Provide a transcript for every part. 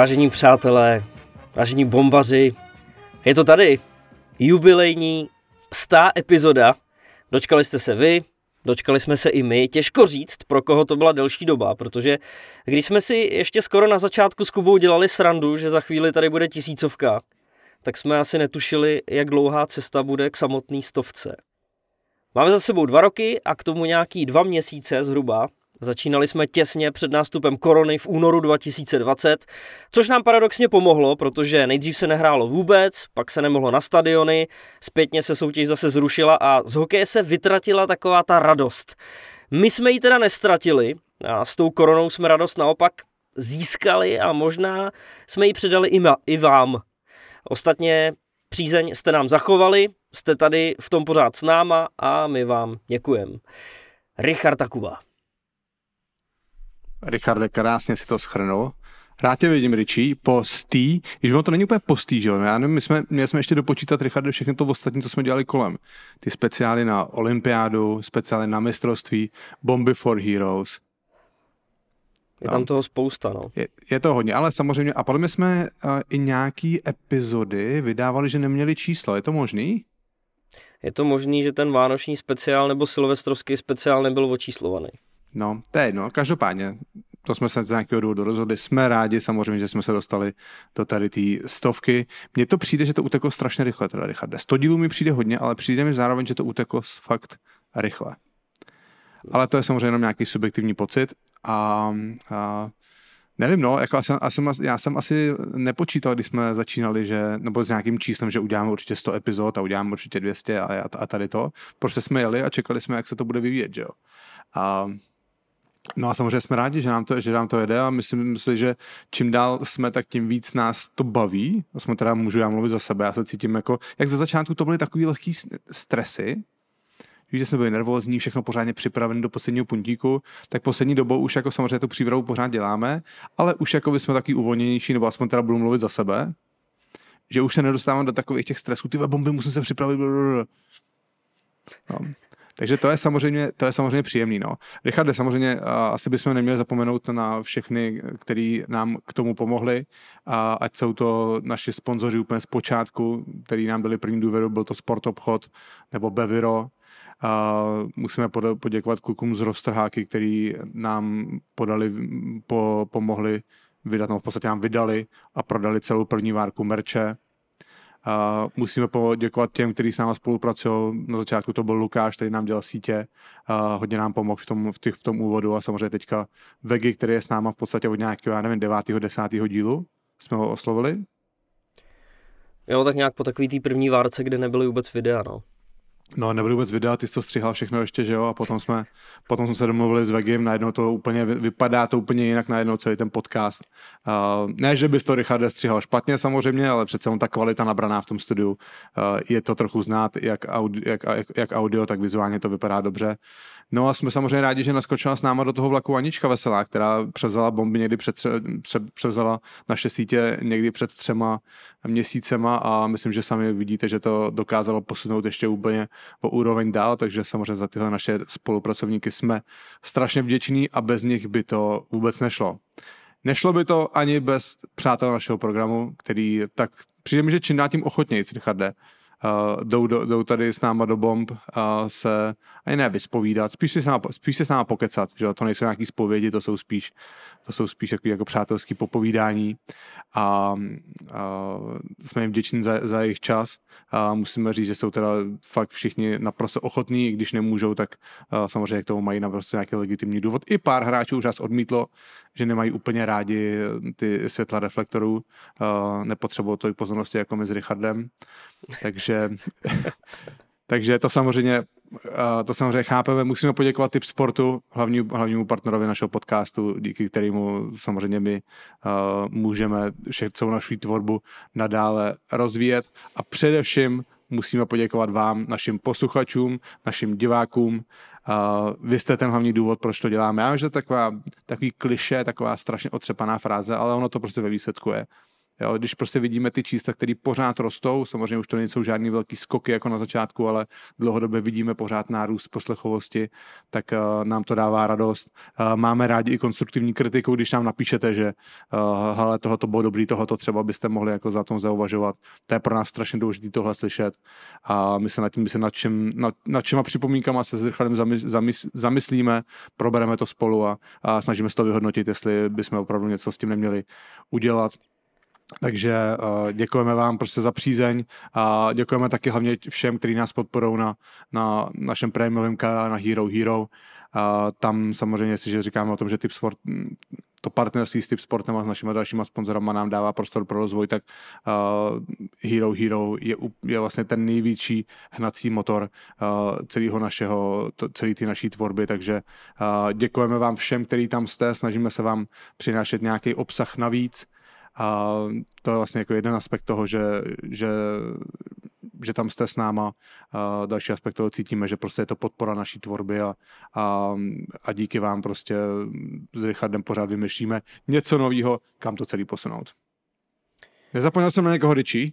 Vážení přátelé, vážení bombaři, je to tady. Jubilejní stá epizoda. Dočkali jste se vy, dočkali jsme se i my. Těžko říct, pro koho to byla delší doba, protože když jsme si ještě skoro na začátku s Kubou dělali srandu, že za chvíli tady bude tisícovka, tak jsme asi netušili, jak dlouhá cesta bude k samotné stovce. Máme za sebou dva roky a k tomu nějaký dva měsíce zhruba, Začínali jsme těsně před nástupem korony v únoru 2020, což nám paradoxně pomohlo, protože nejdřív se nehrálo vůbec, pak se nemohlo na stadiony, zpětně se soutěž zase zrušila a z hokeje se vytratila taková ta radost. My jsme ji teda nestratili a s tou koronou jsme radost naopak získali a možná jsme ji předali i, ma, i vám. Ostatně přízeň jste nám zachovali, jste tady v tom pořád s náma a my vám děkujeme. Richard Takuba. Richarde krásně si to schrnul. Rád tě vidím, Richie, postý, když ono to není úplně postý, že jo? Já nevím, my jsme, měli jsme ještě dopočítat, Richarde, všechno to ostatní, co jsme dělali kolem. Ty speciály na olympiádu, speciály na mistrovství, Bomby for Heroes. Je tam toho spousta, no. Je, je to hodně, ale samozřejmě, a podle mě jsme uh, i nějaký epizody vydávali, že neměli číslo, je to možný? Je to možný, že ten vánoční speciál nebo silvestrovský speciál nebyl očíslovaný. No, to je no. Každopádně, to jsme se z nějakého důvodu rozhodli. Jsme rádi samozřejmě, že jsme se dostali do tady té stovky. Mně to přijde, že to uteklo strašně rychle, teda Richarde. 100 dílů mi přijde hodně, ale přijde mi zároveň, že to uteklo fakt rychle. Ale to je samozřejmě jenom nějaký subjektivní pocit a, a nevím, no, jako asi, asi, já jsem asi nepočítal, když jsme začínali, že, nebo s nějakým číslem, že uděláme určitě 100 epizod a uděláme určitě 200 a, a, a tady to. Prostě jsme jeli a čekali jsme, jak se to bude vyvíjet, že jo. A No a samozřejmě jsme rádi, že nám to, že nám to jede a myslím, myslím, že čím dál jsme, tak tím víc nás to baví. Aspoň teda můžu já mluvit za sebe, já se cítím jako, jak za začátku to byly takový lehký stresy, že jsme byli nervózní, všechno pořádně připraveni do posledního puntíku, tak poslední dobou už jako samozřejmě tu přípravu pořád děláme, ale už jako jsme taky uvolněnější, nebo aspoň teda budu mluvit za sebe, že už se nedostávám do takových těch stresů, ty bomby musím se připravit, blablabla. No. Takže to je samozřejmě, to je samozřejmě příjemný. No. Richarde, samozřejmě eh, asi bychom neměli zapomenout na všechny, kteří nám k tomu pomohli, uh, ať jsou to naši sponzoři úplně z počátku, který nám dali první důvěru, byl to Sportobchod nebo Beviro, Uh, musíme poděkovat klukům z Roztrháky, který nám podali, po, pomohli vydat, no v podstatě nám vydali a prodali celou první várku merče a musíme poděkovat těm, kteří s námi spolupracují. Na začátku to byl Lukáš, který nám dělal sítě, a hodně nám pomohl v tom, v, těch, v tom úvodu a samozřejmě teďka Vegi, který je s náma v podstatě od nějakého, já nevím, 9. 10. dílu jsme ho oslovili. Jo, tak nějak po takový té první várce, kde nebyly vůbec videa, no. No nebudu vůbec videa, ty jsi to stříhal všechno ještě, že jo, a potom jsme, potom jsme se domluvili s Vegim, najednou to úplně, vypadá to úplně jinak, najednou celý ten podcast. Uh, ne, že bys to Richarde stříhal špatně samozřejmě, ale přece on ta kvalita nabraná v tom studiu, uh, je to trochu znát, jak, audi, jak, jak, jak audio, tak vizuálně to vypadá dobře. No a jsme samozřejmě rádi, že naskočila s náma do toho vlaku Anička Veselá, která převzala bomby někdy před, pře, převzala naše sítě někdy před třema měsícema a myslím, že sami vidíte, že to dokázalo posunout ještě úplně o úroveň dál, takže samozřejmě za tyhle naše spolupracovníky jsme strašně vděční a bez nich by to vůbec nešlo. Nešlo by to ani bez přátel našeho programu, který tak přijde mi, že čím tím ochotnějíc, Richarde uh, jdou, jdou tady s náma do bomb a uh, eh, se ani ne vyspovídat, spíš se, s náma, spíš se s náma pokecat, že to nejsou nějaký spovědi, to jsou spíš, to jsou spíš jako, jako přátelský popovídání a, a jsme jim vděční za, za jejich čas a musíme říct, že jsou teda fakt všichni naprosto ochotní, i když nemůžou, tak samozřejmě k tomu mají naprosto nějaký legitimní důvod. I pár hráčů už nás odmítlo, že nemají úplně rádi ty světla reflektorů, a nepotřebují tolik pozornosti jako my s Richardem, takže... Takže to samozřejmě to samozřejmě chápeme. Musíme poděkovat Tip Sportu, hlavní, hlavnímu partnerovi našeho podcastu, díky kterému samozřejmě my uh, můžeme všechno naši tvorbu nadále rozvíjet. A především musíme poděkovat vám, našim posluchačům, našim divákům. Uh, vy jste ten hlavní důvod, proč to děláme. Já vím, že to je taková, takový kliše, taková strašně otřepaná fráze, ale ono to prostě ve výsledku je. Jo, když prostě vidíme ty čísla, které pořád rostou, samozřejmě už to nejsou žádný velký skoky jako na začátku, ale dlouhodobě vidíme pořád nárůst poslechovosti, tak uh, nám to dává radost. Uh, máme rádi i konstruktivní kritiku, když nám napíšete, že uh, hele, tohoto bylo dobrý, tohoto třeba byste mohli jako za tom zauvažovat. To je pro nás strašně důležité tohle slyšet a my se nad tím, my se nad, čem, nad, nad čema připomínkama se s Richardem zamys, zamyslíme, probereme to spolu a, a snažíme se to vyhodnotit, jestli bychom opravdu něco s tím neměli udělat. Takže uh, děkujeme vám prostě za přízeň a děkujeme taky hlavně všem, kteří nás podporou na, na našem prémiovém kanále na Hero Hero. Uh, tam samozřejmě, jestliže říkáme o tom, že typ Sport, hm, to partnerství s typ Sportem a s našimi dalšíma sponzorama nám dává prostor pro rozvoj, tak uh, Hero Hero je, je vlastně ten největší hnací motor uh, celého našeho, to, celé ty naší tvorby, takže uh, děkujeme vám všem, který tam jste, snažíme se vám přinášet nějaký obsah navíc, a to je vlastně jako jeden aspekt toho, že, že, že tam jste s náma. A další aspekt toho cítíme, že prostě je to podpora naší tvorby a, a, a díky vám prostě s Richardem pořád vymýšlíme něco nového, kam to celý posunout. Nezapomněl jsem na někoho, Richie?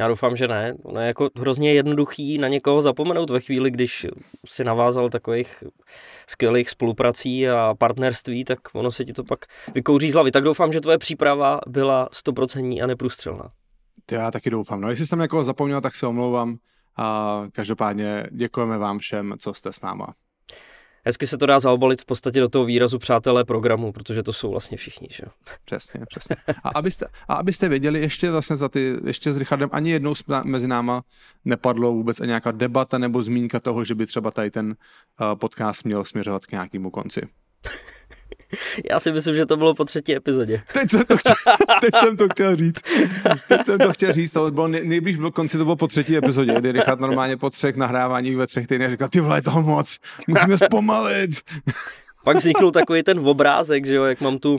Já doufám, že ne. Ono je jako hrozně jednoduchý na někoho zapomenout ve chvíli, když si navázal takových skvělých spoluprací a partnerství, tak ono se ti to pak vykouří z hlavy. Tak doufám, že tvoje příprava byla stoprocentní a neprůstřelná. To já taky doufám. No, jestli jsem někoho zapomněl, tak se omlouvám. A každopádně děkujeme vám všem, co jste s náma. Hezky se to dá zaobalit v podstatě do toho výrazu přátelé programu, protože to jsou vlastně všichni, že jo? Přesně, přesně. A abyste, a abyste věděli, ještě vlastně za ty, ještě s Richardem ani jednou mezi náma nepadlo vůbec a nějaká debata nebo zmínka toho, že by třeba tady ten eh, podcast měl směřovat k nějakému konci. Já si myslím, že to bylo po třetí epizodě. Teď jsem to chtěl, teď jsem to chtěl říct. Teď jsem to chtěl říct, ale bylo nejblíž byl konci, to bylo po třetí epizodě, kdy Richard normálně po třech nahráváních ve třech týdnech říkal, ty vole, je toho moc, musíme zpomalit. Pak vznikl takový ten obrázek, že jo, jak mám tu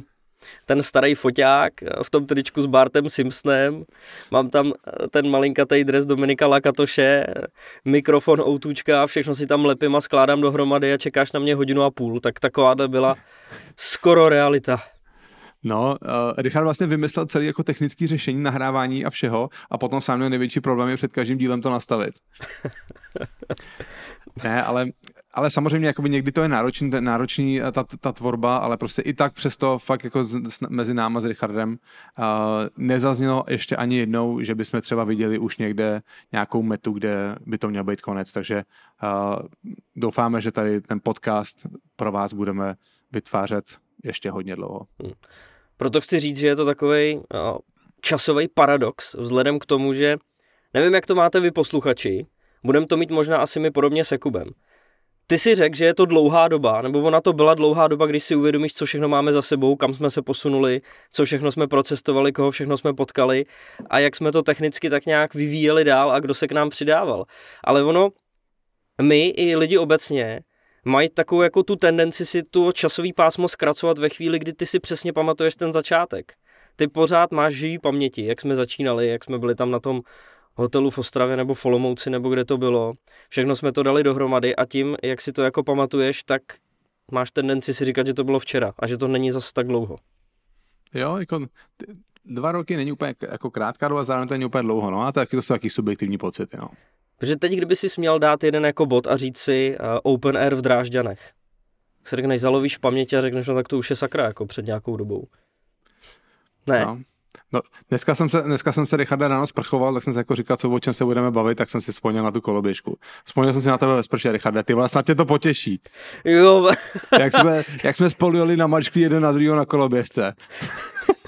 ten starý foťák eh, v tom tričku s Bartem Simpsonem, mám tam eh, ten malinkatý dres Dominika Lakatoše, mikrofon outůčka, všechno si tam lepím a skládám dohromady a čekáš na mě hodinu a půl, tak takováhle byla skoro realita. No, uh, Richard vlastně vymyslel celý jako technický řešení nahrávání a všeho a potom sám měl největší problém je před každým dílem to nastavit. ne, ale ale samozřejmě jakoby někdy to je náročný, náročný eh, ta, ta tvorba, ale prostě i tak přesto fakt jako z, s, mezi náma s Richardem uh, nezaznělo ještě ani jednou, že bychom třeba viděli už někde nějakou metu, kde by to měl být konec, takže uh, doufáme, že tady ten podcast pro vás budeme vytvářet ještě hodně dlouho. Hmm. Proto chci říct, že je to takový uh, časový paradox vzhledem k tomu, že nevím, jak to máte vy posluchači, budeme to mít možná asi my podobně se Kubem ty si řekl, že je to dlouhá doba, nebo ona to byla dlouhá doba, když si uvědomíš, co všechno máme za sebou, kam jsme se posunuli, co všechno jsme procestovali, koho všechno jsme potkali a jak jsme to technicky tak nějak vyvíjeli dál a kdo se k nám přidával. Ale ono, my i lidi obecně mají takovou jako tu tendenci si tu časový pásmo zkracovat ve chvíli, kdy ty si přesně pamatuješ ten začátek. Ty pořád máš živý paměti, jak jsme začínali, jak jsme byli tam na tom hotelu v Ostravě nebo v Olomouci nebo kde to bylo. Všechno jsme to dali dohromady a tím, jak si to jako pamatuješ, tak máš tendenci si říkat, že to bylo včera a že to není zase tak dlouho. Jo, jako dva roky není úplně jako krátká doba, zároveň to není úplně dlouho, no a taky to jsou taky subjektivní pocity, no. Protože teď, kdyby si směl dát jeden jako bod a říct si uh, open air v Drážďanech, tak se řekneš, zalovíš v paměti a řekneš, no tak to už je sakra, jako před nějakou dobou. Ne. No. No, dneska jsem se, dneska jsem se Richarda ráno sprchoval, tak jsem se jako říkal, co o čem se budeme bavit, tak jsem si vzpomněl na tu koloběžku. Vzpomněl jsem si na tebe ve sprše, Richarda, ty vlastně tě to potěší. Jo. jak, jsme, jak jsme spolu jeli na mačky jeden na druhého na koloběžce.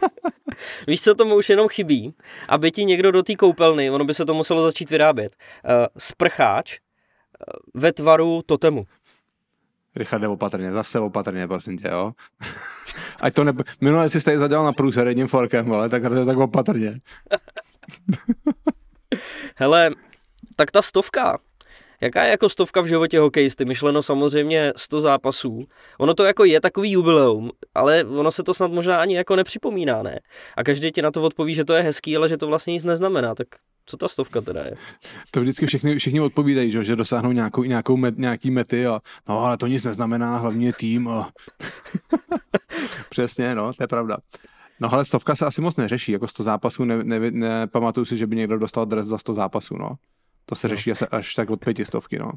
Víš, co tomu už jenom chybí? Aby ti někdo do té koupelny, ono by se to muselo začít vyrábět, uh, sprcháč uh, ve tvaru totemu. Richarde, opatrně, zase opatrně, prosím tě, jo. Ať to ne... Minule jsi tady zadělal na průser jedním forkem, ale tak to tak opatrně. Hele, tak ta stovka, Jaká je jako stovka v životě hokejisty? Myšleno samozřejmě 100 zápasů. Ono to jako je takový jubileum, ale ono se to snad možná ani jako nepřipomíná, ne? A každý ti na to odpoví, že to je hezký, ale že to vlastně nic neznamená. Tak co ta stovka teda je? To vždycky všichni, všichni odpovídají, že, že dosáhnou nějakou, nějakou met, nějaký mety a no ale to nic neznamená, hlavně tým. A... Přesně, no, to je pravda. No ale stovka se asi moc neřeší, jako 100 zápasů, ne, ne, si, že by někdo dostal dres za 100 zápasů, no. To se no. řeší no. asi až tak od pěti stovky, no.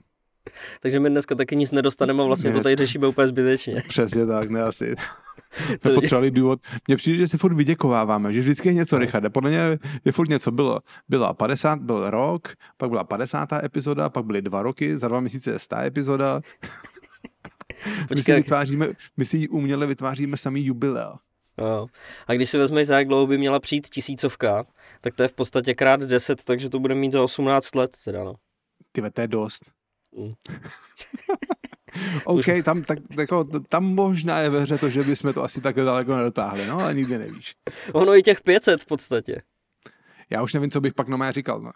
Takže my dneska taky nic nedostaneme a vlastně dneska. to tady řešíme úplně zbytečně. Přesně tak, ne asi. to potřebovali důvod. Mně přijde, že se furt vyděkováváme, že vždycky je něco, no. Richarde. Podle mě je furt něco. Bylo, byla 50, byl rok, pak byla 50. epizoda, pak byly dva roky, za dva měsíce je 100 epizoda. Počkej, my, si vytváříme, my si ji uměle vytváříme samý jubilea. Jo. A když si vezmeš, za jak dlouho by měla přijít tisícovka, tak to je v podstatě krát 10, takže to bude mít za 18 let teda, no. Ty to je dost. Mm. OK, tam, tak, jako, tam možná je ve hře to, že bychom to asi takhle daleko nedotáhli, no, ale nikdy nevíš. Ono i těch 500 v podstatě. Já už nevím, co bych pak nomé říkal, no.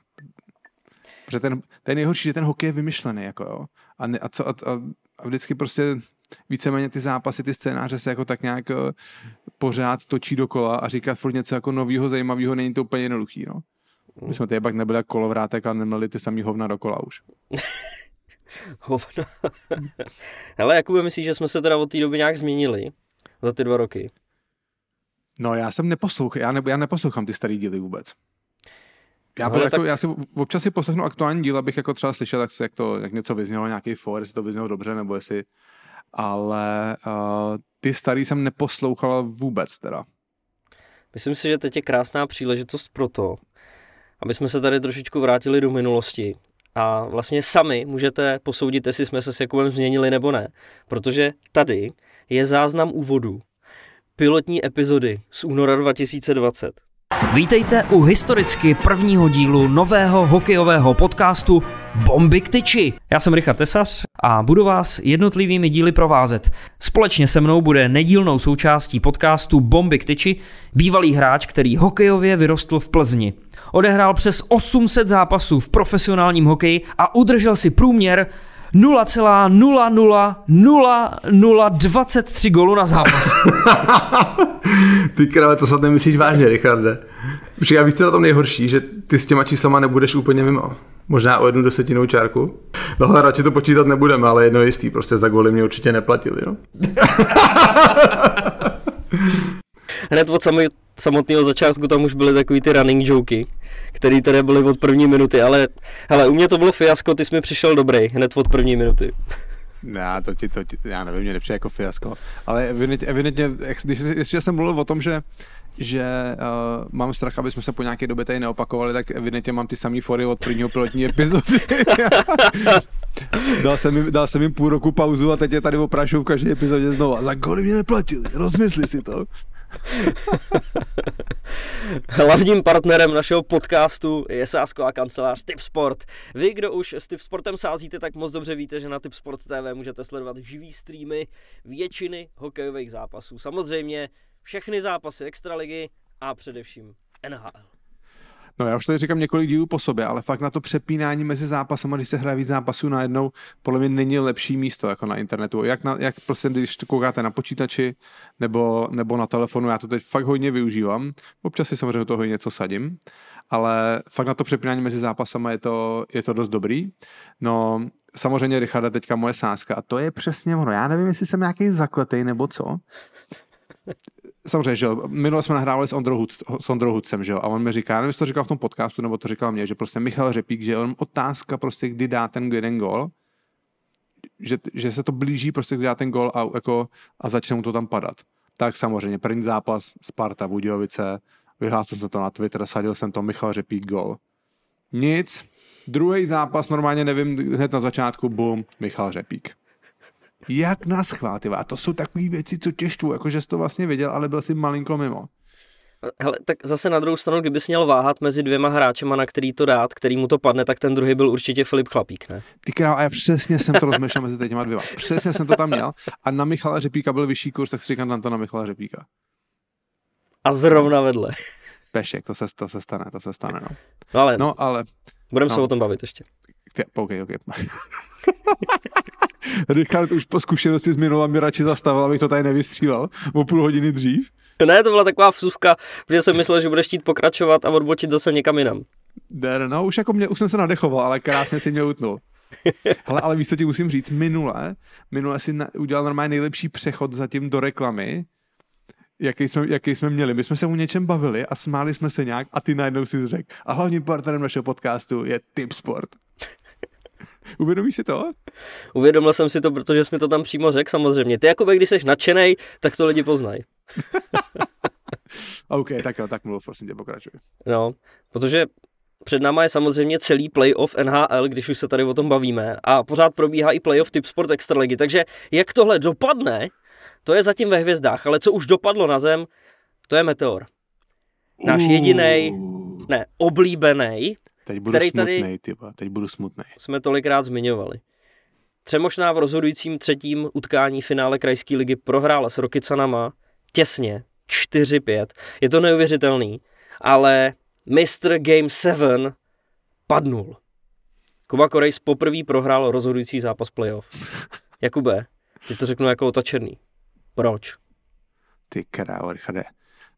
Protože ten, ten nejhorší, že ten hokej je vymyšlený, jako jo a, ne, a, co, a, a, a vždycky prostě víceméně ty zápasy, ty scénáře se jako tak nějak eh, pořád točí dokola a říkat furt něco jako novýho, zajímavého, není to úplně jednoduchý, no. Mm. My jsme tady pak nebyli jako kolovrátek a neměli ty samý hovna dokola už. hovna. Hele, Jakube, myslíš, že jsme se teda od té doby nějak změnili za ty dva roky? No já jsem neposlouchal, já, ne, já neposlouchám ty starý díly vůbec. Já, no, jako, tak... já si občas si poslechnu aktuální díl, abych jako třeba slyšel, jak, se, jak, to, jak něco vyznělo, nějaký for, jestli to vyznělo dobře, nebo jestli... Ale uh, ty starý jsem neposlouchal vůbec teda. Myslím si, že teď je krásná příležitost pro to, aby jsme se tady trošičku vrátili do minulosti a vlastně sami můžete posoudit, jestli jsme se s Jakubem změnili nebo ne. Protože tady je záznam úvodu pilotní epizody z února 2020. Vítejte u historicky prvního dílu nového hokejového podcastu Bomby k tyči. Já jsem Richard Tesař a budu vás jednotlivými díly provázet. Společně se mnou bude nedílnou součástí podcastu Bomby k tyči bývalý hráč, který hokejově vyrostl v Plzni. Odehrál přes 800 zápasů v profesionálním hokeji a udržel si průměr 0,00023 gólů na zápas. ty krále, to snad nemyslíš vážně, Richarde. Protože já víš, co na tom nejhorší, že ty s těma číslama nebudeš úplně mimo. Možná o jednu desetinou čárku. No ale radši to počítat nebudeme, ale jedno jistý, prostě za góly mě určitě neplatili, no. hned od sami, samotného začátku tam už byly takový ty running joky, které tady byly od první minuty, ale hele, u mě to bylo fiasko, ty jsi mi přišel dobrý, hned od první minuty. Já to ti, to ti, já nevím, mě nepřijde jako fiasko, ale evidentně, evidentně jak, když, jsem mluvil o tom, že že uh, mám strach, aby jsme se po nějaké době tady neopakovali, tak evidentně mám ty samé fory od prvního pilotní epizody. dal, jsem jim, dal jsem jim půl roku pauzu a teď je tady oprašuju v každé epizodě znova. Za kolik mě neplatili, rozmysli si to. Hlavním partnerem našeho podcastu je sásková kancelář Tipsport. Vy, kdo už s Tipsportem sázíte, tak moc dobře víte, že na Tipsport TV můžete sledovat živý streamy většiny hokejových zápasů. Samozřejmě všechny zápasy Extraligy a především NHL. No já už tady říkám několik dílů po sobě, ale fakt na to přepínání mezi zápasem, když se hraje víc zápasů najednou, podle mě není lepší místo jako na internetu. Jak, na, jak prostě, když koukáte na počítači nebo, nebo na telefonu, já to teď fakt hodně využívám. Občas si samozřejmě toho něco sadím, ale fakt na to přepínání mezi zápasama je to, je to dost dobrý. No, samozřejmě Richarda teďka moje sázka a to je přesně ono. Já nevím, jestli jsem nějaký zakletej nebo co, samozřejmě, že jo, minule jsme nahrávali s Ondrou, Hud, s Ondrou Hudcem, že jo, a on mi říká, nevím, jestli to říkal v tom podcastu, nebo to říkal mě, že prostě Michal Řepík, že on otázka prostě, kdy dá ten jeden gol, že, že se to blíží prostě, kdy dá ten gol a, jako, a začne mu to tam padat. Tak samozřejmě, první zápas Sparta, Budějovice, vyhlásil jsem to na Twitter, sadil jsem to Michal Řepík gol. Nic, druhý zápas, normálně nevím, hned na začátku, bum, Michal Řepík jak nás chvát, A to jsou takové věci, co tě štvu, jakože jsi to vlastně věděl, ale byl si malinko mimo. Hele, tak zase na druhou stranu, kdyby měl váhat mezi dvěma hráčema, na který to dát, který mu to padne, tak ten druhý byl určitě Filip Chlapík, ne? Ty král, a já přesně jsem to rozmýšlel mezi těma dvěma. Přesně jsem to tam měl. A na Michala Řepíka byl vyšší kurz, tak si říkám, tam to na Michala Řepíka. A zrovna vedle. Pešek, to se, to se stane, to se stane, no. no ale, no, ale budeme no. se o tom bavit ještě. OK, OK. Richard už po zkušenosti z minula mi radši zastavil, abych to tady nevystřílel o půl hodiny dřív. Ne, to byla taková vzůvka, protože jsem myslel, že budeš chtít pokračovat a odbočit zase někam jinam. Ne, no, už, jako mě, už jsem se nadechoval, ale krásně si mě utnul. Hele, ale víš, ti musím říct, minule, minule si na, udělal normálně nejlepší přechod zatím do reklamy, jaký jsme, jaký jsme měli. My jsme se o něčem bavili a smáli jsme se nějak a ty najednou si řekl. A hlavním partnerem našeho podcastu je Tipsport. Uvědomíš si to? Uvědomil jsem si to, protože jsme to tam přímo řekl samozřejmě. Ty jakoby, když jsi nadšený, tak to lidi poznají. OK, tak jo, tak mluv, prosím tě, pokračuj. No, protože před náma je samozřejmě celý playoff NHL, když už se tady o tom bavíme. A pořád probíhá i playoff sport Extraligy. Takže jak tohle dopadne, to je zatím ve hvězdách. Ale co už dopadlo na zem, to je Meteor. Náš jediný, ne, oblíbený Teď budu který smutnej, tady tyba, teď budu smutnej. jsme tolikrát zmiňovali. Třemošná v rozhodujícím třetím utkání finále krajské ligy prohrála s Rokycanama těsně 4-5. Je to neuvěřitelný, ale Mr. Game 7 padnul. Kuba Korejs poprvé prohrál rozhodující zápas playoff. Jakube, teď to řeknu jako otačený. Proč? Ty krávo, Richarde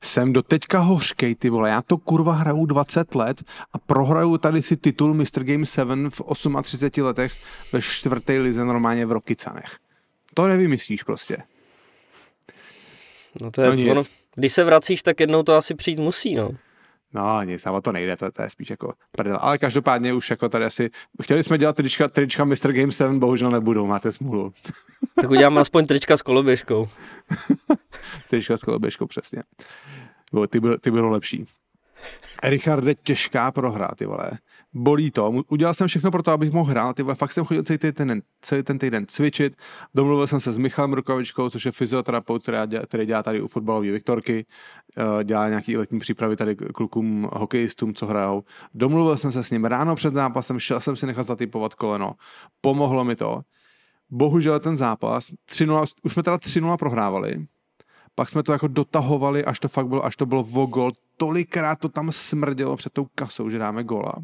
jsem do teďka hořkej, ty vole, já to kurva hraju 20 let a prohraju tady si titul Mr. Game 7 v 38 letech ve čtvrté lize normálně v Rokycanech. To nevymyslíš prostě. No to je, no ono, když se vracíš, tak jednou to asi přijít musí, no. No nic, o to nejde, to, to je spíš jako prdel. Ale každopádně už jako tady asi, chtěli jsme dělat trička, trička Mr. Game 7, bohužel nebudou, máte smůlu. Tak udělám aspoň trička s koloběžkou. trička s koloběžkou, přesně. Bo, ty, bylo, ty bylo lepší. Richarde, těžká prohra, ty vole. Bolí to. Udělal jsem všechno pro to, abych mohl hrát. Ty vole. Fakt jsem chodil celý ten, celý ten týden cvičit. Domluvil jsem se s Michalem Rukovičkou, což je fyzioterapeut, který dělá, který dělá tady u fotbalové Viktorky. Eh, dělá nějaký letní přípravy tady klukům, hokejistům, co hrajou. Domluvil jsem se s ním ráno před zápasem, šel jsem si nechat zatypovat koleno. Pomohlo mi to. Bohužel ten zápas, 3 už jsme teda 3-0 prohrávali, pak jsme to jako dotahovali, až to fakt bylo, až to bylo vo gol tolikrát to tam smrdělo před tou kasou, že dáme gola,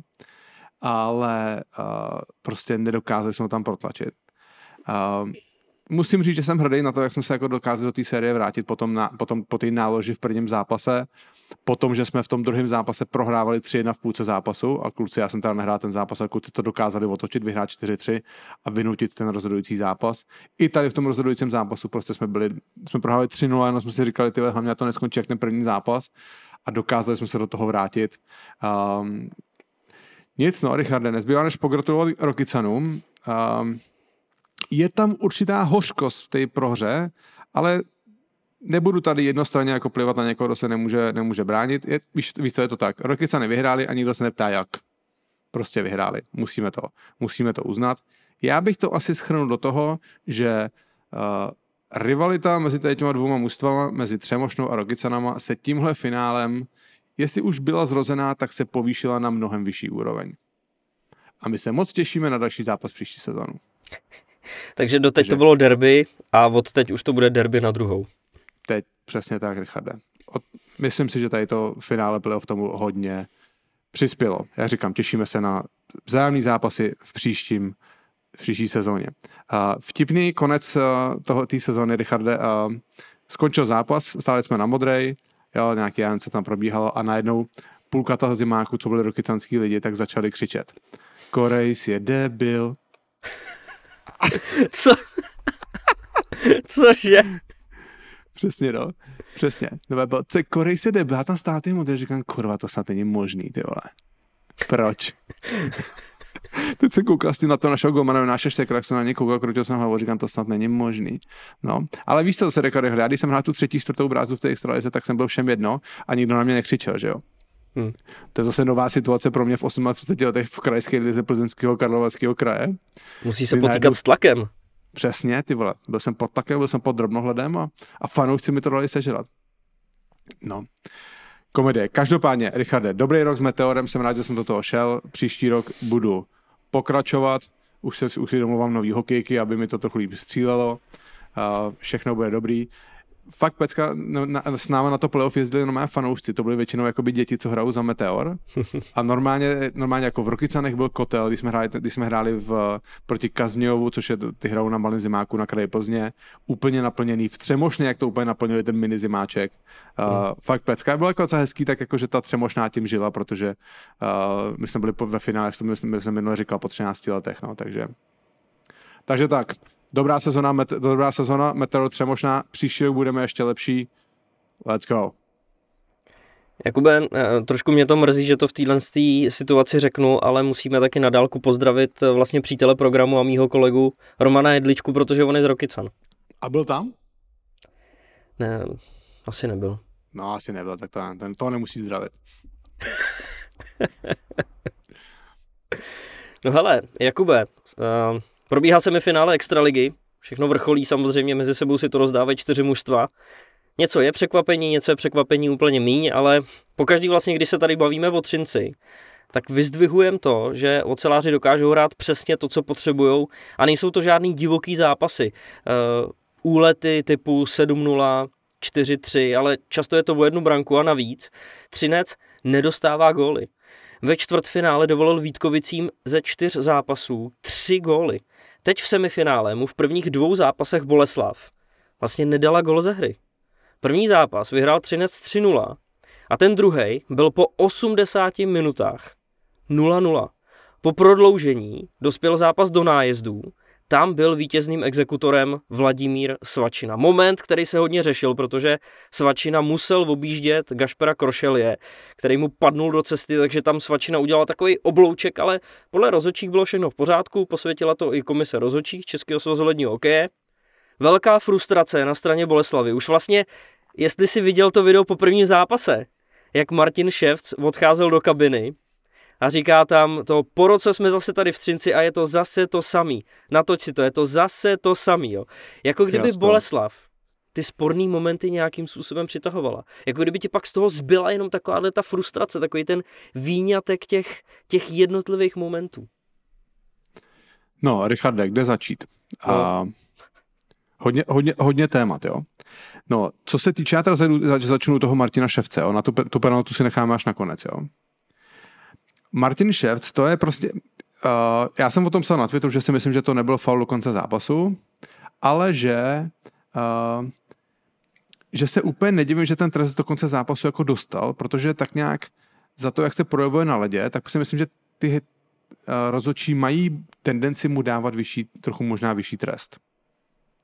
ale uh, prostě nedokázali jsme ho tam protlačit. Uh, musím říct, že jsem hrdý na to, jak jsme se jako dokázali do té série vrátit potom, na, potom po té náloži v prvním zápase, potom, že jsme v tom druhém zápase prohrávali 3-1 v půlce zápasu a kluci, já jsem teda nehrál ten zápas, a kluci to dokázali otočit, vyhrát 4-3 a vynutit ten rozhodující zápas. I tady v tom rozhodujícím zápasu prostě jsme byli, jsme prohrávali 3-0 jenom jsme si říkali, tyhle, hlavně to neskončí jak ten první zápas a dokázali jsme se do toho vrátit. Um, nic no, Richarde, nezbývá než pogratulovat Rokicanům. Um, ehm, je tam určitá hořkost v té prohře, ale nebudu tady jednostranně jako plivat na někoho, kdo se nemůže, nemůže bránit. Je, víš, víš, to je to tak. Rokicany vyhráli a nikdo se neptá jak. Prostě vyhráli. Musíme to, musíme to uznat. Já bych to asi schrnul do toho, že eh, Rivalita mezi těma dvouma mužstvama, mezi Třemošnou a Rogicanama, se tímhle finálem, jestli už byla zrozená, tak se povýšila na mnohem vyšší úroveň. A my se moc těšíme na další zápas příští sezónu. Takže doteď Takže... to bylo derby a od teď už to bude derby na druhou. Teď přesně tak, Richarde. Od... Myslím si, že tady to finále bylo v tomu hodně přispělo. Já říkám, těšíme se na vzájemné zápasy v příštím v příští sezóně. Vtipný konec eh, toho té sezóny, Richarde, eh, skončil zápas, stáli jsme na modrej, jo, nějaký jen co tam probíhalo a najednou půlka toho zimáku, co byly rokycanský lidi, tak začali křičet. Korejs je debil. Co? Cože? Přesně, no. Přesně. No, bylo, co, Korejs je debil, já tam stále ty modrej, říkám, kurva, to snad není možný, ty vole. Proč? Teď jsem koukal s tím na to našeho golmana na šeště, jak jsem na něj koukal, krutil jsem hlavu, říkám, to snad není možný. No, ale víš, co se rekordy hledá, když jsem hrál tu třetí, čtvrtou brázu v té extralize, tak jsem byl všem jedno a nikdo na mě nekřičel, že jo. Hmm. To je zase nová situace pro mě v 38 letech v krajské lize plzeňského Karlovarského kraje. Musí se potýkat najdu... s tlakem. Přesně, ty vole. Byl jsem pod tlakem, byl jsem pod drobnohledem a, a fanoušci mi to dali sežrat. No komedie. Každopádně, Richarde, dobrý rok s Meteorem, jsem rád, že jsem do toho šel. Příští rok budu pokračovat, už, se, už si domluvám nový hokejky, aby mi to trochu líp střílelo. všechno bude dobrý fakt pecka, na, na, s náma na to playoff jezdili normálně fanoušci, to byly většinou jakoby děti, co hrajou za Meteor a normálně, normálně jako v Rokycanech byl kotel, když jsme hráli, když jsme hráli v, proti Kazňovu, což je, ty hrajou na malém zimáku na kraji Plzně, úplně naplněný, v Třemošně, jak to úplně naplnili ten mini zimáček. Uh, hmm. Fakt pecka, bylo jako docela hezký, tak jako, že ta Třemošná tím žila, protože uh, my jsme byli po, ve finále, jak jsem minule říkal, po 13 letech, no, takže takže tak, Dobrá sezona, met, dobrá sezona, Metero Třemošná, příští rok budeme ještě lepší. Let's go. Jakube, eh, trošku mě to mrzí, že to v téhle situaci řeknu, ale musíme taky nadálku pozdravit eh, vlastně přítele programu a mýho kolegu Romana Jedličku, protože on je z Rokycan. A byl tam? Ne, asi nebyl. No, asi nebyl, tak to, ten, to nemusí zdravit. no hele, Jakube, uh, Probíhá semifinále Extraligy, všechno vrcholí samozřejmě, mezi sebou si to rozdávají čtyři mužstva. Něco je překvapení, něco je překvapení úplně míň, ale pokaždý vlastně, když se tady bavíme o Třinci, tak vyzdvihujem to, že oceláři dokážou hrát přesně to, co potřebují a nejsou to žádný divoký zápasy. Uh, úlety typu 7-0, 4-3, ale často je to o jednu branku a navíc Třinec nedostává góly. Ve čtvrtfinále dovolil Vítkovicím ze čtyř zápasů tři góly. Teď v semifinále mu v prvních dvou zápasech Boleslav vlastně nedala gol ze hry. První zápas vyhrál 13-3-0 a ten druhý byl po 80 minutách 0-0. Po prodloužení dospěl zápas do nájezdů tam byl vítězným exekutorem Vladimír Svačina. Moment, který se hodně řešil, protože Svačina musel objíždět Gašpera Krošelie, který mu padnul do cesty, takže tam Svačina udělala takový oblouček, ale podle rozočích bylo všechno v pořádku, posvětila to i komise rozočích Českého svazu ledního hokeje. Velká frustrace na straně Boleslavy. Už vlastně, jestli si viděl to video po prvním zápase, jak Martin Ševc odcházel do kabiny, a říká tam to, po roce jsme zase tady v Třinci a je to zase to samý. Natoč si to, je to zase to samý, jo. Jako kdyby Jasno. Boleslav ty sporný momenty nějakým způsobem přitahovala. Jako kdyby ti pak z toho zbyla jenom takováhle ta frustrace, takový ten výňatek těch, těch jednotlivých momentů. No, Richarde, kde začít? No. A, hodně, hodně, hodně témat, jo. No, co se týče, já teda začnu toho Martina Ševce, jo, na tu, tu penaltu si necháme až nakonec, jo. Martin Ševc, to je prostě... Uh, já jsem o tom psal na Twitteru, že si myslím, že to nebyl faul do konce zápasu, ale že uh, že se úplně nedivím, že ten trest do konce zápasu jako dostal, protože tak nějak za to, jak se projevuje na ledě, tak si myslím, že ty uh, rozhodčí mají tendenci mu dávat vyšší, trochu možná vyšší trest.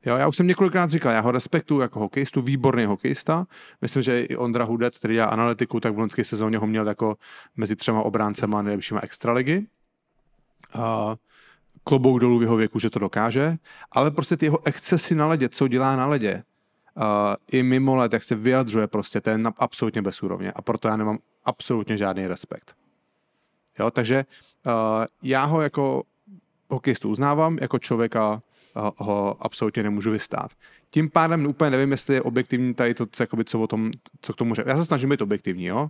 Jo, já už jsem několikrát říkal, já ho respektuju jako hokejistu, výborný hokejista. Myslím, že i Ondra Hudec, který dělá analytiku, tak v loňské sezóně ho měl jako mezi třema obráncema nejlepšíma extraligy. Uh, klobouk dolů v jeho věku, že to dokáže, ale prostě ty jeho excesy na ledě, co dělá na ledě, uh, i mimo let, jak se vyjadřuje prostě, to je absolutně úrovně. a proto já nemám absolutně žádný respekt. Jo, takže uh, já ho jako hokejistu uznávám, jako člověka ho absolutně nemůžu vystát. Tím pádem úplně nevím, jestli je objektivní tady to, co, jakoby, co, o tom, co k tomu řekl. Já se snažím být objektivní, jo?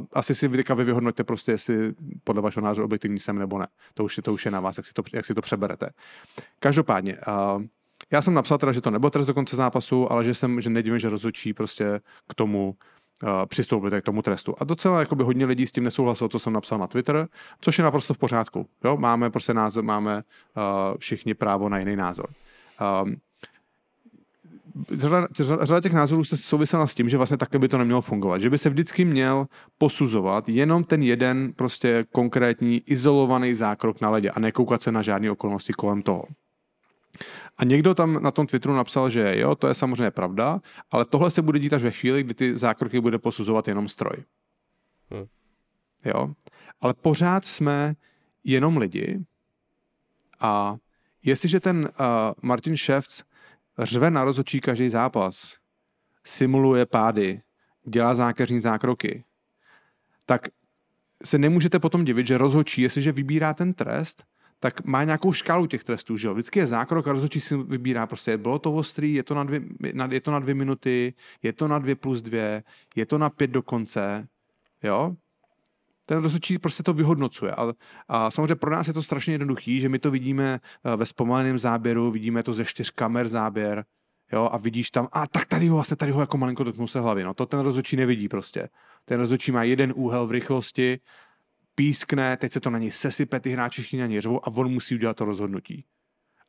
Uh, asi si vy vy vyhodnoťte prostě, jestli podle vašeho názoru objektivní jsem nebo ne. To už, to už je na vás, jak si to, jak si to přeberete. Každopádně, uh, já jsem napsal teda, že to nebyl trest do konce zápasu, ale že jsem, že nedivím, že rozhodčí prostě k tomu Eh, přistoupili k tomu trestu. A docela jakoby, hodně lidí s tím nesouhlasilo, co jsem napsal na Twitter, což je naprosto v pořádku. Jo? Máme prostě názor, máme uh, všichni právo na jiný názor. Um, řada, řada těch názorů se souvisela s tím, že vlastně takhle by to nemělo fungovat. Že by se vždycky měl posuzovat jenom ten jeden prostě konkrétní izolovaný zákrok na ledě a nekoukat se na žádné okolnosti kolem toho. A někdo tam na tom Twitteru napsal, že jo, to je samozřejmě pravda, ale tohle se bude dít až ve chvíli, kdy ty zákroky bude posuzovat jenom stroj. Hmm. Jo? Ale pořád jsme jenom lidi a jestliže ten uh, Martin Ševc řve na rozočí každý zápas, simuluje pády, dělá zákeřní zákroky, tak se nemůžete potom divit, že rozhodčí, jestliže vybírá ten trest, tak má nějakou škálu těch trestů, že jo? Vždycky je zákrok a rozhodčí si vybírá prostě, bylo to ostrý, je to na dvě, na, je to na dvě minuty, je to na dvě plus dvě, je to na pět dokonce, jo? ten rozhodčí prostě to vyhodnocuje. A, a samozřejmě pro nás je to strašně jednoduchý, že my to vidíme eh, ve zpomaleném záběru, vidíme to ze čtyř kamer záběr, jo, a vidíš tam, a tak tady ho vlastně tady ho jako malinko dotknul se hlavy, no to ten rozhodčí nevidí prostě. Ten rozhodčí má jeden úhel v rychlosti pískne, teď se to na něj sesype, ty hráči všichni na něj řvou a on musí udělat to rozhodnutí.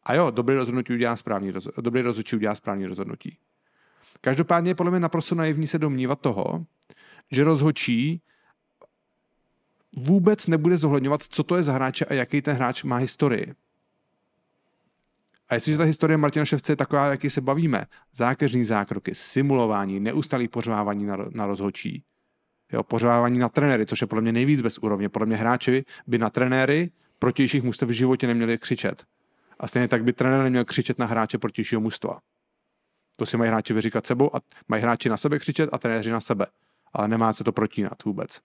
A jo, dobrý rozhodnutí udělá správný, rozhodnutí, dobrý rozhodčí udělá správný rozhodnutí. Každopádně je podle mě naprosto naivní se domnívat toho, že rozhodčí vůbec nebude zohledňovat, co to je za hráče a jaký ten hráč má historii. A jestliže ta historie Martina Ševce je taková, jaký se bavíme, zákeřní zákroky, simulování, neustalý pořvávání na, na rozhočí, jo, pořádání na trenéry, což je podle mě nejvíc bez úrovně. Podle mě hráči by na trenéry protějších mužstev v životě neměli křičet. A stejně tak by trenér neměl křičet na hráče protějšího mužstva. To si mají hráči vyříkat sebou a mají hráči na sebe křičet a trenéři na sebe. Ale nemá se to protínat vůbec.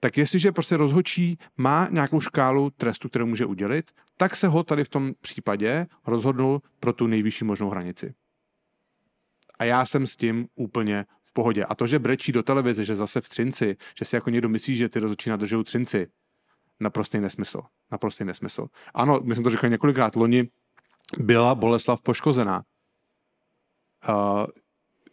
Tak jestliže prostě rozhodčí má nějakou škálu trestu, kterou může udělit, tak se ho tady v tom případě rozhodnul pro tu nejvyšší možnou hranici a já jsem s tím úplně v pohodě. A to, že brečí do televize, že zase v Třinci, že si jako někdo myslí, že ty rozhodčí nadržou Třinci, naprostý nesmysl. Naprostý nesmysl. Ano, my jsme to řekli několikrát, loni byla Boleslav poškozená. Uh,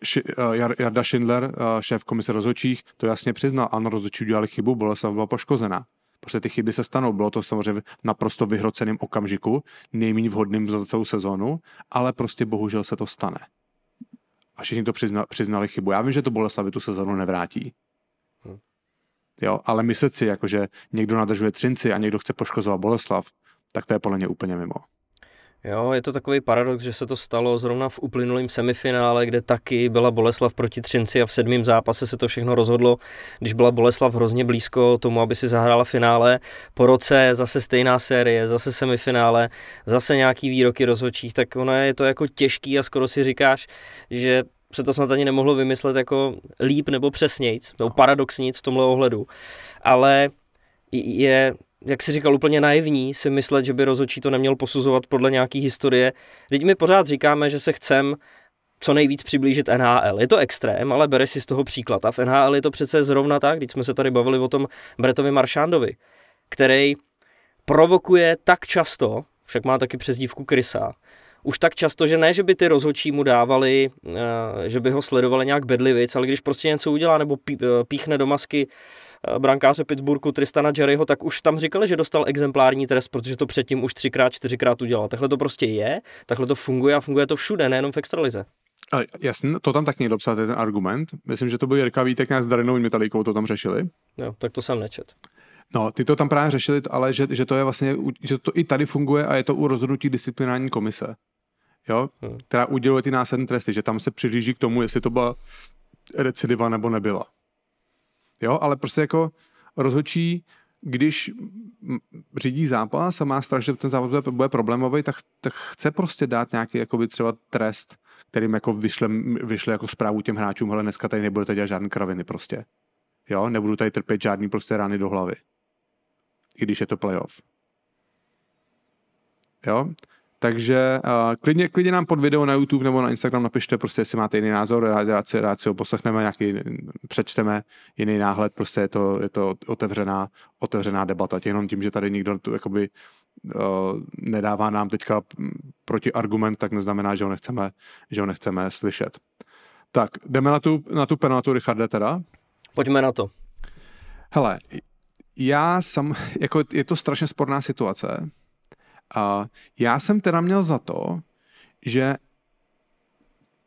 ši, uh, Jarda Schindler, uh, šéf komise rozhodčích, to jasně přiznal. Ano, rozhodčí udělali chybu, Boleslav byla poškozená. Prostě ty chyby se stanou. Bylo to samozřejmě naprosto vyhroceným okamžiku, nejméně vhodným za celou sezónu, ale prostě bohužel se to stane a všichni to přizna, přiznali chybu. Já vím, že to Boleslavi tu sezonu nevrátí. Hm. Jo, ale myslet si, jakože někdo nadržuje Třinci a někdo chce poškozovat Boleslav, tak to je podle mě úplně mimo. Jo, je to takový paradox, že se to stalo zrovna v uplynulém semifinále, kde taky byla Boleslav proti Třinci a v sedmém zápase se to všechno rozhodlo, když byla Boleslav hrozně blízko tomu, aby si zahrála finále. Po roce zase stejná série, zase semifinále, zase nějaký výroky rozhodčích, tak ono je to jako těžký a skoro si říkáš, že se to snad ani nemohlo vymyslet jako líp nebo přesnějc, nebo paradoxnic v tomhle ohledu. Ale je jak si říkal, úplně naivní si myslet, že by rozhodčí to neměl posuzovat podle nějaký historie. Teď my pořád říkáme, že se chcem co nejvíc přiblížit NHL. Je to extrém, ale bere si z toho příklad. A v NHL je to přece zrovna tak, když jsme se tady bavili o tom Bretovi Maršándovi, který provokuje tak často, však má taky přezdívku Krysa, už tak často, že ne, že by ty rozhodčí mu dávali, eh, že by ho sledovali nějak bedlivic, ale když prostě něco udělá nebo eh, píchne do masky Eh, brankáře Pittsburghu Tristana Jerryho, tak už tam říkali, že dostal exemplární trest, protože to předtím už třikrát, čtyřikrát udělal. Takhle to prostě je, takhle to funguje a funguje to všude, nejenom v extralize. Ale jasně, to tam tak někdo psal, ten argument. Myslím, že to byl Jirka Vítek nějak s Darinou Metalikou, to tam řešili. Jo, tak to jsem nečet. No, ty to tam právě řešili, ale že, že to je vlastně, že to i tady funguje a je to u rozhodnutí disciplinární komise, jo, hmm. která uděluje ty následné tresty, že tam se přihlíží k tomu, jestli to byla recidiva nebo nebyla. Jo, ale prostě jako rozhodčí, když řídí zápas a má strach, že ten zápas bude problémový, tak, tak chce prostě dát nějaký jakoby třeba trest, kterým jako vyšle, vyšle jako zprávu těm hráčům, ale dneska tady nebudete dělat žádné kraviny prostě. Jo, nebudu tady trpět žádný prostě rány do hlavy. I když je to playoff. Jo, takže uh, klidně, klidně nám pod video na YouTube nebo na Instagram napište, prostě jestli máte jiný názor, rád, rád, si, rád si ho poslechneme, nějaký, přečteme jiný náhled, prostě je to, je to otevřená, otevřená debata. Jenom tím, že tady nikdo tu, jakoby, uh, nedává nám teďka proti argument, tak neznamená, že ho nechceme, že ho nechceme slyšet. Tak, jdeme na tu, na tu penaltu, Richarde, teda? Pojďme na to. Hele, já sam, jako je to strašně sporná situace, a já jsem teda měl za to, že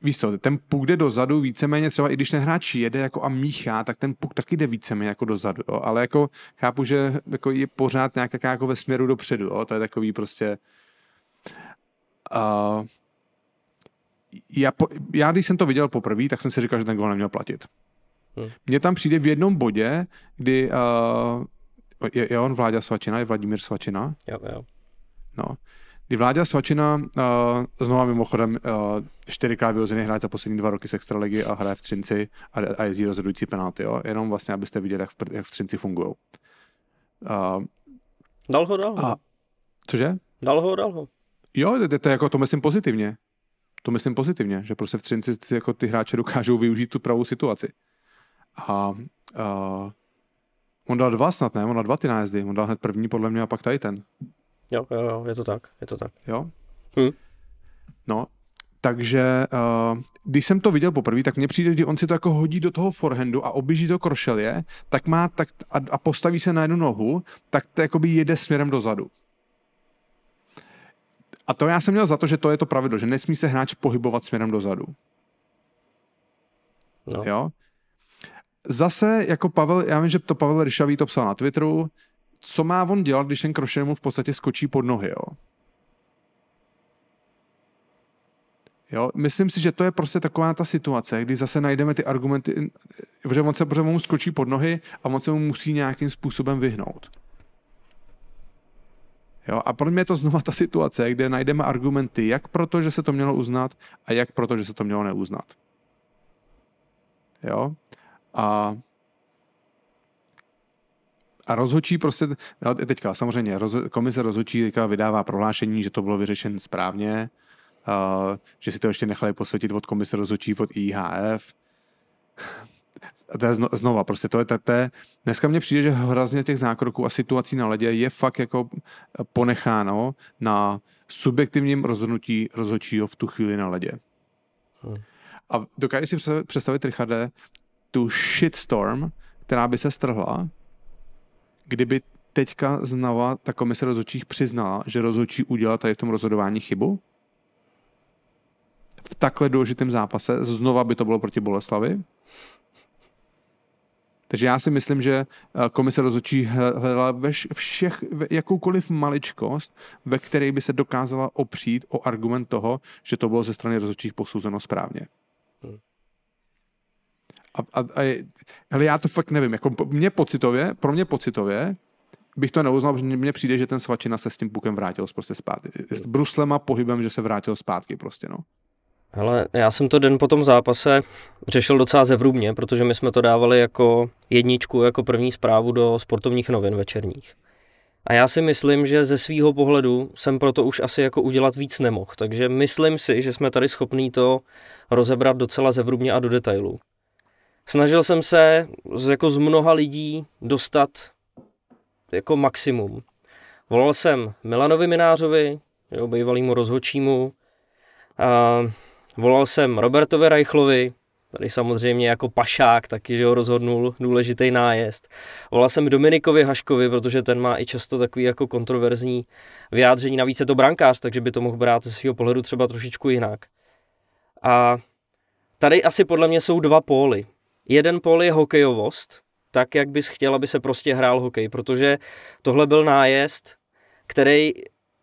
víš co, ten puk jde dozadu víceméně třeba i když ten hráč jede jako a míchá, tak ten puk taky jde víceméně jako dozadu, jo. ale jako chápu, že jako je pořád nějak jako ve směru dopředu, jo. to je takový prostě uh, já, po, já, když jsem to viděl poprvé, tak jsem si říkal, že ten gol neměl platit. Hmm. Mně tam přijde v jednom bodě, kdy uh, je, je on Vláďa Svačina, je Vladimír Svačina? Jo, jo. No. Kdy Vláďa Svačina, uh, eh, znovu mimochodem, uh, čtyřikrát vyhozený hráč za poslední dva roky z Extraligy a hraje v Třinci a, a jezdí rozhodující penalty, jo? jenom vlastně, abyste viděli, jak v, jak v Třinci fungují. Uh, eh, dal ho, dal ho. A, cože? Dal ho, dal ho. Jo, to, to, jako, to myslím pozitivně. To myslím pozitivně, že prostě v Třinci jako ty hráče dokážou využít tu pravou situaci. A uh, on dal dva snad, ne? On dal dva ty nájezdy. On dal hned první podle mě a pak tady ten. Jo, jo, jo, je to tak, je to tak. Jo? Hm. No, takže uh, když jsem to viděl poprvé, tak mně přijde, že on si to jako hodí do toho forehandu a oběží to krošelje, tak má tak, a, a postaví se na jednu nohu, tak to jakoby jede směrem dozadu. A to já jsem měl za to, že to je to pravidlo, že nesmí se hráč pohybovat směrem dozadu. No. Jo? Zase, jako Pavel, já vím, že to Pavel Ryšavý to psal na Twitteru, co má on dělat, když ten Crusher mu v podstatě skočí pod nohy, jo? Jo, myslím si, že to je prostě taková ta situace, kdy zase najdeme ty argumenty, že on se protože mu skočí pod nohy a on se mu musí nějakým způsobem vyhnout. Jo, a pro mě je to znova ta situace, kde najdeme argumenty jak proto, že se to mělo uznat a jak proto, že se to mělo neuznat. Jo? A a rozhočí prostě, no, teďka samozřejmě roz, komise rozhočí teďka vydává prohlášení, že to bylo vyřešen správně, uh, že si to ještě nechali posvětit od komise rozhočí od IHF. A to je zno, znova, prostě to je, to, dneska mně přijde, že hrazně těch zákroků a situací na ledě je fakt jako ponecháno na subjektivním rozhodnutí rozhodčího v tu chvíli na ledě. Hmm. A dokážeš si představit, Richarde, tu shitstorm, která by se strhla, kdyby teďka znava ta komise rozhodčích přiznala, že rozhodčí udělal tady v tom rozhodování chybu? V takhle důležitém zápase, znova by to bylo proti Boleslavi? Takže já si myslím, že eh, komise rozhodčí hledala veš, všech, jakoukoliv maličkost, ve které by se dokázala opřít o argument toho, že to bylo ze strany rozhodčích posouzeno správně. A, a, a, hele, já to fakt nevím. Jako mě pocitově, pro mě pocitově, bych to neuznal, protože mně přijde, že ten svačina se s tím pukem vrátil prostě zpátky. S bruslem a pohybem, že se vrátil zpátky prostě, no. Hele, já jsem to den po tom zápase řešil docela zevrubně, protože my jsme to dávali jako jedničku, jako první zprávu do sportovních novin večerních. A já si myslím, že ze svýho pohledu jsem proto už asi jako udělat víc nemohl. Takže myslím si, že jsme tady schopní to rozebrat docela zevrubně a do detailu. Snažil jsem se z, jako z mnoha lidí dostat jako maximum. Volal jsem Milanovi Minářovi, jo, bývalýmu rozhočímu, a volal jsem Robertovi Reichlovi, tady samozřejmě jako pašák taky, že ho rozhodnul důležitý nájezd. Volal jsem Dominikovi Haškovi, protože ten má i často takový jako kontroverzní vyjádření, navíc je to brankář, takže by to mohl brát ze svého pohledu třeba trošičku jinak. A tady asi podle mě jsou dva póly. Jeden pol je hokejovost, tak, jak bys chtěl, aby se prostě hrál hokej, protože tohle byl nájezd, který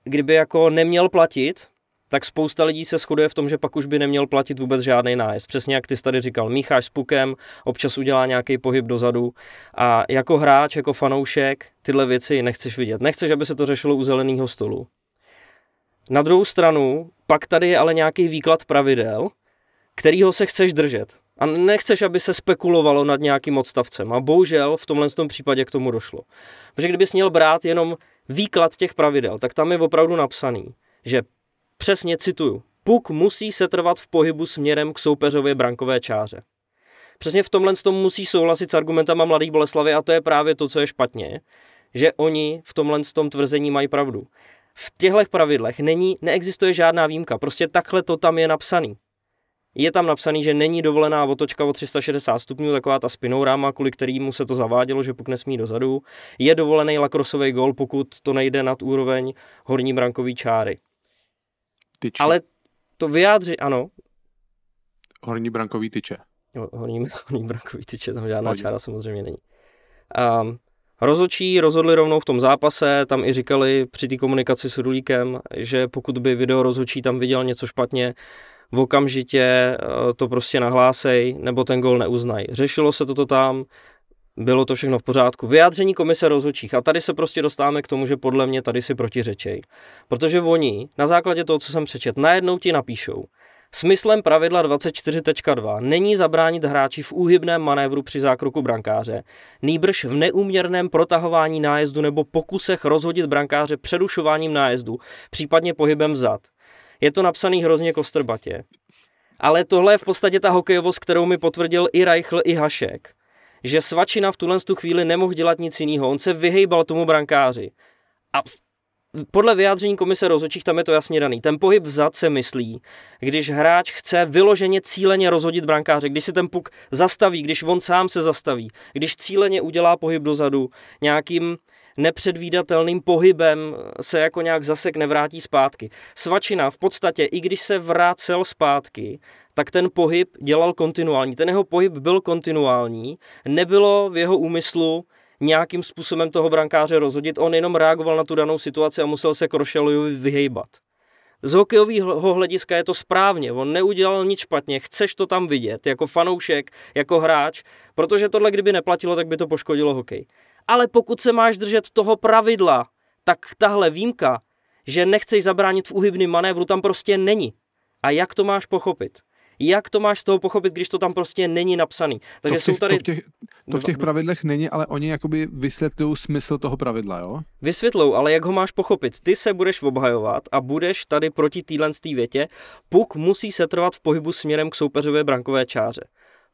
kdyby jako neměl platit, tak spousta lidí se shoduje v tom, že pak už by neměl platit vůbec žádný nájezd. Přesně jak ty jsi tady říkal, mícháš s pukem, občas udělá nějaký pohyb dozadu a jako hráč, jako fanoušek tyhle věci nechceš vidět. Nechceš, aby se to řešilo u zeleného stolu. Na druhou stranu, pak tady je ale nějaký výklad pravidel, kterýho se chceš držet. A nechceš, aby se spekulovalo nad nějakým odstavcem. A bohužel v tomhle tom případě k tomu došlo. Protože kdybys měl brát jenom výklad těch pravidel, tak tam je opravdu napsaný, že přesně cituju, puk musí setrvat v pohybu směrem k soupeřově brankové čáře. Přesně v tomhle tom musí souhlasit s argumentama mladý Boleslavy a to je právě to, co je špatně, že oni v tomhle tom tvrzení mají pravdu. V těchto pravidlech není, neexistuje žádná výjimka, prostě takhle to tam je napsaný. Je tam napsaný, že není dovolená otočka o 360 stupňů, taková ta ráma, kvůli kterýmu se to zavádělo, že puk nesmí dozadu. Je dovolený lakrosový gol, pokud to nejde nad úroveň horní brankové čáry. Tyče. Ale to vyjádří, ano. Horní brankový tyče. Jo, horní, horní brankový tyče, tam žádná Spodě. čára samozřejmě není. Um, ehm, Rozočí rozhodli rovnou v tom zápase, tam i říkali při té komunikaci s Rulíkem, že pokud by video rozočí tam viděl něco špatně, v okamžitě eh, to prostě nahlásej nebo ten gol neuznají. Řešilo se toto tam, bylo to všechno v pořádku. Vyjádření komise rozhodčích. A tady se prostě dostáváme k tomu, že podle mě tady si protiřečej. Protože oni, na základě toho, co jsem přečet, najednou ti napíšou. Smyslem pravidla 24.2 není zabránit hráči v úhybném manévru při zákroku brankáře, nýbrž v neuměrném protahování nájezdu nebo pokusech rozhodit brankáře přerušováním nájezdu, případně pohybem vzad. Je to napsaný hrozně kostrbatě. Ale tohle je v podstatě ta hokejovost, kterou mi potvrdil i Reichl, i Hašek. Že Svačina v tuhle tu chvíli nemohl dělat nic jiného. On se vyhejbal tomu brankáři. A podle vyjádření komise rozhodčích tam je to jasně daný. Ten pohyb vzad se myslí, když hráč chce vyloženě cíleně rozhodit brankáře, když se ten puk zastaví, když on sám se zastaví, když cíleně udělá pohyb dozadu nějakým nepředvídatelným pohybem se jako nějak zasek nevrátí zpátky. Svačina v podstatě, i když se vrácel zpátky, tak ten pohyb dělal kontinuální. Ten jeho pohyb byl kontinuální, nebylo v jeho úmyslu nějakým způsobem toho brankáře rozhodit, on jenom reagoval na tu danou situaci a musel se Krošelovi vyhejbat. Z hokejového hlediska je to správně, on neudělal nic špatně, chceš to tam vidět, jako fanoušek, jako hráč, protože tohle kdyby neplatilo, tak by to poškodilo hokej. Ale pokud se máš držet toho pravidla, tak tahle výjimka, že nechceš zabránit v uhybným manévru, tam prostě není. A jak to máš pochopit? jak to máš z toho pochopit, když to tam prostě není napsaný. Takže to v těch, jsou tady... To v, těch, to v těch pravidlech není, ale oni jakoby vysvětlují smysl toho pravidla, jo? Vysvětlují, ale jak ho máš pochopit? Ty se budeš obhajovat a budeš tady proti téhle větě. Puk musí setrvat v pohybu směrem k soupeřové brankové čáře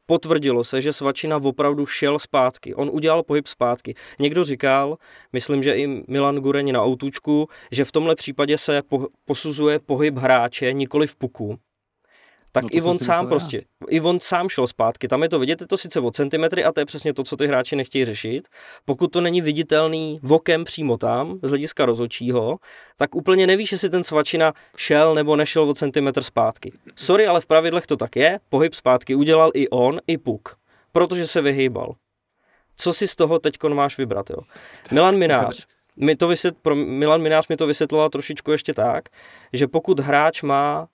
potvrdilo se, že Svačina opravdu šel zpátky. On udělal pohyb zpátky. Někdo říkal, myslím, že i Milan Gureň na autučku, že v tomhle případě se po, posuzuje pohyb hráče, nikoli v puku tak no i on sám prostě, já. i on sám šel zpátky. Tam je to vidět, je to sice o centimetry a to je přesně to, co ty hráči nechtějí řešit. Pokud to není viditelný vokem přímo tam, z hlediska rozhodčího, tak úplně nevíš, jestli ten svačina šel nebo nešel o centimetr zpátky. Sorry, ale v pravidlech to tak je, pohyb zpátky udělal i on, i puk, protože se vyhýbal. Co si z toho teď máš vybrat, jo? Milan Minář, mi to vysvět, pro Milan Minář mi to vysvětloval trošičku ještě tak, že pokud hráč má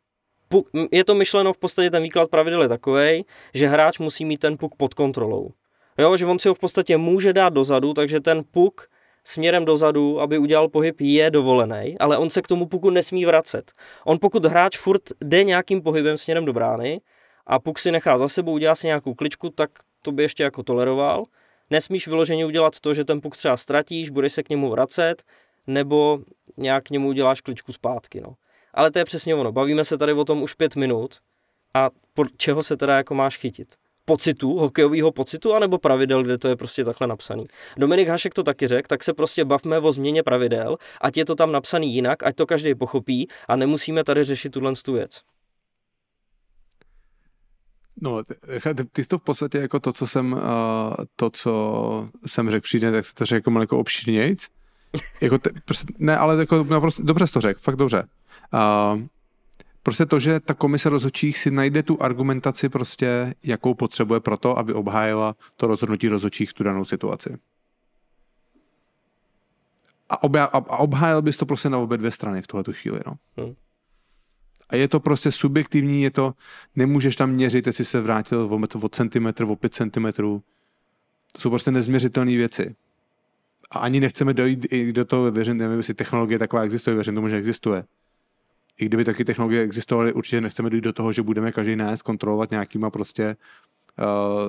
puk, je to myšleno v podstatě ten výklad pravidel je takový, že hráč musí mít ten puk pod kontrolou. Jo, že on si ho v podstatě může dát dozadu, takže ten puk směrem dozadu, aby udělal pohyb, je dovolený, ale on se k tomu puku nesmí vracet. On pokud hráč furt jde nějakým pohybem směrem do brány a puk si nechá za sebou, udělá si nějakou kličku, tak to by ještě jako toleroval. Nesmíš vyloženě udělat to, že ten puk třeba ztratíš, budeš se k němu vracet, nebo nějak k němu uděláš kličku zpátky. No. Ale to je přesně ono. Bavíme se tady o tom už pět minut a po čeho se teda jako máš chytit? pocitu, hokejového pocitu, anebo pravidel, kde to je prostě takhle napsaný. Dominik Hašek to taky řekl, tak se prostě bavme o změně pravidel, ať je to tam napsaný jinak, ať to každý pochopí a nemusíme tady řešit tuhle tu věc. No, ty jsi to v podstatě jako to, co jsem, uh, to, co jsem řekl přijde, tak se to řekl jako malinko obšírnějc. Jako te, prostě, ne, ale jako naprosto, dobře jsi to řekl, fakt dobře prostě to, že ta komise rozhodčích si najde tu argumentaci prostě, jakou potřebuje pro to, aby obhájila to rozhodnutí rozhodčích v tu danou situaci. A, obja, a obhájil bys to prostě na obě dvě strany v tuhle chvíli, no. Hmm. A je to prostě subjektivní, je to, nemůžeš tam měřit, jestli se vrátil o, metr, o centimetr, o pět centimetrů. To jsou prostě nezměřitelné věci. A ani nechceme dojít i do toho, věřím, nevím, jestli technologie taková existuje, věřím tomu, že existuje i kdyby taky technologie existovaly, určitě nechceme dojít do toho, že budeme každý nás kontrolovat nějakýma prostě uh,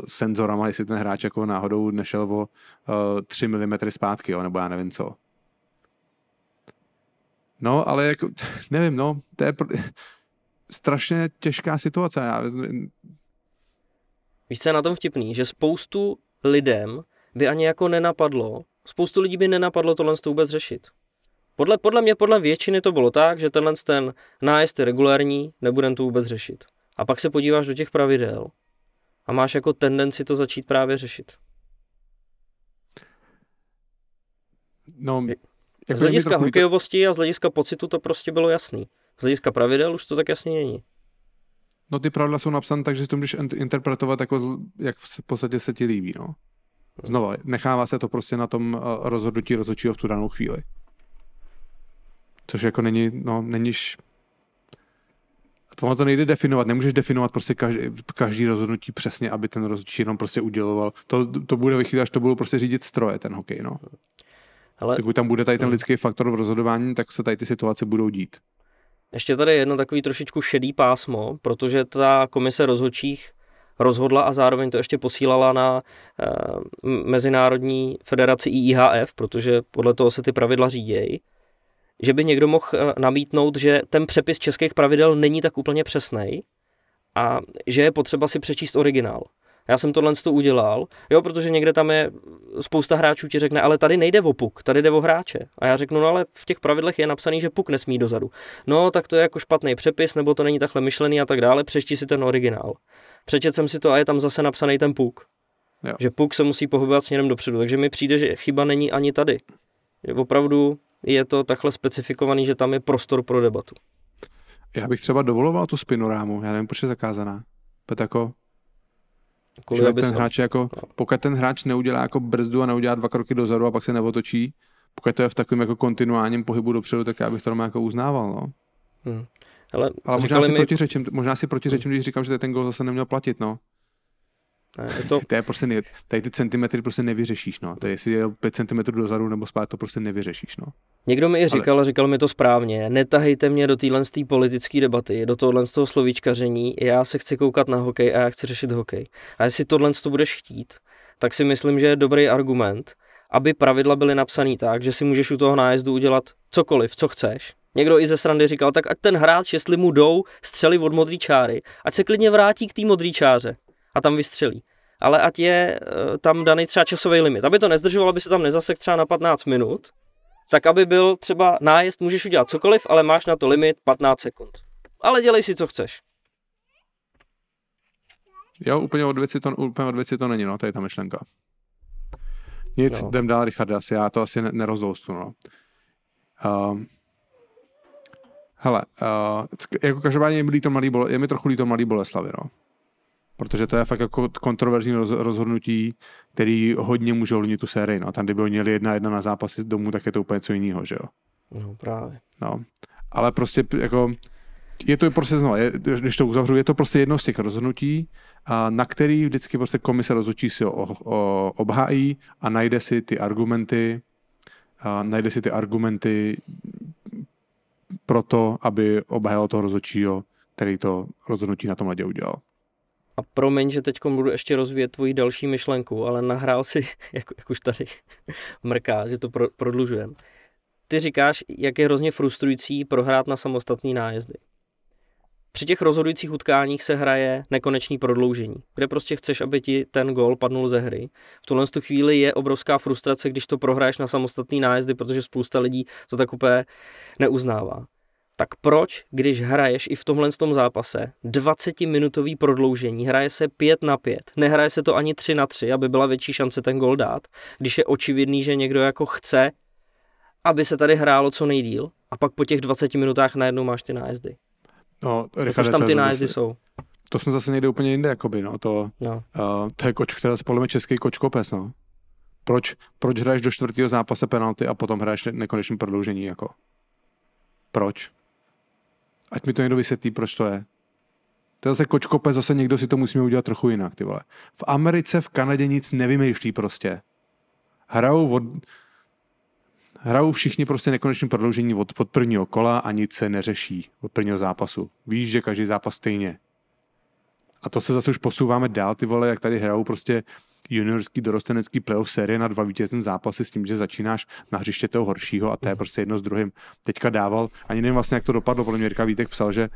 senzorama, jestli ten hráč jako náhodou nešel o uh, 3 mm zpátky, jo, nebo já nevím co. No, ale jako, nevím, no, to je pro... strašně těžká situace. Já... Víš, co je na tom vtipný? Že spoustu lidem by ani jako nenapadlo, spoustu lidí by nenapadlo tohle vůbec řešit. Podle, podle mě, podle většiny to bylo tak, že tenhle ten nájezd je regulární, nebudem to vůbec řešit. A pak se podíváš do těch pravidel a máš jako tendenci to začít právě řešit. No, jako z hlediska hokejovosti hokejovosti a z hlediska pocitu to prostě bylo jasný. Z hlediska pravidel už to tak jasně není. No ty pravidla jsou napsané tak, že to můžeš interpretovat jako, jak v podstatě se ti líbí, no. Znova, nechává se to prostě na tom eh, rozhodnutí rozhodčího v tu danou chvíli. Což jako není, no, neníž... To to nejde definovat, nemůžeš definovat prostě každý, každý rozhodnutí přesně, aby ten rozhodčí jenom prostě uděloval. To, to bude vychytat, to budou prostě řídit stroje, ten hokej, no. Ale... Tak tam bude tady ten hmm. lidský faktor v rozhodování, tak se tady ty situace budou dít. Ještě tady jedno takový trošičku šedý pásmo, protože ta komise rozhodčích rozhodla a zároveň to ještě posílala na e, Mezinárodní federaci IIHF, protože podle toho se ty pravidla řídějí že by někdo mohl eh, namítnout, že ten přepis českých pravidel není tak úplně přesný a že je potřeba si přečíst originál. Já jsem tohle to udělal, jo, protože někde tam je eh, spousta hráčů ti řekne, ale tady nejde o puk, tady jde o hráče. A já řeknu, no ale v těch pravidlech je napsaný, že puk nesmí dozadu. No, tak to je jako špatný přepis, nebo to není takhle myšlený a tak dále, přečti si ten originál. Přečet jsem si to a je tam zase napsaný ten puk. Jo. Že puk se musí pohybovat směrem dopředu, takže mi přijde, že chyba není ani tady opravdu je to takhle specifikovaný, že tam je prostor pro debatu. Já bych třeba dovoloval tu spinorámu, já nevím, proč je zakázaná. Protože jako, Kvůli, ten hráč jako, no. pokud ten hráč neudělá jako brzdu a neudělá dva kroky dozadu a pak se neotočí, pokud to je v takovém jako kontinuálním pohybu dopředu, tak já bych to tam jako uznával, no. Hmm. Ale, Ale možná, si mi... protiřečím, možná si protiřečím, když říkám, že ten gol zase neměl platit, no. Je to... to je prostě ne... tady ty centimetry prostě nevyřešíš, no. To je, jestli je 5 cm dozadu nebo zpátky, to prostě nevyřešíš, no. Někdo mi i říkal, Ale... říkal mi to správně, netahejte mě do téhle politické debaty, do tohohle z toho slovíčkaření, já se chci koukat na hokej a já chci řešit hokej. A jestli tohle to budeš chtít, tak si myslím, že je dobrý argument, aby pravidla byly napsaný tak, že si můžeš u toho nájezdu udělat cokoliv, co chceš, Někdo i ze srandy říkal, tak ať ten hráč, jestli mu jdou střely od modrý čáry, ať se klidně vrátí k té modrý čáře a tam vystřelí. Ale ať je e, tam daný třeba časový limit, aby to nezdržovalo, aby se tam nezasek třeba na 15 minut, tak aby byl třeba nájezd, můžeš udělat cokoliv, ale máš na to limit 15 sekund. Ale dělej si, co chceš. Jo, úplně od věci to, úplně od věci to není, no, to je ta myšlenka. Nic, jo. jdem dál, Richarda, asi já to asi nerozloustu, no. Uh, hele, uh, jako každopádně je mi, to malý, je mi trochu líto malý Boleslavy, no protože to je fakt jako kontroverzní rozhodnutí, který hodně může ovlivnit tu sérii. No. Tam, kdyby oni měli jedna jedna na zápasy domů, tak je to úplně co jiného, že jo? No právě. No. Ale prostě jako je to prostě znovu, je, když to uzavřu, je to prostě jedno z těch rozhodnutí, a na který vždycky prostě komise rozhodčí si o, o, obhájí a najde si ty argumenty, a najde si ty argumenty pro to, aby obhájil toho rozhodčího, který to rozhodnutí na tom ledě udělal a promiň, že teď budu ještě rozvíjet tvoji další myšlenku, ale nahrál si, jak, jak už tady mrká, že to pro, prodlužujem. Ty říkáš, jak je hrozně frustrující prohrát na samostatný nájezdy. Při těch rozhodujících utkáních se hraje nekonečný prodloužení, kde prostě chceš, aby ti ten gol padnul ze hry. V tuhle tu chvíli je obrovská frustrace, když to prohráš na samostatný nájezdy, protože spousta lidí to tak úplně neuznává tak proč, když hraješ i v tomhle tom zápase 20-minutový prodloužení, hraje se 5 na 5, nehraje se to ani 3 na 3, aby byla větší šance ten gol dát, když je očividný, že někdo jako chce, aby se tady hrálo co nejdíl a pak po těch 20 minutách najednou máš ty nájezdy. No, Richard, tam ty nájezdy jsou. To jsme zase někde úplně jinde, jakoby, no, to, no. Uh, to je koč, se podle mě český pes, no. Proč, proč hraješ do čtvrtého zápase penalty a potom hraješ nekonečné prodloužení, jako? Proč? Ať mi to někdo vysvětlí, proč to je. To je zase kočkope, zase někdo si to musíme udělat trochu jinak, ty vole. V Americe, v Kanadě nic nevymýšlí prostě. Hrajou od... Hrajou všichni prostě nekonečným prodloužení od, od prvního kola a nic se neřeší od prvního zápasu. Víš, že každý zápas stejně. A to se zase už posouváme dál, ty vole, jak tady hrajou prostě juniorský dorostenecký playoff série na dva vítězné zápasy s tím, že začínáš na hřiště toho horšího a to je mhm. prostě jedno s druhým. Teďka dával, ani nevím vlastně, jak to dopadlo, podle mě Jirka Vítek psal, že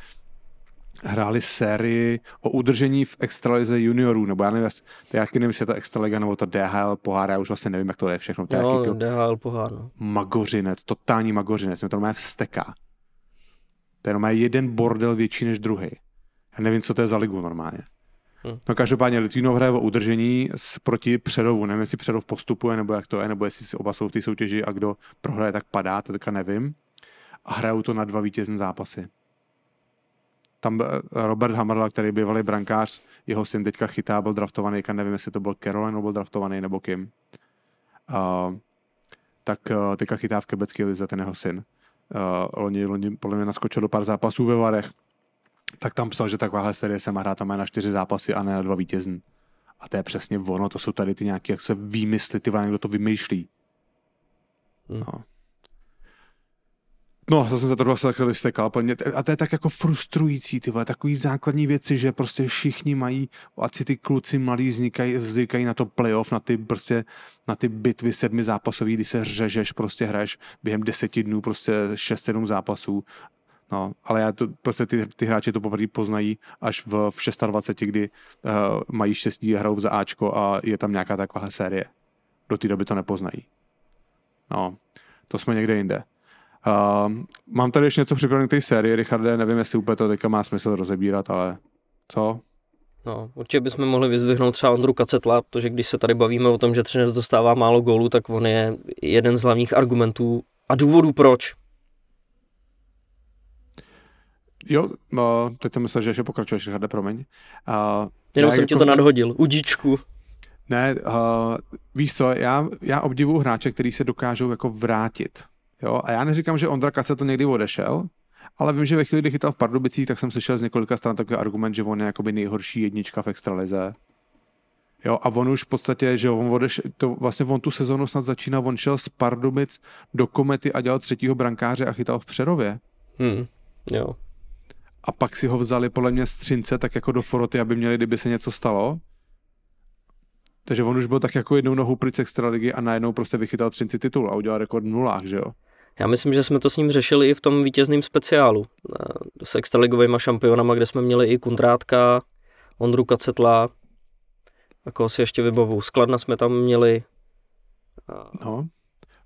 hráli sérii o udržení v extralize juniorů, nebo já nevím, to jaký nevím, jestli je ta extraliga nebo ta DHL pohár, já už vlastně nevím, jak to je všechno. To je jaký, DHL pohár. No. Magořinec, totální magořinec, to má vsteká. To je jenom jeden bordel větší než druhý. Já nevím, co to je za ligu normálně. Hmm. No každopádně Litvinov hraje o udržení s proti Předovu. Nevím, jestli Předov postupuje, nebo jak to je, nebo jestli oba jsou v té soutěži a kdo prohraje, tak padá, to teďka nevím. A hrajou to na dva vítězné zápasy. Tam eh, Robert Hamrla, který bývalý brankář, jeho syn teďka chytá, byl draftovaný, nevím, jestli to byl Caroline, nebo byl draftovaný, nebo kým. Uh, tak uh, teďka chytá v kebecké lize ten jeho syn. Uh, loni, loni podle mě naskočil do pár zápasů ve Varech, tak tam psal, že takováhle série se má hrát tam má na čtyři zápasy a ne na dva vítězní. A to je přesně ono, to jsou tady ty nějaké, jak se výmysly, ty někdo to vymýšlí. Hm. No. No, to jsem se to vlastně takhle vystekal. A to je tak jako frustrující, ty vole, takový základní věci, že prostě všichni mají, ať si ty kluci mladí vznikají, vznikají na to playoff, na ty prostě, na ty bitvy sedmi zápasový, kdy se řežeš, prostě hraješ během deseti dnů prostě šest, sedm zápasů No, ale já to, prostě ty, ty hráči to poprvé poznají až v, v 26, kdy uh, mají štěstí hrou za Ačko a je tam nějaká taková série. Do té doby to nepoznají. No, to jsme někde jinde. Uh, mám tady ještě něco připravené k té sérii, Richarde, nevím, jestli úplně to teďka má smysl rozebírat, ale co? No, určitě bychom mohli vyzvihnout třeba Ondru Kacetla, protože když se tady bavíme o tom, že Třinec dostává málo gólů, tak on je jeden z hlavních argumentů a důvodů proč Jo, no, teď jsem myslel, že ještě pokračuješ, Richarde, promiň. Uh, Jenom já, jsem ti to jako- nadhodil, udíčku. Ne, uh, víš co, já, já obdivuju hráče, který se dokážou jako vrátit. Jo? A já neříkám, že Ondra Kace to někdy odešel, ale vím, že ve chvíli, kdy chytal v Pardubicích, tak jsem slyšel z několika stran takový argument, že on je jakoby nejhorší jednička v extralize. Jo, a on už v podstatě, že on odeš, to vlastně on tu sezonu snad začínal, on šel z Pardubic do Komety a dělal třetího brankáře a chytal v Přerově. Hmm, jo a pak si ho vzali podle mě střince tak jako do Foroty, aby měli, kdyby se něco stalo. Takže on už byl tak jako jednou nohu pryč z extraligy a najednou prostě vychytal Třinci titul a udělal rekord v nulách, že jo? Já myslím, že jsme to s ním řešili i v tom vítězném speciálu eh, s extraligovými šampionama, kde jsme měli i Kundrátka, Ondru Kacetla, jako si ještě vybavu. Skladna jsme tam měli. Eh, no.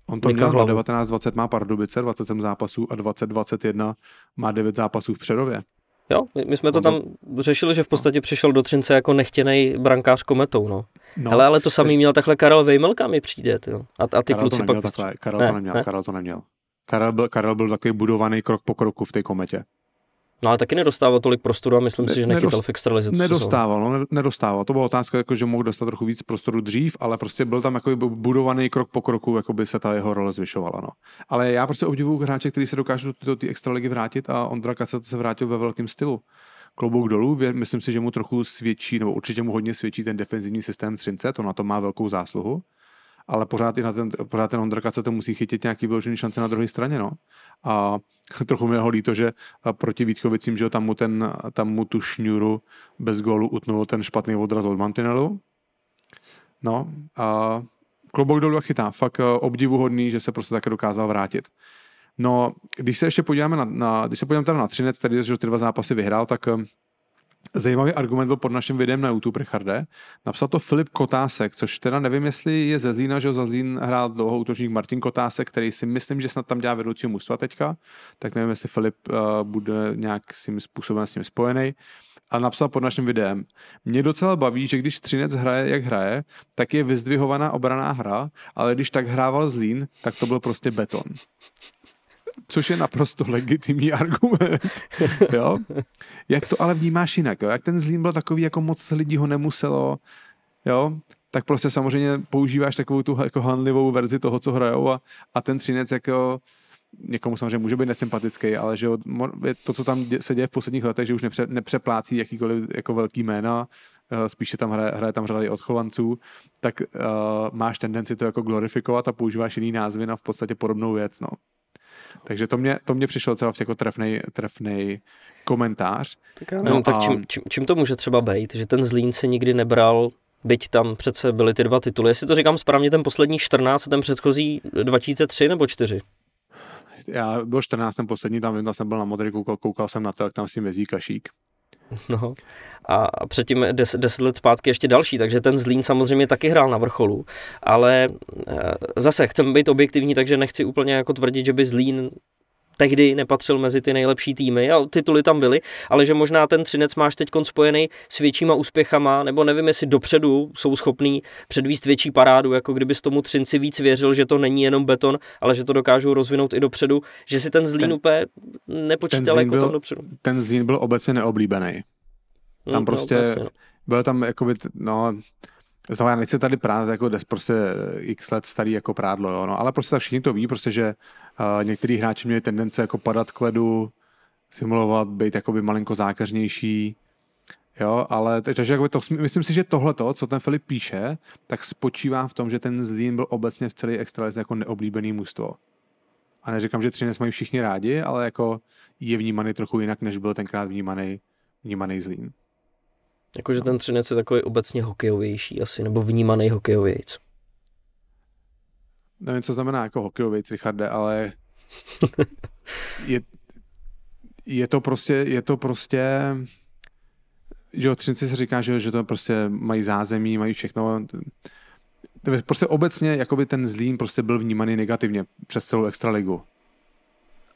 On to měl hlavu. 19-20 má Pardubice, 27 zápasů a 20-21 má 9 zápasů v Přerově. Jo, my, jsme to tam řešili, že v podstatě no. přišel do Třince jako nechtěný brankář kometou, no. no Hele, ale to samý měl takhle Karel Vejmelka mi přijde, jo. A, a ty Karel kluci pak... Takhle, Karel ne, to neměl, ne. Karel to neměl. Karel byl, Karel byl takový budovaný krok po kroku v té kometě. No ale taky nedostával tolik prostoru a myslím ne, si, že nechytal nedost, v extralize. Nedostával, no, nedostával. To byla otázka, jako, že mohl dostat trochu víc prostoru dřív, ale prostě byl tam jako budovaný krok po kroku, jako by se ta jeho role zvyšovala. No. Ale já prostě obdivuju hráče, který se dokáže do té extraligy vrátit a Ondra Kace se vrátil ve velkém stylu klobouk dolů. Myslím si, že mu trochu svědčí, nebo určitě mu hodně svědčí ten defenzivní systém Třince, to na to má velkou zásluhu ale pořád, i na ten, pořád ten Ondra se to musí chytit nějaký vyložený šance na druhé straně. No. A trochu mi ho líto, že proti Vítkovicím, že tam mu, ten, tam mu tu šňuru bez gólu utnul ten špatný odraz od mantinelu. No a klobok dolů a chytá. Fakt e, obdivuhodný, že se prostě také dokázal vrátit. No, když se ještě podíváme na, na když se podíváme teda na Třinec, který že ty dva zápasy vyhrál, tak e, Zajímavý argument byl pod naším videem na YouTube, Richarde. Napsal to Filip Kotásek, což teda nevím, jestli je ze Zlína, že ho za Zlín hrál dlouho útočník Martin Kotásek, který si myslím, že snad tam dělá vedoucího mužstva teďka, tak nevím, jestli Filip uh, bude nějak svým způsobem s ním spojený. A napsal pod naším videem. Mě docela baví, že když Třinec hraje, jak hraje, tak je vyzdvihovaná obraná hra, ale když tak hrával Zlín, tak to byl prostě beton což je naprosto legitimní argument. Jo? Jak to ale vnímáš jinak? Jo? Jak ten Zlín byl takový, jako moc lidí ho nemuselo, jo? tak prostě samozřejmě používáš takovou tu jako hanlivou verzi toho, co hrajou a, a ten Třinec jako někomu samozřejmě může být nesympatický, ale že to, co tam se děje v posledních letech, že už nepře, nepřeplácí jakýkoliv jako velký jména, eh, spíše tam hraje, hraje tam řady odchovanců, tak uh, máš tendenci to jako glorifikovat a používáš jiný názvy na v podstatě podobnou věc. No. Takže to mě, to mě přišlo celá jako trefnej, trefnej komentář. Tak, ano, no, a... tak čím, čím, čím to může třeba být, že ten Zlín se nikdy nebral byť tam přece byly ty dva tituly. Jestli to říkám správně, ten poslední 14 a ten předchozí 2003 nebo 4? Já byl 14, ten poslední, tam jsem byl na Modriku, koukal jsem na to, jak tam si mezí kašík. No. A předtím des, deset let zpátky ještě další, takže ten Zlín samozřejmě taky hrál na vrcholu, ale e, zase chcem být objektivní, takže nechci úplně jako tvrdit, že by Zlín tehdy nepatřil mezi ty nejlepší týmy a tituly tam byly, ale že možná ten Třinec máš teď spojený s většíma úspěchama, nebo nevím, jestli dopředu jsou schopní předvíst větší parádu, jako kdyby tomu Třinci víc věřil, že to není jenom beton, ale že to dokážou rozvinout i dopředu, že si ten Zlín ten, úplně nepočítal jako byl, tam dopředu. Ten Zlín byl obecně neoblíbený. Tam hmm, no, prostě vlastně, no, byl tam jakoby, no, Znamená já nechci tady prát jako des prostě eh, x let starý jako prádlo, jo, no, ale prostě tak všichni to ví, prostě, že uh, některý hráči měli tendence jako padat k ledu, simulovat, být jakoby malinko zákařnější, jo, ale takže jakoby to, myslím si, že tohle to, co ten Filip píše, tak spočívá v tom, že ten Zlín byl obecně v celé extralize jako neoblíbený mužstvo. A neříkám, že Třinec mají všichni rádi, ale jako je vnímaný trochu jinak, než byl tenkrát vnímaný, vnímaný Zlín. Jakože ten Třinec je takový obecně hokejovější asi, nebo vnímaný hokejovějc. Nevím, co znamená jako hokejovějc, Richarde, ale je, je to prostě, je to prostě, že o Třinci se říká, že, že to prostě mají zázemí, mají všechno. Prostě obecně, jakoby ten Zlín prostě byl vnímaný negativně přes celou extraligu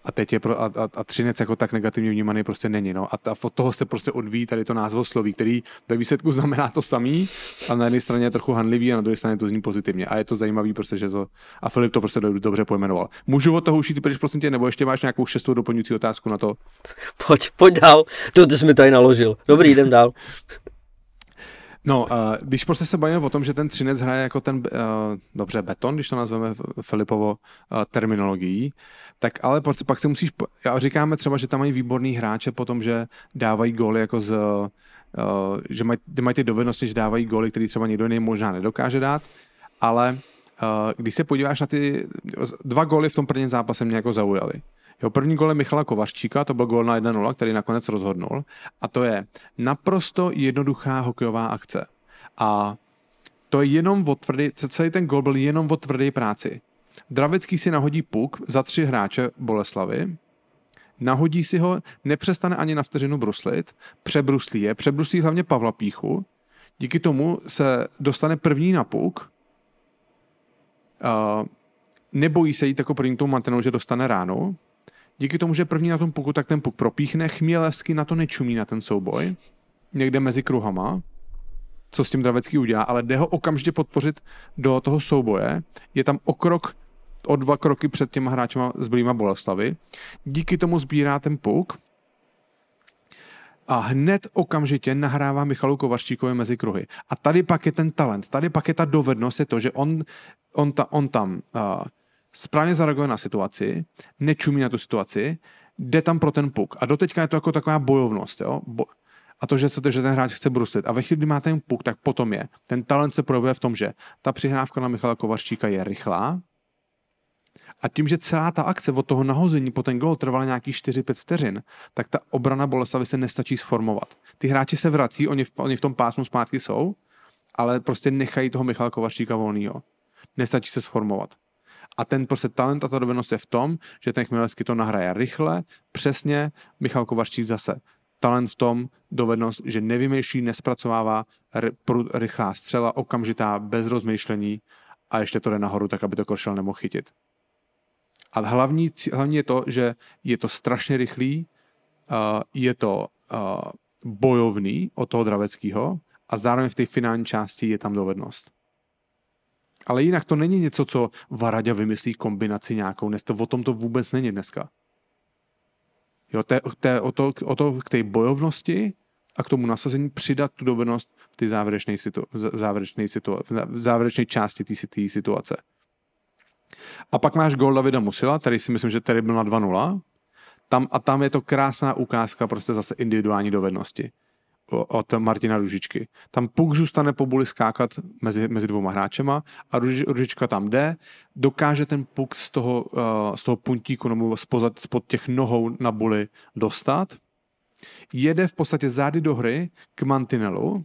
a teď je pro, a, a, a Třinec jako tak negativně vnímaný prostě není. No. A, ta, od toho se prostě odvíjí tady to názvo sloví, který ve výsledku znamená to samý a na jedné straně je trochu hanlivý a na druhé straně to zní pozitivně. A je to zajímavý, prostě, že to. A Filip to prostě dobře pojmenoval. Můžu od toho ušít když prosím tě, nebo ještě máš nějakou šestou doplňující otázku na to? Pojď, pojď dál. To ty jsi mi tady naložil. Dobrý, jdem dál. No, uh, když prostě se bavíme o tom, že ten Třinec hraje jako ten, uh, dobře, beton, když to nazveme Filipovo uh, terminologií, tak ale pak se musíš, já říkáme třeba, že tam mají výborný hráče potom, že dávají góly jako z, uh, že mají, mají ty dovednosti, že dávají góly, které třeba někdo jiný možná nedokáže dát, ale uh, když se podíváš na ty, dva góly v tom prvním zápase mě jako zaujaly. Jo, první gol je Michala Kovařčíka, to byl gol na 1-0, který nakonec rozhodnul. A to je naprosto jednoduchá hokejová akce. A to je jenom o tvrdý, celý ten gol byl jenom o tvrdé práci. Dravecký si nahodí puk za tři hráče Boleslavy, nahodí si ho, nepřestane ani na vteřinu bruslit, přebruslí je, přebruslí hlavně Pavla Píchu, díky tomu se dostane první na puk, uh, nebojí se jít jako první tomu mantenou, že dostane ráno, díky tomu, že první na tom puku, tak ten puk propíchne, Chmělevský na to nečumí na ten souboj, někde mezi kruhama, co s tím Dravecký udělá, ale jde ho okamžitě podpořit do toho souboje. Je tam okrok o dva kroky před těma hráčema z Blíma Boleslavy. Díky tomu sbírá ten puk a hned okamžitě nahrává Michalu Kovařčíkovi mezi kruhy. A tady pak je ten talent, tady pak je ta dovednost, je to, že on, on, ta, on tam uh, správně zareaguje na situaci, nečumí na tu situaci, jde tam pro ten puk. A doteďka je to jako taková bojovnost. Jo? Bo- a to, že, to, že ten hráč chce bruslit. A ve chvíli, kdy má ten puk, tak potom je. Ten talent se projevuje v tom, že ta přihrávka na Michala Kovařčíka je rychlá, a tím, že celá ta akce od toho nahození po ten gol trvala nějaký 4-5 vteřin, tak ta obrana Boleslavy se nestačí sformovat. Ty hráči se vrací, oni v, oni v tom pásmu zpátky jsou, ale prostě nechají toho Michala Kovařčíka volného. Nestačí se sformovat. A ten prostě talent a ta dovednost je v tom, že ten Chmielevský to nahraje rychle, přesně, Michal Kovařčík zase. Talent v tom, dovednost, že nevymýšlí, nespracovává, rychlá střela, okamžitá, bez rozmýšlení a ještě to jde nahoru, tak aby to Koršel nemohl chytit. A hlavní, hlavní je to, že je to strašně rychlý, je to bojovný od toho Draveckého a zároveň v té finální části je tam dovednost. Ale jinak to není něco, co Varadě vymyslí kombinaci nějakou. Dnes to, o tom to vůbec není dneska. Jo, té, té, o, to, o to k té bojovnosti a k tomu nasazení přidat tu dovednost v té závěrečné, situ, závěrečné, situ, závěrečné části té situace. A pak máš gol Davida Musila, který si myslím, že tady byl na 2-0. Tam, a tam je to krásná ukázka prostě zase individuální dovednosti od Martina Ružičky. Tam puk zůstane po buli skákat mezi, mezi dvouma hráčema a Ružička tam jde, dokáže ten puk z toho, uh, z toho puntíku nebo spod, spod těch nohou na buli dostat, jede v podstatě zády do hry k mantinelu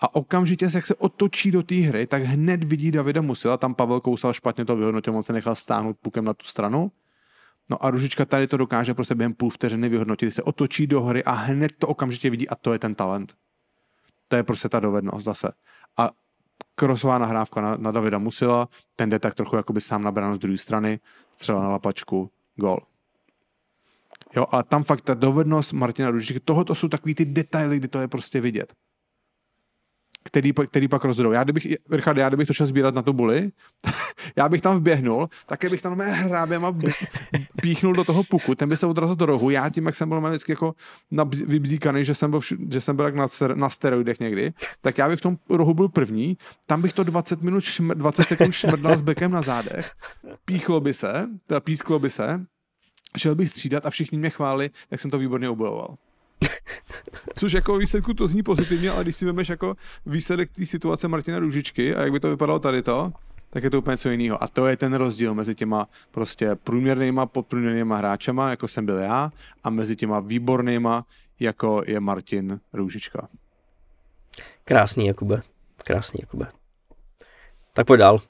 a okamžitě, jak se otočí do té hry, tak hned vidí Davida Musila, tam Pavel Kousal špatně to vyhodnotil, on se nechal stáhnout pukem na tu stranu No a Ružička tady to dokáže prostě během půl vteřiny vyhodnotit, se otočí do hry a hned to okamžitě vidí a to je ten talent. To je prostě ta dovednost zase. A krosová nahrávka na, na Davida Musila, ten jde tak trochu jakoby sám na z druhé strany, střela na lapačku, gol. Jo, a tam fakt ta dovednost Martina Ružičky, tohoto jsou takový ty detaily, kdy to je prostě vidět který, který pak rozhodou. Já kdybych, Richard, já kdybych to šel sbírat na tu buly, já bych tam vběhnul, také bych tam mé hráběma píchnul do toho puku, ten by se odrazil do rohu. Já tím, jak jsem byl vždycky jako vybzíkaný, že jsem byl, vš- že jsem byl jak na, ster- na, steroidech někdy, tak já bych v tom rohu byl první, tam bych to 20 minut, šmr- 20 sekund šmrdal s bekem na zádech, píchlo by se, teda písklo by se, šel bych střídat a všichni mě chválili, jak jsem to výborně obojoval. Což jako výsledku to zní pozitivně, ale když si vemeš jako výsledek té situace Martina Růžičky a jak by to vypadalo tady to, tak je to úplně co jiného. A to je ten rozdíl mezi těma prostě průměrnýma, podprůměrnýma hráčema, jako jsem byl já, a mezi těma výbornýma, jako je Martin Růžička. Krásný, Jakube. Krásný, Jakube. Tak pojď dál.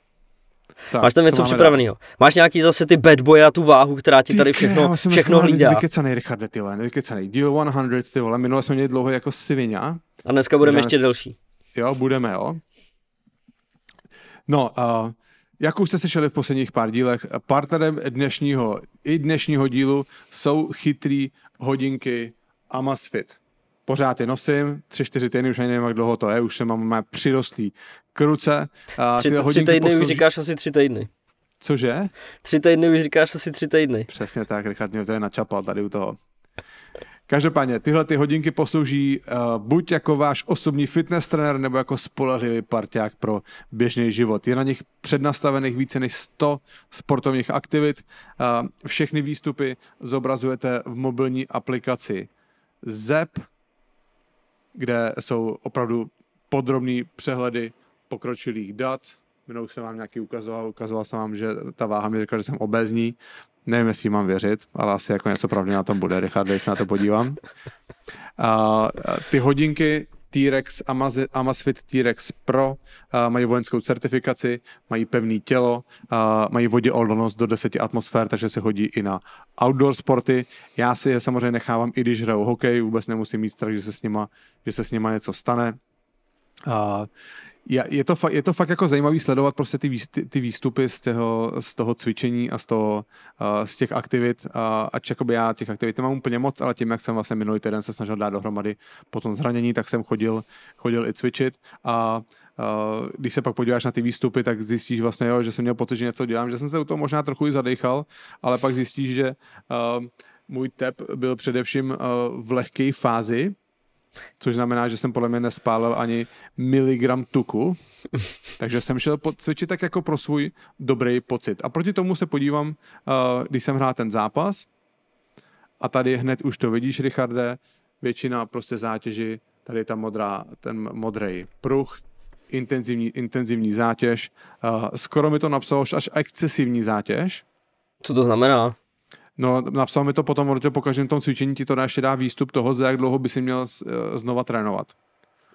Tak, máš tam něco připraveného. Máš nějaký zase ty bad boy a tu váhu, která ti tady všechno, Tyke, všechno hlídá. Vykecanej, Richarde, ty vole, vykecanej. Deal 100, ty vole, minule jsme měli dlouho jako svině. A dneska budeme ještě delší. Jo, budeme, jo. No, uh, jak už jste slyšeli v posledních pár dílech, partnerem dnešního i dnešního dílu jsou chytrý hodinky Amazfit pořád je nosím, tři, čtyři týdny, už ani nevím, jak dlouho to je, už se mám, má přirostlý k ruce. A tři, tři týdny poslouží... už říkáš asi tři týdny. Cože? Tři týdny už říkáš asi tři týdny. Přesně tak, Richard mě to je načapal tady u toho. Každopádně, tyhle ty hodinky poslouží uh, buď jako váš osobní fitness trenér, nebo jako spolehlivý parťák pro běžný život. Je na nich přednastavených více než 100 sportovních aktivit. Uh, všechny výstupy zobrazujete v mobilní aplikaci ZEP kde jsou opravdu podrobné přehledy pokročilých dat. Minulý jsem vám nějaký ukazoval, ukazoval jsem vám, že ta váha mi řekla, že jsem obezní. Nevím, jestli mám věřit, ale asi jako něco pravdy na tom bude. Richard, když se na to podívám. A, ty hodinky T-Rex, Amaz, Amazfit T-Rex Pro, eh, mají vojenskou certifikaci, mají pevné tělo, eh, mají voděodolnost do 10 atmosfér, takže se hodí i na outdoor sporty. Já si je samozřejmě nechávám, i když hrajou hokej, vůbec nemusím mít strach, že se s nima, že se s nima něco stane je, je, to, je to fakt jako zajímavý sledovat prostě ty, ty, ty výstupy z, těho, z toho cvičení a z, toho, uh, z těch aktivit. A ač jakoby já těch aktivit nemám úplně moc, ale tím, jak jsem vlastně minulý týden se snažil dát dohromady po tom zranění, tak jsem chodil, chodil i cvičit. A Uh, když se pak podíváš na ty výstupy, tak zjistíš vlastně, jo, že jsem měl pocit, že něco dělám, že jsem se u toho možná trochu i zadechal, ale pak zjistíš, že uh, můj tep byl především uh, v lehké fázi, což znamená, že jsem podle mě nespálil ani miligram tuku, takže jsem šel cvičit tak jako pro svůj dobrý pocit. A proti tomu se podívám, eh, když jsem hrál ten zápas, a tady hned už to vidíš, Richarde, většina prostě zátěži, tady je ta modrá, ten modrý pruh, intenzivní, intenzivní zátěž, eh, skoro mi to napsalo až excesivní zátěž. Co to znamená? No, napsal mi to potom, Orťo, po každém tom cvičení ti to dá, ještě dá výstup toho, za jak dlouho by si měl eh, znova trénovat.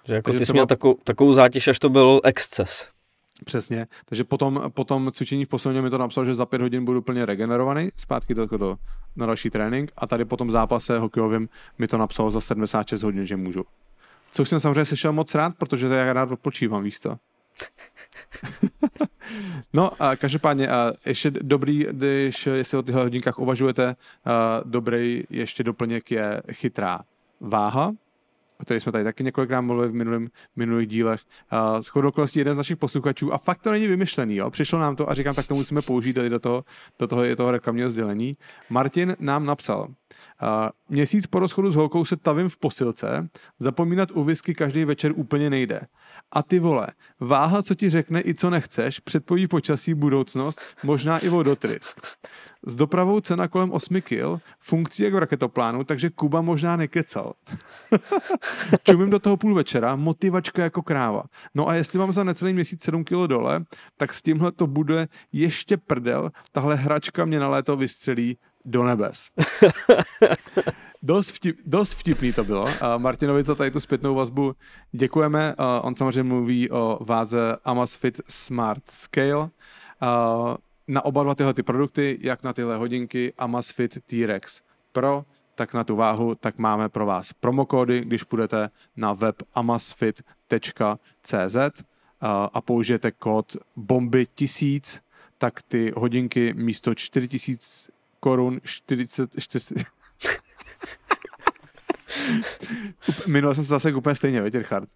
Že jako Takže ty jsi měl takovou, takovou zátěž, až to byl exces. Přesně. Takže potom, potom cvičení v posledním mi to napsal, že za pět hodin budu plně regenerovaný, zpátky do, do, na další trénink a tady potom zápase hokejovým mi to napsalo za 76 hodin, že můžu. Což jsem samozřejmě sešel moc rád, protože já rád odpočívám, víš to. No a každopádně a ještě dobrý, když jestli o těchto hodinkách uvažujete, dobrý ještě doplněk je chytrá váha, o který jsme tady taky několikrát mluvili v minulém, minulých dílech. Uh, shodou okolností jeden z našich posluchačů, a fakt to není vymyšlený, jo? přišlo nám to a říkám, tak to musíme použít tady do toho, do toho, je toho reklamního sdělení. Martin nám napsal, uh, měsíc po rozchodu s holkou se tavím v posilce, zapomínat u whisky každý večer úplně nejde. A ty vole, váha, co ti řekne i co nechceš, předpoví počasí budoucnost, možná i vodotrysk. S dopravou cena kolem 8 kil, funkcí jak v raketoplánu, takže Kuba možná nekecal. Čumím do toho půl večera, motivačka jako kráva. No a jestli mám za necelý měsíc 7 kilo dole, tak s tímhle to bude ještě prdel, tahle hračka mě na léto vystřelí do nebes. Dost, vtip, dost vtipný to bylo. Martinovi za tady tu zpětnou vazbu děkujeme. on samozřejmě mluví o váze Amazfit Smart Scale na oba dva tyhle ty produkty, jak na tyhle hodinky Amazfit T-Rex Pro, tak na tu váhu, tak máme pro vás promokódy, když půjdete na web amazfit.cz eh, a použijete kód BOMBY1000, tak ty hodinky místo 4000 korun 44... Minul jsem se zase úplně stejně, věď, Richard?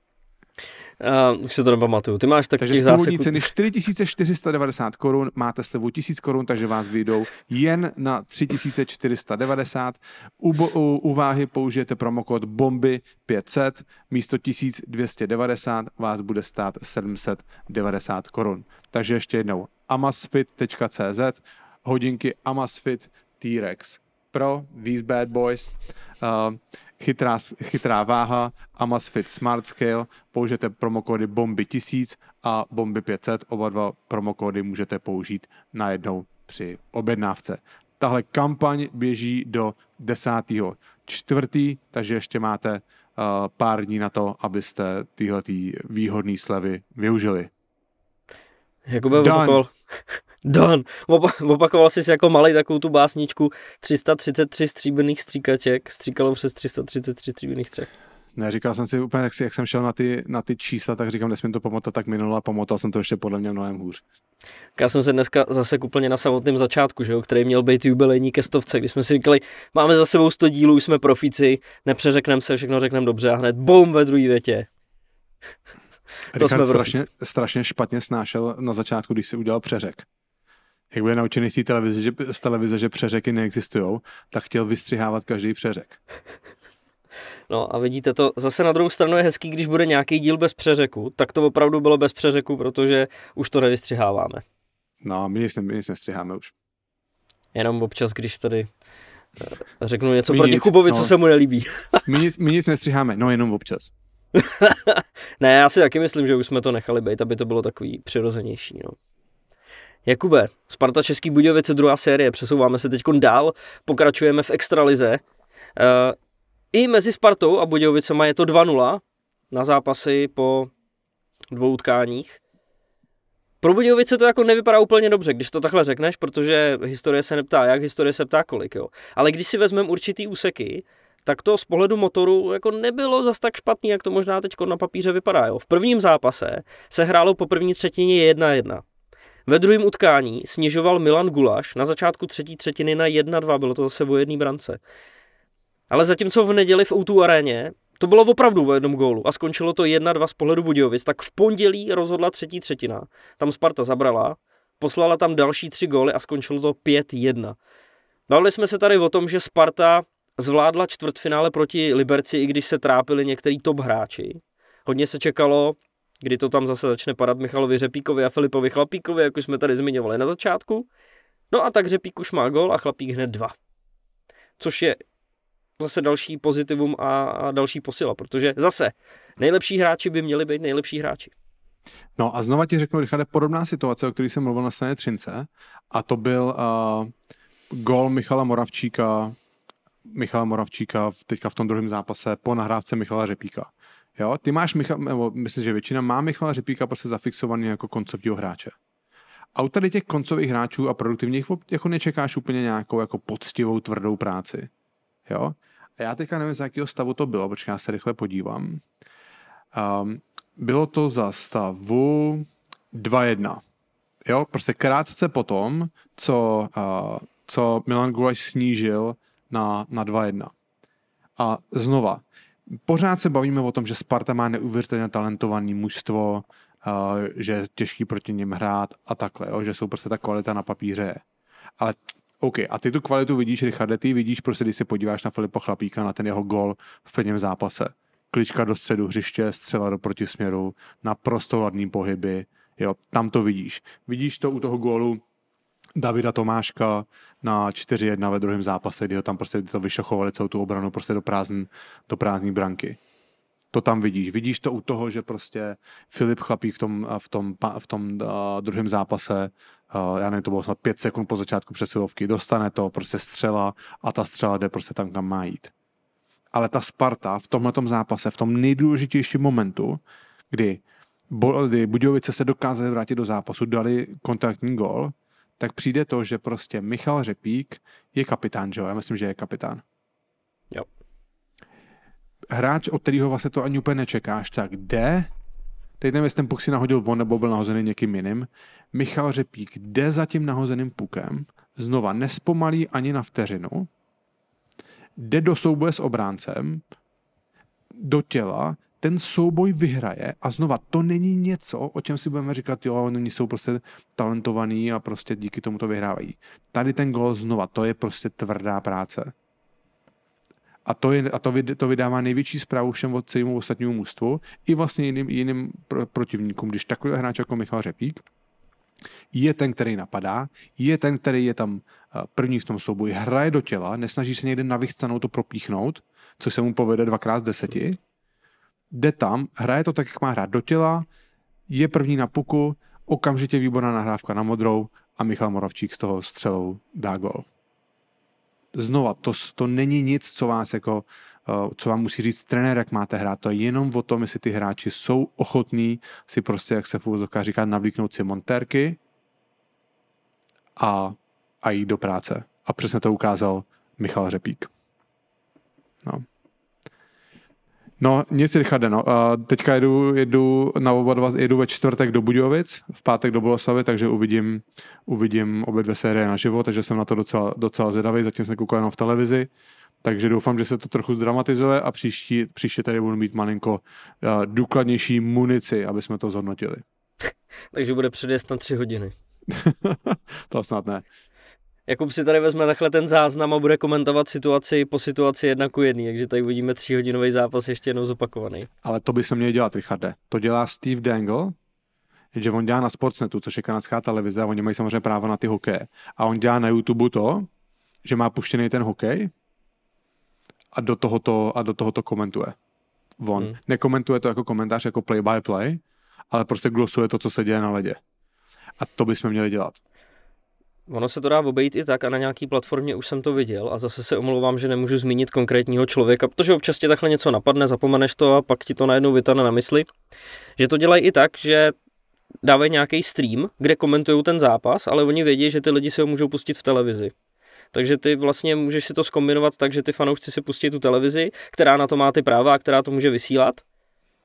Uh, už se to nepamatuju. Ty máš zásek. takže těch ceny 4490 korun, máte slevu 1000 korun, takže vás vyjdou jen na 3490. U, bo, u, u váhy použijete promokod BOMBY 500, místo 1290 vás bude stát 790 korun. Takže ještě jednou amasfit.cz, hodinky Amasfit T-Rex Pro, these bad boys. Uh, chytrá, chytrá váha, Amazfit Smart Scale, použijete promokody bomby 1000 a bomby 500, oba dva promokody můžete použít najednou při objednávce. Tahle kampaň běží do 10. čtvrtý, takže ještě máte uh, pár dní na to, abyste tyhle výhodné slevy využili. Jakube, Done. Don. Opakoval jsi jako malý takovou tu básničku 333 stříbrných stříkaček, stříkalo přes 333 stříbrných střech. Ne, říkal jsem si úplně, jak, si, jak jsem šel na ty, na ty čísla, tak říkám, nesmím to pomotat, tak minula a pomotal jsem to ještě podle mě mnohem hůř. Já jsem se dneska zase úplně na samotném začátku, že jo, který měl být jubilejní ke stovce, když jsme si říkali, máme za sebou 100 dílů, jsme profici, nepřeřekneme se, všechno řekneme dobře a hned boom ve druhé větě. to Richard jsme strašně, strašně špatně snášel na začátku, když si udělal přeřek jak byl naučený z, televize, že, z televize, že přeřeky neexistují, tak chtěl vystřihávat každý přeřek. No a vidíte to, zase na druhou stranu je hezký, když bude nějaký díl bez přeřeku, tak to opravdu bylo bez přeřeku, protože už to nevystřiháváme. No, my nic, my nic nestřiháme už. Jenom občas, když tady eh, řeknu něco my proti nic, Kubovi, no, co se mu nelíbí. my, nic, my nic nestřiháme, no jenom občas. ne, já si taky myslím, že už jsme to nechali být, aby to bylo takový přirozenější. No. Jakube, Sparta Český Budějovice druhá série, přesouváme se teď dál, pokračujeme v extralize. E, I mezi Spartou a Budějovicema je to 2-0 na zápasy po dvou utkáních. Pro Budějovice to jako nevypadá úplně dobře, když to takhle řekneš, protože historie se neptá jak, historie se ptá kolik, jo. Ale když si vezmeme určitý úseky, tak to z pohledu motoru jako nebylo zas tak špatný, jak to možná teď na papíře vypadá. Jo. V prvním zápase se hrálo po první třetině 1-1. Ve druhém utkání snižoval Milan Gulaš na začátku třetí třetiny na 1-2, bylo to zase o jedné brance. Ale zatímco v neděli v O2 aréně to bylo opravdu o jednom gólu a skončilo to 1-2 z pohledu Budějovic, tak v pondělí rozhodla třetí třetina. Tam Sparta zabrala, poslala tam další tři góly a skončilo to 5-1. Bavili jsme se tady o tom, že Sparta zvládla čtvrtfinále proti Liberci, i když se trápili některý top hráči. Hodně se čekalo, kdy to tam zase začne padat Michalovi Řepíkovi a Filipovi Chlapíkovi, jak už jsme tady zmiňovali na začátku. No a tak Řepík už má gol a Chlapík hned dva. Což je zase další pozitivum a další posila, protože zase nejlepší hráči by měli být nejlepší hráči. No a znova ti řeknu, Richarde, podobná situace, o které jsem mluvil na straně Třince, a to byl uh, eh, gol Michala Moravčíka, Michala Moravčíka v, teďka v tom druhém zápase po nahrávce Michala Řepíka. Jo, ty máš, Michal, nebo myslím, že většina má Michala Řepíka prostě zafixovaný jako koncovního hráče. A u tady těch koncových hráčů a produktivních jako nečekáš úplně nějakou jako poctivou, tvrdou práci. Jo? A já teďka nevím, z jakého stavu to bylo, počkej, já se rychle podívám. Um, bylo to za stavu 2-1. Jo, prostě krátce potom, co, uh, co Milan Gulaš snížil na, na 2-1. A znova, pořád se bavíme o tom, že Sparta má neuvěřitelně talentovaný mužstvo, eh, že je těžký proti ním hrát a takhle, jo, že jsou prostě ta kvalita na papíře. Ale OK, a ty tu kvalitu vidíš, Richarde, ty vidíš prostě, když se podíváš na Filipa Chlapíka, na ten jeho gol v prvním zápase. Klička do středu hřiště, střela do protisměru, naprosto ladný pohyby, jo, tam to vidíš. Vidíš to u toho gólu Davida Tomáška na 4-1 ve druhém zápase, kdy ho tam prostě to vyšachovali celou tu obranu prostě do prázdný, do prázdný branky. To tam vidíš. Vidíš to u toho, že prostě Filip Chlapík v tom, v tom, v tom uh, druhém zápase, uh, já nevím, to bylo snad pět sekund po začátku přesilovky, dostane to, prostě střela a ta střela jde prostě tam, kam má jít. Ale ta Sparta v tomhle zápase, v tom nejdůležitějším momentu, kdy Budějovice se dokázali vrátit do zápasu, dali kontaktní gol, tak přijde to, že prostě Michal Řepík je kapitán, že jo? Já myslím, že je kapitán. Jo. Hráč, od kterého vlastně to ani úplně nečekáš, tak jde, teď nevím, jestli ten puk si nahodil on nebo byl nahozený někým jiným, Michal Řepík jde za tím nahozeným pukem, znova nespomalí ani na vteřinu, jde do souboje s obráncem, do těla, ten souboj vyhraje a znova, to není něco, o čem si budeme říkat, jo, oni jsou prostě talentovaní a prostě díky tomu to vyhrávají. Tady ten gol znova, to je prostě tvrdá práce. A to, je, a to, vyd, to vydává největší zprávu všem od celému ostatnímu mužstvu i vlastně jiným, jiným pro, protivníkům, když takový hráč jako Michal Řepík je ten, který napadá, je ten, který je tam eh, první v tom souboji, hraje do těla, nesnaží se někde navychcanou to propíchnout, co se mu povede dvakrát z deseti, jde tam, hraje to tak, jak má hrát do těla, je první na puku, okamžitě výborná nahrávka na modrou a Michal Moravčík z toho střelou dá gol. Znova, to, to není nic, co vás jako eh, co vám musí říct trenér, jak máte hrát. To je jenom o tom, jestli ty hráči jsou ochotní si prostě, jak se v říká, navlíknout si montérky a, a jít do práce. A přesně to ukázal Michal Řepík. No. No, nic, Richarde, no. A teďka jedu, jedu na oba dva, jedu ve čtvrtek do Budějovic, v pátek do Boleslavy, takže uvidím, uvidím obě dvě série na živo, takže jsem na to docela, docela zvědavý, zatím jsem koukal jenom v televizi, takže doufám, že se to trochu zdramatizuje a příští, příště tady budu mít malinko uh, důkladnější munici, aby jsme to zhodnotili. takže bude předjezd na tři hodiny. to snad ne. Jakub si tady vezme takhle ten záznam a bude komentovat situaci po situaci jedna ku jedný, takže tady uvidíme tříhodinový zápas ještě jednou zopakovaný. Ale to by se měl dělat, Richarde. To dělá Steve Dangle, že on dělá na Sportsnetu, což je kanadská televize, a oni mají samozřejmě právo na ty hokej. A on dělá na YouTube to, že má puštěný ten hokej a do tohoto, a do tohoto komentuje. On hmm. nekomentuje to jako komentář, jako play by play, ale prostě glosuje to, co se děje na ledě. A to bychom měli dělat. Ono se to dá obejít i tak a na nějaký platformě už jsem to viděl a zase se omlouvám, že nemůžu zmínit konkrétního člověka, protože občas tě takhle něco napadne, zapomeneš to a pak ti to najednou vytane na mysli, že to dělají i tak, že dávají nějaký stream, kde komentují ten zápas, ale oni vědí, že ty lidi si ho můžou pustit v televizi. Takže ty vlastně můžeš si to skombinovat tak, že ty fanoušci si pustí tu televizi, která na to má ty práva a která to může vysílat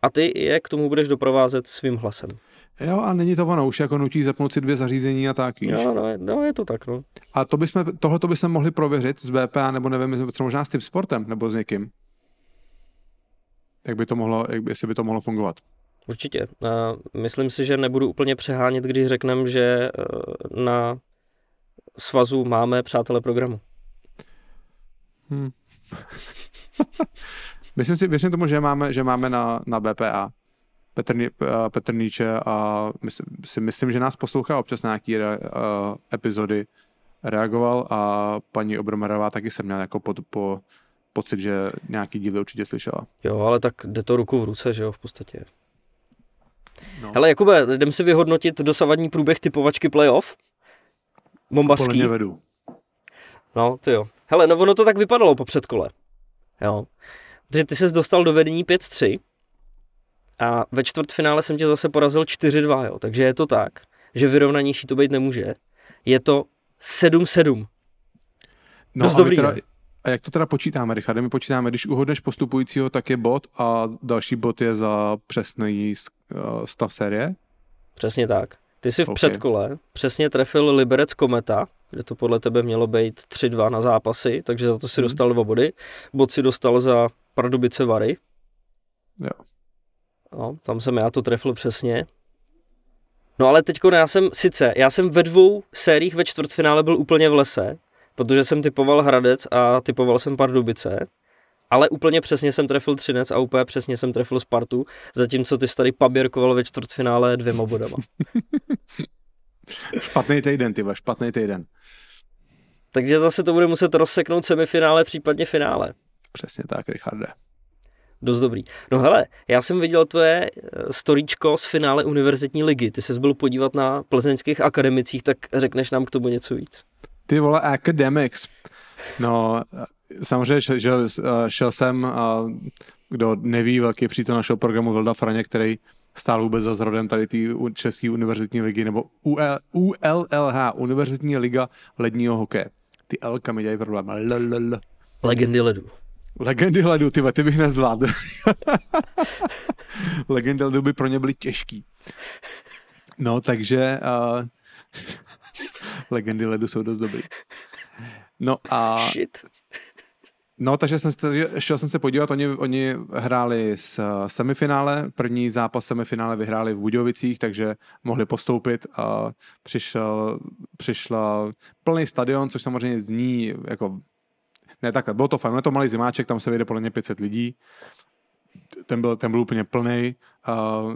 a ty je k tomu budeš doprovázet svým hlasem. Jo, a není to ono, už jako nutí zapnout si dvě zařízení a tak, víš? Jo, no, no, no, je to tak, no. A to bychom, tohle to bychom mohli prověřit s BPA, nebo nevím, co možná s tím sportem, nebo s někým. Jak by to mohlo, jak by, jestli by to mohlo fungovat. Určitě. Myslím si, že nebudu úplně přehánět, když řekneme, že eh, na svazu máme přátelé programu. Hmm. Myslím si, věřím tomu, že máme, že máme na, na BPA. Petr, eh, Petr Níče a mysl, si myslím, že nás poslouchá občas na nějaké re, uh, epizody reagoval a paní Obromerová taky se měla jako pod, po, pocit, že nějaký díl určitě slyšela. Jo, ale tak jde to ruku v ruce, že jo, v podstatě. No. Hele, Jakube, jdem si vyhodnotit dosavadní průběh typovačky playoff. Bombaský. vedu. No, ty jo. Hele, no ono to tak vypadalo po předkole. Jo. Protože ty ses dostal do vedení a ve čtvrtfinále jsem tě zase porazil 4-2, jo. Takže je to tak, že vyrovnanější to být nemůže. Je to 7-7. No, Dost dobrý, teda, A jak to teda počítáme, Richard? My počítáme, když uhodneš postupujícího, tak je bod a další bod je za přesný eh, stav série? Přesně tak. Ty jsi v okay. předkole přesně trefil Liberec Kometa, kde to podle tebe mělo být 3-2 na zápasy, takže za to si hmm. dostal dva body. Bod si dostal za Pardubice Vary. Jo. No, tam jsem já to trefil přesně. No ale teďko no, já jsem, sice, já jsem ve dvou sériích ve čtvrtfinále byl úplně v lese, protože jsem typoval Hradec a typoval jsem Pardubice, ale úplně přesně jsem trefil Třinec a úplně přesně jsem trefil Spartu, zatímco ty tady paběrkoval ve čtvrtfinále dvěma bodama. špatný týden, ty špatný týden. Takže zase to bude muset rozseknout semifinále, případně finále. Přesně tak, Richarde. Dost dobrý. No hele, já jsem viděl tvoje eh, storíčko z finále univerzitní ligy. Ty se byl podívat na plzeňských akademicích, tak řekneš nám k tomu něco víc. Ty vole, academics. No, samozřejmě, že šel, eh, šel jsem, a eh, kdo neví, velký přítel našeho programu Vilda Franě, který stál vůbec za zrodem tady té České univerzitní ligy, nebo UL, e, ULLH, Univerzitní liga ledního hokeje. Ty L-ka mi dělají problém. L, Legendy ledu. Legendy hledu, ty ty bych nezvládl. Legendy hledu by pro ně byly těžký. No, takže uh, legendy ledu jsou dost dobrý. No a... Shit. No, takže jsem se, šel jsem se podívat, oni, oni hráli s semifinále, první zápas semifinále vyhráli v Budějovicích, takže mohli postoupit a přišel, přišla plný stadion, což samozřejmě zní jako ne, takhle, bylo to fajn, bylo to malý zimáček, tam se vyjde podle mě 500 lidí, ten byl, ten byl úplně plný, uh, eh,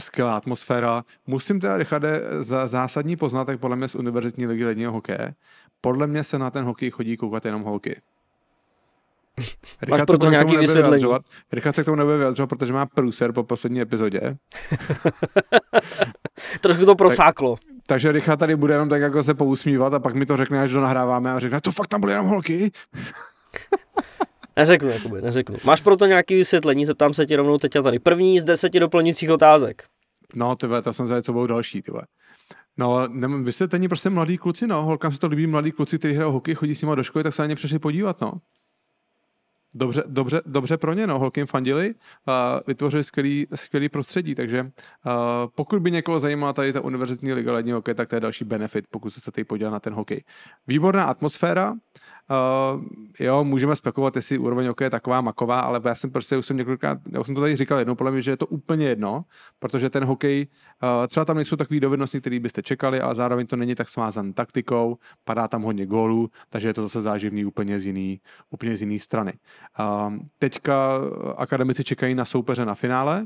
skvělá atmosféra. Musím teda, Richarde, za zásadní poznatek podle mě z Univerzitní ligy ledního hokeje, podle mě se na ten hokej chodí koukat jenom holky. Richard Máš proto nějaký vysvětlení? Richard se k tomu nebude vyjadřovat, protože má průser po poslední epizodě. Trošku to prosáklo. Tak, takže Richard tady bude jenom tak jako se pousmívat a pak mi to řekne, až to nahráváme a řekne, to fakt tam byly jenom holky. neřeknu, Jakube, neřeknu. Máš proto nějaké vysvětlení? Zeptám se ti rovnou teď a tady. První z deseti doplňujících otázek. No, ty to jsem za co budou další, ty No, nemám vysvětlení, prostě mladí kluci, no, holkám se to líbí, mladí kluci, kteří hrají hokej, chodí s nimi do školy, tak se na ně přešli podívat, no dobře, dobře, dobře pro ně, no, holky jim fandili, a vytvořili skvělý, skvělý prostředí, takže uh, pokud by někoho zajímala tady ta univerzitní liga ledního hokej, tak to je další benefit, pokud se chcete podívat na ten hokej. Výborná atmosféra, Uh, jo, můžeme spekulovat, jestli úroveň OK je taková maková, ale já jsem prostě už jsem několikrát, já jsem to tady říkal jednou, podle mě, že je to úplně jedno, protože ten hokej, uh, třeba tam nejsou takové dovednosti, které byste čekali, ale zároveň to není tak smázan taktikou, padá tam hodně gólů, takže je to zase záživný úplně z jiný, úplně z jiný strany. Uh, teďka eh, akademici čekají na soupeře na finále,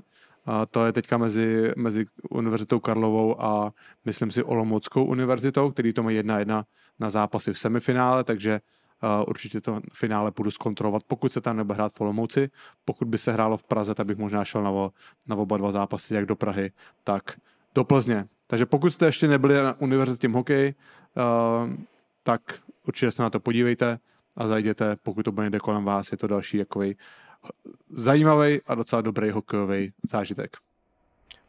uh, to je teďka mezi, mezi Univerzitou Karlovou a myslím si Olomouckou univerzitou, který to mají jedna jedna na zápasy v semifinále, takže určitě to finále půjdu zkontrolovat, pokud se tam nebude hrát v Olomouci, pokud by se hrálo v Praze, tak bych možná šel na, vo, na oba dva zápasy, jak do Prahy, tak do Plzně. Takže pokud jste ještě nebyli na univerzitě hokej, uh, ehm, tak určitě se na to podívejte a zajděte, pokud to bude někde kolem vás, je to další takový zajímavý a docela dobrý hokejový zážitek.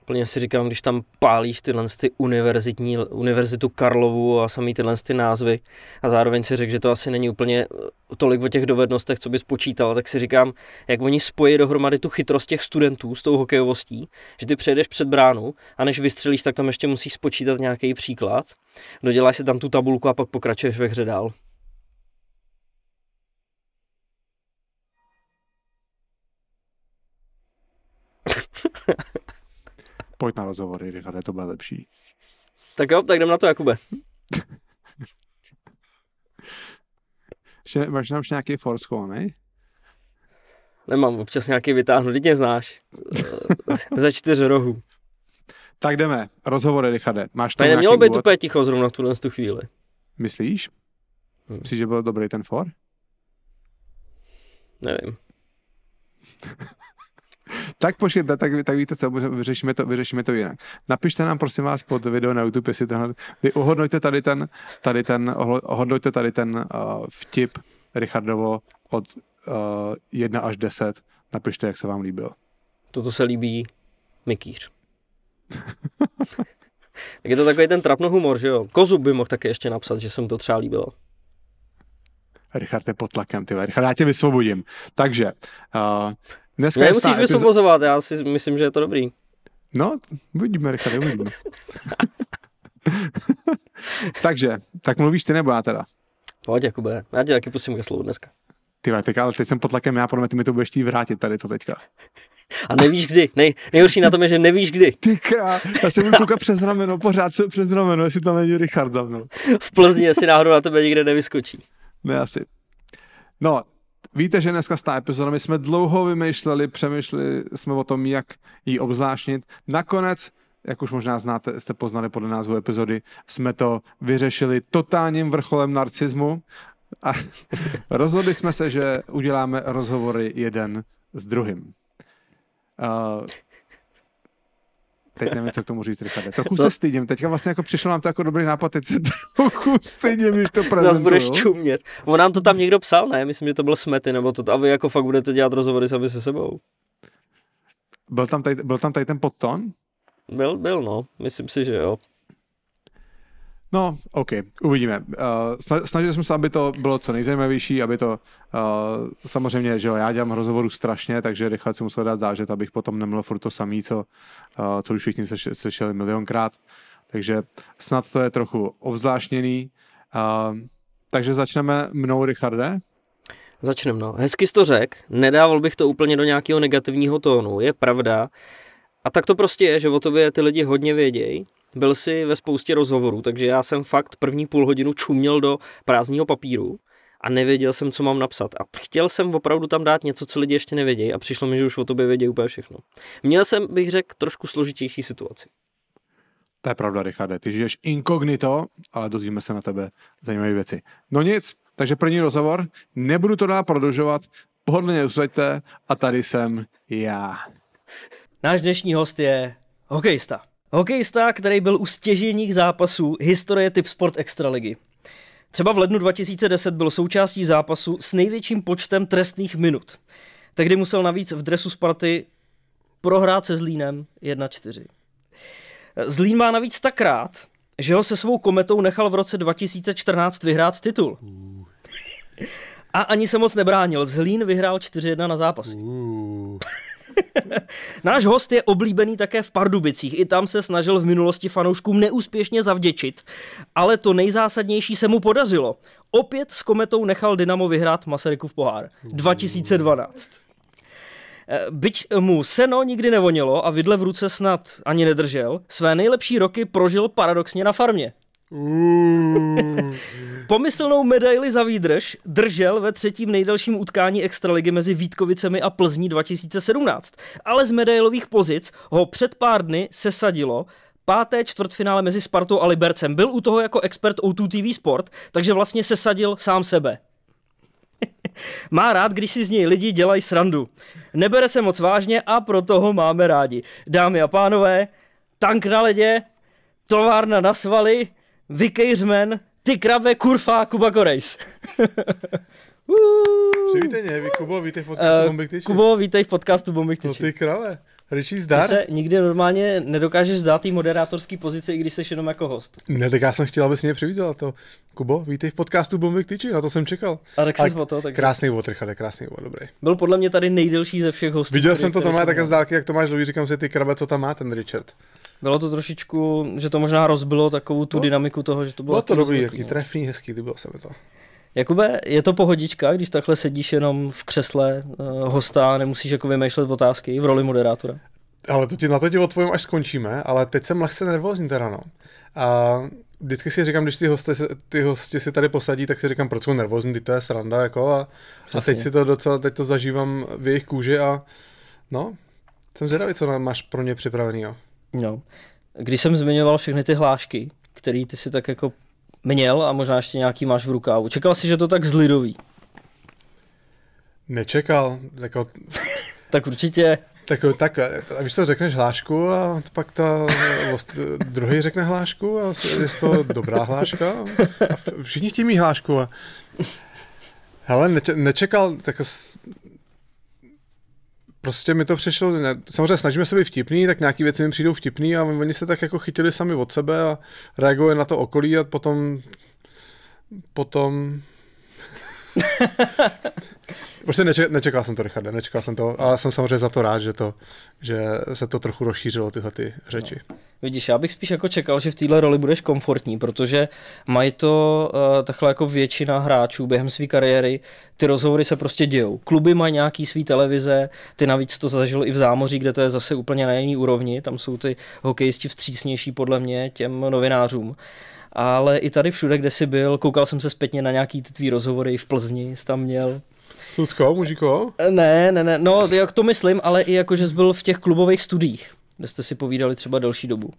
Plně si říkám, když tam pálíš tyhle ty univerzitní, univerzitu Karlovu a samý tyhle ty názvy a zároveň si řekl, že to asi není úplně eh, tolik o těch dovednostech, co bys počítal, tak si říkám, jak oni spojí dohromady tu chytrost těch studentů s tou hokejovostí, že ty přejdeš před bránu a než vystřelíš, tak tam ještě musíš spočítat nějaký příklad, doděláš si tam tu tabulku a pak pokračuješ ve hře dál. pojď na rozhovory, Richard, to bude lepší. Tak jo, tak jdem na to, Jakube. Že, máš tam nějaký force ne? Nemám, občas nějaký vytáhnu, teď znáš. Eh, za čtyř rohu. Tak jdeme, rozhovory, Richarde. Máš tam nemělo být úplně ticho zrovna v tuhle tu chvíli. Myslíš? Hmm. Myslíš, že byl dobrý ten for? Nevím. Tak počkejte, tak, tak víte co, vyřešíme to, vyřešíme to jinak. Napište nám prosím vás pod video na YouTube, jestli tohle, vy ohodnojte tady ten, tady ten, ohodnojte tady ten uh, vtip Richardovo od uh, eh, 1 až 10. Napište, jak se vám líbil. Toto se líbí Mikýř. tak je to takový ten trapno humor, že jo? Kozu by mohl taky ještě napsat, že se mu to třeba líbilo. Richard je pod tlakem, ty Richard, já tě vysvobodím. Takže, uh, Dneska ne, no je vysvobozovat, já si myslím, že je to dobrý. No, uvidíme, Richard, uvidíme. Takže, tak mluvíš ty nebo já teda? Pojď, Jakube, já ti taky pusím ke slovu dneska. Ty tak ale teď jsem pod tlakem, já podle mě ty mi to budeš tí vrátit tady to teďka. A nevíš kdy, Nej, nejhorší na tom je, že nevíš kdy. Ty krá, já se budu koukat přes rameno, pořád se přes rameno, jestli tam není Richard za mnou. V Plzni, jestli náhodou na tebe nikde nevyskočí. Ne, asi. No, Víte, že dneska stá epizoda my jsme dlouho vymýšleli, přemýšleli jsme o tom, jak ji obzvláštnit. Nakonec jak už možná znáte, jste poznali podle názvu epizody, jsme to vyřešili totálním vrcholem narcismu a rozhodli jsme se, že uděláme rozhovory jeden s druhým. Uh, Teď nevím, co k tomu říct, Richard. Trochu no. se stydím. Teďka vlastně jako přišlo nám to jako dobrý nápad, teď se trochu stydím, když to prezentuju. Zas budeš čumět. On nám to tam někdo psal, ne? Myslím, že to byl Smety nebo to. A vy jako fakt budete dělat rozhovory sami se sebou. Byl tam tady, byl tam tady ten podton? Byl, byl, no. Myslím si, že jo. No, OK, uvidíme. Uh, snažili jsme se, aby to bylo co nejzajímavější, aby to uh, samozřejmě, že jo, já dělám rozhovoru strašně, takže rychle si musel dát zážet, abych potom nemluvil furt to samý, co, uh, co už všichni slyšeli milionkrát. Takže snad to je trochu obzvláštněný. Uh, takže začneme mnou, Richarde. Začneme, no. Hezky jsi to řek. Nedával bych to úplně do nějakého negativního tónu. Je pravda. A tak to prostě je, že o tobě ty lidi hodně vědějí byl si ve spoustě rozhovorů, takže já jsem fakt první půl hodinu čuměl do prázdního papíru a nevěděl jsem, co mám napsat. A chtěl jsem opravdu tam dát něco, co lidi ještě nevědějí a přišlo mi, že už o tobě vědějí úplně všechno. Měl jsem, bych řekl, trošku složitější situaci. To je pravda, Richarde. Ty žiješ inkognito, ale dozvíme se na tebe zajímavé věci. No nic, takže první rozhovor. Nebudu to dál prodlužovat. Pohodlně usaďte a tady jsem já. Náš dnešní host je hokejista. Hokejista, který byl u stěžejních zápasů historie typ sport extraligy. Třeba v lednu 2010 byl součástí zápasu s největším počtem trestných minut. Tehdy musel navíc v dresu Sparty prohrát se Zlínem 1-4. Zlín má navíc tak rád, že ho se svou kometou nechal v roce 2014 vyhrát titul. A ani se moc nebránil. Zlín vyhrál 4-1 na zápasy. Náš host je oblíbený také v Pardubicích. I tam se snažil v minulosti fanouškům neúspěšně zavděčit, ale to nejzásadnější se mu podařilo. Opět s Kometou nechal Dynamo vyhrát Masarykův pohár. 2012. Eh, byť mu seno nikdy nevonilo a vidle v ruce snad ani nedržel, své nejlepší roky prožil paradoxně na farmě. Pomyslnou medaili za výdrž držel ve třetím nejdelším utkání extraligy mezi Vítkovicemi a Plzní 2017, ale z medailových pozic ho před pár dny sesadilo páté čtvrtfinále mezi Spartou a Libercem. Byl u toho jako expert O2 TV Sport, takže vlastně sesadil sám sebe. Má rád, když si z něj lidi dělají srandu. Nebere se moc vážně a proto ho máme rádi. Dámy a pánové, tank na ledě, továrna na svaly, Vikejřmen, ty krave, kurva, Kuba Korejs. Přivítej mě, vy, Kubo, vítej v podcastu uh, eh, Bombik Tyči. Kubo, vítej v podcastu Bombik Tyči. No ty krave, Richie zdar. Ty se nikdy normálně nedokážeš zdát té moderátorské pozice, i když jsi jenom jako host. Ne, tak já jsem chtěl, abys mě přivítal to. Kubo, vítej v podcastu Bombik Tyči, na to jsem čekal. A tak jsi o to. Tak... Krásný vod, Richard, krásný vod, dobrý. Byl podle mě tady nejdelší ze všech hostů. Viděl který, jsem to, to má tak z dálky, jak to máš říkám si, ty krabe, co tam má ten Richard. Bylo to trošičku, že to možná rozbilo takovou tu no. dynamiku toho, že to bylo... Bylo to dobrý, jaký no. trefný, hezký, líbilo se mi to. Jakube, je to pohodička, když takhle sedíš jenom v křesle uh, hosta a nemusíš jako vymýšlet otázky v roli moderátora? Ale to ti, na to ti odpovím, až skončíme, ale teď jsem lehce nervózní teda, no. A vždycky si říkám, když ty hosty, ty hosti si tady posadí, tak si říkám, proč jsou nervózní, ty to je sranda, jako a, a teď si to docela, teď to zažívám v jejich kůži a no, jsem zvědavý, co máš pro ně připravený, jo. No. Když jsem zmiňoval všechny ty hlášky, které ty si tak jako měl a možná ještě nějaký máš v rukávu, čekal jsi, že to tak zlidoví? Nečekal. Jako... tak určitě. Tak, tak, a když to řekneš hlášku a pak ta druhý řekne hlášku a je to dobrá hláška a všichni chtějí mít hlášku. A... Hele, neče- nečekal, tak prostě mi to přišlo, ne, samozřejmě snažíme se být vtipný, tak nějaký věci mi přijdou vtipný a oni se tak jako chytili sami od sebe a reaguje na to okolí a potom, potom Prostě nečekal, nečekal jsem to, Richarde, nečekal jsem to, ale jsem samozřejmě za to rád, že, to, že se to trochu rozšířilo, tyhle ty řeči. No. Vidíš, já bych spíš jako čekal, že v téhle roli budeš komfortní, protože mají to uh, takhle jako většina hráčů během své kariéry, ty rozhovory se prostě dějou. Kluby mají nějaký svý televize, ty navíc to zažil i v zámoří, kde to je zase úplně na jiný úrovni, tam jsou ty hokejisti vstřícnější podle mě těm novinářům. Uh, ale i tady všude, kde jsi byl, koukal jsem se zpětně na nějaký ty tvý rozhovory v Plzni, jsi tam měl. S Luckou, mužiko? Eh, ne, ne, ne, no jak to myslím, ale i jako, že jsi byl v těch klubových studiích, kde jste si povídali třeba delší dobu.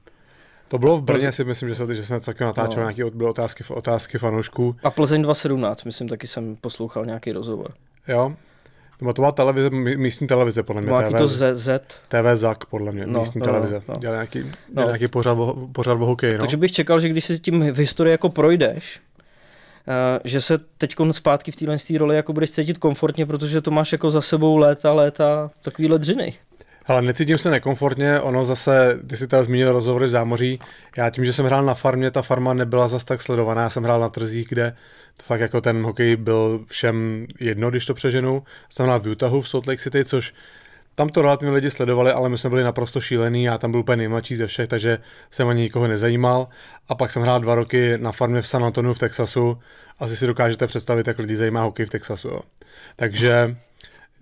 To bylo v Brně, si myslím, že se, že jsem taky natáčel no. nějaké otázky, otázky fanoušků. A Plzeň 2017, myslím, taky jsem poslouchal nějaký rozhovor. Jo, nebo to byla televize, místní televize, podle mě. Nějaký TV, to ZZ? TV ZAK, podle mě, no, místní no, televize. No. no. Dělá nějaký, no. nějaký pořád, o, pořád o hokeji. No? Takže bych čekal, že když si tím v historii jako projdeš, eh, že se teď zpátky v téhle roli jako budeš cítit komfortně, protože to máš jako za sebou léta, léta takovýhle dřiny. Ale necítím se nekomfortně, ono zase, ty si tady zmínil rozhovory v zámoří, já tím, že jsem hrál na farmě, ta farma nebyla zas tak sledovaná, já jsem hrál na trzích, kde to fakt jako ten hokej byl všem jedno, když to přeženu. Jsem hrál v Utahu v Salt Lake City, což tam to relativně lidi sledovali, ale my jsme byli naprosto šílený, já tam byl úplně nejmladší ze všech, takže jsem ani nikoho nezajímal. A pak jsem hrál dva roky na farmě v San Antonu v Texasu. Asi si dokážete představit, jak lidi zajímá hokej v Texasu. Jo. Takže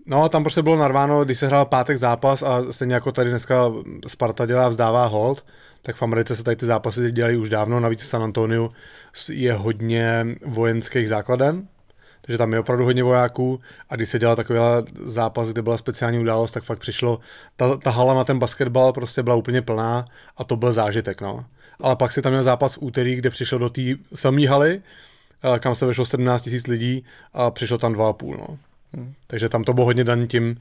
No, tam prostě bylo narváno, když se hrál pátek zápas a stejně jako tady dneska Sparta dělá vzdává hold, tak v Americe se tady ty zápasy dělají už dávno, navíc San Antonio je hodně vojenských základen, takže tam je opravdu hodně vojáků a když se dělal takový zápas, kde byla speciální událost, tak fakt přišlo, ta, ta hala na ten basketbal prostě byla úplně plná a to byl zážitek, no. Ale pak si tam měl zápas v úterý, kde přišlo do té samé haly, eh, kam se vešlo 17 000 lidí a přišlo tam 2,5, no. Hmm. Takže tam to bylo hodně daný tím,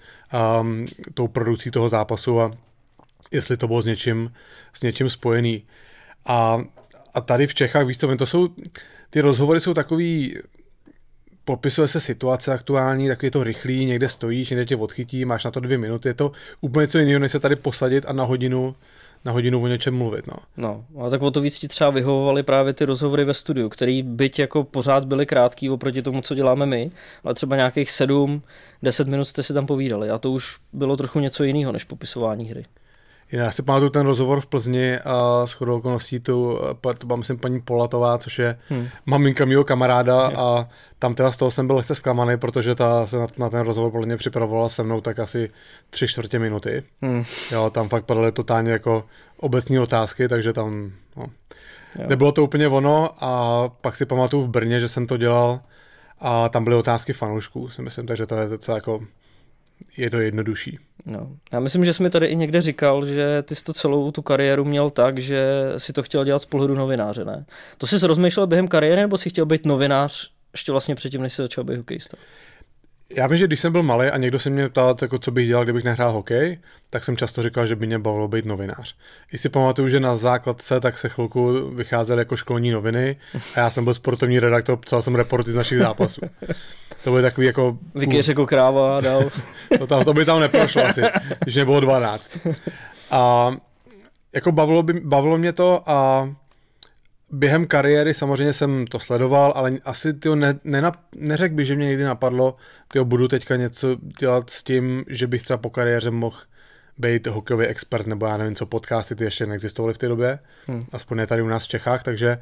um, tou produkcí toho zápasu a jestli to bylo s něčím, s něčím spojený. A, a tady v Čechách, víš to, to jsou, ty rozhovory jsou takový, popisuje se situace aktuální, tak je to rychlý, někde stojíš, někde tě odchytí, máš na to dvě minuty, je to úplně co jiného, než se tady posadit a na hodinu na hodinu o něčem mluvit. No. no, a tak o to víc ti třeba vyhovovaly právě ty rozhovory ve studiu, který byť jako pořád byly krátký oproti tomu, co děláme my, ale třeba nějakých 7-10 minut jste si tam povídali a to už bylo trochu něco jiného než popisování hry. Já si pamatuju ten rozhovor v Plzni a s chodou okolností tu, to byla myslím paní Polatová, což je hmm. maminka mého kamaráda je. a tam teda z toho jsem byl lehce zklamaný, protože ta se na, na ten rozhovor podle mě připravovala se mnou tak asi tři čtvrtě minuty. Hmm. Jo, tam fakt padaly totálně jako obecní otázky, takže tam no. nebylo to úplně ono a pak si pamatuju v Brně, že jsem to dělal a tam byly otázky fanoušků, si myslím, takže to je docela jako je to jednodušší. No. Já myslím, že jsi mi tady i někde říkal, že ty jsi to celou tu kariéru měl tak, že si to chtěl dělat z pohledu novináře, ne? To jsi rozmýšlel během kariéry, nebo jsi chtěl být novinář ještě vlastně předtím, než jsi začal být hokejista? Já vím, že když jsem byl malý a někdo se mě ptal, jako co bych dělal, kdybych nehrál hokej, tak jsem často říkal, že by mě bavilo být novinář. I si pamatuju, že na základce tak se chvilku vycházely jako školní noviny a já jsem byl sportovní redaktor, psal jsem reporty z našich zápasů. To byl takový jako... Vykyř jako kráva a dal. to, tam, to by tam neprošlo asi, když mě bylo 12. A jako bavilo, by, bavilo mě to a během kariéry samozřejmě jsem to sledoval, ale asi tyjo, ne, ne, neřekl bych, že mě někdy napadlo, tyjo, budu teďka něco dělat s tím, že bych třeba po kariéře mohl být hokejový expert, nebo já nevím co, podcasty ty ještě neexistovaly v té době, hmm. aspoň ne tady u nás v Čechách, takže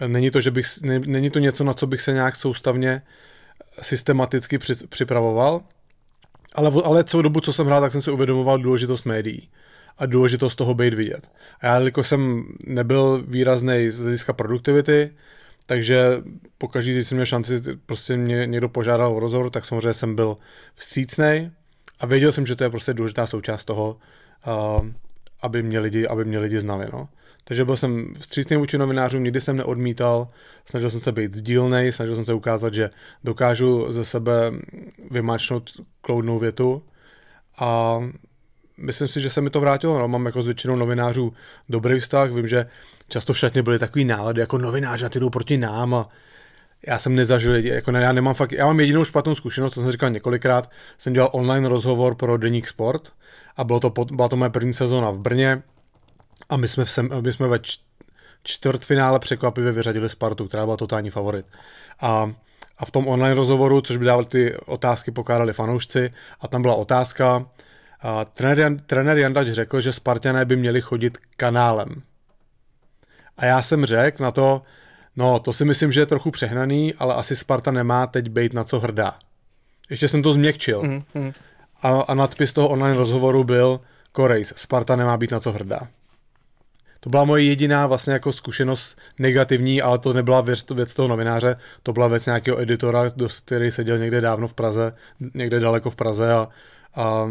eh, není to, že bych, ne, není to něco, na co bych se nějak soustavně eh, systematicky při, připravoval, ale, ale celou dobu, co jsem hrál, tak jsem si uvědomoval důležitost médií a důležitost toho být vidět. A já, jako jsem nebyl výrazný z hlediska produktivity, takže po každý, když jsem měl šanci, prostě mě někdo požádal o rozhovor, tak samozřejmě jsem byl vstřícný a věděl jsem, že to je prostě důležitá součást toho, uh, aby mě lidi, aby mě lidi znali. No. Takže byl jsem vstřícný vůči novinářům, nikdy jsem neodmítal, snažil jsem se být sdílnej, snažil jsem se ukázat, že dokážu ze sebe vymáčnout kloudnou větu a myslím si, že se mi to vrátilo. No, mám jako s většinou novinářů dobrý vztah. Vím, že často v byly takový nálady, jako novináři na ty jdou proti nám a já jsem nezažil, jako ne, já nemám fakt, já mám jedinou špatnou zkušenost, to jsem říkal několikrát, jsem dělal online rozhovor pro Deník Sport a bylo to, byla to moje první sezóna v Brně a my jsme, v sem, my jsme ve čtvrtfinále překvapivě vyřadili Spartu, která byla totální favorit. A a v tom online rozhovoru, což by dávali ty otázky, pokládali fanoušci, a tam byla otázka, a trenér, trenér Jandač řekl, že Spartané by měli chodit kanálem. A já jsem řekl na to, no to si myslím, že je trochu přehnaný, ale asi Sparta nemá teď být na co hrdá. Ještě jsem to změkčil. Mm, hmm A, a nadpis toho online rozhovoru byl Korejs, Sparta nemá být na co hrdá. To byla moje jediná vlastně jako zkušenost negativní, ale to nebyla věc, věc toho novináře, to byla věc nějakého editora, který seděl někde dávno v Praze, někde daleko v Praze a, a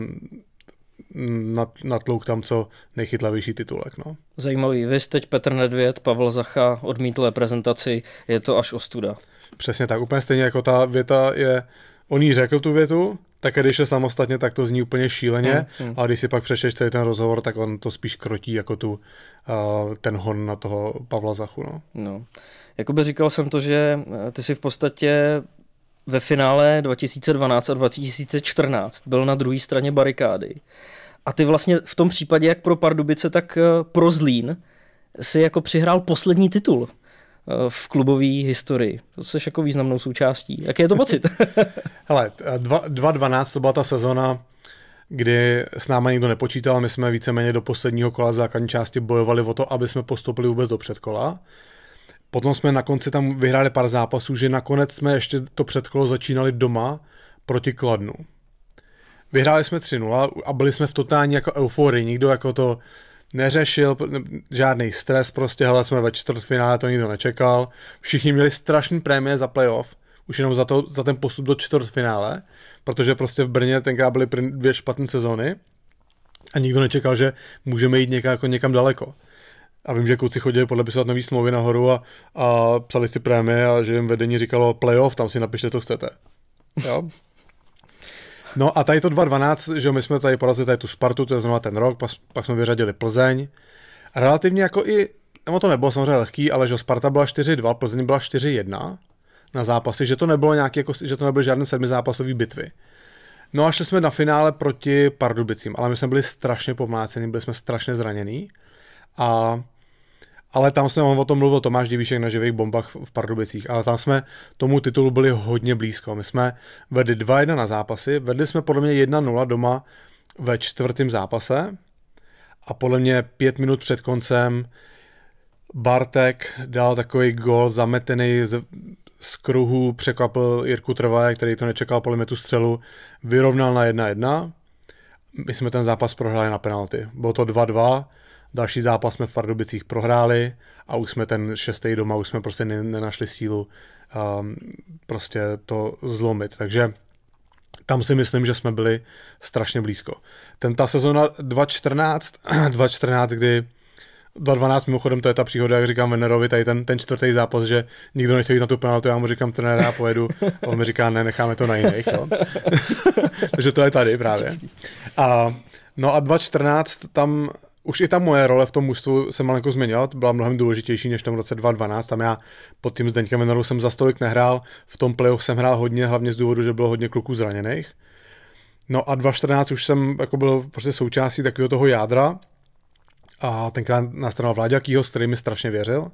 natlouk tam co nejchytlavější titulek. No. Zajímavý. Vy teď Petr Nedvěd, Pavel Zacha odmítl prezentaci, je to až ostuda. Přesně tak, úplně stejně jako ta věta je, on jí řekl tu větu, tak když je samostatně, tak to zní úplně šíleně, mm, mm. ale když si pak přečteš celý ten rozhovor, tak on to spíš krotí jako tu, uh, ten hon na toho Pavla Zachu. No. no. Jakoby říkal jsem to, že eh, ty si v podstatě ve finále 2012 a 2014 byl na druhé straně barikády. A ty vlastně v tom případě, jak pro Pardubice, tak eh, pro Zlín, si jako přihrál poslední titul eh, v klubové historii. To jsi jako významnou součástí. Jaký je to pocit? Hele, 2012 to byla ta sezona, kdy s náma nikdo nepočítal, my jsme víceméně do posledního kola základní části bojovali o to, aby jsme postupili vůbec do předkola. Potom jsme na konci tam vyhráli pár zápasů, že nakonec jsme ještě to předkolo začínali doma proti Kladnu. Vyhráli jsme 3-0 a byli jsme v totální jako euforii, nikdo jako to neřešil, žádný stres, prostě hele jsme ve čtvrtfinále, to nikdo nečekal. Všichni měli strašný prémie za playoff, už jenom za, to, za ten postup do čtvrtfinále, protože prostě v Brně tenkrát byly dvě špatné sezóny a nikdo nečekal, že můžeme jít někam, jako někam daleko. A vím, že kluci chodili podepisovat nový smlouvy nahoru a, a psali si prémie a že jim vedení říkalo playoff, tam si napište, co chcete. Jo? No a tady to 2.12, že my jsme tady porazili tady tu Spartu, to je znovu ten rok, pak, pak jsme vyřadili Plzeň. A relativně jako i, no to nebylo samozřejmě lehký, ale že Sparta byla 4-2, Plzeň byla 4-1 na zápasy, že to nebylo nějaký, jako, že to nebyl žádný sedmizápasový bitvy. No a šli jsme na finále proti Pardubicím, ale my jsme byli strašně pomlácený, byli jsme strašně zranění. A ale tam jsme, on o tom mluvil Tomáš Divíšek na živých bombách v Pardubicích, ale tam jsme tomu titulu byli hodně blízko. My jsme vedli 2-1 na zápasy, vedli jsme podle mě 1-0 doma ve čtvrtém zápase a podle mě pět minut před koncem Bartek dal takový gol zametený z, z kruhu, překvapil Jirku Trvaje, který to nečekal podle mě tu střelu, vyrovnal na 1-1. My jsme ten zápas prohráli na penalty. Bylo to 2-2, Další zápas jsme v Pardubicích prohráli a už jsme ten šestý doma, už jsme prostě nenašli sílu um, prostě to zlomit. Takže tam si myslím, že jsme byli strašně blízko. Ten ta sezona 2014, 2014 kdy 2.12 mimochodem to je ta příhoda, jak říkám Venerovi, tady ten, ten čtvrtý zápas, že nikdo nechce jít na tu penaltu, já mu říkám trenér, já pojedu, on mi říká, ne, necháme to na jiných, jo. Takže to je tady právě. A, no a 2.14 tam už i ta moje role v tom mužstvu se malinko změnila, byla mnohem důležitější než v tom roce 2012, tam já pod tím Zdeňkem Venerou jsem za stolik nehrál, v tom playoff jsem hrál hodně, hlavně z důvodu, že bylo hodně kluků zraněných. No a 2014 už jsem jako byl prostě součástí takového toho jádra a tenkrát nás trénoval Kýho, s mi strašně věřil.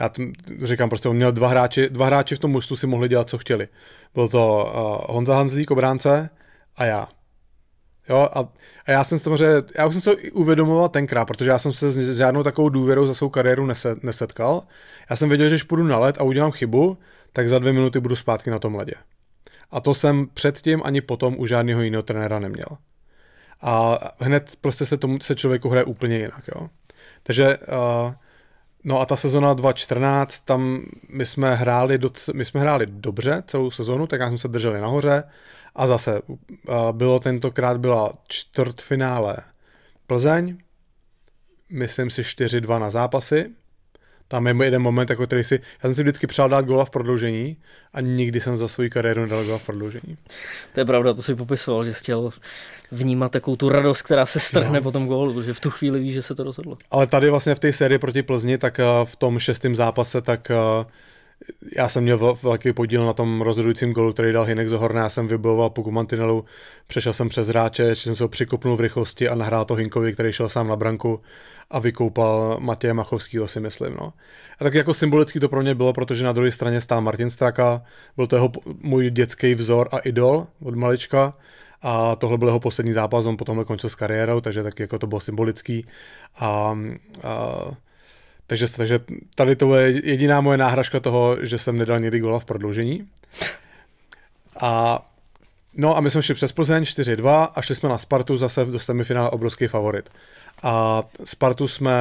Já tím říkám prostě, on měl dva hráči, dva hráči v tom mužstvu si mohli dělat, co chtěli. Byl to uh, Honza Hanzlík, obránce, a já. Jo, a, a já jsem samozřejmě, já už jsem se uvědomoval tenkrát, protože já jsem se s, žádnou takovou důvěrou za svou kariéru neset, nesetkal. Já jsem věděl, že když půjdu na led a udělám chybu, tak za dvě minuty budu zpátky na tom ledě. A to jsem předtím ani potom u žádného jiného trenéra neměl. A hned prostě se, tomu, se člověku hraje úplně jinak, jo. Takže, uh, no a ta sezona 2014, tam my jsme hráli, doc, my jsme hráli dobře celou sezonu, tak já jsem se drželi nahoře, a zase bylo tentokrát byla čtvrtfinále Plzeň, myslím si 4-2 na zápasy. Tam je jeden moment, jako který si, já jsem si vždycky přál dát gola v prodloužení a nikdy jsem za svou kariéru nedal gola v prodloužení. To je pravda, to si popisoval, že jsi chtěl vnímat takovou tu radost, která se strhne no. po tom gólu, že v tu chvíli víš, že se to rozhodlo. Ale tady vlastně v té sérii proti Plzni, tak eh, v tom šestém zápase, tak eh, já jsem měl velký podíl na tom rozhodujícím golu, který dal Hinek Zohorna, já jsem vybojoval puku Kumantinelu, přešel jsem přes hráče, jsem se ho přikopnul v rychlosti a nahrál to Hinkovi, který šel sám na branku a vykoupal Matěje Machovskýho, si myslím. No. A tak jako symbolicky to pro mě bylo, protože na druhé straně stál Martin Straka, byl to jeho, můj dětský vzor a idol od malička a tohle byl jeho poslední zápas, on potom končil s kariérou, takže tak jako to bylo symbolický a, a takže, takže tady to je jediná moje náhražka toho, že jsem nedal někdy gola v prodloužení. A No a my jsme šli přes Plzeň 4-2 a šli jsme na Spartu zase do semifinále obrovský favorit. A Spartu jsme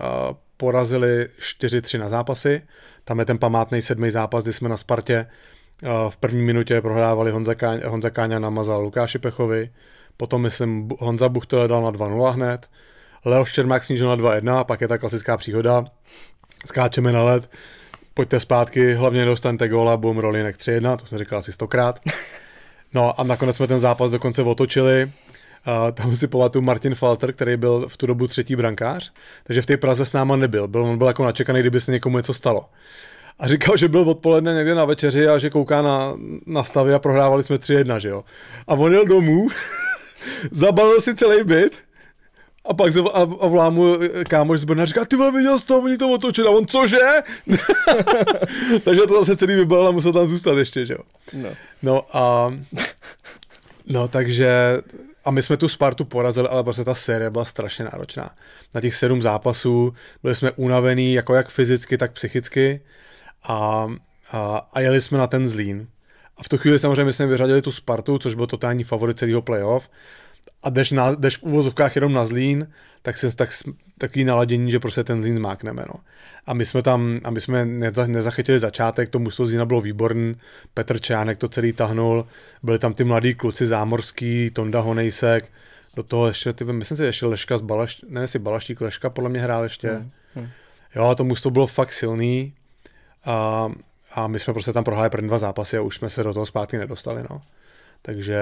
a, porazili 4-3 na zápasy. Tam je ten památný sedmý zápas, kdy jsme na Spartě a, v první minutě prohrávali Honza, Káň, Honza Káňa namazal Lukáši Pechovi. Potom, myslím, Honza Buchtele dal na 2-0 hned. Leo Ščermák snížil na 2-1 a pak je ta klasická příhoda. Skáčeme na led, pojďte zpátky, hlavně dostanete góla, boom, rolinek 3-1, to jsem říkal asi stokrát. No a nakonec jsme ten zápas dokonce otočili. A tam si pamatuju Martin Falter, který byl v tu dobu třetí brankář, takže v té Praze s náma nebyl. Byl, on byl jako načekaný, kdyby se někomu něco stalo. A říkal, že byl odpoledne někde na večeři a že kouká na, na stavy a prohrávali jsme 3-1, že jo. A on jel domů, zabalil si celý byt a pak se a, a volá e, kámoš z Brna a říká, ty vole, viděl jsi to, oni to otočili. A on, cože? Takže to zase celý vybalil a musel tam zůstat ještě, že jo. No. No a... No takže a my jsme tu Spartu porazili, ale prostě ta série byla strašně náročná. Na těch sedm zápasů byli jsme unavení, jako jak fyzicky, tak psychicky. A, a, a jeli jsme na ten zlín. A v tu chvíli samozřejmě jsme vyřadili tu Spartu, což byl totální favorit celého playoff a jdeš, na, jdeš v úvozovkách jenom na Zlín, tak se tak, takový naladění, že prostě ten Zlín zmákneme. No. A my jsme tam, a my jsme neza, nezachytili začátek, to muslo Zlína bylo výborný, Petr Čánek to celý tahnul, byli tam ty mladí kluci zámorský, Tonda Honejsek, do toho ještě, ty, myslím si, ještě Leška z Balaš, ne, si Balaštík Leška podle mě hrál ještě. Hmm, hmm. Jo, to muslo bylo fakt silný a, a my jsme prostě tam prohráli první dva zápasy a už jsme se do toho zpátky nedostali. No. Takže,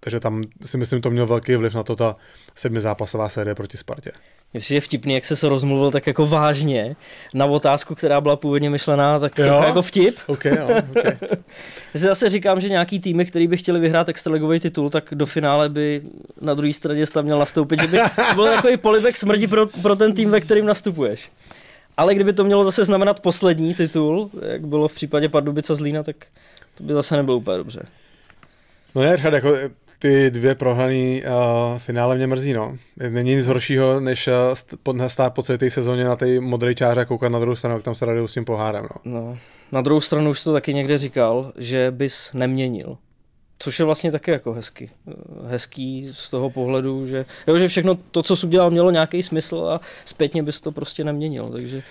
takže tam si myslím, to mělo velký vliv na to ta sedmizápasová série proti Spartě. Je přijde vtipný, jak se se rozmluvil tak jako vážně na otázku, která byla původně myšlená, tak jo? Jako, jako vtip. Okay, jo, okay. Zase říkám, že nějaký týmy, který by chtěli vyhrát extraligový titul, tak do finále by na druhé straně tam měl nastoupit, že by byl takový polibek smrti pro, pro ten tým, ve kterým nastupuješ. Ale kdyby to mělo zase znamenat poslední titul, jak bylo v případě z Zlína, tak to by zase nebylo úplně dobře. No ne, Richard, jako eh, ty dvě prohrané uh, eh, finále mě mrzí, no. Není nic horšího, než uh, stát po celé té sezóně na té modré čáře a koukat na druhou stranu, jak tam se radují s tím pohárem, no. no. Na druhou stranu už to taky někde říkal, že bys neměnil. Což je vlastně taky jako hezky. Hezký z toho pohledu, že, jo, že všechno to, co jsi udělal, mělo nějaký smysl a zpětně bys to prostě neměnil. Takže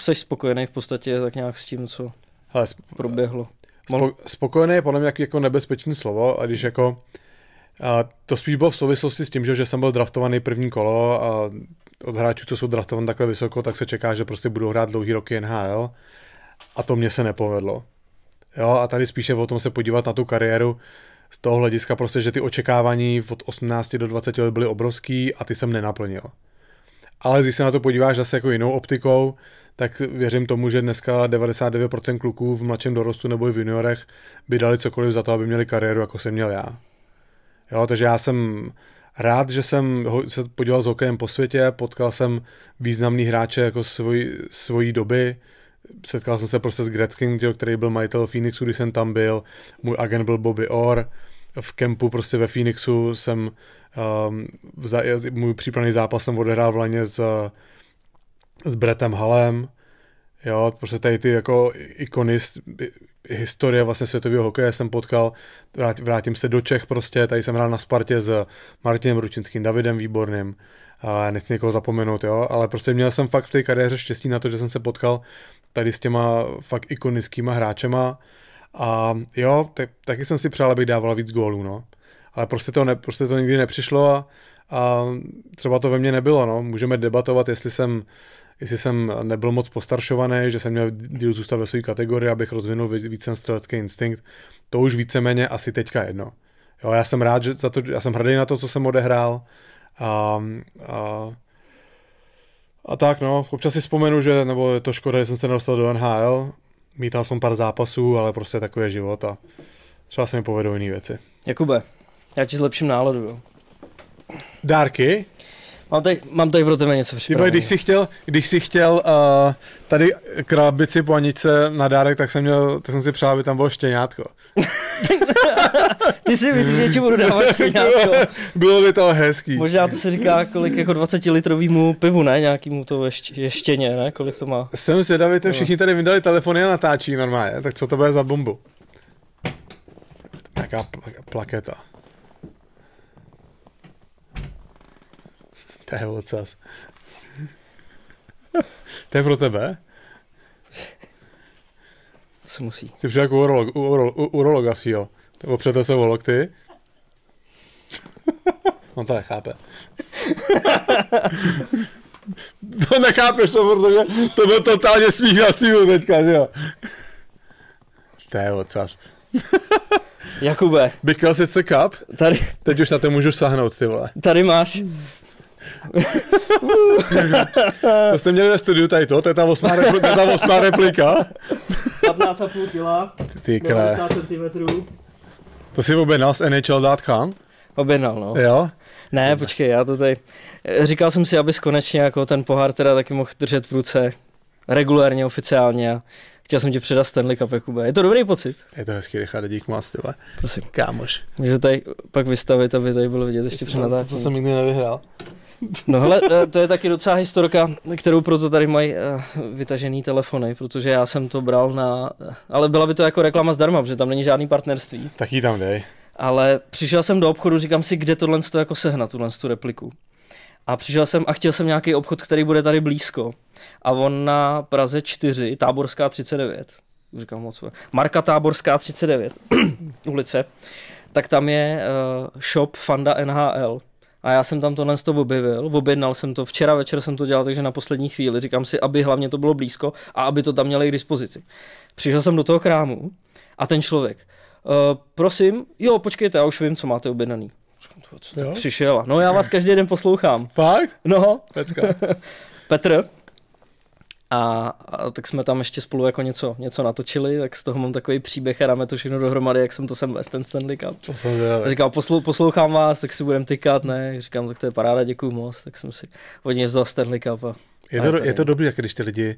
jsi spokojený v podstatě tak nějak s tím, co Hele, proběhlo. Spo- spokojený je podle mě jako nebezpečné slovo, a když jako a to spíš bylo v souvislosti s tím, že, že jsem byl draftovaný první kolo a od hráčů, co jsou draftovaný takhle vysoko, tak se čeká, že prostě budou hrát dlouhý roky NHL a to mě se nepovedlo. Jo, a tady spíše o tom se podívat na tu kariéru z toho hlediska prostě, že ty očekávání od 18 do 20 let byly obrovský a ty jsem nenaplnil. Ale když se na to podíváš zase jako jinou optikou, tak věřím tomu, že dneska 99% kluků v mladším dorostu nebo i v juniorech by dali cokoliv za to, aby měli kariéru, jako jsem měl já. Jo, takže já jsem rád, že jsem se podíval s hokejem po světě, potkal jsem významný hráče jako svoji, svojí doby, setkal jsem se prostě s Greckým, který byl majitel Phoenixu, když jsem tam byl, můj agent byl Bobby Orr, v kempu prostě ve Phoenixu jsem um, ehm, za, můj přípravný zápas jsem odehrál v Laně s s Bretem Halem, jo, prostě tady ty jako ikony historie vlastně světového hokeje jsem potkal, vrátím se do Čech prostě, tady jsem hrál na Spartě s Martinem Ručinským, Davidem Výborným, a nechci někoho zapomenout, jo, ale prostě měl jsem fakt v té kariéře štěstí na to, že jsem se potkal tady s těma fakt ikonickýma hráčema a jo, tak, taky jsem si přál, aby dával víc gólů, no. Ale prostě to, ne, prostě to nikdy nepřišlo a, a třeba to ve mně nebylo, no. Můžeme debatovat, jestli jsem jestli jsem nebyl moc postaršovaný, že jsem měl díl zůstat ve své kategorii, abych rozvinul víc ten střelecký instinkt, to už víceméně asi teďka jedno. Jo, já jsem rád, že za to, já jsem hrdý na to, co jsem odehrál a, a, a tak no, občas si vzpomenu, že, nebo je to škoda, že jsem se nedostal do NHL, mítal jsem pár zápasů, ale prostě takový je život a třeba se mi povedou jiné věci. Jakube, já ti zlepším náladu, jo. Dárky? Mám tady, mám tady pro tebe něco připravené. když jsi chtěl, když jsi chtěl uh, tady krabici po na dárek, tak jsem, měl, tak jsem si přál, aby tam bylo štěňátko. Ty si myslíš, že ti budu dávat štěňátko? Bylo by to hezký. Možná to se říká kolik jako 20 litrovýmu pivu, ne? Nějakýmu to ještě, ještěně, ne? Kolik to má? Jsem dávě, to no. všichni tady vydali telefony a natáčí normálně, tak co to bude za bombu? Taká plaketa. To je ocas. to je pro tebe? To se musí. Jsi přišel jako urolog, urolog, urolog asi, jo. Opřete se o lokty. On to nechápe. to nechápeš to, protože to byl totálně smích na sílu teďka, že jo. To je ocas. Jakube. Bych chtěl si cup. Tady. Teď už na to můžu sahnout, ty vole. Tady máš to jste měli ve studiu tady to, to je ta osmá, repl- to je ta osmá replika. 15,5 kg, Ty 90 cm. To si objednal z NHL dát chám? Objednal, no. Jo? Ne, Sůj. počkej, já to tady... Říkal jsem si, abys konečně jako ten pohár teda taky mohl držet v ruce regulérně, oficiálně a chtěl jsem ti předat Stanley Cup, Jakube. Je to dobrý pocit. Je to hezký, Richard, dík moc, tyhle. Prosím. Kámoš. Můžu tady pak vystavit, aby tady bylo vidět ještě před natáčením. To jsem nikdy nevyhrál. No hele, eh, to je taky docela historka, kterou proto tady mají eh, vytažený telefony, protože já jsem to bral na... Ale byla by to jako reklama zdarma, protože tam není žádný partnerství. Tak ji tam dej. Ale přišel jsem do obchodu, říkám si, kde tohle to jako sehnat, tuhle tu repliku. A přišel jsem a chtěl jsem nějaký obchod, který bude tady blízko. A on na Praze 4, Táborská 39. Říkám moc. Marka Táborská 39, ulice. Tak tam je uh, shop Fanda NHL a já jsem tam tohle z toho objevil, objednal jsem to, včera večer jsem to dělal, takže na poslední chvíli, říkám si, aby hlavně to bylo blízko a aby to tam měli k dispozici. Přišel jsem do toho krámu a ten člověk, e, prosím, jo, počkejte, já už vím, co máte objednaný. Co přišel? No já vás každý den poslouchám. Fakt? No. Petr, a, a tak jsme tam ještě spolu jako něco, něco natočili, tak z toho mám takový příběh a dáme to všechno dohromady, jak jsem to sem ten Stanley Cup. To jsem dělal. Říkal, poslou, poslouchám vás, tak si budem tykat, ne? Říkám, tak to je paráda, děkuju moc, tak jsem si hodně vzal Stanley Cup a je to, je to dobrý, jak když ty lidi,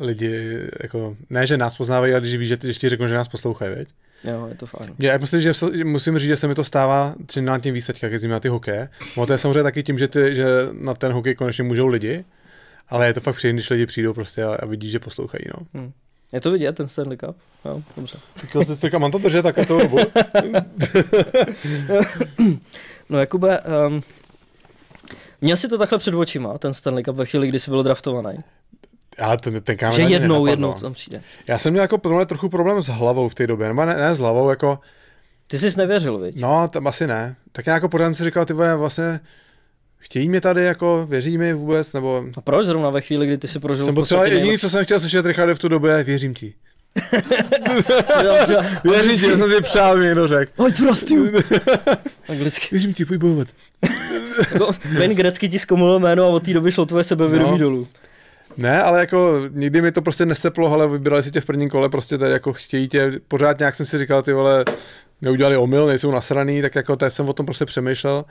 lidi jako, ne, že nás poznávají, ale když ví, že když ti řeknou, že nás poslouchají, veď? Jo, je to fajn. Já myslím, že musím říct, že se mi to stává třeba na těch výsadkách, jak jezdím na ty hokeje. No to je samozřejmě taky tím, že, ty, že na ten hokej konečně můžou lidi, ale je to fakt příjemné, když lidi přijdou prostě a, a vidí, že poslouchají. No. Hmm. Je to vidět, ten Stanley Cup? Jo, dobře. Tak jo, Stanley mám to držet a celou dobu? no Jakube, um, měl jsi to takhle před očima, ten Stanley Cup, ve chvíli, kdy jsi byl draftovaný? Já ten, ten že jednou, nenapadlo. jednou no. tam přijde. Já jsem měl jako pro trochu problém s hlavou v té době, nebo ne, ne s hlavou, jako... Ty jsi nevěřil, viď? No, tam asi ne. Tak já jako pořád si říkal, ty vole, vlastně Chtějí mě tady jako, věří mi vůbec, nebo... A proč zrovna ve chvíli, kdy ty si prožil Jsem potřeba jediný, nejlepší. co jsem chtěl slyšet, Richarde, v tu době, věřím ti. věřím ti, jsem si přál, mi někdo řekl. Pojď prostě. Anglicky. Věřím ti, pojď bojovat. No, ben Grecky ti zkomulil jméno a od té doby šlo tvoje sebevědomí no. dolů. Ne, ale jako nikdy mi to prostě neseplo, ale vybrali si tě v prvním kole, prostě tady jako chtějí tě, pořád nějak jsem si říkal, ty vole, neudělali omyl, nejsou nasraný, tak jako teď jsem o tom prostě přemýšlel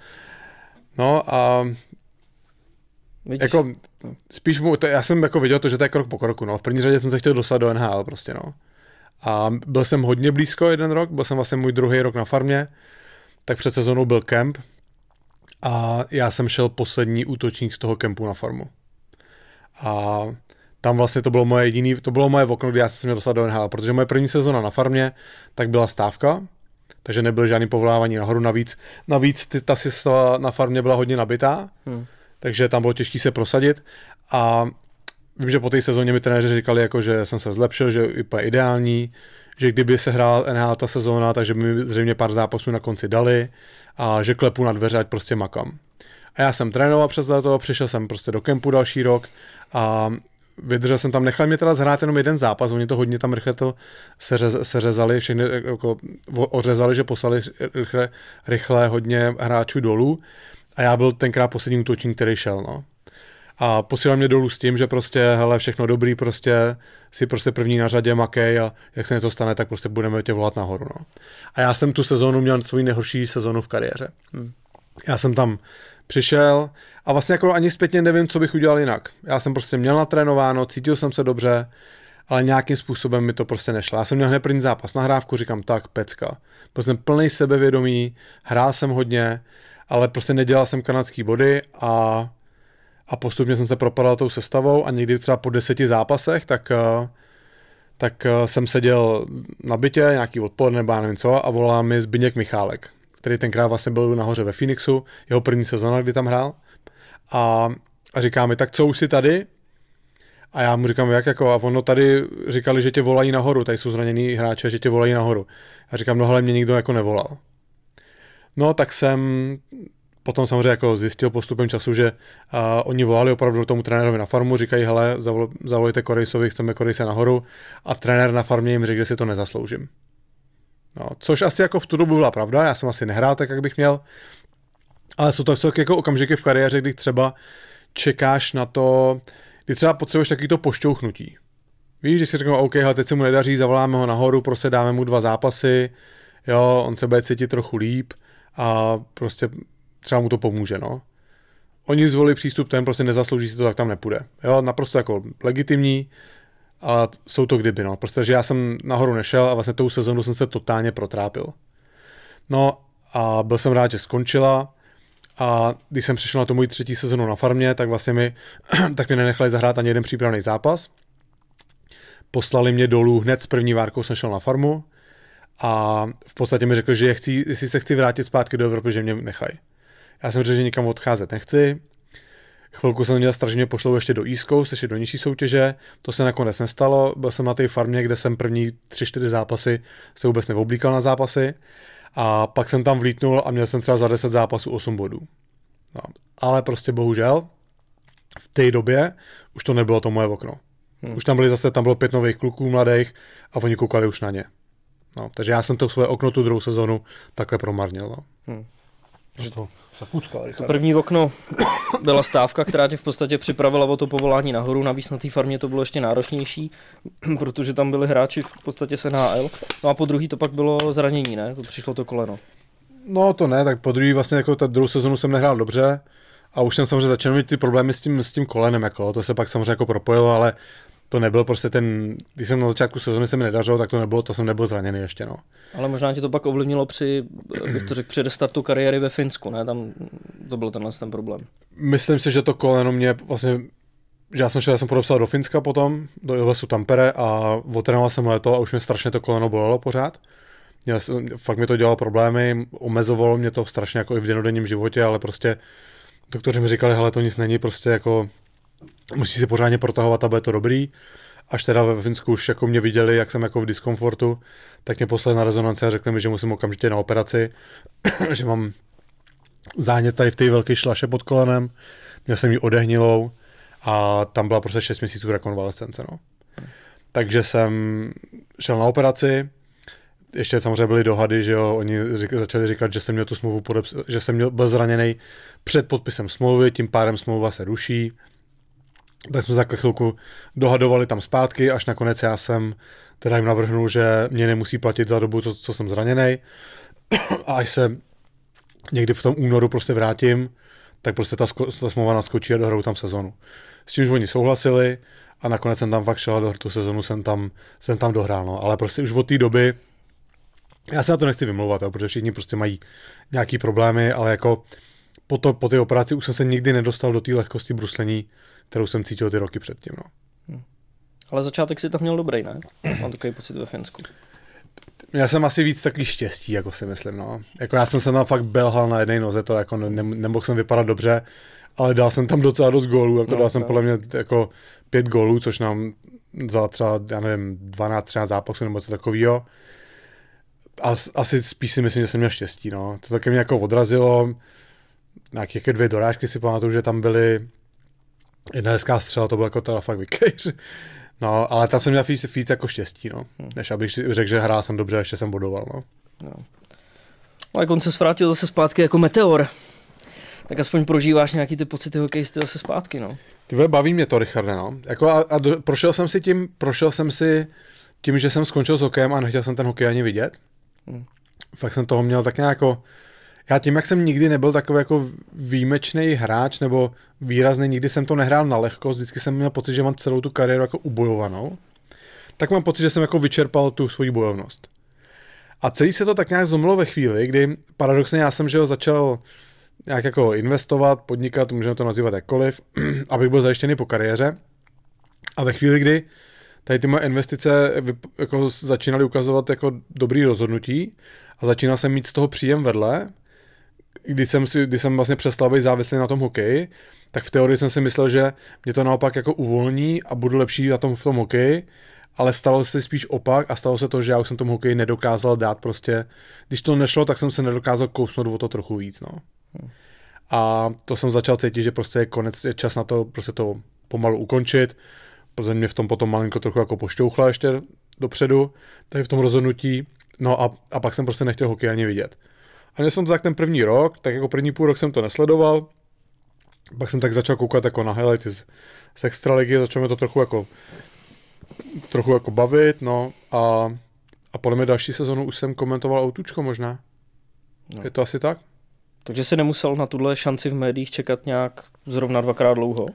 No a Vidíš? Jako, spíš mu, to, já jsem jako viděl to, že to je krok po kroku, no. V první řadě jsem se chtěl dostat do NHL prostě, no. A byl jsem hodně blízko jeden rok, byl jsem vlastně můj druhý rok na farmě, tak před sezónou byl kemp a já jsem šel poslední útočník z toho kempu na farmu. A tam vlastně to bylo moje jediný, to bylo moje okno, kdy já jsem měl dostat do NHL, protože moje první sezóna na farmě, tak byla stávka, takže nebyl žádný povolávání nahoru. Navíc, navíc ty, ta sestava na farmě byla hodně nabitá, hmm. takže tam bylo těžké se prosadit a vím, že po té sezóně mi trenéři říkali, jako, že jsem se zlepšil, že je ideální, že kdyby se hrál NHL ta sezóna, takže by mi zřejmě pár zápasů na konci dali a že klepu na dveře, ať prostě makám. A já jsem trénoval přes to, přišel jsem prostě do kempu další rok a vydržel jsem tam, nechal mě teda zhrát jenom jeden zápas, oni to hodně tam rychle to seřez, seřezali, všechny jako ořezali, že poslali rychle, rychle hodně hráčů dolů a já byl tenkrát poslední útočník, který šel, no. A posílal mě dolů s tím, že prostě, hele, všechno dobrý, prostě si prostě první na řadě makej a jak se něco stane, tak prostě budeme tě volat nahoru, no. A já jsem tu sezónu měl svoji nejhorší sezónu v kariéře. Hmm. Já jsem tam přišel a vlastně jako ani zpětně nevím, co bych udělal jinak. Já jsem prostě měl natrénováno, cítil jsem se dobře, ale nějakým způsobem mi to prostě nešlo. Já jsem měl hned první zápas na hrávku, říkám tak, pecka. Byl jsem plný sebevědomí, hrál jsem hodně, ale prostě nedělal jsem kanadský body a, a postupně jsem se propadal tou sestavou a někdy třeba po deseti zápasech, tak, eh, tak eh, jsem seděl na bytě, nějaký odpor nebo já nevím co a volá mi Zbyněk Michálek který tenkrát vlastně byl nahoře ve Phoenixu, jeho první sezóna, kdy tam hrál. A, a říká mi, tak co už si tady? A já mu říkám, jak jako, a ono tady říkali, že tě volají nahoru, tady jsou zranění hráče, že tě volají nahoru. A říkám, no hele, mě nikdo jako nevolal. No tak jsem potom samozřejmě jako zjistil postupem času, že a, oni volali opravdu tomu trenérovi na farmu, říkají, hele, zavol, zavolejte Korejsovi, chceme Korejse nahoru a trenér na farmě jim řekl, že si to nezasloužím. No, což asi jako v tu dobu byla pravda, já jsem asi nehrál tak, jak bych měl, ale jsou to jsou jako okamžiky v kariéře, kdy třeba čekáš na to, kdy třeba potřebuješ taky to pošťouchnutí. Víš, že si řeknu, OK, hele, teď se mu nedaří, zavoláme ho nahoru, prostě dáme mu dva zápasy, jo, on se bude cítit trochu líp a prostě třeba mu to pomůže, no. Oni zvolili přístup, ten prostě nezaslouží si to, tak tam nepůjde. Jo, naprosto jako legitimní, ale jsou to kdyby, no. Prostě že já jsem nahoru nešel a vlastně tou sezonu jsem se totálně protrápil. No a byl jsem rád, že skončila a když jsem přišel na tu můj třetí sezonu na farmě, tak vlastně mi, tak mi nenechali zahrát ani jeden přípravný zápas. Poslali mě dolů hned s první várkou jsem šel na farmu a v podstatě mi řekl, že je chci, jestli se chci vrátit zpátky do Evropy, že mě nechají. Já jsem řekl, že nikam odcházet nechci, Chvilku jsem měl strašně pošlou ještě do East Coast, ještě do nižší soutěže. To se nakonec nestalo. Byl jsem na té farmě, kde jsem první 3-4 zápasy se vůbec neoblíkal na zápasy. A pak jsem tam vlítnul a měl jsem třeba za 10 zápasů 8 bodů. No, ale prostě bohužel v té době už to nebylo to moje okno. Hmm. Už tam byly zase, tam bylo pět nových kluků mladých a oni koukali už na ně. No, takže já jsem to svoje okno tu druhou sezonu takhle promarnil. No. Hmm. To, to první okno byla stávka, která tě v podstatě připravila o to povolání nahoru, navíc na té farmě to bylo ještě náročnější, protože tam byli hráči v podstatě se NHL. No a po druhý to pak bylo zranění, ne? To přišlo to koleno. No to ne, tak po druhý vlastně jako ta druhou sezonu jsem nehrál dobře, a už jsem samozřejmě začal mít ty problémy s tím, s tím kolenem, jako, to se pak samozřejmě jako propojilo, ale to nebyl prostě ten, když jsem na začátku sezóny se mi nedařilo, tak to nebylo, to jsem nebyl zraněný ještě, no. Ale možná ti to pak ovlivnilo při, bych to řekl, při restartu kariéry ve Finsku, ne? Tam to byl tenhle ten problém. Myslím si, že to koleno mě vlastně že já jsem šel, já jsem podepsal do Finska potom, do Ilvesu Tampere a otrénoval jsem leto a už mě strašně to koleno bolelo pořád. Já jsem, fakt mi to dělalo problémy, omezovalo mě to strašně jako i v denodenním životě, ale prostě doktoři mi říkali, hele, to nic není, prostě jako musí si pořádně protahovat a bude to dobrý. Až teda ve Finsku už jako mě viděli, jak jsem jako v diskomfortu, tak mě poslali na rezonanci a řekli mi, že musím okamžitě na operaci, že mám zánět tady v té velké šlaše pod kolenem, měl jsem ji odehnilou a tam byla prostě 6 měsíců rekonvalescence. No. Takže jsem šel na operaci, ještě samozřejmě byly dohady, že jo, oni řík, začali říkat, že jsem měl tu smlouvu podepsat, že jsem měl, byl zraněný před podpisem smlouvy, tím pádem smlouva se ruší tak jsme se jako chvilku dohadovali tam zpátky, až nakonec já jsem teda jim navrhnul, že mě nemusí platit za dobu, co, co jsem zraněný. A až se někdy v tom únoru prostě vrátím, tak prostě ta, ta smlouva naskočí a dohrou tam sezonu. S čímž oni souhlasili a nakonec jsem tam fakt šel a do tu sezonu jsem tam, jsem tam dohrál. No. Ale prostě už od té doby, já se na to nechci vymlouvat, jo, protože všichni prostě mají nějaký problémy, ale jako po, to, po té operaci už jsem se nikdy nedostal do té lehkosti bruslení, kterou jsem cítil ty roky předtím. No. Hmm. Ale začátek si to měl dobrý, ne? Mám takový pocit ve Finsku. Já jsem asi víc taky štěstí, jako si myslím, no. Jako já jsem se tam fakt belhal na jedné noze, to jako ne, nemohl jsem vypadat dobře, ale dal jsem tam docela dost gólů, jako no, dal jsem podle mě jako pět gólů, což nám za třeba, já nevím, 12-13 zápasů nebo co takového. A asi spíš si myslím, že jsem měl štěstí, no. To také mě jako odrazilo, nějaké dvě dorážky si pamatuju, že tam byly, Jedna hezká střela, to byl jako teda fakt vykejř. No, ale tam jsem měl víc, víc jako štěstí, no. Hm. Než abych řekl, že hrál jsem dobře, ještě jsem bodoval, no. no. no ale on se zvrátil zase zpátky jako meteor. Tak aspoň prožíváš nějaký ty pocity hokejisty zase zpátky, no. Ty baví mě to, Richarde, no. Jako a, a do, prošel jsem si tím, prošel jsem si tím, že jsem skončil s hokejem a nechtěl jsem ten hokej ani vidět. Hmm. Fakt jsem toho měl tak nějak jako já tím, jak jsem nikdy nebyl takový jako výjimečný hráč nebo výrazný, nikdy jsem to nehrál na lehkost, vždycky jsem měl pocit, že mám celou tu kariéru jako ubojovanou, tak mám pocit, že jsem jako vyčerpal tu svoji bojovnost. A celý se to tak nějak zomlo ve chvíli, kdy paradoxně já jsem že začal nějak jako investovat, podnikat, můžeme to nazývat jakkoliv, abych byl zajištěný po kariéře. A ve chvíli, kdy tady ty moje investice jako začínaly ukazovat jako dobrý rozhodnutí a začínal jsem mít z toho příjem vedle, když jsem, si, když jsem vlastně přestal být závislý na tom hokeji, tak v teorii jsem si myslel, že mě to naopak jako uvolní a budu lepší na tom v tom hokeji, ale stalo se spíš opak a stalo se to, že já už jsem tomu hokeji nedokázal dát prostě, když to nešlo, tak jsem se nedokázal kousnout o to trochu víc, no. Hmm. A to jsem začal cítit, že prostě je konec, je čas na to prostě to pomalu ukončit, protože mě v tom potom malinko trochu jako pošťouchla ještě dopředu, tady v tom rozhodnutí, no a, a pak jsem prostě nechtěl hokej ani vidět. A měl jsem to tak ten první rok, tak jako první půl rok jsem to nesledoval, pak jsem tak začal koukat jako na highlighty z, z extraligy, začal mě to trochu jako trochu jako bavit, no a, a podle mě další sezonu už jsem komentoval autučko možná. No. Je to asi tak? Takže si nemusel na tuhle šanci v médiích čekat nějak zrovna dvakrát dlouho?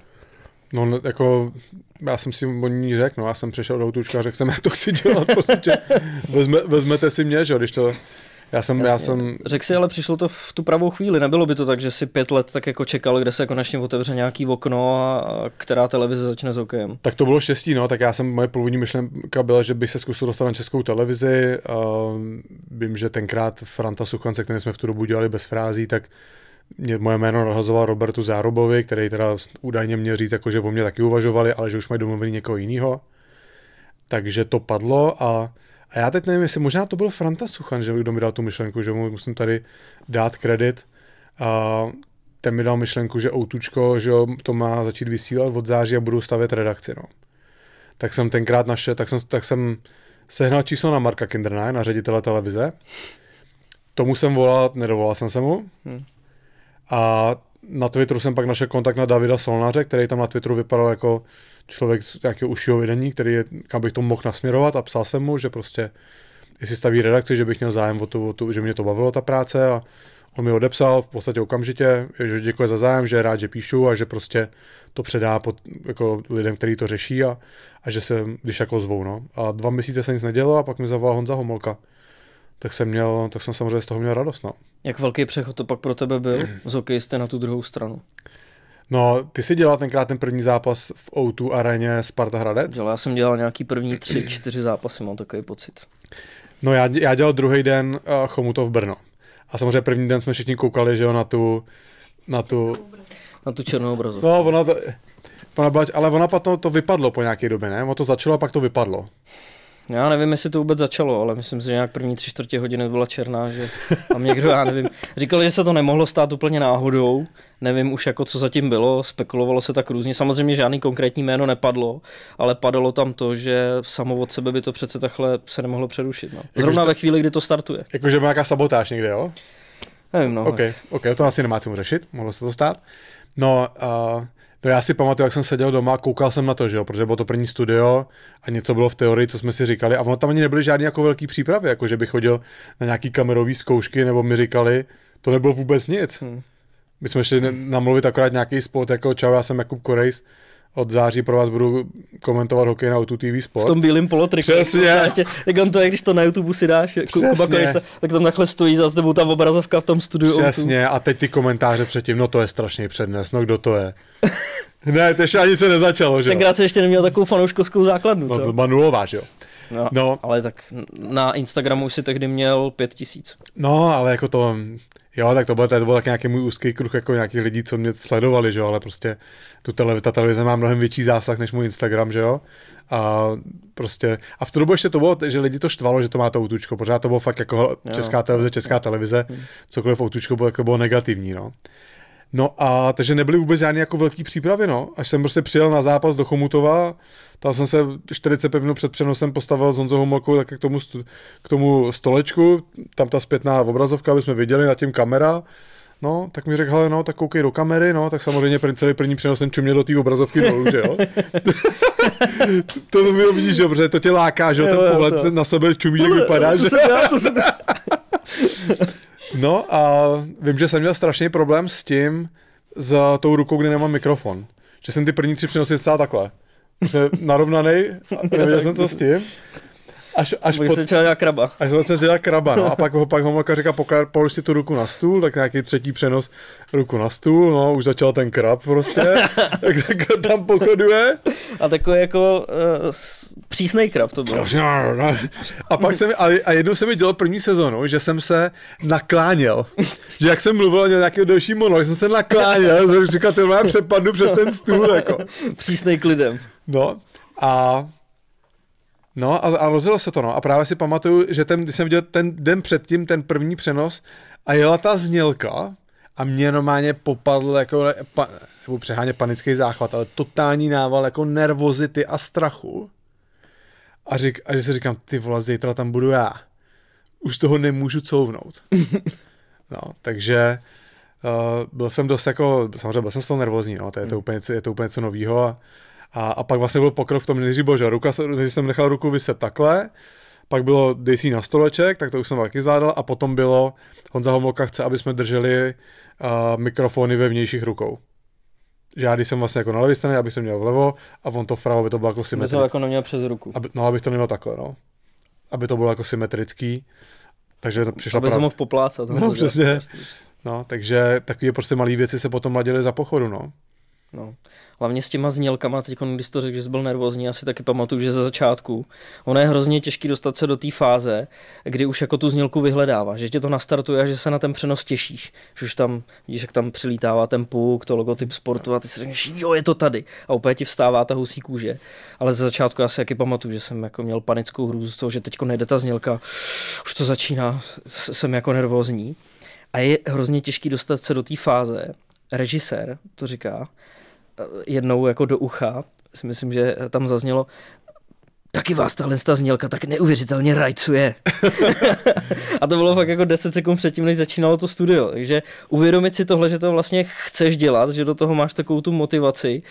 No, jako, já jsem si o ní řekl, no, já jsem přešel do autůčka a řekl jsem, já to chci dělat, prostě, vezme, vezmete si mě, že když to, já jsem, Jasně. já jsem... Řekl si, ale přišlo to v tu pravou chvíli. Nebylo by to tak, že si pět let tak jako čekal, kde se konečně otevře nějaký okno a která televize začne s okem. Tak to bylo štěstí, no. Tak já jsem, moje původní myšlenka byla, že bych se zkusil dostat na českou televizi. Uh, vím, že tenkrát Franta se který jsme v tu dobu dělali bez frází, tak mě, moje jméno nahazoval Robertu Zárobovi, který teda údajně měl říct, jako, že o mě taky uvažovali, ale že už mají domluvený někoho jiného. Takže to padlo a a já teď nevím, jestli možná to byl Franta Suchan, že kdo mi dal tu myšlenku, že mu musím tady dát kredit. A ten mi dal myšlenku, že Outučko, že to má začít vysílat od září a budou stavět redakci. No. Tak jsem tenkrát našel. tak jsem, tak jsem sehnal číslo na Marka Kindrna, na ředitele televize. Tomu jsem volal, nedovolal jsem se mu. Hmm. A na Twitteru jsem pak našel kontakt na Davida Solnáře, který tam na Twitteru vypadal jako člověk z nějakého užšího vedení, který je, kam bych to mohl nasměrovat a psal jsem mu, že prostě jestli staví redakci, že bych měl zájem o tu, o tu že mě to bavilo ta práce a on mi odepsal v podstatě okamžitě, že děkuje za zájem, že je rád, že píšu a že prostě to předá pod, jako lidem, kteří to řeší a, a že se, když jako zvou, no. A dva měsíce se nic nedělo a pak mi zavolal Honza Homolka. Tak jsem, měl, tak jsem samozřejmě z toho měl radost, no. Jak velký přechod to pak pro tebe byl z hokejisty na tu druhou stranu? No, ty jsi dělal tenkrát ten první zápas v O2 areně Sparta Hradec? Já jsem dělal nějaký první tři, čtyři zápasy, mám takový pocit. No já, já dělal druhý den uh, Chomutov Brno. A samozřejmě první den jsme všichni koukali, že jo, na tu, na tu... Na tu černou obrazovku. No, ona to, ona byla, ale ona potom to vypadlo po nějaké době, ne? Ono to začalo a pak to vypadlo. Já nevím, jestli to vůbec začalo, ale myslím si, že nějak první tři čtvrtě hodiny byla černá, že tam někdo, já nevím, říkal, že se to nemohlo stát úplně náhodou, nevím už jako co zatím bylo, spekulovalo se tak různě, samozřejmě žádný konkrétní jméno nepadlo, ale padalo tam to, že samo od sebe by to přece takhle se nemohlo přerušit. No. Zrovna jako, ve chvíli, kdy to startuje. Jakože má nějaká sabotáž někde, jo? Nevím, no. OK, OK, to asi nemá co řešit, mohlo se to stát. No, uh, to no já si pamatuju, jak jsem seděl doma a koukal jsem na to, že jo, protože bylo to první studio a něco bylo v teorii, co jsme si říkali. A ono tam ani nebyly žádné jako velký přípravy, jako že bych chodil na nějaký kamerové zkoušky, nebo mi říkali, to nebylo vůbec nic. Hmm. My jsme šli namluvit akorát nějaký spot, jako čau, já jsem Jakub Korejs, od září pro vás budu komentovat hokej na YouTube TV Sport. V tom bílém polotriku. Přesně. Ještě, tak on to je, když to na YouTube si dáš, Kuba Kojista, tak tam takhle stojí za tebou ta obrazovka v tom studiu. Přesně, a teď ty komentáře předtím, no to je strašný přednes, no kdo to je? ne, to ještě ani se nezačalo, že Tenkrát se ještě neměl takovou fanouškovskou základnu, no, co? No, to má nulová, že jo? No, no, ale tak na Instagramu si tehdy měl pět tisíc. No, ale jako to, Jo, tak to byl, to byl tak nějaký můj úzký kruh jako nějakých lidí, co mě sledovali, že jo, ale prostě tu tele, ta televize má mnohem větší zásah než můj Instagram, že jo. A prostě, a v tu dobu ještě to bylo, že lidi to štvalo, že to má to útučko, pořád to bylo fakt jako česká televize, česká televize, mhm. cokoliv útučko bylo, tak to bylo negativní, no. No a takže nebyly vůbec žádné jako velký přípravy, no. Až jsem prostě přijel na zápas do Chomutova, tam jsem se 45 minut před přenosem postavil s Honzou Homolkou tak k tomu, k tomu stolečku, tam ta zpětná obrazovka, aby jsme viděli, na tím kamera. No, tak mi řekl, no, tak koukej do kamery, no, tak samozřejmě celý první přenos jsem čuměl do té obrazovky dolů, že jo? to by bylo vidíš, že, protože to tě láká, že jo, ten pohled to. na sebe čumí, jak vypadá, že? jo. No a vím, že jsem měl strašný problém s tím, s tou rukou, kde nemám mikrofon. Že jsem ty první tři přenosy celá takhle. Že narovnaný, a nevěděl jsem, co s tím. Až, až pod... se dělá kraba. Až se dělá kraba, no. A pak, ho, pak Homolka říká, polož si tu ruku na stůl, tak nějaký třetí přenos, ruku na stůl, no, už začal ten krab prostě, tak, tak tam pochoduje. A takový jako uh, eh, přísný krab to byl. No. A pak jsem, a, a jednou se mi dělal první sezonu, že jsem se nakláněl. Že jak jsem mluvil o nějaký další monolog, jsem se nakláněl, že říkal, ty já přepadnu přes ten stůl, jako. Přísnej klidem. No, a No a, a rozjelo se to, no. A právě si pamatuju, že ten, když jsem viděl ten den předtím, ten první přenos a jela ta znělka a mě normálně popadl jako, pa, nebo přeháně panický záchvat, ale totální nával jako nervozity a strachu. A, řík, a že si říkám, ty vole, zítra tam budu já. Už toho nemůžu couvnout. No, takže uh, byl jsem dost jako, samozřejmě byl jsem z toho nervózní, no, to je to hmm. úplně, je to úplně co novýho a a, a pak vlastně byl pokrok v tom nejdřív že ruka, než jsem nechal ruku vyset takhle, pak bylo dej si na stoleček, tak to už jsem taky zvládal a potom bylo Honza Homolka chce, aby jsme drželi uh, mikrofony ve vnějších rukou. Že já když jsem vlastně jako na levé straně, abych to měl vlevo a on to vpravo, aby to bylo jako symetrické. Aby to jako neměl přes ruku. Aby, no, abych to neměl takhle, no. Aby to bylo jako symetrický. Takže to přišla Aby prav... se mohl poplácat. No, přesně. Prostě. No, takže takové prostě malé věci se potom ladily za pochodu, no. No. Hlavně s těma znělkama, teď když to řekl, že jsi byl nervózní, asi taky pamatuju, že ze začátku. Ono je hrozně těžký dostat se do té fáze, kdy už jako tu znělku vyhledává, že tě to nastartuje a že se na ten přenos těšíš. Že už tam, vidíš, jak tam přilítává ten puk, to logotyp sportu a ty si řekneš, jo, je to tady. A úplně ti vstává ta husí kůže. Ale ze začátku já si taky pamatuju, že jsem jako měl panickou hrůzu z toho, že teď nejde ta znělka, už to začíná, jsem jako nervózní. A je hrozně těžký dostat se do té fáze, režisér to říká, jednou jako do ucha, si myslím, že tam zaznělo, taky vás tahle ta znělka tak neuvěřitelně rajcuje. a to bylo fakt jako 10 sekund předtím, než začínalo to studio. Takže uvědomit si tohle, že to vlastně chceš dělat, že do toho máš takovou tu motivaci,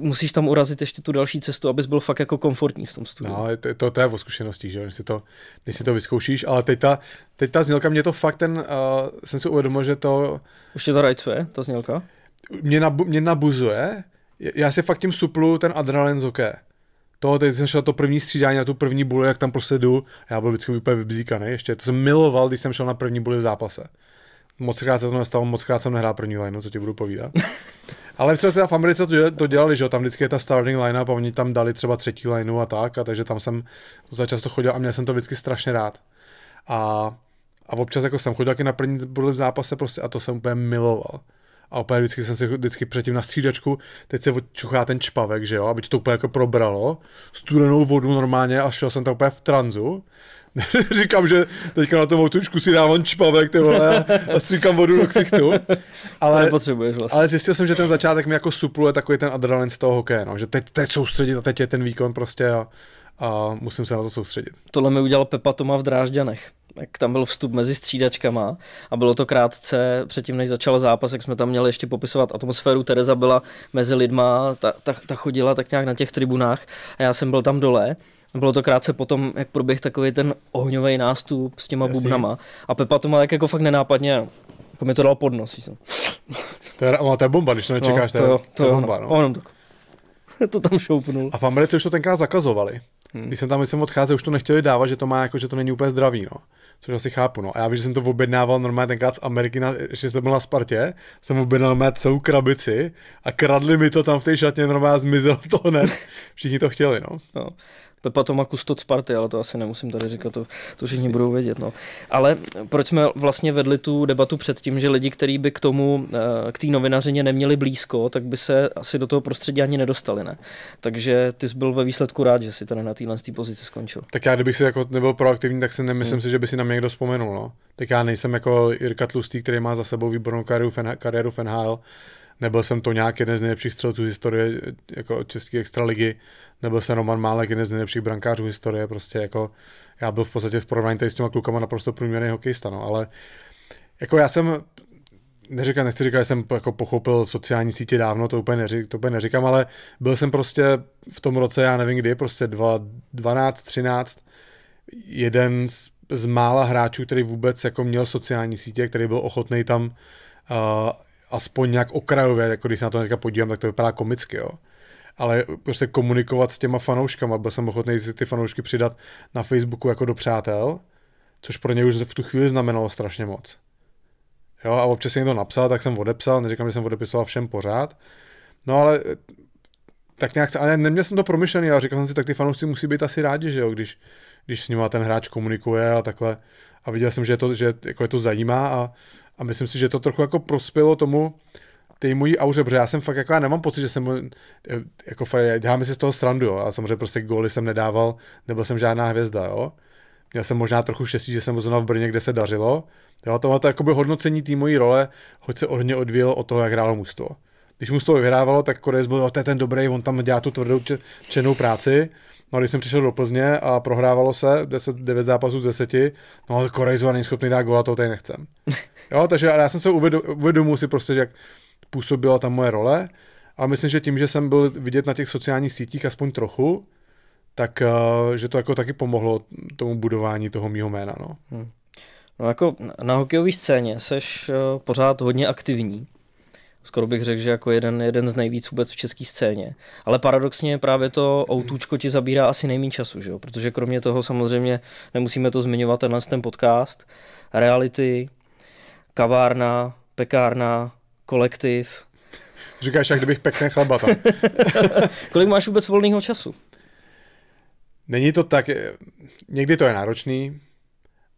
musíš tam urazit ještě tu další cestu, abys byl fakt jako komfortní v tom studiu. No, to, to, to je o zkušenosti, že když si to, když si to vyzkoušíš, ale teď ta, teď ta znělka mě to fakt ten, uh, jsem si uvědomil, že to... Už tě to rajcuje, ta znělka? mě, nabu, mě nabuzuje, já si fakt tím suplu ten adrenalin z hokeje. To, teď jsem šel to první střídání na tu první buli, jak tam prostě jdu, já byl vždycky úplně vybzíkaný, ještě to jsem miloval, když jsem šel na první buli v zápase. Moc krát se to nestalo, moc krát jsem nehrál první line, co ti budu povídat. Ale třeba, třeba v Americe to, to dělali, že jo, tam vždycky je ta starting line a oni tam dali třeba třetí lineu a tak, a takže tam jsem za často chodil a měl jsem to vždycky strašně rád. A, a občas jako jsem chodil taky na první buli v zápase prostě a to jsem úplně miloval a úplně vždycky jsem si vždycky předtím na střídačku, teď se odčuchá ten čpavek, že jo, aby to úplně jako probralo, studenou vodu normálně a šel jsem tam úplně v tranzu. Říkám, že teďka na tom autučku si dávám čpavek ty vole, a stříkám vodu do ksichtu. Ale, to nepotřebuješ vlastně. ale zjistil jsem, že ten začátek mi jako supluje takový ten adrenalin z toho hokeje, no. že teď, teď soustředit a teď je ten výkon prostě a, a musím se na to soustředit. Tohle mi udělal Pepa Toma v Drážďanech jak tam byl vstup mezi střídačkama a bylo to krátce předtím, než začal zápas, jak jsme tam měli ještě popisovat atmosféru. Tereza byla mezi lidma, ta, ta, ta chodila tak nějak na těch tribunách a já jsem byl tam dole. Bylo to krátce potom, jak proběh takový ten ohňový nástup s těma bubnama a Pepa to má jak jako fakt nenápadně jako mi to dal pod nos. To je, to je bomba, když to nečekáš, no, to, je, to, to je bomba. No. no. On to tam šoupnul. A v Americe už to tenkrát zakazovali. Hmm. Když jsem tam, když jsem odcházel, už to nechtěli dávat, že to má jako, že to není úplně zdravý, no. Což asi chápu, no. A já vím, že jsem to objednával normálně tenkrát z Ameriky, na, že jsem byl na Spartě, jsem objednal mé celou krabici a kradli mi to tam v té šatně, normálně zmizel to hned. Všichni to chtěli, no. no. Pepa Toma z Sparty, ale to asi nemusím tady říkat, to, to všichni budou vědět. No. Ale proč jsme vlastně vedli tu debatu před tím, že lidi, kteří by k tomu, eh, k té novinařině neměli blízko, tak by se asi do toho prostředí ani nedostali, ne? Takže ty jsi byl ve výsledku rád, že si tady na téhle pozici skončil. Tak já, kdybych si jako nebyl proaktivní, tak si nemyslím hmm. si, že by si na mě někdo vzpomenul. No. Tak já nejsem jako Jirka Tlustý, který má za sebou výbornou kariéru, kariéru v nebyl jsem to nějak jeden z nejlepších střelců historie jako české extraligy, nebyl jsem Roman Málek jeden z nejlepších brankářů historie, prostě jako já byl v podstatě v porovnání tady s těma klukama naprosto průměrný hokejista, no, ale jako já jsem neříkám, nechci říkat, že jsem jako pochopil sociální sítě dávno, to úplně, neřík, to úplně neříkám, ale byl jsem prostě v tom roce, já nevím kdy, prostě 12, 13, jeden z, z mála hráčů, který vůbec jako měl sociální sítě, který byl ochotný tam uh, aspoň nějak okrajově, jako když se na to teďka podívám, tak to vypadá komicky, jo. Ale prostě komunikovat s těma fanouškama, byl jsem ochotný si ty fanoušky přidat na Facebooku jako do přátel, což pro ně už v tu chvíli znamenalo strašně moc. Jo, a občas jsem to napsal, tak jsem odepsal, neříkám, že jsem odepisoval všem pořád, no ale eh, tak nějak se, ale neměl jsem to promyšlený, ale říkal jsem si, tak ty fanoušci musí být asi rádi, že jo, když, když s nima ten hráč komunikuje a takhle. A viděl jsem, že, je to, že jako je to zajímá a a myslím si, že to trochu jako prospělo tomu, ty mojí auře, protože já jsem fakt jako, já nemám pocit, že jsem, eh, jako děláme si z toho strandu, jo. A samozřejmě prostě góly jsem nedával, nebyl jsem žádná hvězda, jo. Měl jsem možná trochu štěstí, že jsem zrovna v Brně, kde se dařilo. Jo, tohle to jakoby hodnocení té mojí role, hoď se hodně odvíjelo od toho, jak hrálo mužstvo. Když mužstvo vyhrávalo, tak Korejs byl, to je ten dobrý, on tam dělá tu tvrdou černou práci. No když jsem přišel do Plzně a prohrávalo se 10, 9 zápasů z 10, no ale Korejzova není schopný dát gola, to tady nechcem. Jo, takže já jsem se uvědomil si prostě, jak působila ta moje role a myslím, že tím, že jsem byl vidět na těch sociálních sítích aspoň trochu, tak eh, že to jako taky pomohlo tomu budování toho mýho jména. No. Hmm. No jako na hokejové scéně seš eh, pořád hodně aktivní skoro bych řekl, že jako jeden, jeden z nejvíc vůbec v české scéně. Ale paradoxně právě to outůčko ti zabírá asi nejméně času, že jo? protože kromě toho samozřejmě nemusíme to zmiňovat, tenhle ten podcast, reality, kavárna, pekárna, kolektiv. Říkáš, jak kdybych pekne tam. Kolik máš vůbec volného času? Není to tak, eh, někdy to je náročný,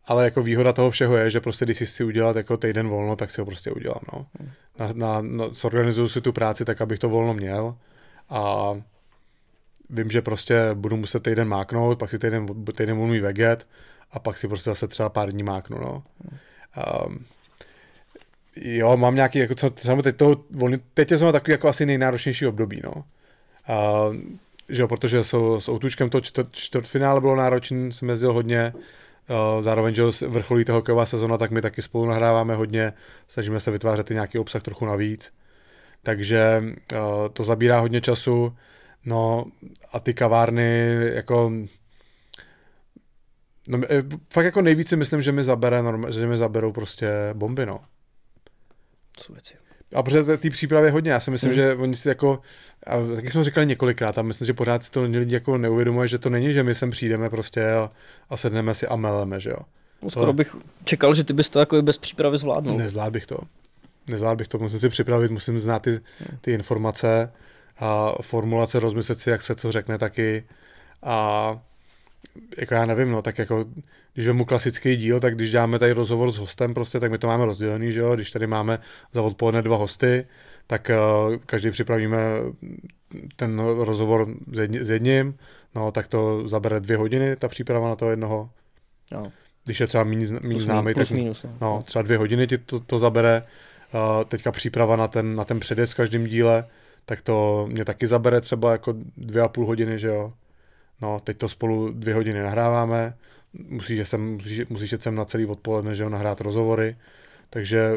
ale jako výhoda toho všeho je, že prostě když si chci udělat jako týden volno, tak si ho prostě udělám, no. Hmm na, na, na, no, zorganizuju si tu práci tak, abych to volno měl a vím, že prostě budu muset týden máknout, pak si týden, týden budu mít veget a pak si prostě zase třeba pár dní máknu, no. Um, jo, mám nějaký, jako co, třeba teď to, volný, teď je takový jako asi nejnáročnější období, no. Uh, že jo, protože s s Outučkem to čtvrt, bylo náročné, jsem jezdil hodně, Zároveň, že vrcholí toho hokejová sezona, tak my taky spolu nahráváme hodně, snažíme se vytvářet i nějaký obsah trochu navíc. Takže to zabírá hodně času. No a ty kavárny, jako No, e, fakt jako nejvíce myslím, že mi, zabere, že mi zaberou prostě bomby, no. Co věci. A protože té přípravy hodně, já si myslím, mm. že oni si jako, a taky jsme říkali několikrát, a myslím, že pořád si to lidi jako neuvědomuje, že to není, že my sem přijdeme prostě a, a sedneme si a meleme, že jo. No, skoro to... bych čekal, že ty bys to jako bez přípravy zvládnul. Nezvládl bych to. Nezvládl bych to, musím si připravit, musím znát ty, hmm. ty informace a formulace, rozmyslet si, jak se co řekne taky. A jako já nevím, no, tak jako, když vemu klasický díl, tak když dáme tady rozhovor s hostem prostě, tak my to máme rozdělený, že jo, když tady máme za odpoledne dva hosty, tak uh, každý připravíme ten rozhovor s, jedni, s jedním, no, tak to zabere dvě hodiny, ta příprava na toho jednoho. No. Když je třeba méně známý, plus, tak minus, no. no, třeba dvě hodiny ti to, to zabere. Uh, teďka příprava na ten, na ten předjezd v každém díle, tak to mě taky zabere třeba jako dvě a půl hodiny, že jo no teď to spolu dvě hodiny nahráváme, musíš sem, musíš, musíš jet sem na celý odpoledne, že jo, nahrát rozhovory, takže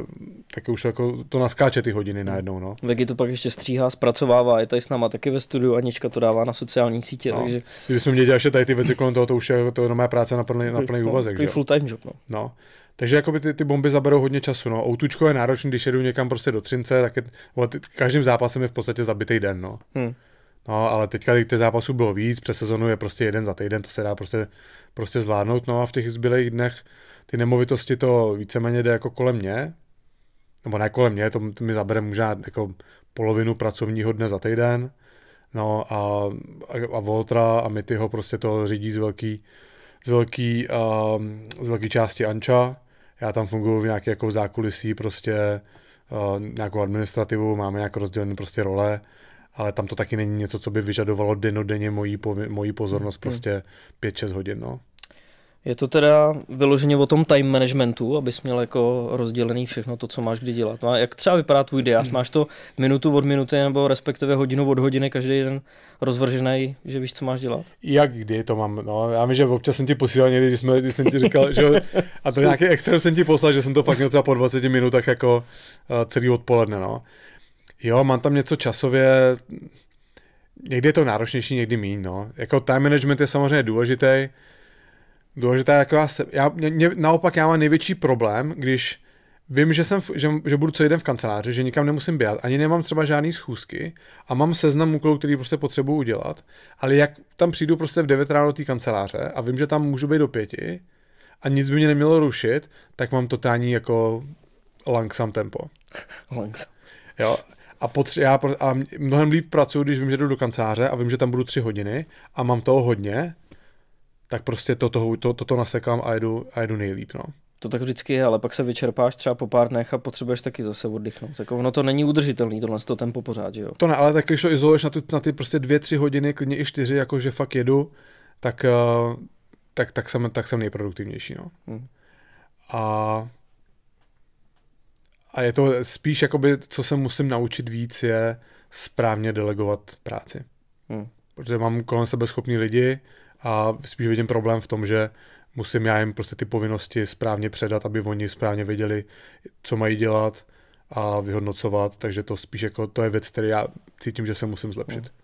tak už jako to naskáče ty hodiny najednou. No. Vegi to pak ještě stříhá, zpracovává, je tady s náma taky ve studiu, Anička to dává na sociální sítě. No. Takže... Kdybychom měli dělat tady ty věci kolem toho, to už je to jenom práce na plný, na plný no, úvazek. full time job. No. no. Takže jakoby ty, ty bomby zaberou hodně času. No. Outučko je náročný, když jedu někam prostě do Třince, tak je, každým zápasem je v podstatě zabitý den. No. Hmm. No, ale teďka těch zápasů bylo víc, přes sezonu je prostě jeden za týden, to se dá prostě, prostě zvládnout. No a v těch zbylých dnech ty nemovitosti to víceméně jde jako kolem mě, nebo ne kolem mě, to mi zabere možná jako polovinu pracovního dne za týden. No a, a Voltra a my ho prostě to řídí z velký, z velký, uh, z velký části Anča. Já tam funguji v nějaké jako zákulisí prostě uh, nějakou administrativu, máme nějak rozdělené prostě role ale tam to taky není něco, co by vyžadovalo denodenně mojí, mojí moji pozornost, hmm. hmm. prostě 5-6 hodin. No. Je to teda vyloženě o tom time managementu, abys měl jako rozdělený všechno to, co máš kdy dělat. A jak třeba vypadá tvůj diář? Máš to minutu od minuty nebo respektive hodinu od hodiny každý den rozvržený, že víš, co máš dělat? Jak kdy to mám? No, já vím, že občas jsem ti posílal někdy, když, jsme, když jsem ti říkal, že a to nějaký extrém jsem ti poslal, že jsem to fakt měl třeba po 20 minutách jako eh, celý odpoledne, no. Jo, mám tam něco časově, někdy je to náročnější, někdy míň, no. Jako time management je samozřejmě důležitý, důležitá jako já, se, já mě, naopak já mám největší problém, když vím, že, jsem, v, že, že budu co jeden v kanceláři, že nikam nemusím běhat, ani nemám třeba žádný schůzky a mám seznam úkolů, který prostě potřebuji udělat, ale jak tam přijdu prostě v 9 ráno do té kanceláře a vím, že tam můžu být do pěti a nic by mě nemělo rušit, tak mám totální jako langsam tempo. langsam. Jo, a, potře- já, a mnohem líp pracuji, když vím, že jdu do kanceláře a vím, že tam budu tři hodiny a mám toho hodně, tak prostě toto to, to, to, to nasekám a jedu, a jedu nejlíp. No. To tak vždycky je, ale pak se vyčerpáš třeba po pár dnech a potřebuješ taky zase oddychnout. Tak ono to není udržitelný, tohle to tempo pořád, že jo? To ne, ale tak když to izoluješ na, tu, na ty prostě dvě, tři hodiny, klidně i čtyři, jako že fakt jedu, tak, eh, tak, tak, jsem, tak jsem nejproduktivnější, no. Hmm. A a je to spíš, jakoby, co se musím naučit víc, je správně delegovat práci. Hmm. Protože mám kolem sebe schopní lidi a spíš vidím problém v tom, že musím já jim prostě ty povinnosti správně předat, aby oni správně věděli, co mají dělat a vyhodnocovat, takže to spíš jako, to je věc, který já cítím, že se musím zlepšit. Hmm.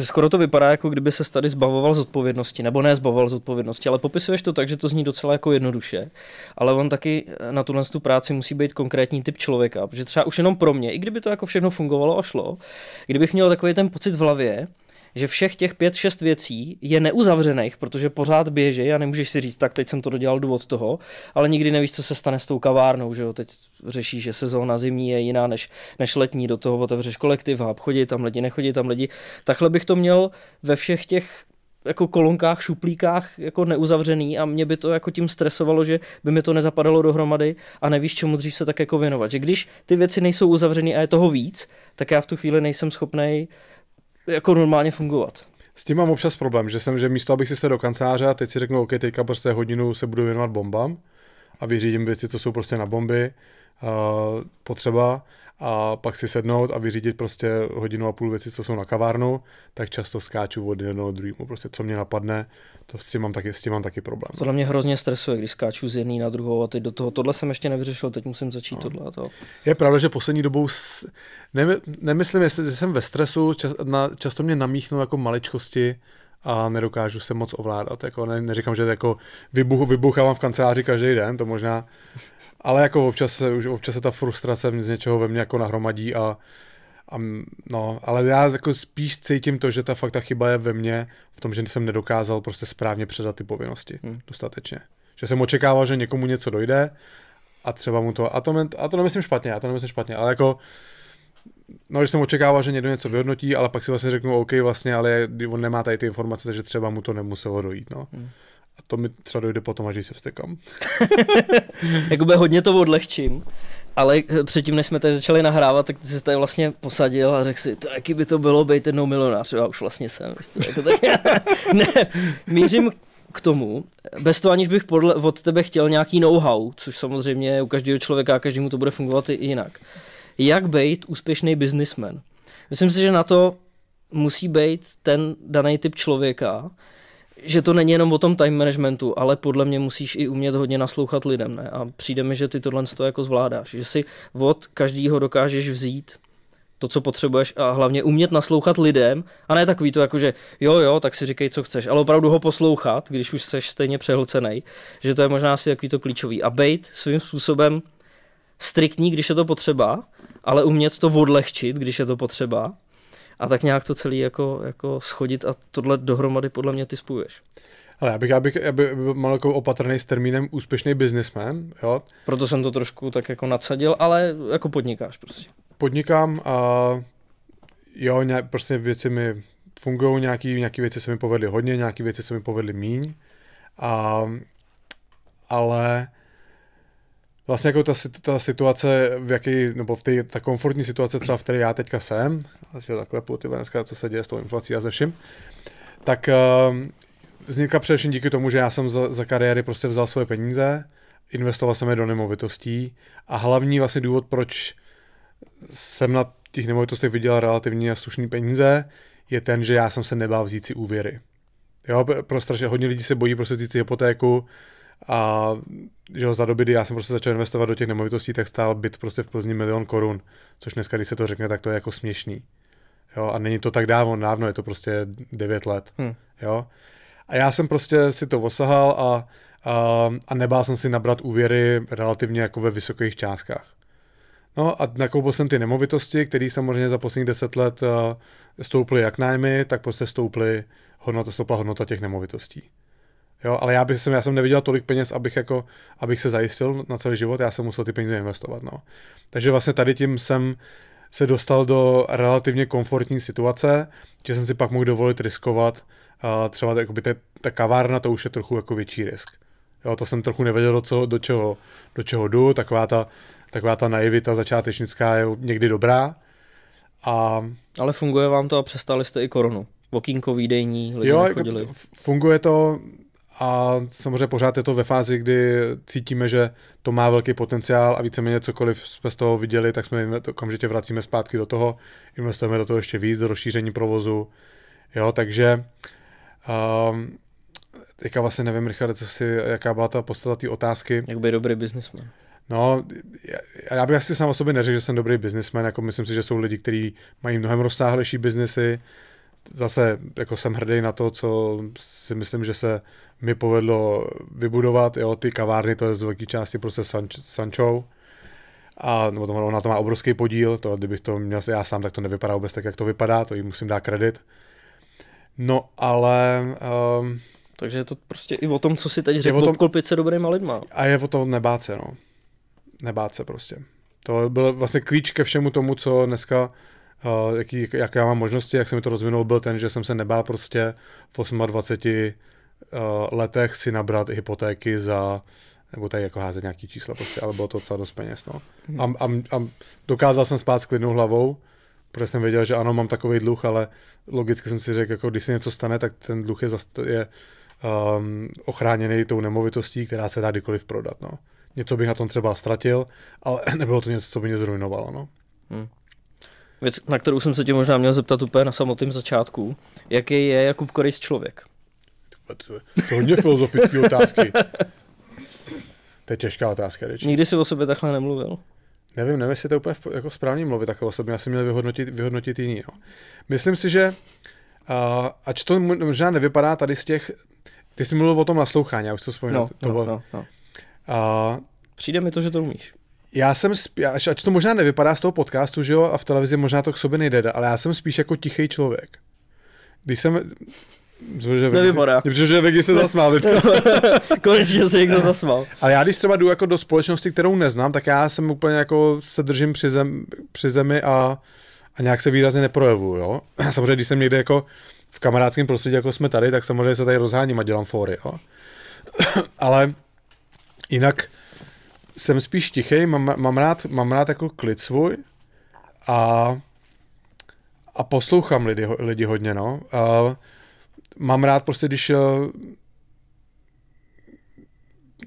Skoro to vypadá, jako kdyby se tady zbavoval zodpovědnosti, nebo ne zbavoval zodpovědnosti, ale popisuješ to tak, že to zní docela jako jednoduše, ale on taky eh, na tuhle tu práci musí být konkrétní typ člověka, protože třeba už jenom pro mě, i kdyby to jako všechno fungovalo a šlo, kdybych měl takový ten pocit v hlavě, že všech těch pět, šest věcí je neuzavřených, protože pořád běží a nemůžeš si říct, tak teď jsem to dodělal důvod toho, ale nikdy nevíš, co se stane s tou kavárnou, že jo, teď řeší, že sezóna zimní je jiná než, než letní, do toho otevřeš kolektiv, a chodí tam lidi, nechodí tam lidi. Takhle bych to měl ve všech těch jako kolonkách, šuplíkách jako neuzavřený a mě by to jako tím stresovalo, že by mi to nezapadalo dohromady a nevíš, čemu dřív se tak jako věnovat. Že když ty věci nejsou uzavřený a je toho víc, tak já v tu chvíli nejsem schopnej uh, jako normálně fungovat. S tím mám občas problém, že jsem, že místo, abych si se do kanceláře a teď si řeknu, OK, teďka prostě hodinu se budu věnovat bombám a vyřídím věci, co jsou prostě na bomby uh, potřeba, a pak si sednout a vyřídit prostě hodinu a půl věci, co jsou na kavárnu, tak často skáču od jednoho druhému, prostě co mě napadne, to s tím mám taky, s tím mám taky problém. To na mě hrozně stresuje, když skáču z jedné na druhou a teď do toho, tohle jsem ještě nevyřešil, teď musím začít no. tohle a to. Je pravda, že poslední dobou, s... nemyslím, jestli jsem ve stresu, čas, na, často mě namíchnou jako maličkosti, a nedokážu se moc ovládat. Jako ne, neříkám, že jako vybuch, vybuchávám v kanceláři každý den, to možná, ale jako občas, už občas se ta frustrace z něčeho ve mně jako nahromadí a, a no, ale já jako spíš cítím to, že ta fakt ta chyba je ve mně v tom, že jsem nedokázal prostě správně předat ty povinnosti hmm. dostatečně. Že jsem očekával, že někomu něco dojde a třeba mu to, a to, a to nemyslím špatně, a to nemyslím špatně, ale jako No, že jsem očekával, že někdo něco vyhodnotí, ale pak si vlastně řeknu, OK, vlastně, ale on nemá tady ty informace, takže třeba mu to nemuselo dojít. No. Hmm. A to mi třeba dojde potom, až se vstekám. Jakoby hodně to odlehčím, ale eh, předtím, než jsme tady začali nahrávat, tak jsi tady vlastně posadil a řekl si, to jaký by to bylo být jednou milionář. Já už vlastně jsem. Jako ne, mířím k tomu, bez toho aniž bych podle, od tebe chtěl nějaký know-how, což samozřejmě u každého člověka a každému to bude fungovat i jinak jak být úspěšný biznismen. Myslím si, že na to musí být ten daný typ člověka, že to není jenom o tom time managementu, ale podle mě musíš i umět hodně naslouchat lidem. Ne? A přijde mi, že ty tohle to jako zvládáš. Že si od každého dokážeš vzít to, co potřebuješ a hlavně umět naslouchat lidem a ne takový to jako, že jo, jo, tak si říkej, co chceš, ale opravdu ho poslouchat, když už jsi stejně přehlcený, že to je možná asi takový to klíčový. A být svým způsobem striktní, když je to potřeba, ale umět to odlehčit, když je to potřeba a tak nějak to celé jako, jako schodit a tohle dohromady podle mě ty spojuješ. Ale já bych, já bych, já bych mal jako opatrný s termínem úspěšný biznismen, jo. Proto jsem to trošku tak jako nadsadil, ale jako podnikáš prostě. Podnikám a jo, ně, prostě věci mi fungují, nějaký, nějaký věci se mi povedly hodně, nějaké věci se mi povedly míň. A, ale vlastně jako ta, ta situace, v jaký, nebo v té, ta komfortní situace třeba, v které já teďka jsem, že takhle ty dneska, co se děje s tou inflací a ze vším, tak uh, vznikla především díky tomu, že já jsem za, za kariéry prostě vzal svoje peníze, investoval jsem je do nemovitostí a hlavní vlastně důvod, proč jsem na těch nemovitostech viděl relativně slušný peníze, je ten, že já jsem se nebál vzít si úvěry. Jo, prostě, že hodně lidí se bojí prostě vzít si hypotéku, a že jo, za doby, kdy já jsem prostě začal investovat do těch nemovitostí, tak stál byt prostě v Plzni milion korun, což dneska, když se to řekne, tak to je jako směšný. Jo, a není to tak dávno, dávno je to prostě 9 let. Hmm. Jo. A já jsem prostě si to osahal a, a, a nebál jsem si nabrat úvěry relativně jako ve vysokých částkách. No a nakoupil jsem ty nemovitosti, které samozřejmě za posledních 10 let eh, stouply jak nájmy, tak prostě stouply hodnota, stoupla hodnota těch nemovitostí. Jo, ale já, bych, já jsem neviděl tolik peněz, abych, jako, abych se zajistil na celý život, já jsem musel ty peníze investovat. No. Takže vlastně tady tím jsem se dostal do relativně komfortní situace, že jsem si pak mohl dovolit riskovat uh, třeba jakoby ta, ta kavárna, to už je trochu jako větší risk. Jo, to jsem trochu nevěděl, do, co, do, čeho, do čeho jdu, taková ta, taková ta naivita začátečnická je někdy dobrá. A... Ale funguje vám to a přestali jste i koronu. Okýnko výdejní, lidi jo, jako funguje to, a samozřejmě pořád je to ve fázi, kdy cítíme, že to má velký potenciál a víceméně cokoliv jsme z toho viděli, tak jsme okamžitě vracíme zpátky do toho, investujeme do toho ještě víc, do rozšíření provozu. Jo, takže um, teďka vlastně nevím, Richard, co si, jaká byla ta podstata té otázky. Jak by dobrý biznisman. No, já, já bych asi sám o sobě neřekl, že jsem dobrý biznismen, jako myslím si, že jsou lidi, kteří mají mnohem rozsáhlejší biznesy, zase jako jsem hrdý na to, co si myslím, že se mi povedlo vybudovat, jo, ty kavárny, to je z velké části prostě Sanč, Sančou, a no, to, ona to má obrovský podíl, to kdybych to měl já sám, tak to nevypadá vůbec tak, jak to vypadá, to jí musím dát kredit. No ale... Um, Takže je to prostě i o tom, co si teď řekl, tom, obklopit se dobrýma lidma. A je o tom nebát se, no. Nebát se prostě. To byl vlastně klíč ke všemu tomu, co dneska Eh, jaký, jak já mám možnosti, jak se mi to rozvinul, byl ten, že jsem se nebál prostě v 28 eh, letech si nabrat hypotéky za nebo tady jako házet nějaký čísla prostě, ale bylo to docela dost peněz, no. Mhm. A, a, a dokázal jsem spát s klidnou hlavou, protože jsem věděl, že ano, mám takový dluh, ale logicky jsem si řekl, jako když se něco stane, tak ten dluh je, je um, ochráněný tou nemovitostí, která se dá kdykoliv prodat, no. Něco bych na tom třeba ztratil, ale nebylo to něco, co by mě zrujnovalo, no. Hmm věc, na kterou jsem se tě možná měl zeptat úplně na samotném začátku. Jaký je Jakub Korejs člověk? To je hodně filozofické otázky. To je těžká otázka. Reči. Nikdy jsi o sobě takhle nemluvil. Nevím, nevím, jestli to úplně jako správně mluvit takhle o sobě, já jsem měl vyhodnotit, vyhodnotit jiný. No. Myslím si, že uh, ač to možná nevypadá tady z těch, ty jsi mluvil o tom naslouchání, já už to vzpomínám. No, to no, bylo, no, no. Uh, Přijde mi to, že to umíš já jsem, až, ač to možná nevypadá z toho podcastu, že jo, a v televizi možná to k sobě nejde, ale já jsem spíš jako tichý člověk. Když jsem, Protože Nevypadá. Protože se zasmál. Konečně se někdo zasmál. Ale já když třeba jdu jako do společnosti, kterou neznám, tak já jsem úplně jako se držím při, zem, při zemi a, a nějak se výrazně neprojevuju, jo. Samozřejmě, když jsem někde jako v kamarádském prostředí, jako jsme tady, tak samozřejmě se tady rozháním a dělám fóry, jo. Ale jinak jsem spíš tichý, mám, mám, rád, mám rád jako klid svůj a, a poslouchám lidi, lidi hodně, no. A, mám rád prostě, když eh,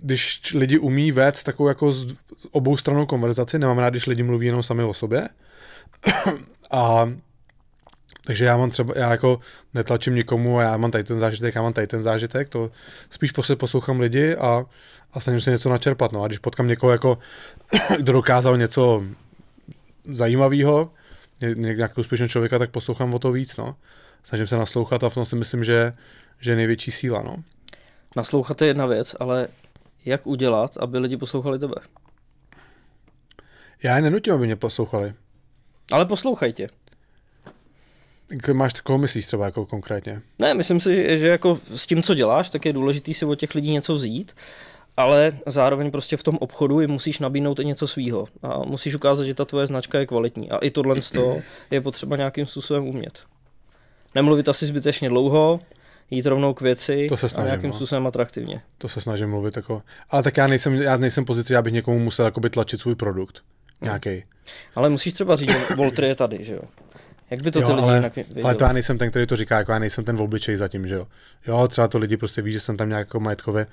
když lidi umí vést takovou jako z obou stranou konverzaci, nemám rád, když lidi mluví jenom sami o sobě. a takže já mám třeba, já jako netlačím nikomu a já mám tady ten zážitek, já mám tady ten zážitek, to spíš posle poslouchám lidi a, a snažím se něco načerpat. No a když potkám někoho, jako, kdo dokázal něco zajímavého, nějakého úspěšného člověka, tak poslouchám o to víc, no. Snažím se naslouchat a v tom si myslím, že, že je největší síla, no. Naslouchat je jedna věc, ale jak udělat, aby lidi poslouchali tebe? Já je nenutím, aby mě poslouchali. Ale poslouchajte. Jako máš takovou myslíš třeba jako konkrétně? Ne, myslím si, že jako s tím, co děláš, tak je důležité si od těch lidí něco vzít, ale zároveň prostě v tom obchodu jim musíš nabídnout i něco svýho a musíš ukázat, že ta tvoje značka je kvalitní a i tohle z toho je potřeba nějakým způsobem umět. Nemluvit asi zbytečně dlouho, jít rovnou k věci to se snažím, a nějakým no. způsobem atraktivně. To se snažím mluvit jako, ale tak já nejsem, já nejsem pozici, já bych někomu musel tlačit svůj produkt. Nějaký. Hmm. Ale musíš třeba říct, že Voltry je tady, že jo? Jak by to jo, ty lidi ale, jinak věděli? Ale to já nejsem ten, který to říká, jako já nejsem ten v obličeji zatím, že jo. Jo, třeba to lidi prostě ví, že jsem tam nějak jako majetkově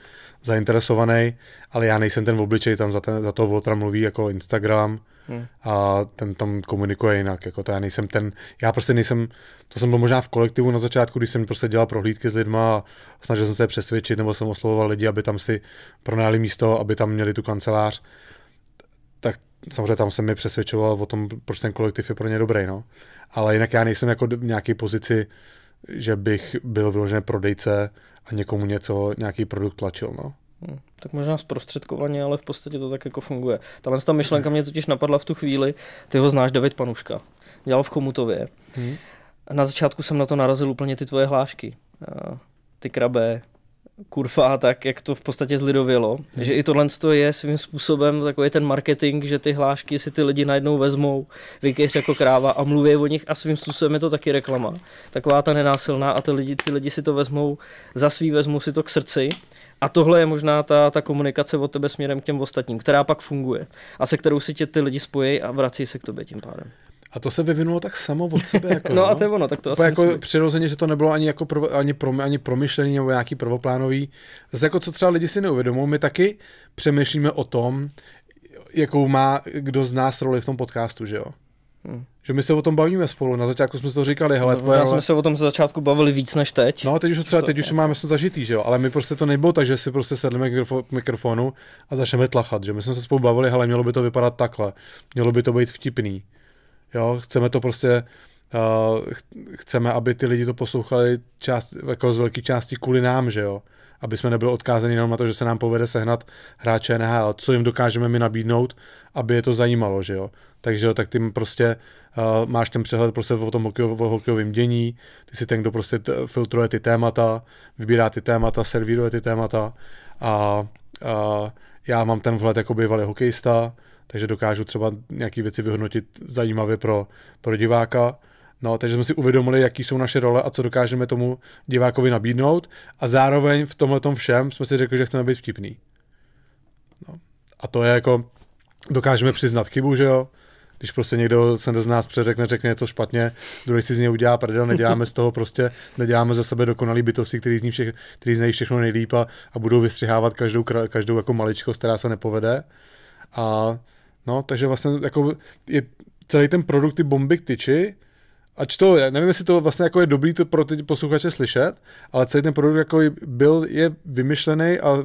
zainteresovaný, ale já nejsem ten v obličeji, tam za, ten, za toho Voltra mluví jako Instagram hmm. a ten tam komunikuje jinak, jako to já nejsem ten, já prostě nejsem, to jsem byl možná v kolektivu na začátku, když jsem prostě dělal prohlídky s lidma a snažil jsem se přesvědčit, nebo jsem oslovoval lidi, aby tam si pronajali místo, aby tam měli tu kancelář, tak samozřejmě tam jsem mi přesvědčoval o tom, proč ten kolektiv je pro ně dobrý, no ale jinak já nejsem jako v nějaké pozici, že bych byl vložen prodejce a někomu něco, nějaký produkt tlačil, no. Hm, tak možná zprostředkovaně, ale v podstatě to tak jako funguje. Tahle ta myšlenka mě totiž napadla v tu chvíli, ty ho znáš, David Panuška, dělal v Komutově. Hmm. Na začátku jsem na to narazil úplně ty tvoje hlášky, eh, ty krabé, kurva, tak jak to v podstatě zlidovělo, hmm. že i tohle je svým způsobem takový ten marketing, že ty hlášky si ty lidi najednou vezmou, vykeř jako kráva a mluví o nich a svým způsobem je to taky reklama. Taková ta nenásilná a ty lidi, ty lidi si to vezmou, za svý vezmou si to k srdci a tohle je možná ta, ta komunikace od tebe směrem k těm ostatním, která pak funguje a se kterou si tě ty lidi spojí a vrací se k tobě tím pádem. A to se vyvinulo tak samo od sebe. Jako, no, no a to je ono, tak to asi jako přirozeně, že to nebylo ani, jako prv, ani, prom, ani promyšlený nebo nějaký prvoplánový. Zase jako co třeba lidi si neuvědomují, my taky přemýšlíme o tom, jakou má kdo z nás roli v tom podcastu, že jo? Hmm. Že my se o tom bavíme spolu. Na začátku jsme si to říkali, hele, no, tvoje role... jsme se o tom za začátku bavili víc než teď. No, teď už, třeba, teď už to máme zažitý, že jo? Ale my prostě to nebylo tak, že si prostě sedneme k mikrofonu a začneme tlachat, že my jsme se spolu bavili, ale mělo by to vypadat takhle, mělo by to být vtipný. Jo, chceme to prostě, uh, chceme, aby ty lidi to poslouchali část, jako z velké části kvůli nám, že jo. Aby jsme nebyli odkázaní jenom na to, že se nám povede sehnat hráče NHL, co jim dokážeme my nabídnout, aby je to zajímalo, že jo. Takže jo, tak ty prostě uh, máš ten přehled prostě o tom hokejov, o hokejovém dění, ty si ten, kdo prostě t- filtruje ty témata, vybírá ty témata, servíruje ty témata a, a já mám ten vhled jako bývalý hokejista, takže dokážu třeba nějaké věci vyhodnotit zajímavě pro, pro diváka. No, takže jsme si uvědomili, jaký jsou naše role a co dokážeme tomu divákovi nabídnout a zároveň v tomhle všem jsme si řekli, že chceme být vtipný. No. A to je jako, dokážeme přiznat chybu, že jo? Když prostě někdo se z nás přeřekne, řekne něco špatně, druhý si z něj udělá prdel, neděláme z toho prostě, neděláme za sebe dokonalý bytosti, který, z všech, který znají všechno nejlíp a, a budou vystřihávat každou, každou jako maličkost, která se nepovede. A No, takže vlastně jako je celý ten produkt ty bomby k tyči, ač to, já nevím, jestli to vlastně jako je dobrý to pro ty posluchače slyšet, ale celý ten produkt jako byl, je vymyšlený a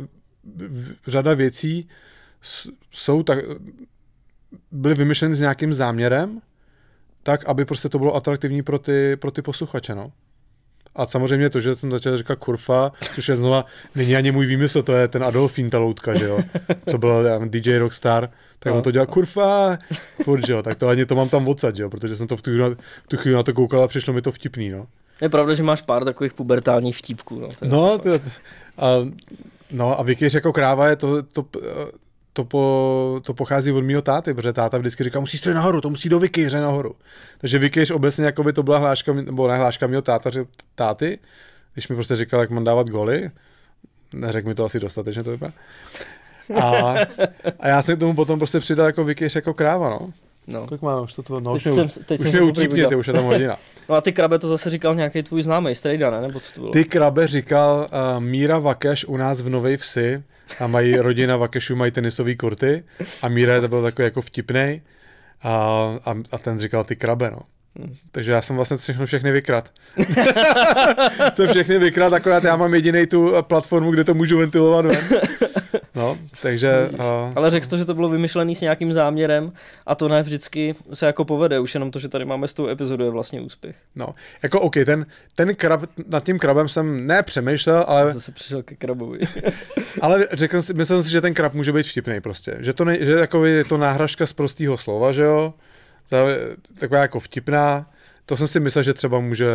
řada věcí jsou tak, byly vymyšleny s nějakým záměrem, tak, aby prostě to bylo atraktivní pro ty, pro ty posluchače, no. A samozřejmě to, že jsem začal říkat kurfa, což je znova, není ani můj výmysl, to je ten Adolfín ta loutka, že jo, co byl DJ Rockstar, tak no. on to dělal kurfa, furt, že jo, tak to ani to mám tam odsad, že jo, protože jsem to v tu, na, v tu chvíli na to koukal a přišlo mi to vtipný, no. Je pravda, že máš pár takových pubertálních vtipků, no. No, to, a, no a Vicky jako kráva je to, to to, po, to pochází od mého táty, protože táta vždycky říká, musíš to nahoru, to musí do vikýře nahoru. Takže vikýř obecně jako by to byla hláška, nebo ne hláška mého táta, táty, když mi prostě říkal, jak mám dávat goly, neřekl mi to asi dostatečně to vypadá. A, a já jsem k tomu potom prostě přidal jako vikýř jako kráva, no. No. Kolik máme už to tvoje? No, teď už, jsem, teď už mě utípněte, už je tam hodina. no a ty krabe to zase říkal nějaký tvůj známý, Strejda, ne? Nebo co to bylo? Ty krabe říkal uh, Míra Vakeš u nás v Nové Vsi a mají rodina Vakešů, mají tenisové kurty a Míra to byl takový jako vtipnej a, a, a ten říkal ty krabe, no. Takže já jsem vlastně všechno všechny vykrat. jsem všechny vykrat, akorát já mám jediný tu eh, platformu, kde to můžu ventilovat ven. No, takže... A... Eh, ale řekl to, že to bylo vymyšlené s nějakým záměrem a to ne vždycky se jako povede, už jenom to, že tady máme s tou epizodu je vlastně úspěch. No, jako OK, ten, ten krab, nad tím krabem jsem nepřemýšlel, ale... Zase přišel ke krabovi. ale řekl si, myslel jsem si, že ten krab může být vtipný prostě. Že to, ne, že jako je to náhražka z prostého slova, že jo? taková jako vtipná, to jsem si myslel, že třeba může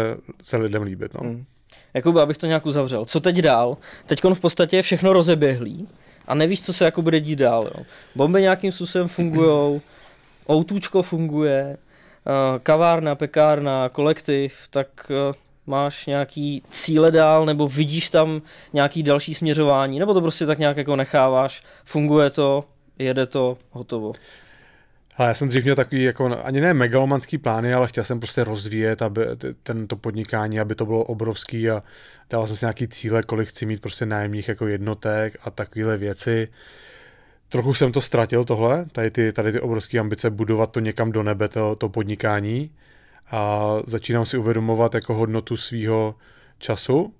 se lidem líbit. No. Hmm. Jakoby, abych to nějak uzavřel. Co teď dál? Teď v podstatě je všechno rozeběhlý a nevíš, co se jako bude dít dál. Jo. Bomby nějakým způsobem fungují, outůčko funguje, eh, kavárna, pekárna, kolektiv, tak eh, máš nějaký cíle dál, nebo vidíš tam nějaký další směřování, nebo to prostě tak nějak jako necháváš, funguje to, jede to, hotovo. Ale já jsem dřív měl takový, jako ani ne megalomanský plány, ale chtěl jsem prostě rozvíjet aby tento podnikání, aby to bylo obrovský a dal jsem si nějaký cíle, kolik chci mít prostě nájemních jako jednotek a takovéhle věci. Trochu jsem to ztratil tohle, tady ty, tady ty obrovské ambice budovat to někam do nebe, to, to podnikání. A začínám si uvědomovat jako hodnotu svého času.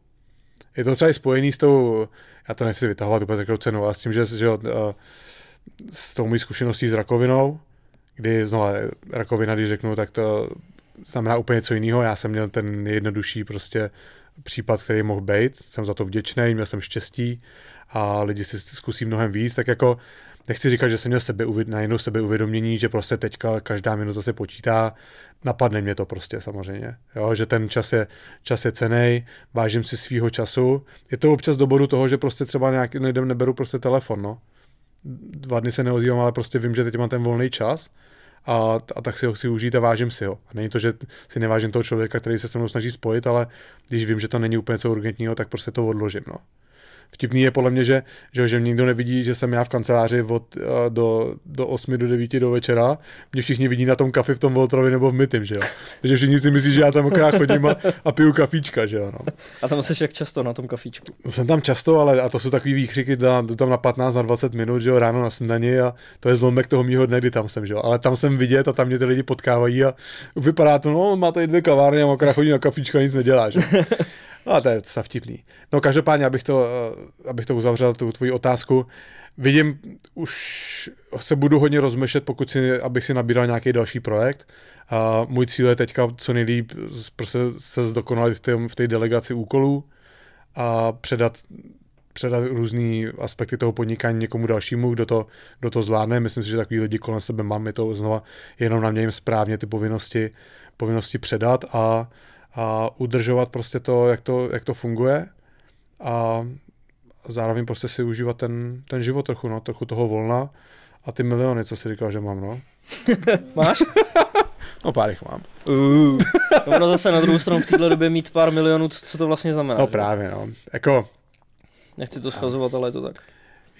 Je to třeba i spojený s tou, já to nechci vytahovat úplně takovou cenu, ale s tím, že, že eh, s tou mojí zkušeností s rakovinou, kdy znovu rakovina, když řeknu, tak to znamená úplně něco jiného. Já jsem měl ten nejjednodušší prostě případ, který mohl být. Jsem za to vděčný, měl jsem štěstí a lidi si zkusí mnohem víc. Tak jako nechci říkat, že jsem měl sebe, najednou sebeuvědomění, že prostě teďka každá minuta se počítá, napadne mě to prostě samozřejmě, jo? že ten čas je, čas je cený, vážím si svýho času, je to občas do bodu toho, že prostě třeba nějak nejdem, neberu prostě telefon, no dva dny se neozývám, ale prostě vím, že teď mám ten volný čas a, a tak si ho chci užít a vážím si ho. A není to, že si nevážím toho člověka, který se se mnou snaží spojit, ale když vím, že to není úplně něco urgentního, tak prostě to odložím. No. Vtipný je podle mě, že, že, že nikdo nevidí, že jsem já v kanceláři od eh, do, do 8 do 9 do večera. Mě všichni vidí na tom kafi v tom Voltrovi nebo v Mytym, že jo. Takže všichni si myslí, že já tam okrát chodím a, a piju kafíčka, že jo. No. A tam jsi jak často na tom kafíčku? No, jsem tam často, ale a to jsou takový výkřiky, na, tam na 15, na 20 minut, že jo, ráno na snídani a to je zlomek toho mýho dne, kdy tam jsem, že jo. Ale tam jsem vidět a tam mě ty lidi potkávají a vypadá to, no, má tady dvě kavárny a okrát chodí na kafíčka a nic nedělá, že? No, to je docela vtipný. No každopádně, abych to, eh, abych to uzavřel, tu tvoji otázku, vidím, už se budu hodně rozmyšlet, pokud si, abych si nabíral nějaký další projekt. A můj cíl je teďka co nejlíp prostě se zdokonalit v té, v té delegaci úkolů a předat předat různé aspekty toho podnikání někomu dalšímu, kdo to, kdo to zvládne. Myslím si, že takový lidi kolem sebe mám, je to znova jenom na mě jim správně ty povinnosti, povinnosti předat a a udržovat prostě to, jak to, jak to funguje a zároveň prostě si užívat ten, ten život trochu, no, trochu toho volna a ty miliony, co si říkal, že mám, no. Máš? no pár jich mám. Uh, ono zase na druhou stranu v této době mít pár milionů, co to vlastně znamená. No že? právě, no. Jako... Nechci to schazovat, ale je to tak.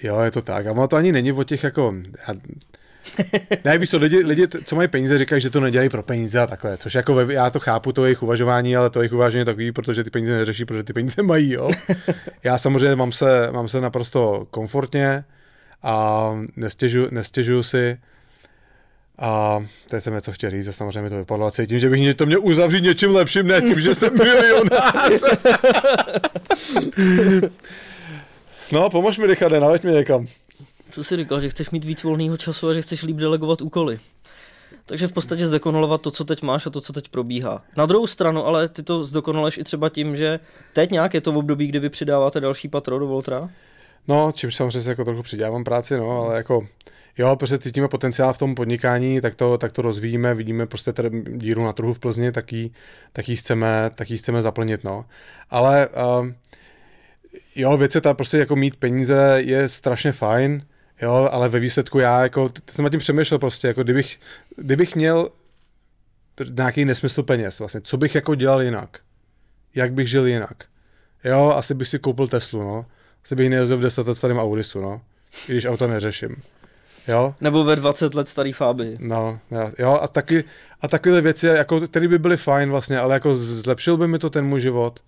Jo, je to tak. A ono to ani není o těch jako... Já ne, víš lidi, lidi, co mají peníze, říkají, že to nedělají pro peníze a takhle, což jako ve, já to chápu, to jejich uvažování, ale to jejich uvažování je takový, protože ty peníze neřeší, protože ty peníze mají, jo. Já samozřejmě mám se, mám se naprosto komfortně a nestěžu, nestěžuju si. A teď jsem něco chtěl říct a samozřejmě to vypadlo a cítím, že bych to měl uzavřít něčím lepším, ne tím, že jsem milionář. no, pomož mi, Richarde, naleď mě někam. Co jsi říkal, že chceš mít víc volného času a že chceš líp delegovat úkoly. Takže v podstatě zdokonalovat to, co teď máš a to, co teď probíhá. Na druhou stranu, ale ty to zdokonaleš i třeba tím, že teď nějak je to v období, kdy vy přidáváte další patro do Voltra? No, čímž samozřejmě jako trochu přidávám práci, no, ale jako jo, prostě cítíme potenciál v tom podnikání, tak to, tak to rozvíjíme, vidíme prostě tady díru na trhu v Plzni, tak ji, tak ji, chceme, tak ji chceme zaplnit, no. Ale uh, jo, věc je ta, prostě jako mít peníze je strašně fajn, Jo, ale ve výsledku já jako, jsem nad tím přemýšlel prostě, jako kdybych, kdybych měl nějaký nesmysl peněz vlastně, co bych jako dělal jinak? Jak bych žil jinak? Jo, asi bych si koupil Teslu, no. Asi bych nejezdil v 10 let starým Audisu, no. I když auto neřeším. Jo? Nebo ve 20 let starý Fáby. No, jo, a, taky, a takovéhle věci, jako, které by byly fajn vlastně, ale jako zlepšil by mi to ten můj život.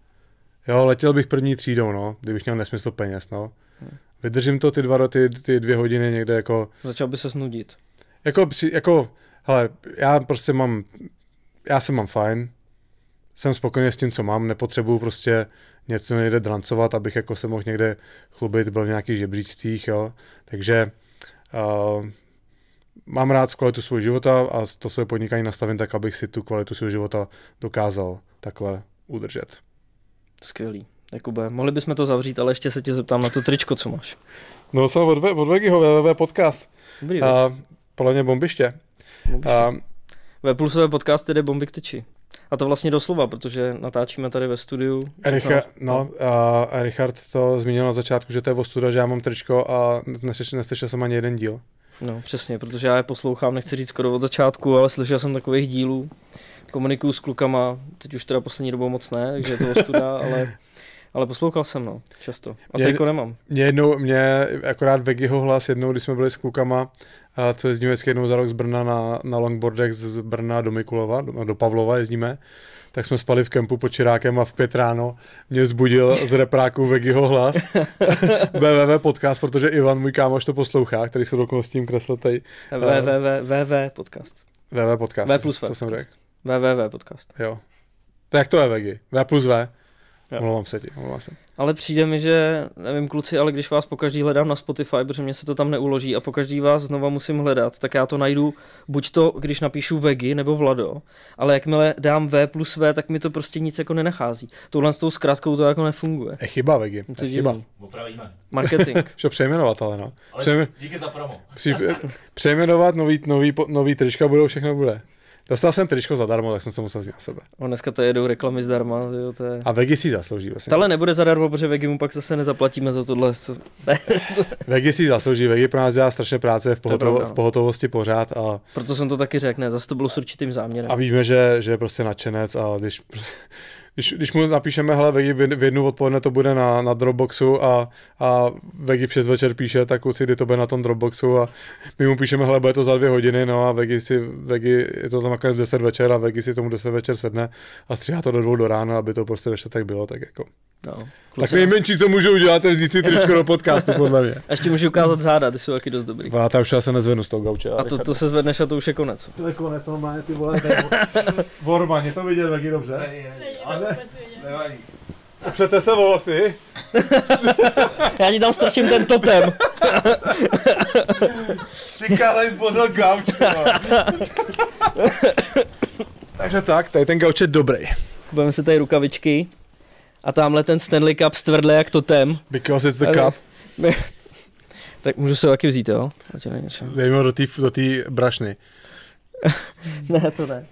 Jo, letěl bych první třídou, no, kdybych měl nesmysl peněz, no. Hm. Vydržím to ty, dva, ty, ty dvě hodiny někde jako... Začal by se snudit. Jako, při, jako, hele, já prostě mám, já se mám fajn, jsem spokojený s tím, co mám, nepotřebuju prostě něco někde drancovat, abych jako se mohl někde chlubit, byl v nějakých žebříčcích, jo. Takže uh, mám rád kvalitu svého života a to své podnikání nastavím tak, abych si tu kvalitu svého života dokázal takhle udržet. Skvělý. Jakube, mohli bychom to zavřít, ale ještě se tě zeptám na to tričko, co máš. No, jsem od, od Vegiho, www podcast. Dobrý večer. Uh, podle mě bombiště. bombiště. Uh, v plusové podcast tedy bombik tyči. A to vlastně doslova, protože natáčíme tady ve studiu. Richard, no, uh, Richard to zmínil na začátku, že to je ostuda, že já mám tričko a neslyšel jsem ani jeden díl. No, přesně, protože já je poslouchám, nechci říct skoro od začátku, ale slyšel jsem takových dílů. Komunikuju s klukama, teď už teda poslední dobou moc ne, takže je to ostuda, ale ale poslouchal jsem, no, často. A mě, teďko nemám. Mě jednou, mě akorát Vegiho hlas jednou, když jsme byli s klukama, a co jezdíme vždycky jednou za rok z Brna na, na longboardech z Brna do Mikulova, do, do Pavlova jezdíme, tak jsme spali v kempu pod Čirákem a v pět ráno mě zbudil z repráku Vegiho hlas www podcast, protože Ivan, můj kámoš, to poslouchá, který se dokonce s tím kresletej. Eh, eh, www podcast. www podcast. V plus v. To jsem řekl. www podcast. Jo. Tak to je Vegi. V plus V. Omlouvám se ti, omlouvám se. Ale přijde mi, že, nevím kluci, ale když vás pokaždý hledám na Spotify, protože mě se to tam neuloží a pokaždý vás znova musím hledat, tak já to najdu buď to, když napíšu Vegi nebo Vlado, ale jakmile dám V plus V, tak mi to prostě nic jako nenachází. Touhle s tou zkratkou to jako nefunguje. Je chyba Vegi, je chyba. Opravíme. Marketing. Šo přejmenovat ale no. Ale Přejmen... díky za promo. Při... Přejmenovat nový, nový, nový trička budou, všechno bude. Dostal jsem tričko zadarmo, tak jsem se musel zjít na sebe. O, no, dneska to jedou reklamy zdarma. Jo, to je... A Vegi si zaslouží vlastně. Tale nebude zadarmo, protože Vegi mu pak zase nezaplatíme za tohle. Co... Vegi si zaslouží, Vegi pro nás dělá strašně práce v, pohotovo, v no. pohotovosti pořád. A... Proto jsem to taky řekl, ne, zase to bylo s určitým záměrem. A víme, že, že je prostě nadšenec a když, když, když mu napíšeme, hele, Vegi v jednu odpoledne to bude na, na Dropboxu a, a Vegi přes večer píše, tak kluci, kdy to bude na tom Dropboxu a my mu píšeme, hele, bude to za dvě hodiny, no a Vegi si, Vegi, je to tam v 10 večer a Vegi si tomu 10 večer sedne a stříhá to do dvou do rána, aby to prostě ve tak bylo, tak jako. No, tak nejmenší, co můžu udělat, je vzít si tričko do podcastu, podle mě. A ještě můžu ukázat záda, ty jsou taky dost dobrý. A ta už já se nezvednu z toho gauče. A to, to se zvedneš a to už je konec. To je konec, normálně ty vole. Vorman, je to vidět taky dobře? Ne, ne, ne, ne, Opřete se volo, ty. já ti tam straším ten totem. ty kálej zbodil gauč. Takže tak, tady ten gauč je dobrý. Budeme si tady rukavičky a tamhle ten Stanley Cup stvrdle jak totem. Because it's the ale, cup. tak můžu se taky vzít, jo? Zajímavé do té do tý brašny. ne, to ne.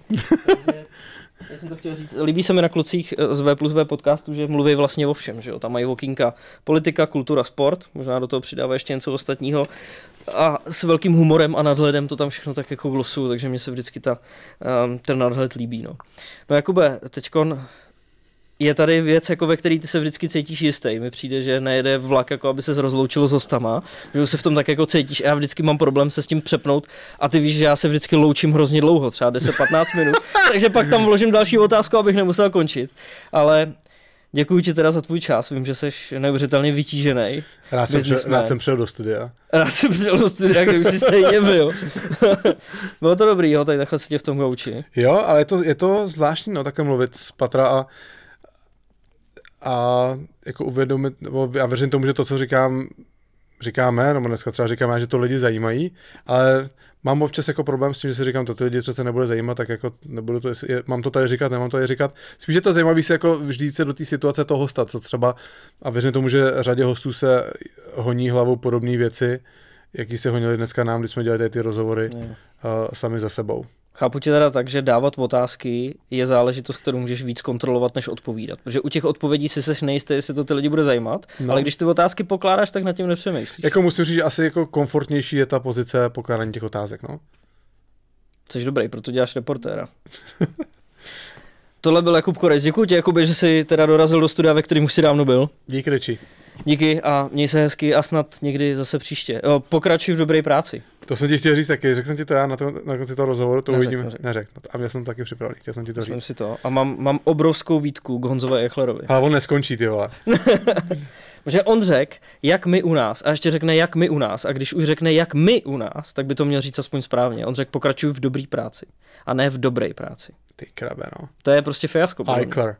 já jsem to chtěl říct. Líbí se mi na klucích z V plus V podcastu, že mluví vlastně o všem, že jo? Tam mají okýnka politika, kultura, sport, možná do toho přidává ještě něco ostatního. A s velkým humorem a nadhledem to tam všechno tak jako glosu, takže mě se vždycky ta, um, ten nadhled líbí, no. No Jakube, teďkon je tady věc, jako ve který ty se vždycky cítíš jistý. Mi přijde, že nejede vlak, jako aby se rozloučilo s hostama, že se v tom tak jako cítíš. A já vždycky mám problém se s tím přepnout a ty víš, že já se vždycky loučím hrozně dlouho, třeba 10-15 minut, takže pak tam vložím další otázku, abych nemusel končit. Ale Děkuji ti teda za tvůj čas, vím, že jsi neuvěřitelně vytížený. Rád, jsem přijel, rád jsem přijel do studia. Rád jsem přijel do studia, kde jsi stejně byl. Bylo to dobrý, jo, tady takhle se tě v tom gouči. Jo, ale je to, je to zvláštní, no, takhle mluvit z patra a a jako uvědomit, nebo já věřím tomu, že to, co říkám, říkáme, nebo dneska třeba říkáme, že to lidi zajímají, ale mám občas jako problém s tím, že si říkám, to ty lidi se nebude zajímat, tak jako nebudu to, je, mám to tady říkat, nemám to tady říkat. Spíš je to zajímavé se jako vždy se do té situace toho stát, co třeba, a věřím tomu, že řadě hostů se honí hlavou podobné věci, jaký se honili dneska nám, když jsme dělali ty rozhovory uh, sami za sebou. Chápu tě teda tak, že dávat otázky je záležitost, kterou můžeš víc kontrolovat, než odpovídat. Protože u těch odpovědí si seš nejistý, jestli to ty lidi bude zajímat, no. ale když ty otázky pokládáš, tak nad tím nepřemýšlíš. Jako musím říct, že asi jako komfortnější je ta pozice pokládání těch otázek, no. Což dobrý, proto děláš reportéra. Tohle byl Jakub Korec. Děkuji ti, Jakubě, že jsi teda dorazil do studia, ve kterém už si dávno byl. Díky, Reči. Díky a měj se hezky a snad někdy zase příště. Pokračuj v dobré práci. To jsem ti chtěl říct taky, řekl jsem ti to já na, to, na konci toho rozhovoru, to uvidíme. Neřek. Neřek. No, a já jsem to taky připravený, chtěl jsem ti to Myslím říct. si to. A mám, mám obrovskou výtku k Honzové Echlerovi. A on neskončí, ty vole. Protože on řekl, jak my u nás, a ještě řekne, jak my u nás. A když už řekne, jak my u nás, tak by to měl říct aspoň správně. On řekl, pokračuj v dobrý práci, a ne v dobré práci. Ty krabe, no. To je prostě fiasko. Eichler.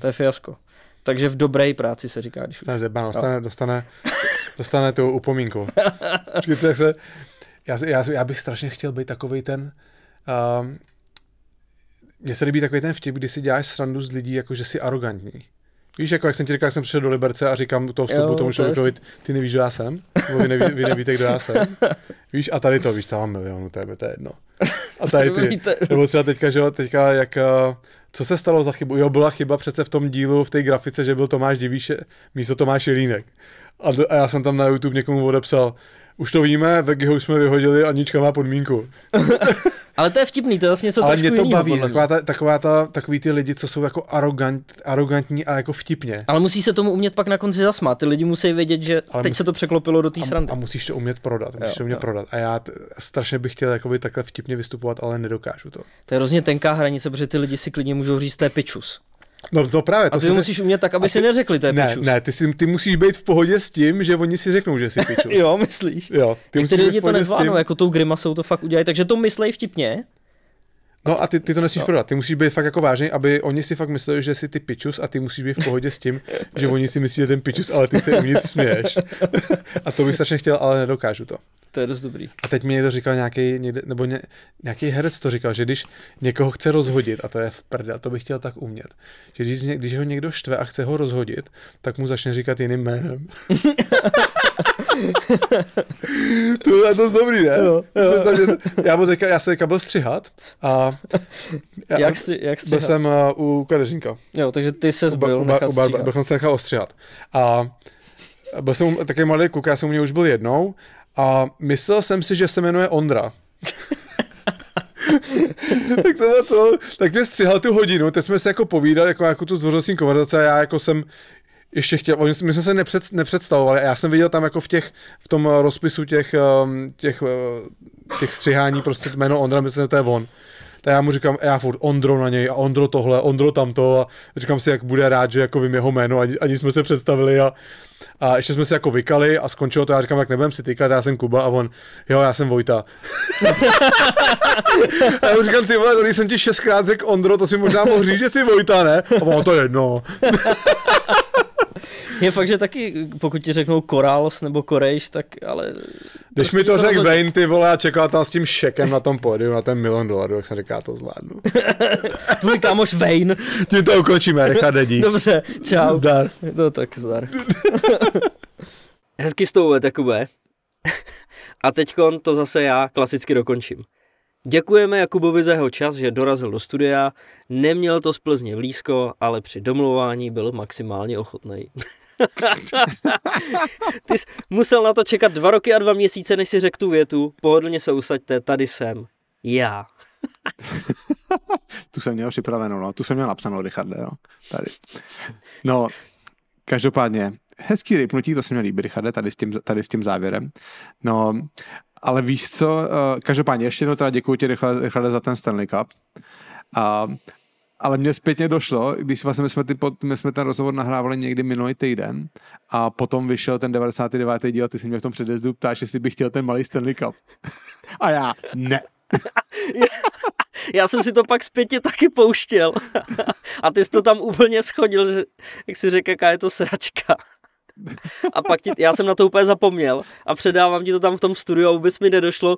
To je fiasko. Takže v dobré práci se říká, když dostane už... dostane, dostane, dostane tu upomínku. se... Já, já, já bych strašně chtěl být takový ten... Um, mně se líbí takový ten vtip, kdy si děláš srandu z lidí, jako že jsi arrogantní. Víš, jako jak jsem ti říkal, jak jsem přišel do Liberce a říkám to vstupu jo, tomu to ty nevíš, kdo já jsem, nebo vy, neví, vy nevíte, kdo já jsem. Víš, a tady to, víš, tam mám milionů, je, to je jedno. A tady ty, nebo třeba teďka, že jo, teďka jak eh, co se stalo za chybu? Jo, byla chyba přece v tom dílu, v té grafice, že byl Tomáš Divíše místo Tomáš Jelínek. A, a já jsem tam na YouTube někomu odepsal, už to víme, Vegiho jsme vyhodili, Anička má podmínku. Ale to je vtipný, to je vlastně něco Ale trošku mě to jinýho, baví, taková ta, taková ta, takový ty lidi, co jsou jako arrogant, arrogantní a jako vtipně. Ale musí se tomu umět pak na konci zasmát, ty lidi musí vědět, že Ale teď musí, se to překlopilo do té srandy. A musíš to umět prodat, musíš jo, to umět jo. prodat. A já t- strašně bych chtěl jakoby takhle vtipně vystupovat, ale nedokážu to. To je hrozně tenká hranice, protože ty lidi si klidně můžou říct, to je pičus. No, no to právě. To a ty musíš řek... umět tak, aby ty... si neřekli, to je ne, pičus. Ne, ty, si, ty musíš být v pohodě s tím, že oni si řeknou, že jsi pičus. jo, myslíš? Jo. Ty Některý lidi to nezvládnou, jako tou grimasou to fakt udělají, takže to myslej vtipně, No a ty, ty to nesmíš no. prodat, ty musíš být fakt jako vážný, aby oni si fakt mysleli, že jsi ty pičus a ty musíš být v pohodě s tím, že oni si myslí, že ten pičus, ale ty se uvnitř směješ. a to bych strašně chtěl, ale nedokážu to. To je dost dobrý. A teď mi někdo říkal nějaký, někde, nebo ně, nějaký herec to říkal, že když někoho chce rozhodit, a to je v prdel, to bych chtěl tak umět, že když, když ho někdo štve a chce ho rozhodit, tak mu začne říkat jiným jménem. to je to dobrý, ne? Jo, jo. Představ, že, já, byl teďka, já jsem teďka byl střihat a já, jak, stři, jak střihat? byl jsem uh, u kadeřníka. Jo, takže ty se byl nechal u, bar, byl jsem se nechal ostříhat. A byl jsem taky malý kluk, já jsem u něj už byl jednou a myslel jsem si, že se jmenuje Ondra. tak jsem co, tak mě střihal tu hodinu, teď jsme se jako povídali, jako, jako tu zdvořilostní konverzace a já jako jsem, ještě chtěl, my jsme se nepřed, nepředstavovali, já jsem viděl tam jako v těch, v tom eh, rozpisu těch, ehm, těch, eh, těch střihání prostě jméno Ondra, myslím, že to je on. Tak já mu říkám, já furt Ondro na něj a Ondro tohle, Ondro tamto a říkám si, jak bude rád, že jako vím jeho jméno, ani, ani jsme se představili a, a ještě jsme se jako vykali a skončilo to, já říkám, tak nebudem si týkat, já jsem Kuba a on, jo, já jsem Vojta. a já mu říkám, ty vole, když jsem ti šestkrát řekl Ondro, to si možná mohl říct, že jsi Vojta, ne? A on, to je jedno. je fakt, že taky, pokud ti řeknou Korals nebo Korejš, tak ale... Když mi to řekl Vein ty vole, a čekal tam s tím šekem na tom pódiu, na ten milion dolarů, jak jsem říká, to zvládnu. Tvůj kámoš Vein. Ty to ukončíme, Richard Dedí. Dobře, čau. Zdar. No tak zdar. Hezky s tou Jakube. A teďkon to zase já klasicky dokončím. Děkujeme Jakubovi za jeho čas, že dorazil do studia. Neměl to splzně blízko, ale při domluvání byl maximálně ochotný. Ty jsi musel na to čekat dva roky a dva měsíce, než si řekl tu větu. Pohodlně se usaďte, tady jsem. Já. tu jsem měl připravenou, no. Tu jsem měl napsanou, Richarde, no. Tady. No, každopádně, hezký rypnutí, to se mi líbí, Richarde, tady s tím, tady s tím závěrem. No, ale víš co, eh, každopádně ještě jednou teda děkuji ti, Richarde, za ten Stanley Cup. A ale mě zpětně došlo, když vlastně my jsme, ty, my jsme ten rozhovor nahrávali někdy minulý týden a potom vyšel ten 99. díl, ty si mě v tom předezdu ptáš, jestli bych chtěl ten malý Stanley Cup. A já, ne. já, já jsem si to pak zpětně taky pouštěl. A ty jsi to tam úplně schodil, že, jak si řekl, jaká je to sračka. A pak ti, já jsem na to úplně zapomněl a předávám ti to tam v tom studiu a vůbec mi nedošlo,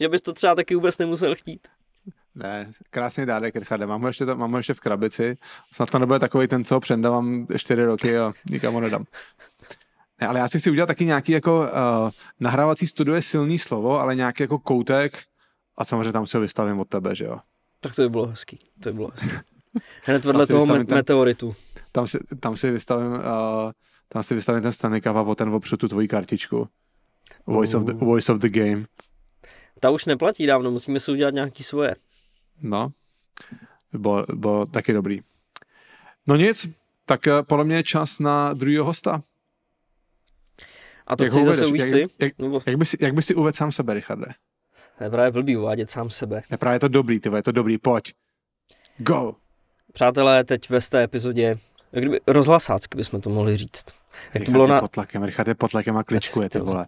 že bys to třeba taky vůbec nemusel chtít. Ne, krásný dárek, Richarde. Mám ho ještě, to, mám ho ještě v krabici. Snad to nebude takový ten, co předávám čtyři roky a nikam ho nedám. Ne, ale já si chci udělat taky nějaký jako uh, nahrávací studio je silný slovo, ale nějaký jako koutek a samozřejmě tam si ho vystavím od tebe, že jo. Tak to by bylo hezký, to by bylo hezký. Hned vedle toho me- ten, meteoritu. Tam si, tam si vystavím, uh, tam si vystavím ten Stanley Cup a o ten opřu tu tvoji kartičku. Voice, uh. of the, voice of the game. Ta už neplatí dávno, musíme si udělat nějaký svoje. No, bylo, bylo taky dobrý. No nic, tak eh, podle mě je čas na druhého hosta. A to jak chci zase uvíct jak, jak, jak, jak, by si, si uvedl sám sebe, Richarde? To je právě blbý uvádět sám sebe. Je právě to dobrý, ty je to dobrý, pojď. Go! Přátelé, teď ve té epizodě, jak kdyby rozhlasácky bychom to mohli říct. Jak Richard to bylo na... pod tlakem, Richard je pod tlakem a kličkuje, je, ty vole.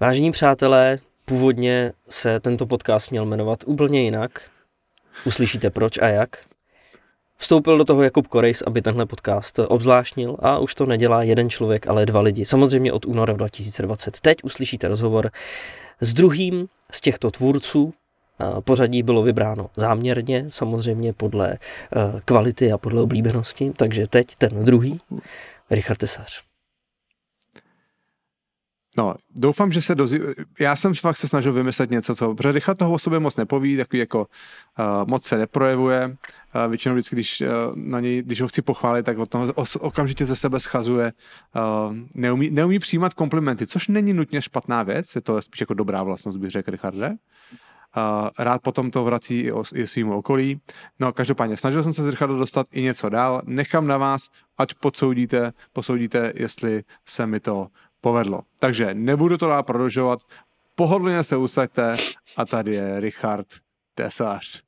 Vážení přátelé, Původně se tento podcast měl jmenovat úplně jinak. Uslyšíte proč a jak. Vstoupil do toho Jakub Korejs, aby tenhle podcast obzvláštnil a už to nedělá jeden člověk, ale dva lidi. Samozřejmě od února 2020. Teď uslyšíte rozhovor s druhým z těchto tvůrců. Pořadí bylo vybráno záměrně, samozřejmě podle eh, kvality a podle oblíbenosti, takže teď ten druhý, Richard Tesař. No, doufám, že se dozví. Já jsem fakt se snažil vymyslet něco, co, protože Richard toho o sobě moc nepoví, takový jako uh, moc se neprojevuje. Uh, většinou vždycky, když uh, na něj, když ho chci pochválit, tak od toho os, okamžitě ze sebe schazuje. Uh, neumí, neumí přijímat komplimenty, což není nutně špatná věc, je to spíš jako dobrá vlastnost, bych řekl Richarde. Uh, rád potom to vrací i, i svým okolí. No každopádně, snažil jsem se z Richarda dostat i něco dál. Nechám na vás, ať podsoudíte, posoudíte, jestli se mi to povedlo. Takže nebudu to dál prodlužovat, pohodlně se usaďte a tady je Richard Tesář.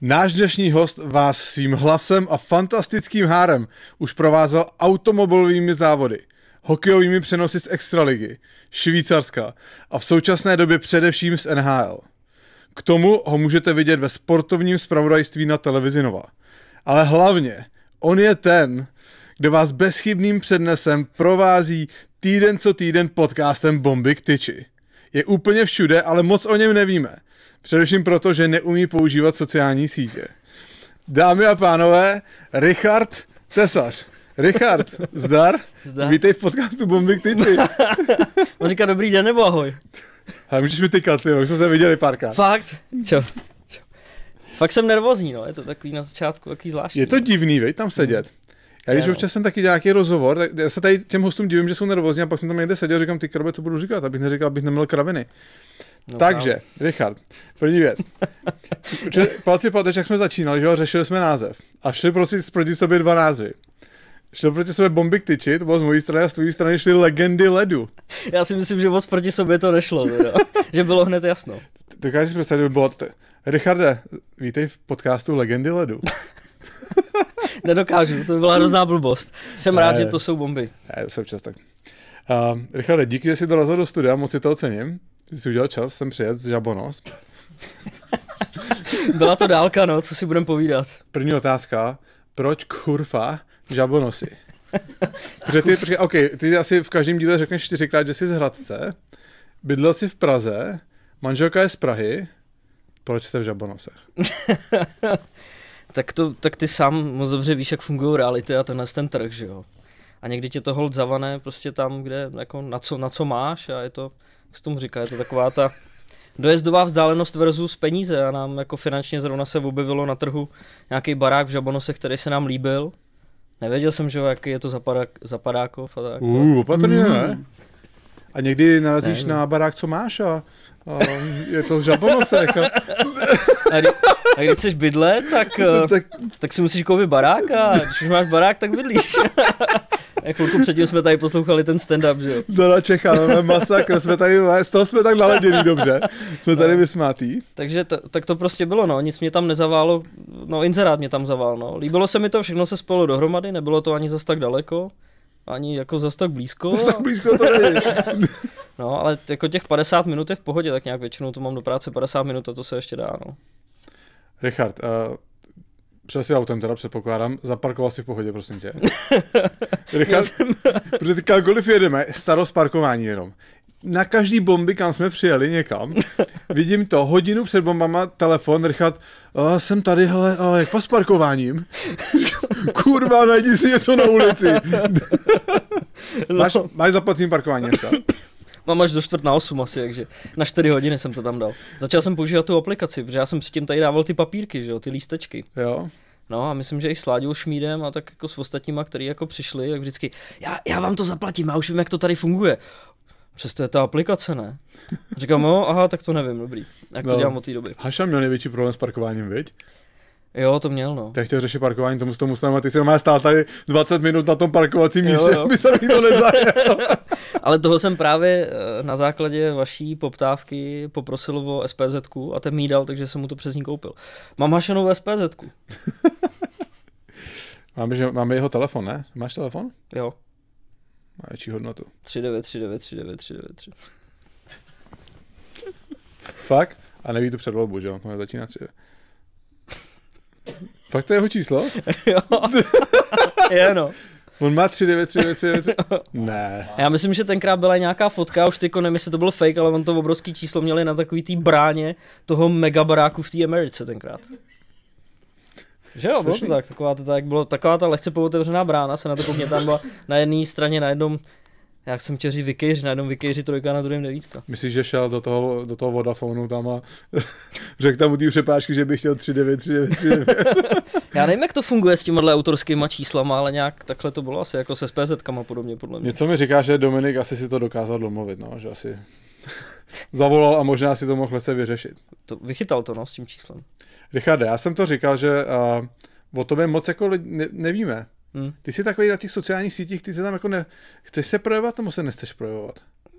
Náš dnešní host vás svým hlasem a fantastickým hárem už provázel automobilovými závody, hokejovými přenosy z Extraligy, Švýcarska a v současné době především z NHL. K tomu ho můžete vidět ve sportovním zpravodajství na televizi Nova. Ale hlavně, on je ten, kdo vás bezchybným přednesem provází týden co týden podcastem Bomby k tyči. Je úplně všude, ale moc o něm nevíme. Především proto, že neumí používat sociální sítě. Dámy a pánové, Richard Tesař. Richard, zdar. zdar. Vítej v podcastu Bomby k tyči. On říká dobrý den nebo ahoj. Ale můžeš mi tykat, jo, už jsme se viděli párkrát. Fakt? Čo? Čo? Fakt jsem nervózní, no, je to takový na začátku takový zvláštní. Je to no. divný, vej, tam sedět. Já když občas jsem taky nějaký rozhovor, tak já se tady těm hostům divím, že jsou nervózní a pak jsem tam někde seděl a říkám, ty krabe, co budu říkat, abych neříkal, abych neměl kraviny. No, Takže, no. Richard, první věc. Placi plateč, jak jsme začínali, že jo, řešili jsme název. A šli prostě proti sobě dva názvy. Šel proti sobě bomby k tyči, to bylo z mojí strany a z tvojí strany šly legendy ledu. Já si myslím, že moc proti sobě to nešlo, teda. že bylo hned jasno. Dokážeš si představit, že bylo... T- Richarde, vítej v podcastu Legendy ledu. Nedokážu, to by byla hrozná blbost. Jsem rád, že to jsou bomby. Já jsem čas tak. Uh, Richarde, díky, že jsi dorazil do studia, moc si to ocením. Jsi udělal čas, jsem přijet z Žabonos. Byla to dálka, no, co si budem povídat. První otázka, proč kurva žabonosy? Protože ty, protože, OK, ty asi v každém díle řekneš čtyřikrát, že jsi z Hradce, bydlel jsi v Praze, manželka je z Prahy, proč jste v žabonosech? tak, to, tak ty sám moc dobře víš, jak fungují reality a tenhle ten trh, že jo. A někdy tě to hold zavane prostě tam, kde, jako na co, na co máš a je to, jak se tomu říká, je to taková ta dojezdová vzdálenost versus peníze a nám jako finančně zrovna se objevilo na trhu nějaký barák v Žabonose, který se nám líbil. Nevěděl jsem, že jaký je to zapadák, zapadákov a tak. Uh, opatrně, mm. ne? A někdy narazíš ne, ne. na barák, co máš a, a je to v Žabonose. jako... A, kdy, a když chceš bydle, tak, no eh, tak... tak si musíš koupit barák a když už máš barák, tak bydlíš. A chvilku předtím jsme tady poslouchali ten stand-up, že jo? Dona Čecha, no, no masakr, jsme tady, z toho jsme tak naladění dobře, jsme tady no. vysmátí. Takže t- tak to prostě bylo, no, nic mě tam nezaválo, no inzerát mě tam zavál, no. Líbilo se mi to, všechno se spolu dohromady, nebylo to ani zas tak daleko ani jako zas tak blízko. Zas tak blízko to není. no, ale jako těch 50 minut je v pohodě, tak nějak většinou to mám do práce 50 minut a to se ještě dá, no. Richard, uh, eh, Přijel si autem teda, předpokládám. Zaparkoval si v pohodě, prosím tě. Richard, jsem... protože kamkoliv jedeme, starost parkování jenom. Na každý bomby, kam jsme přijeli někam, vidím to, hodinu před bombama, telefon, Richard, a jsem tady, hele, a jak pas parkováním? Kurva, najdi si něco na ulici. no. máš, máš zaplacení parkování dneska? Mám až do čtvrt na 8 asi, takže na 4 hodiny jsem to tam dal. Začal jsem používat tu aplikaci, protože já jsem předtím tady dával ty papírky, že jo, ty lístečky. Jo. No a myslím, že i sládil šmídem a tak jako s ostatníma, který jako přišli, jak vždycky, já, já vám to zaplatím, já už vím, jak to tady funguje přesto je ta aplikace, ne? A říkám, jo, no, aha, tak to nevím, dobrý. Jak no, to dělám od té doby. Haša měl největší problém s parkováním, viď? Jo, to měl, no. Tak chtěl řešit parkování, tomu tomu snad, ty si má stát tady 20 minut na tom parkovacím místě, jo, jo. aby se to nezajel. Ale toho jsem právě eh, na základě vaší poptávky poprosil o spz a ten mi dal, takže jsem mu to přes ní koupil. Mám Hašenou spz máme, že, máme jeho telefon, ne? Máš telefon? Jo. Má větší hodnotu. 39, 39, 39, 39, Fakt? A neví tu před volbu, že jo? Ona začíná 3. Fakt to je jeho číslo? jo. je no. On má 39393. ne. Já myslím, že tenkrát byla nějaká fotka, už teďko nevím, jestli to byl fake, ale on to obrovský číslo měli na takový té bráně toho megabaráku v té Americe tenkrát. Že jo, bylo to tak, taková, to tak, bylo, taková ta lehce pootevřená brána, se na to koukně tam byla na jedné straně, na jednom jak jsem chtěl říct vykejři, na jednom vykejři trojka, na druhém devítka. Myslíš, že šel do toho, do toho Vodafonu tam a řekl tam u té přepážky, že bych chtěl 39, 39, 3 Já nevím, jak to funguje s těmihle autorskýma číslama, ale nějak takhle to bylo asi jako se SPZ a podobně podle mě. Něco mi říká, že Dominik asi si to dokázal domluvit, no, že asi zavolal a možná si to mohl se vyřešit. To, vychytal to no, s tím číslem. Richarde, já jsem to říkal, že uh, o tobě moc jako ne- nevíme. Hmm. Ty jsi takový na těch sociálních sítích, ty se tam jako ne... Chceš se projevovat nebo se nechceš projevovat?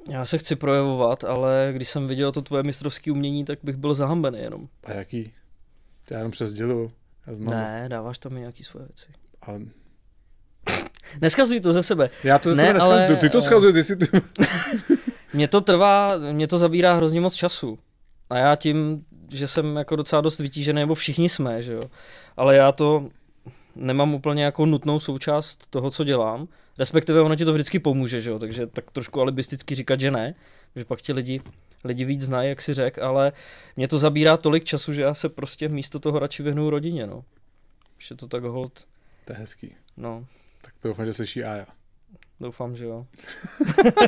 Já se chci projevovat, ale když jsem viděl to tvoje mistrovské umění, tak bych byl zahambený jenom. A jaký? Já jenom přes dělu. Ne, dáváš tam nějaký svoje věci. Ale... Neskazuj to ze sebe. Já to ze ne, sebe ale... ty to schazuj, ty si... To... mě to trvá, mě to zabírá hrozně moc času. A já tím, že jsem jako docela dost vytížený, nebo všichni jsme, že jo. Ale já to nemám úplně jako nutnou součást toho, co dělám. Respektive ono ti to vždycky pomůže, že jo? takže tak trošku alibisticky říkat, že ne, že pak ti lidi, lidi víc znají, jak si řek, ale mě to zabírá tolik času, že já se prostě místo toho radši vyhnu rodině, no. Už je to tak hold. To je hezký. No. Tak doufám, že slyší Aja. Doufám, že jo.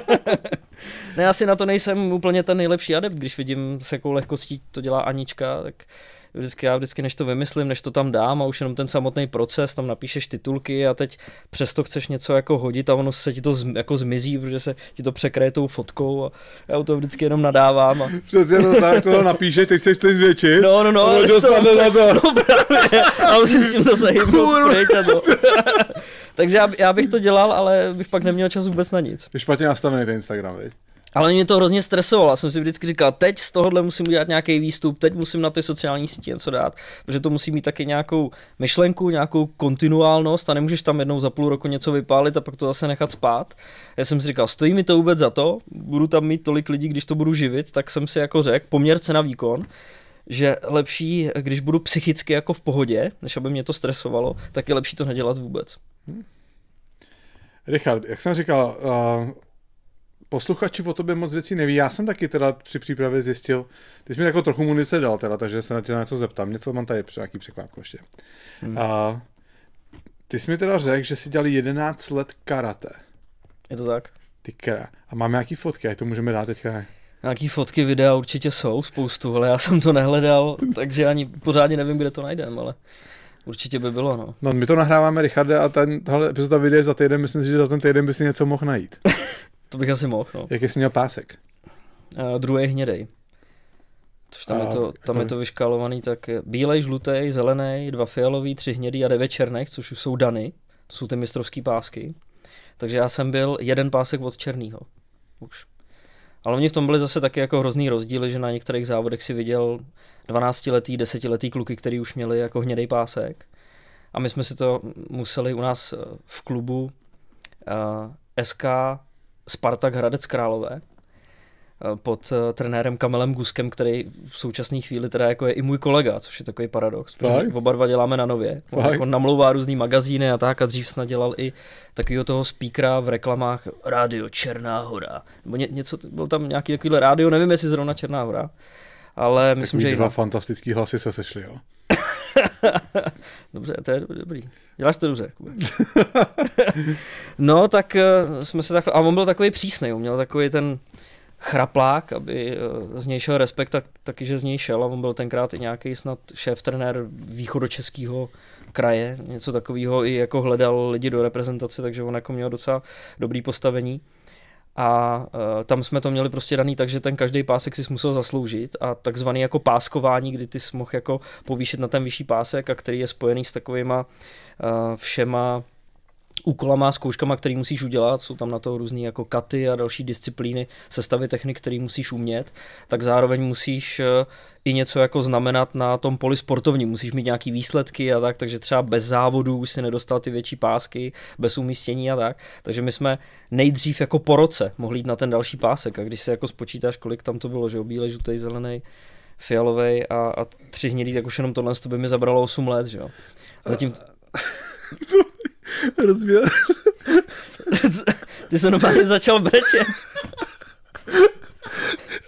ne, asi na to nejsem úplně ten nejlepší adept, když vidím, s jakou lehkostí to dělá Anička, tak vždycky já vždycky, než to vymyslím, než to tam dám a už jenom ten samotný proces, tam napíšeš titulky a teď přesto chceš něco jako hodit a ono se ti to z, jako zmizí, protože se ti to překraje tou fotkou a já to vždycky jenom nadávám. A... Přesně to tak, to napíšeš, teď se chceš zvětšit. No, no, no. no a to, to, to, to, to, to, to, to, to, to, to, to, to, to, to, takže já, bych to dělal, ale bych pak neměl čas vůbec na nic. Je špatně nastavený ten Instagram, viď? Ale mě to hrozně stresovalo, já jsem si vždycky říkal, teď z tohohle musím udělat nějaký výstup, teď musím na ty sociální sítě něco dát, protože to musí mít taky nějakou myšlenku, nějakou kontinuálnost a nemůžeš tam jednou za půl roku něco vypálit a pak to zase nechat spát. Já jsem si říkal, stojí mi to vůbec za to, budu tam mít tolik lidí, když to budu živit, tak jsem si jako řekl, poměr cena výkon, že lepší, když budu psychicky jako v pohodě, než aby mě to stresovalo, tak je lepší to nedělat vůbec. Hmm. Richard, jak jsem říkal, uh, posluchači o tobě moc věcí neví. Já jsem taky teda při přípravě zjistil, ty jsi mi jako trochu munice dal teda, takže se na tě na něco zeptám. Něco mám tady, nějaký překvapku ještě. Hmm. Uh, ty jsi mi teda řekl, že jsi dělal 11 let karate. Je to tak? Ty kara. A máme nějaký fotky, ať to můžeme dát teďka. Ne? Nějaký fotky, videa určitě jsou, spoustu, ale já jsem to nehledal, takže ani pořádně nevím, kde to najdeme, ale určitě by bylo, no. No, my to nahráváme, Richarde, a ten, tahle epizoda vyjde za týden, myslím si, že za ten týden by si něco mohl najít. to bych asi mohl, no. Jaký jsi měl pásek? A druhý hnědej. Což tam, a, je to, tam je to vyškalovaný, tak bílej, žlutý, zelený, dva fialový, tři hnědý a devět černých, což už jsou dany. To jsou ty mistrovské pásky. Takže já jsem byl jeden pásek od černého. Už. Ale oni v tom byli zase taky jako hrozný rozdíl, že na některých závodech si viděl 12-letý, 10-letý kluky, který už měli jako hnědý pásek. A my jsme si to museli u nás eh, v klubu uh, eh, SK Spartak Hradec Králové, Eh, pod eh, trenérem Kamelem Guskem, který v současné chvíli teda jako je i můj kolega, což je takový paradox, protože oba dva děláme na nově. On Fakt? jako namlouvá různý magazíny a tak a dřív snad dělal i takového toho speakera v reklamách Rádio Černá hora. Nebo ně, něco, byl tam nějaký takovýhle rádio, nevím jestli zrovna Černá hora, ale tak myslím, že... dva fantastický hlasy se sešly, jo? dobře, to je dobrý. Děláš to dobře. no, tak eh, jsme se takhle... A on byl takový přísný, on měl takový ten chraplák, aby eh, z něj šel respekt, tak, taky, že z něj šel a on byl tenkrát i nějaký snad šéf trenér východočeského kraje, něco takového, i jako hledal lidi do reprezentace, takže on jako měl docela dobrý postavení. A uh, tam jsme to měli prostě daný takže ten každý pásek si musel zasloužit a takzvaný jako páskování, kdy ty jsi mohl jako povýšit na ten vyšší pásek a který je spojený s takovýma uh, všema úkolama, zkouškama, které musíš udělat, jsou tam na to různé jako katy a další disciplíny, sestavy technik, které musíš umět, tak zároveň musíš eh, i něco jako znamenat na tom poli sportovní. musíš mít nějaký výsledky a tak, takže třeba bez závodů už si nedostal ty větší pásky, bez umístění a tak, takže my jsme nejdřív jako po roce mohli jít na ten další pásek a když se jako spočítáš, kolik tam to bylo, že jo, bílej, zelený, fialový a, a tři hnědý, tak už jenom tohle to by mi zabralo 8 let, že jo. Zatím... Rozbíjel. Ty se normálně začal brečet.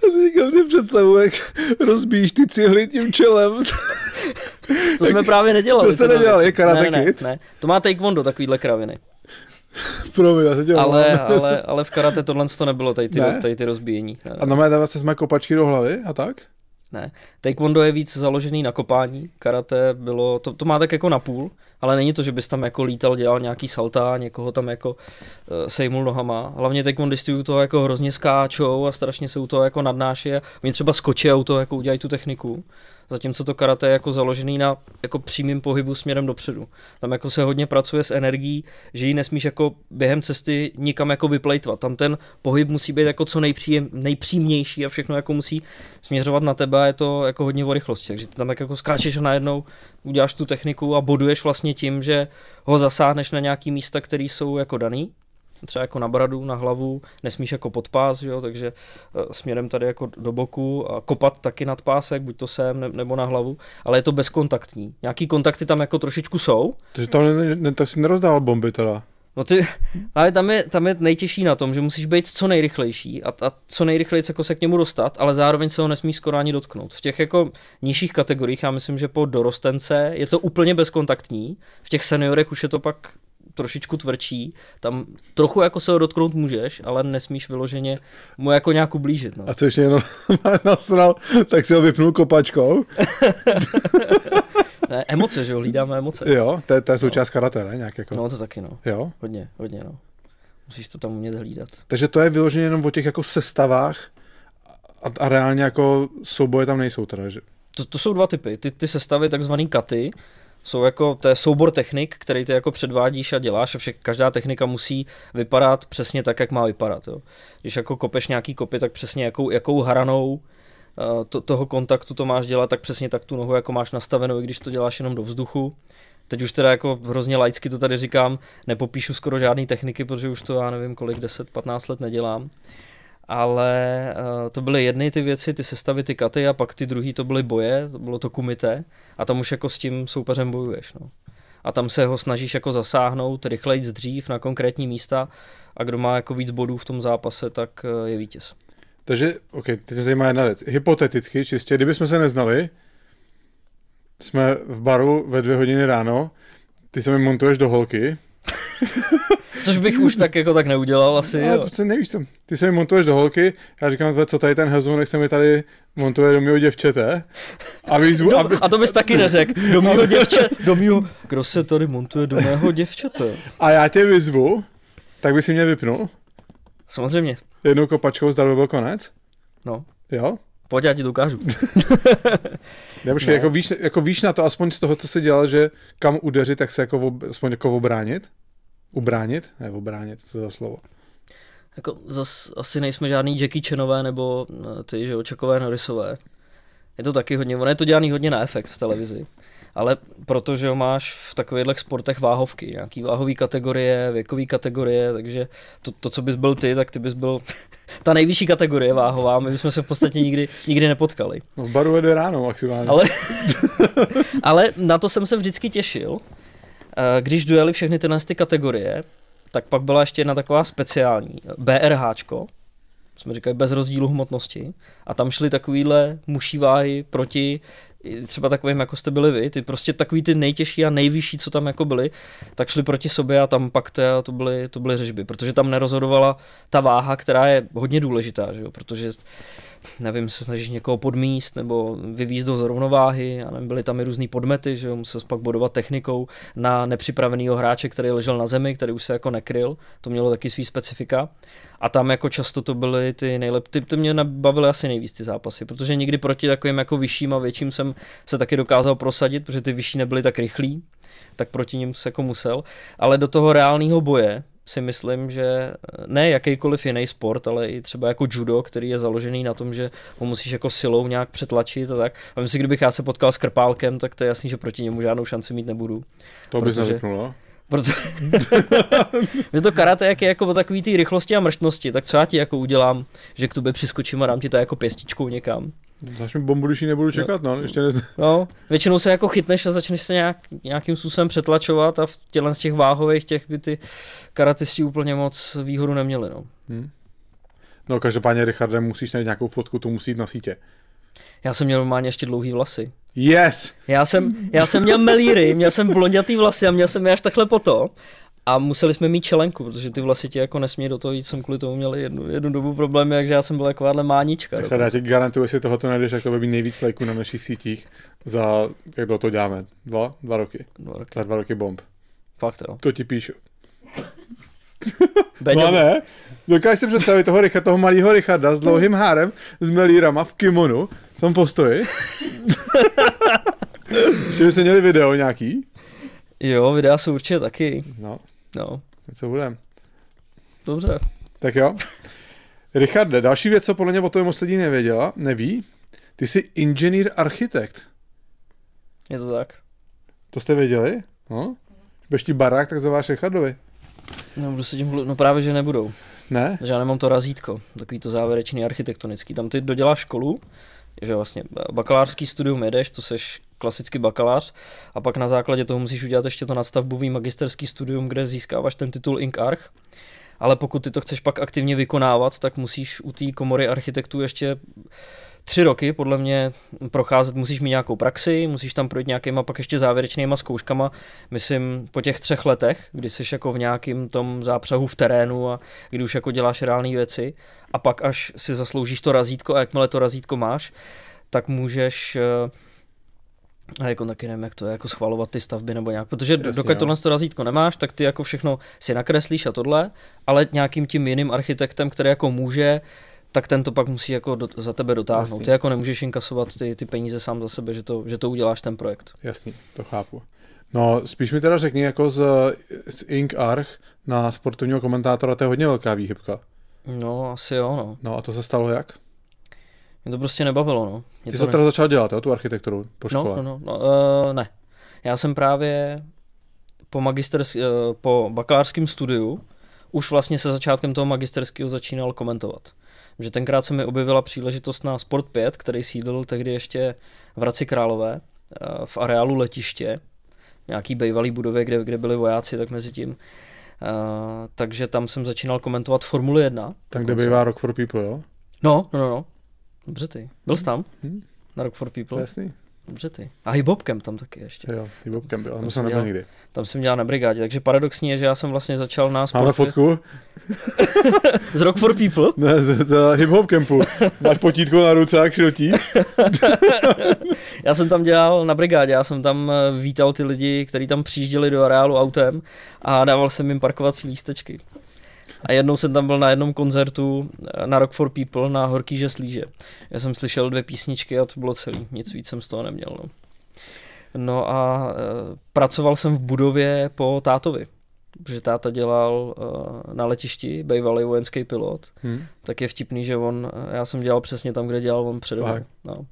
Já si říkám, že představu, jak rozbíjíš ty cihly tím čelem. To jsme právě nedělali. To jste nedělali, je karate ne, ne, Ne. To má taekwondo, takovýhle kraviny. Promiň, já se dělám. ale, ale, ale v karate tohle to nebylo, tady ty, ne? tady ty rozbíjení. A na dávat se jsme kopačky do hlavy a tak? Ne. Taekwondo je víc založený na kopání, karate bylo, to, to má tak jako na půl, ale není to, že bys tam jako lítal, dělal nějaký salta, někoho tam jako uh, sejmul nohama. Hlavně taekwondisti u toho jako hrozně skáčou a strašně se u toho jako nadnáší a oni třeba skočí a u toho jako udělají tu techniku zatímco to karate je jako založený na jako přímém pohybu směrem dopředu. Tam jako se hodně pracuje s energií, že ji nesmíš jako během cesty nikam jako vyplejtvat. Tam ten pohyb musí být jako co nejpříjem, nejpřímější a všechno jako musí směřovat na tebe a je to jako hodně o rychlosti. Takže ty tam jako skáčeš a najednou uděláš tu techniku a boduješ vlastně tím, že ho zasáhneš na nějaký místa, které jsou jako daný třeba jako na bradu, na hlavu, nesmíš jako pod pás, jo, takže eh, směrem tady jako do boku a kopat taky nad pásek, buď to sem ne, nebo na hlavu, ale je to bezkontaktní. Nějaký kontakty tam jako trošičku jsou. Takže tam ne, ne, tak si nerozdál bomby teda. No ty, ale tam je, tam je nejtěžší na tom, že musíš být co nejrychlejší a, a co nejrychleji jako se k němu dostat, ale zároveň se ho nesmí skoro ani dotknout. V těch jako nižších kategoriích, já myslím, že po dorostence je to úplně bezkontaktní, v těch seniorech už je to pak trošičku tvrdší. Tam trochu jako se ho dotknout můžeš, ale nesmíš vyloženě mu jako nějak ublížit. No. A co ještě jenom nasral, tak si ho vypnul kopačkou. ne, emoce, že jo, hlídáme emoce. Jo, to, to je součást no. karate, ne? Nějak jako. No to taky, no. Jo? Hodně, hodně, no. Musíš to tam umět hlídat. Takže to je vyloženě jenom o těch jako sestavách a, a reálně jako souboje tam nejsou teda, že? To, to jsou dva typy. Ty, ty sestavy, takzvaný katy, jsou jako, to je soubor technik, který ty jako předvádíš a děláš a však každá technika musí vypadat přesně tak, jak má vypadat. Jo. Když jako kopeš nějaký kopy, tak přesně jakou, jakou hranou eh, to, toho kontaktu to máš dělat, tak přesně tak tu nohu jako máš nastavenou, i když to děláš jenom do vzduchu. Teď už teda jako hrozně laicky to tady říkám, nepopíšu skoro žádné techniky, protože už to já nevím kolik, 10-15 let nedělám ale uh, to byly jedny ty věci, ty sestavy, ty katy a pak ty druhý to byly boje, to bylo to kumité a tam už jako s tím soupeřem bojuješ. No. A tam se ho snažíš jako zasáhnout rychleji dřív na konkrétní místa a kdo má jako víc bodů v tom zápase, tak eh, je vítěz. Takže, ok, teď mě zajímá jedna věc. Hypoteticky, čistě, kdybychom se neznali, jsme v baru ve dvě hodiny ráno, ty se mi montuješ do holky. Což bych už tak jako tak neudělal asi. Ale no, prostě nevíš tam. Ty se mi montuješ do holky, já říkám, co tady ten nech se mi tady montuje do mýho děvčete. A, výzvu, do, aby... a to bys taky neřekl. Do mýho děvčete. Do mýho... Kdo se tady montuje do mého děvčete? A já tě vyzvu, tak by si mě vypnul. Samozřejmě. Jednou kopačkou by byl konec. No. Jo? Pojď, já ti to ukážu. ne, počkej, no. jako, víš, jako víš na to aspoň z toho, co se dělal, že kam udeřit, tak se jako, aspoň jako obránit? Ubránit? Ne, ubránit, to za slovo. Jako zas asi nejsme žádný Jackie Chanové nebo eh, ty, že očakové Norrisové. Je to taky hodně, ono je to dělaný hodně na efekt v televizi. Ale protože máš v takovýchhle sportech váhovky, nějaký váhový kategorie, věkový kategorie, takže to, to, co bys byl ty, tak ty bys byl ta nejvyšší kategorie váhová, my bychom se v podstatě nikdy, nikdy nepotkali. No v baru vede ráno maximálně. Ale, ale na to jsem se vždycky těšil, Eh, když dojeli všechny tyhle ty kategorie, tak pak byla ještě jedna taková speciální, BRHčko, jsme říkali bez rozdílu hmotnosti, a tam šly takovýhle muší váhy proti třeba takovým, jako jste byli vy, ty prostě takový ty nejtěžší a nejvyšší, co tam jako byly, tak šli proti sobě a tam pak to, to, byly, to byly řežby, protože tam nerozhodovala ta váha, která je hodně důležitá, že jo? protože nevím, se snažíš někoho podmíst nebo vyvízt do rovnováhy, a nevím, byly tam i různé podmety, že jo, musel pak bodovat technikou na nepřipraveného hráče, který ležel na zemi, který už se jako nekryl, to mělo taky svý specifika. A tam jako často to byly ty nejlepší, ty, ty mě bavily asi nejvíc ty zápasy, protože nikdy proti takovým jako vyšším a větším jsem se taky dokázal prosadit, protože ty vyšší nebyly tak rychlí, tak proti ním se jako musel, ale do toho reálného boje, si myslím, že eh, ne jakýkoliv jiný sport, ale i třeba jako judo, který je založený na tom, že ho musíš jako silou nějak přetlačit a tak. A myslím, kdybych já se potkal s krpálkem, tak to je jasný, že proti němu žádnou šanci mít nebudu. To bys protože... nevypnula? No? Proto... že to karate jak je jako o takový té rychlosti a mrštnosti, tak co já ti jako udělám, že k tobě přiskočím a dám ti to jako pěstičkou někam mi bombu, když nebudu no. čekat, no, no ještě ne. No, většinou se jako chytneš a začneš se nějak, nějakým způsobem přetlačovat a v těle z těch váhových těch by ty karatisti úplně moc výhodu neměli, no. Hmm. No každopádně, Richarde, musíš najít nějakou fotku, to musí jít na sítě. Já jsem měl normálně ještě dlouhý vlasy. Yes! Já jsem, já jsem měl melíry, měl jsem blondětý vlasy a měl jsem je až takhle po to a museli jsme mít čelenku, protože ty vlasy ti jako nesmí do toho jít, jsem kvůli tomu měl jednu, jednu dobu problémy, takže já jsem byl takováhle mánička. Tak já ti garantuju, jestli tohoto najdeš, tak to by nejvíc lajků na našich sítích za, jak bylo to děláme, dva, dva roky. Dva roky. Za dva roky bomb. Fakt jo. To ti píšu. No ne, dokážeš si představit toho, Richard, toho malého Richarda s dlouhým hárem, s melírama v kimonu, v tom postoji. že by se měli video nějaký, Jo, videa jsou určitě taky. No. No. Co budem? Dobře. Tak jo. Richarde, další věc, co podle mě o tom moc lidí nevěděla, neví, ty jsi inženýr architekt. Je to tak. To jste věděli? No. Budeš ti barák, tak zaváš Richardovi. No, budu se tím no právě, že nebudou. Ne? Že já nemám to razítko, takový to závěrečný architektonický. Tam ty doděláš školu, že vlastně bakalářský studium jedeš, to seš klasicky bakalář a pak na základě toho musíš udělat ještě to nadstavbový magisterský studium, kde získáváš ten titul Ink Arch. Ale pokud ty to chceš pak aktivně vykonávat, tak musíš u té komory architektů ještě tři roky podle mě procházet, musíš mít nějakou praxi, musíš tam projít nějakýma pak ještě závěrečnýma zkouškama, myslím po těch třech letech, kdy jsi jako v nějakým tom zápřahu v terénu a kdy už jako děláš reálné věci a pak až si zasloužíš to razítko a jakmile to razítko máš, tak můžeš uh, a jako taky nevím, jak to je, jako schvalovat ty stavby nebo nějak, protože Jasně, dokud jo. No. tohle to razítko nemáš, tak ty jako všechno si nakreslíš a tohle, ale nějakým tím jiným architektem, který jako může, tak ten to pak musí jako do, za tebe dotáhnout. Jasně. Ty jako nemůžeš inkasovat ty, ty peníze sám za sebe, že to, že to uděláš ten projekt. Jasně, to chápu. No, spíš mi teda řekni, jako z, z Ink Arch na sportovního komentátora to je hodně velká výhybka. No, asi jo, no. No a to se stalo jak? Mě to prostě nebavilo, no. Mě Ty jsi to ne... teda začal dělat, jo, tu architekturu po no, škole? No, no, no, no uh, ne. Já jsem právě po, magistersk, uh, po bakalářském studiu už vlastně se začátkem toho magisterského začínal komentovat. Že tenkrát se mi objevila příležitost na Sport 5, který sídlil tehdy ještě v Hradci Králové, eh, v areálu letiště, nějaký bývalý budově, kde, kde byli vojáci, tak mezi tím. takže tam jsem začínal komentovat Formuli 1. Tam, kde bývá Rock for People, jo? No, no, no. no. Dobře ty. Byl jsi tam? Hmm. hmm? Na Rock for People? Jasný. Dobře ty. A i Bobkem tam taky ještě. Jo, i Bobkem byl, tam, tam jsem nebyl dělal, nikdy. Tam jsem dělal na brigádě, takže paradoxní je, že já jsem vlastně začal na sportu. Máme fotku? z Rock for People? Ne, z, z hip-hop campu. Máš potítko na ruce a kšrotí? já jsem tam dělal na brigádě, já jsem tam eh, vítal ty lidi, kteří tam přijížděli do areálu autem a dával jsem jim parkovací lístečky. A jednou jsem tam byl na jednom koncertu eh, na Rock for People na Horký slíže. Já jsem slyšel dvě písničky a to bylo celý. Nic víc jsem z toho neměl. No, no a eh, pracoval jsem v budově po tátovi protože táta dělal e, na letišti, bývalý vojenský pilot, hmm. tak je vtipný, že on, já jsem dělal přesně tam, kde dělal on před No.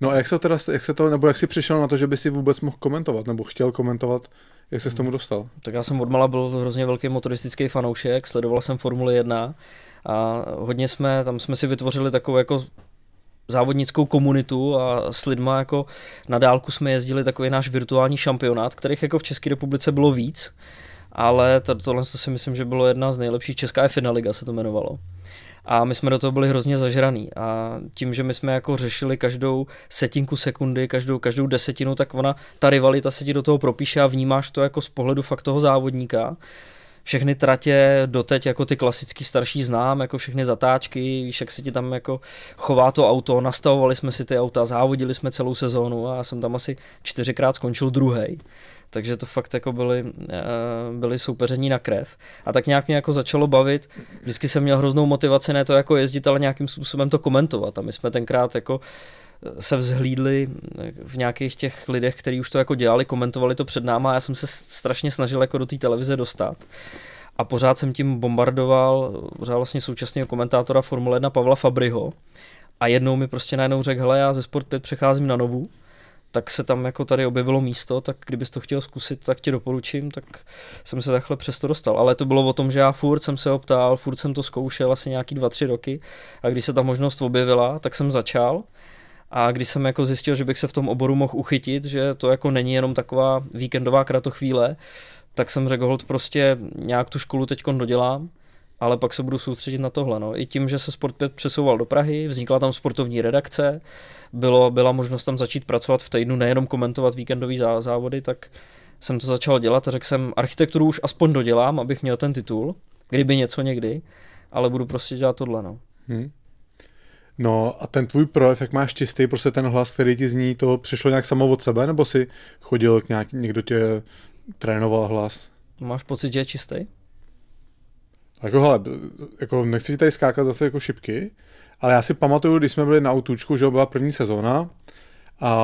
no a jak se, teda, jak se to, nebo jak jsi přišel na to, že by si vůbec mohl komentovat, nebo chtěl komentovat jak se k tomu dostal? Tak já jsem odmala byl hrozně velký motoristický fanoušek, sledoval jsem Formuli 1 a hodně jsme, tam jsme si vytvořili takovou jako závodnickou komunitu a s lidma jako na dálku jsme jezdili takový náš virtuální šampionát, kterých jako v České republice bylo víc, ale to, tohle si myslím, že bylo jedna z nejlepších, Česká je Finaliga se to jmenovalo a my jsme do toho byli hrozně zažraný a tím, že my jsme jako řešili každou setinku sekundy, každou, každou desetinu, tak ona, ta rivalita se ti do toho propíše a vnímáš to jako z pohledu fakt toho závodníka všechny tratě doteď jako ty klasický starší znám, jako všechny zatáčky, víš, jak se ti tam jako chová to auto, nastavovali jsme si ty auta, závodili jsme celou sezónu a já jsem tam asi čtyřikrát skončil druhý takže to fakt jako byly, eh, byly soupeření na krev. A tak nějak mě jako začalo bavit, vždycky jsem měl hroznou motivaci ne to jako jezdit, ale nějakým způsobem to komentovat a my jsme tenkrát jako eh, se vzhlídli eh, v nějakých těch lidech, kteří už to jako dělali, komentovali to před náma a já jsem se strašně snažil jako do té televize dostat a pořád jsem tím bombardoval pořád vlastně současného komentátora Formule 1 Pavla Fabriho a jednou mi prostě najednou řekl, hele já ze Sport 5 přecházím na novu tak se tam jako tady objevilo místo, tak kdybys to chtěl zkusit, tak ti doporučím, tak jsem se takhle přesto dostal. Ale to bylo o tom, že já furt jsem se optal, furt jsem to zkoušel asi nějaký dva, tři roky a když se ta možnost objevila, tak jsem začal. A když jsem jako zjistil, že bych se v tom oboru mohl uchytit, že to jako není jenom taková víkendová kratochvíle, tak jsem řekl, hold, prostě nějak tu školu teď dodělám, ale pak se budu soustředit na tohle. No. I tím, že se Sport 5 přesouval do Prahy, vznikla tam sportovní redakce, bylo, byla možnost tam začít pracovat v týdnu, nejenom komentovat víkendové zá, závody, tak jsem to začal dělat a řekl jsem, architekturu už aspoň dodělám, abych měl ten titul, kdyby něco někdy, ale budu prostě dělat tohle, no. Hmm. No a ten tvůj projev, jak máš čistý, prostě ten hlas, který ti zní, to přišlo nějak samo od sebe, nebo si chodil k nějak, někdo tě trénoval hlas? Máš pocit, že je čistý? Jako hele, jako nechci ti tady skákat zase jako šipky, ale já si pamatuju, když jsme byli na autůčku, že byla první sezóna a,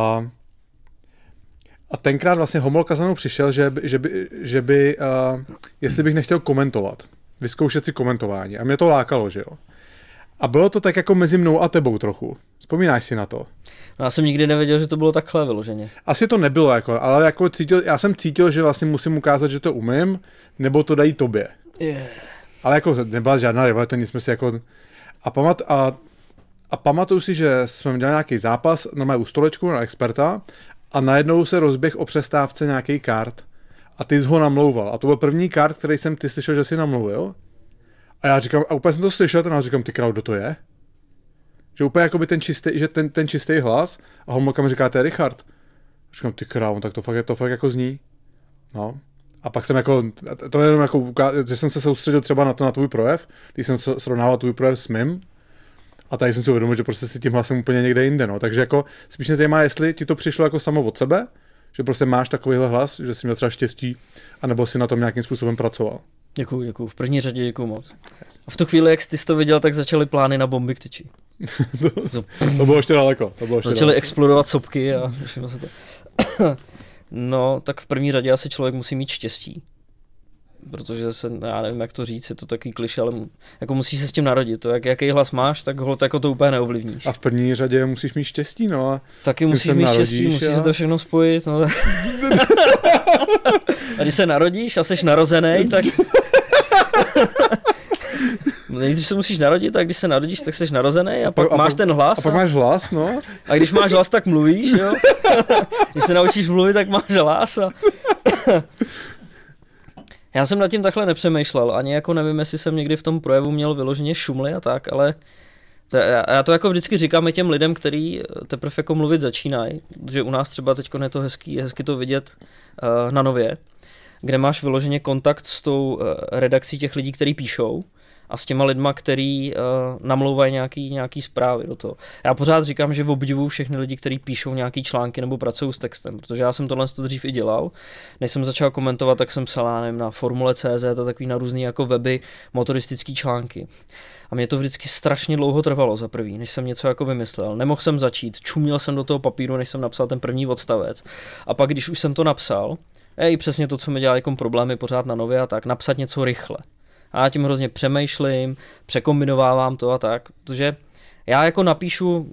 a tenkrát vlastně Homolka za mnou přišel, že, že by, že by uh, jestli bych nechtěl komentovat, vyzkoušet si komentování a mě to lákalo, že jo. A bylo to tak jako mezi mnou a tebou trochu. Vzpomínáš si na to? No já jsem nikdy nevěděl, že to bylo takhle vyloženě. Asi to nebylo, jako, ale jako cítil, já jsem cítil, že vlastně musím ukázat, že to umím, nebo to dají tobě. Yeah. Ale jako nebyla žádná rivalita, nic jsme si jako a, pamat, a, a pamatuju si, že jsme měli nějaký zápas na u stolečku na experta a najednou se rozběh o přestávce nějaký kart a ty jsi ho namlouval. A to byl první kart, který jsem ty slyšel, že si namluvil. A já říkám, a úplně jsem to slyšel, ten já říkám, ty král, kdo to je? Že úplně jako by ten čistý, že ten, ten čistý hlas a homolka mi říká, to je Richard. A říkám, ty král, no tak to fakt, to fakt jako zní. No, a pak jsem jako, to jenom jako, že jsem se soustředil třeba na to, na tvůj projev, když jsem srovnával tvůj projev s mým, a tady jsem si uvědomil, že prostě si tím hlasem úplně někde jinde, no. Takže jako spíš mě zajímá, jestli ti to přišlo jako samo od sebe, že prostě máš takovýhle hlas, že jsi měl třeba štěstí, anebo si na tom nějakým způsobem pracoval. Děkuju, děkuju. V první řadě děkuju moc. A v tu chvíli, jak jsi to viděl, tak začaly plány na bomby k tyči. to, to bylo ještě daleko. To bylo ještě začaly daleko. explodovat sopky a všechno se to. No, tak v první řadě asi člověk musí mít štěstí. Protože se, já nevím, jak to říct, je to takový kliš, ale jako musí se s tím narodit. To, jak, jaký hlas máš, tak ho jako to úplně neovlivníš. A v první řadě musíš mít štěstí, no. A Taky musíš mít štěstí, a... musíš si to všechno spojit. No. a když se narodíš a jsi narozený, tak nejdřív se musíš narodit a když se narodíš, tak jsi narozený a pak, a pak máš ten hlas. A pak máš hlas, no. A když máš hlas, tak mluvíš, jo. když se naučíš mluvit, tak máš hlas. A... Já jsem nad tím takhle nepřemýšlel, ani jako nevím, jestli jsem někdy v tom projevu měl vyloženě šumly a tak, ale to, já, já to jako vždycky říkám i těm lidem, kteří teprve jako mluvit začínají, že u nás třeba teď je to hezký, je hezky to vidět uh, na nově, kde máš vyloženě kontakt s tou eh, redakcí těch lidí, kteří píšou a s těma lidma, který uh, namlouvají nějaký, nějaký zprávy do toho. Já pořád říkám, že obdivuju všechny lidi, kteří píšou nějaký články nebo pracují s textem, protože já jsem tohle to dřív i dělal. Než jsem začal komentovat, tak jsem psal, nevím, na CZ a takový na různý jako weby motoristický články. A mě to vždycky strašně dlouho trvalo za prvý, než jsem něco jako vymyslel. Nemohl jsem začít, čuměl jsem do toho papíru, než jsem napsal ten první odstavec. A pak, když už jsem to napsal, je i přesně to, co mi dělá jako problémy pořád na nově a tak, napsat něco rychle a já tím hrozně přemýšlím, překombinovávám to a tak, protože já jako napíšu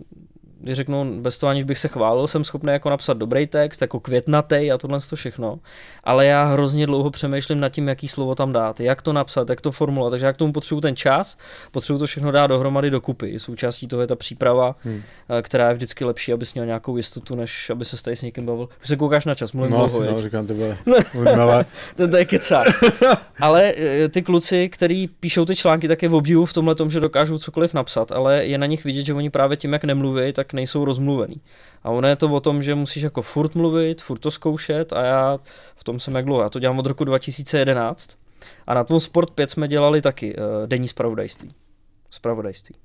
když řeknu, bez toho aniž bych se chválil, jsem schopný jako napsat dobrý text, jako květnatej a tohle to všechno, ale já hrozně dlouho přemýšlím nad tím, jaký slovo tam dát, jak to napsat, jak to formulovat, takže já k tomu potřebuju ten čas, potřebuju to všechno dát dohromady dokupy. Součástí toho je ta příprava, hmm. Eh, která je vždycky lepší, abys měl nějakou jistotu, než aby se tady s někým bavil. Když se koukáš na čas, mluvím no, dlouho, no, říkám, ty ten to je kecák. ale eh, ty kluci, který píšou ty články, tak je v v tomhle tom, že dokážou cokoliv napsat, ale je na nich vidět, že oni právě tím, jak nemluví, tak nejsou rozmluvený. A ono je to o tom, že musíš jako furt mluvit, furt to zkoušet a já v tom jsem jak dlouho. Já to dělám od roku 2011 a na tom Sport 5 jsme dělali taky eh, denní spravodajství. Spravodajství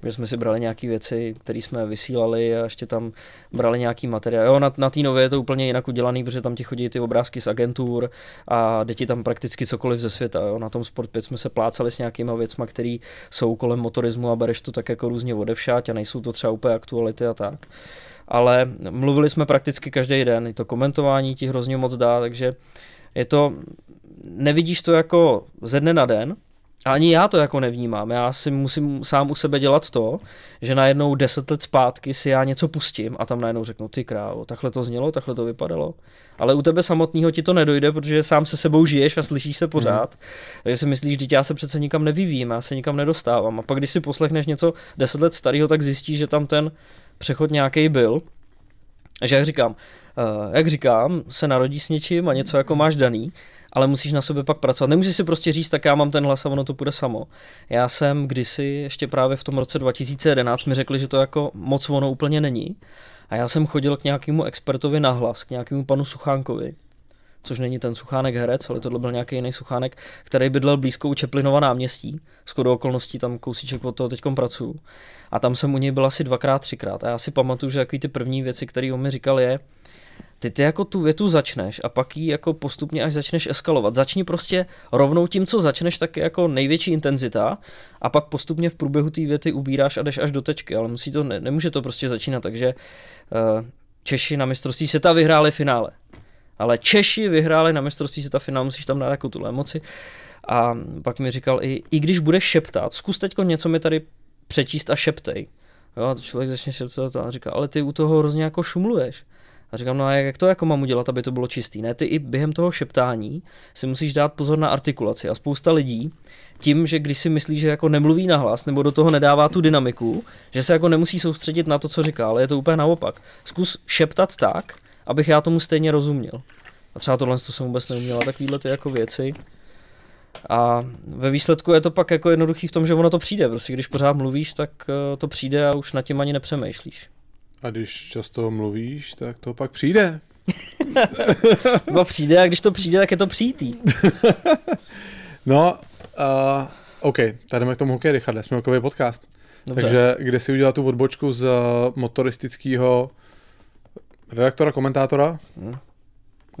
protože jsme si brali nějaké věci, které jsme vysílali a ještě tam brali nějaký materiál. Jo, na, na té nově je to úplně jinak udělaný, protože tam ti chodí ty obrázky z agentur a jde ti tam prakticky cokoliv ze světa. Jo. Na tom Sport 5 jsme se plácali s nějakýma věcma, které jsou kolem motorismu a bereš to tak jako různě odevšát a nejsou to třeba úplně aktuality a tak ale mluvili jsme prakticky každý den. I to komentování ti hrozně moc dá, takže je to, nevidíš to jako ze dne na den, ani já to jako nevnímám. Já si musím sám u sebe dělat to, že najednou deset let zpátky si já něco pustím a tam najednou řeknu, ty krávo, takhle to znělo, takhle to vypadalo. Ale u tebe samotného ti to nedojde, protože sám se sebou žiješ a slyšíš se pořád. Hmm. Takže si myslíš, že já se přece nikam nevyvím, já se nikam nedostávám. A pak, když si poslechneš něco deset let starého, tak zjistíš, že tam ten přechod nějaký byl. A že jak říkám, eh, jak říkám, se narodí s něčím a něco jako máš daný ale musíš na sobě pak pracovat. Nemůžeš si prostě říct, tak já mám ten hlas a ono to půjde samo. Já jsem kdysi, ještě právě v tom roce 2011, mi řekli, že to jako moc ono úplně není. A já jsem chodil k nějakému expertovi na hlas, k nějakému panu Suchánkovi, což není ten Suchánek herec, ale tohle byl nějaký jiný Suchánek, který bydlel blízkou Čeplinova náměstí. Skoro okolností tam kousíček od toho teď pracuju. A tam jsem u něj byl asi dvakrát, třikrát. A já si pamatuju, že jaký ty první věci, které on mi říkal, je, ty ty jako tu větu začneš a pak ji jako postupně až začneš eskalovat. Začni prostě rovnou tím, co začneš, tak je jako největší intenzita a pak postupně v průběhu té věty ubíráš a jdeš až do tečky, ale musí to, ne, nemůže to prostě začínat, takže uh, Češi na mistrovství světa vyhráli finále. Ale Češi vyhráli na mistrovství světa finále, musíš tam dát jako tu emoci. A pak mi říkal, i, i když budeš šeptat, zkus teďko něco mi tady přečíst a šeptej. Jo, a člověk začne šeptat a říká, ale ty u toho hrozně jako šumluješ. A říkám, no a jak to jako mám udělat, aby to bylo čistý? Ne, ty i během toho šeptání si musíš dát pozor na artikulaci. A spousta lidí tím, že když si myslí, že jako nemluví hlas nebo do toho nedává tu dynamiku, že se jako nemusí soustředit na to, co říká, ale je to úplně naopak. Zkus šeptat tak, abych já tomu stejně rozuměl. A třeba tohle to jsem vůbec neuměla, takovýhle ty jako věci. A ve výsledku je to pak jako jednoduchý v tom, že ono to přijde. Prostě když pořád mluvíš, tak eh, to přijde a už nad tím ani nepřemýšlíš. A když často mluvíš, tak to pak přijde. no přijde a když to přijde, tak je to přijítý. no, uh, OK, tady jdeme k tomu hokej, Richard, jsme hokejový podcast. Dobře. Takže kde si udělal tu odbočku z eh, motoristického redaktora, komentátora? Hmm.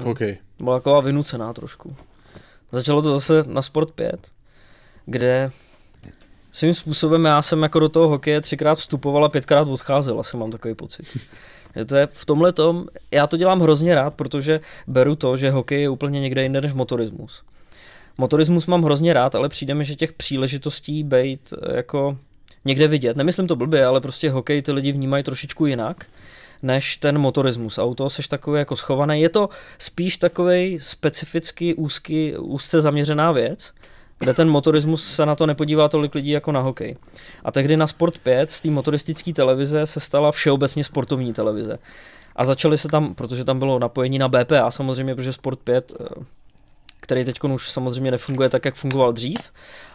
OK. Byla taková vynucená trošku. Začalo to zase na Sport 5, kde svým způsobem já jsem jako do toho hokeje třikrát vstupoval a pětkrát odcházel, asi mám takový pocit. To je v tomhle tom, já to dělám hrozně rád, protože beru to, že hokej je úplně někde jinde než motorismus. Motorismus mám hrozně rád, ale přijde mi, že těch příležitostí být eh, jako někde vidět. Nemyslím to blbě, ale prostě hokej ty lidi vnímají trošičku jinak než ten motorismus. Auto seš takový jako schovaný. Je to spíš takový specificky úzky, úzce zaměřená věc, kde ten motorismus se na to nepodívá tolik lidí jako na hokej. A tehdy na Sport 5 z té motoristické televize se stala všeobecně sportovní televize. A začaly se tam, protože tam bylo napojení na BPA samozřejmě, protože Sport 5 eh, který teď už samozřejmě nefunguje tak, jak fungoval dřív,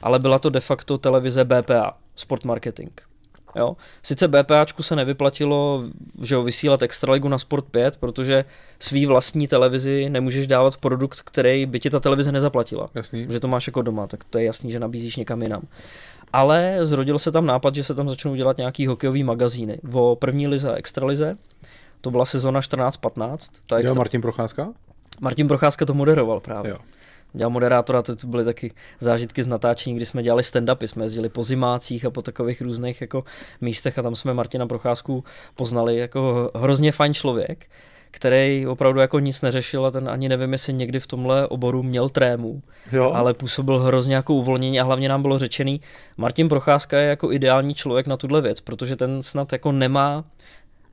ale byla to de facto televize BPA, Sport Marketing. Jo. Sice BPAčku se nevyplatilo že jo, vysílat Extraligu na Sport 5, protože svý vlastní televizi nemůžeš dávat produkt, který by ti ta televize nezaplatila. Jasný. Že to máš jako doma, tak to je jasný, že nabízíš někam jinam. Ale zrodil se tam nápad, že se tam začnou dělat nějaký hokejový magazíny o první lize a extralize. To byla sezona 14-15. Ta extra... Martin Procházka? Martin Procházka to moderoval právě. Jo dělal moderátora, to byly taky zážitky z natáčení, kdy jsme dělali stand-upy, jsme jezdili po zimácích a po takových různých jako místech a tam jsme Martina Procházku poznali jako hrozně fajn člověk, který opravdu jako nic neřešil a ten ani nevím, jestli někdy v tomhle oboru měl trému, jo. ale působil hrozně jako uvolnění a hlavně nám bylo řečený, Martin Procházka je jako ideální člověk na tuhle věc, protože ten snad jako nemá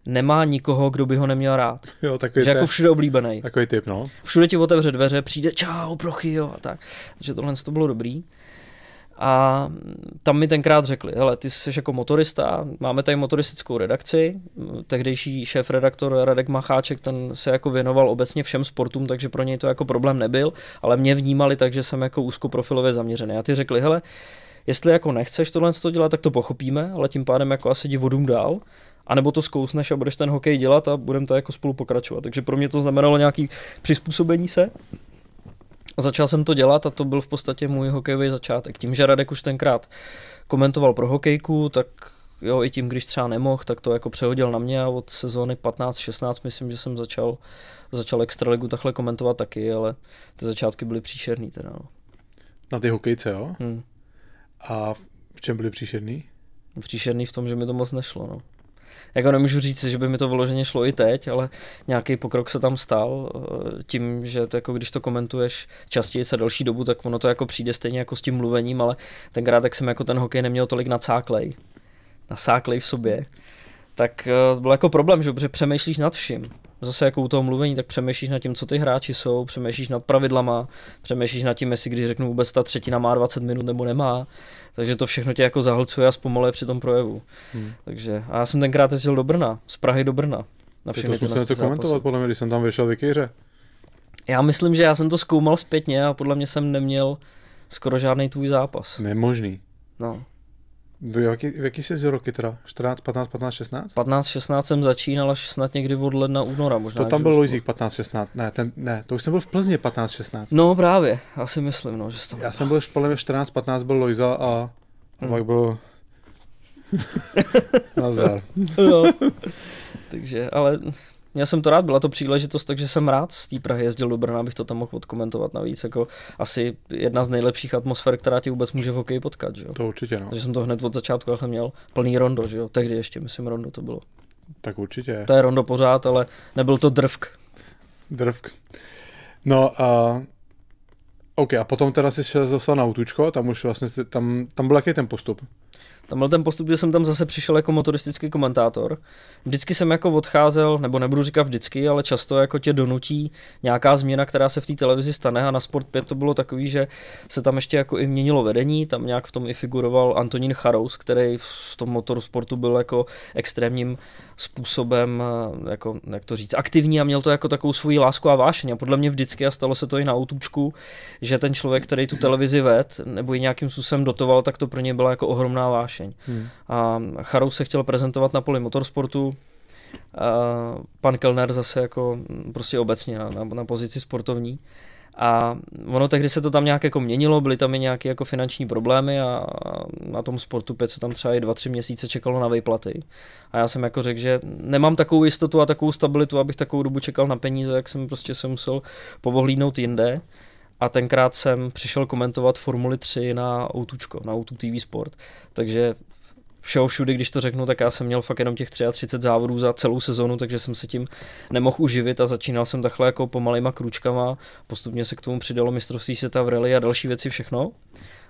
nemá nikoho, kdo by ho neměl rád. Jo, takový že jako všude oblíbený. Takový typ, no. Všude ti otevře dveře, přijde čau, prochy, jo, a tak. Takže tohle to bylo dobrý. A tam mi tenkrát řekli, hele, ty jsi jako motorista, máme tady motoristickou redakci, tehdejší šéf-redaktor Radek Macháček, ten se jako věnoval obecně všem sportům, takže pro něj to jako problém nebyl, ale mě vnímali tak, že jsem jako úzkoprofilově zaměřený. A ty řekli, hele, jestli jako nechceš tohle to dělat, tak to pochopíme, ale tím pádem jako asi divodům dál a nebo to zkousneš a budeš ten hokej dělat a budeme to jako spolu pokračovat. Takže pro mě to znamenalo nějaký přizpůsobení se. A začal jsem to dělat a to byl v podstatě můj hokejový začátek. Tím, že Radek už tenkrát komentoval pro hokejku, tak jo, i tím, když třeba nemohl, tak to jako přehodil na mě a od sezóny 15-16 myslím, že jsem začal, začal Extraligu takhle komentovat taky, ale ty začátky byly příšerný teda. No. Na ty hokejce, jo? Hmm. A v čem byly příšerný? Příšerný v tom, že mi to moc nešlo, no jako nemůžu říct, že by mi to vloženě šlo i teď, ale nějaký pokrok se tam stal eh, tím, že to jako když to komentuješ častěji se další dobu, tak ono to jako přijde stejně jako s tím mluvením, ale tenkrát tak jsem jako ten hokej neměl tolik nacáklej, nasáklej v sobě, tak eh, byl jako problém, že přemýšlíš nad vším zase jako u toho mluvení, tak přemýšlíš nad tím, co ty hráči jsou, přemýšlíš nad pravidlama, přemýšlíš nad tím, jestli když řeknu vůbec ta třetina má 20 minut nebo nemá, takže to všechno tě jako zahlcuje a zpomaluje při tom projevu. Hmm. Takže a já jsem tenkrát jezdil do Brna, z Prahy do Brna. Na všechny to jsme něco komentovat, podle mě, když jsem tam vyšel Ikeře. Já myslím, že já jsem to zkoumal zpětně a podle mě jsem neměl skoro žádný tvůj zápas. Nemožný. No. Do jaký, v jaký jsi z roky teda? 14, 15, 15, 16? 15, 16 jsem začínal až snad někdy od ledna, února možná. To tam byl Lojzík 15, 16, ne, ten, ne, to už jsem byl v Plzně 15, 16. No právě, asi myslím, no, že jsem Já jsem byl podle 14, 15 byl Lojza a, hmm. pak byl Nazdar. no, takže, ale měl jsem to rád, byla to příležitost, takže jsem rád z té Prahy jezdil do Brna, abych to tam mohl odkomentovat navíc, jako asi jedna z nejlepších atmosfér, která ti vůbec může v hokeji potkat, že jo? To určitě, no. Že jsem to hned od začátku ale měl, plný rondo, že jo, tehdy ještě, myslím, rondo to bylo. Tak určitě. To je rondo pořád, ale nebyl to drvk. Drvk. No a uh... OK, a potom teda si šel zase na autučko, tam už vlastně, tam, tam byl jaký ten postup? Tam byl ten postup, že jsem tam zase přišel jako motoristický komentátor. Vždycky jsem jako odcházel, nebo nebudu říkat vždycky, ale často jako tě donutí nějaká změna, která se v té televizi stane a na Sport 5 to bylo takový, že se tam ještě jako i měnilo vedení, tam nějak v tom i figuroval Antonín Charous, který v tom motorsportu byl jako extrémním způsobem, eh, jako, jak to říct, aktivní a měl to jako takovou svoji lásku a vášeň. A podle mě vždycky, a stalo se to i na útučku, že ten člověk, který tu televizi ved, nebo ji nějakým způsobem dotoval, tak to pro ně byla jako ohromná vášeň vášeň. Hmm. A Charou se chtěl prezentovat na poli motorsportu, a pan Kellner zase jako mm, prostě obecně na, na, na pozici sportovní. A ono tehdy se to tam nějak jako měnilo, byly tam i nějaké jako finanční problémy a na tom sportu pět se tam třeba i dva, tři měsíce čekalo na vejplaty. A já jsem jako řekl, že nemám takovou jistotu a takovou stabilitu, abych takovou dobu čekal na peníze, jak jsem prostě se musel povohlídnout jinde a tenkrát jsem přišel komentovat Formuli 3 na Outučko, na Outu TV Sport, takže všeho všude, když to řeknu, tak já jsem měl fakt jenom těch 33 závodů za celou sezonu, takže jsem se tím nemohl uživit a začínal jsem takhle jako pomalýma kručkama, postupně se k tomu přidalo mistrovství světa v rally a další věci všechno.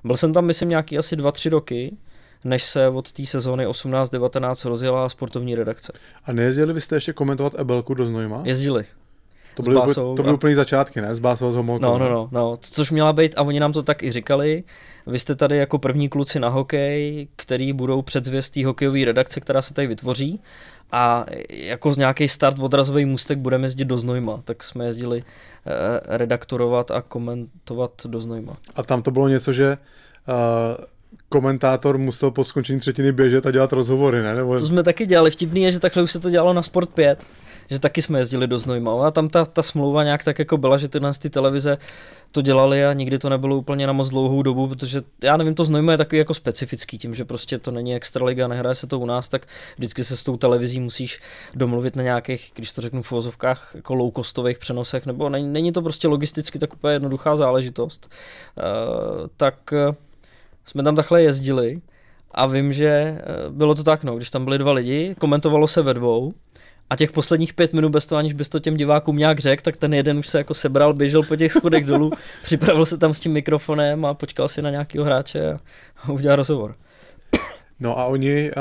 Byl jsem tam, myslím, nějaký asi 2-3 roky, než se od té sezóny 18-19 rozjela sportovní redakce. A nejezdili byste ještě komentovat Ebelku do Znojma? Jezdili. To byly, Básou, to byly a... úplný začátky, ne? S Básou s Homolkou. No, no, no, no, což měla být, a oni nám to tak i říkali, vy jste tady jako první kluci na hokej, který budou předzvěstí hokejové redakce, která se tady vytvoří a jako z nějaký start odrazový můstek budeme jezdit do Znojma, tak jsme jezdili e, redaktorovat a komentovat do Znojma. A tam to bylo něco, že e, komentátor musel po skončení třetiny běžet a dělat rozhovory, ne? Nebo... To jsme taky dělali. Vtipný je, že takhle už se to dělalo na Sport 5 že taky jsme jezdili do Znojma a tam ta, ta smlouva nějak tak jako byla, že tyhle ty televize to dělali a nikdy to nebylo úplně na moc dlouhou dobu, protože já nevím, to Znojma je takový jako specifický tím, že prostě to není extraliga, nehraje se to u nás, tak vždycky se s tou televizí musíš domluvit na nějakých, když to řeknu v uvozovkách, jako loukostových přenosech, nebo není, není to prostě logisticky tak úplně jednoduchá záležitost. Uh, tak eh, jsme tam takhle jezdili a vím, že eh, bylo to tak, no, když tam byli dva lidi, komentovalo se ve dvou a těch posledních pět minut bez toho, aniž bys to těm divákům nějak řekl, tak ten jeden už se jako sebral, běžel po těch schodech dolů, připravil se tam s tím mikrofonem a počkal si na nějakého hráče a, udělal rozhovor. No a oni, a,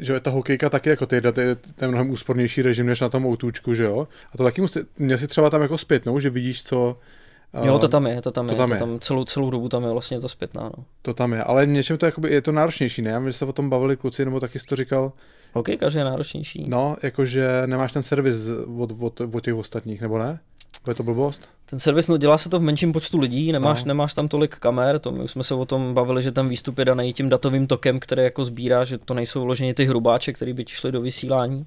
že ta hokejka taky jako ty, to je ten mnohem úspornější režim než na tom outůčku, že jo? A to taky musí, mě si třeba tam jako zpětnou, že vidíš, co, A, jo, to tam je, to tam to je, tam to tam celou, celou dobu tam je vlastně to zpětná, no. To tam je, ale něčem to jakoby, je to náročnější, ne? Já že se o tom bavili kluci, nebo taky jsi to říkal, každý je náročnější. No, jakože nemáš ten servis od, od, od těch ostatních, nebo ne? Je to blbost? Ten servis, no dělá se to v menším počtu lidí, nemáš, no. nemáš tam tolik kamer, to my už jsme se o tom bavili, že ten výstup je daný tím datovým tokem, který jako sbírá, že to nejsou vloženě ty hrubáče, které by ti šly do vysílání.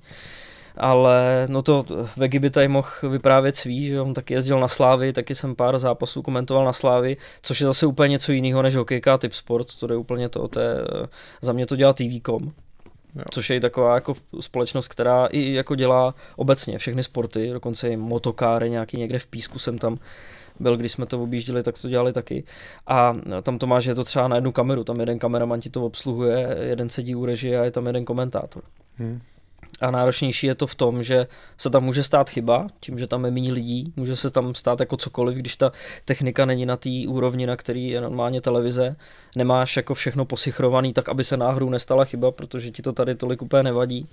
Ale no to Vegy by tady mohl vyprávět svý, že on taky jezdil na Slávy, taky jsem pár zápasů komentoval na Slávy, což je zase úplně něco jiného než hokejka a typ sport, to je úplně to, to je, za mě to dělá TV.com Jo. Což je taková jako společnost, která i jako dělá obecně všechny sporty, dokonce i motokáry nějaký někde v písku jsem tam byl, když jsme to objížděli, tak to dělali taky. A tam to má, že je to třeba na jednu kameru, tam jeden kameraman ti to obsluhuje, jeden sedí u režie a je tam jeden komentátor. Hmm. A náročnější je to v tom, že se tam může stát chyba, tím, že tam je méně lidí, může se tam stát jako cokoliv, když ta technika není na té úrovni, na který je normálně televize. Nemáš jako všechno posichrovaný tak, aby se náhru nestala chyba, protože ti to tady tolik úplně nevadí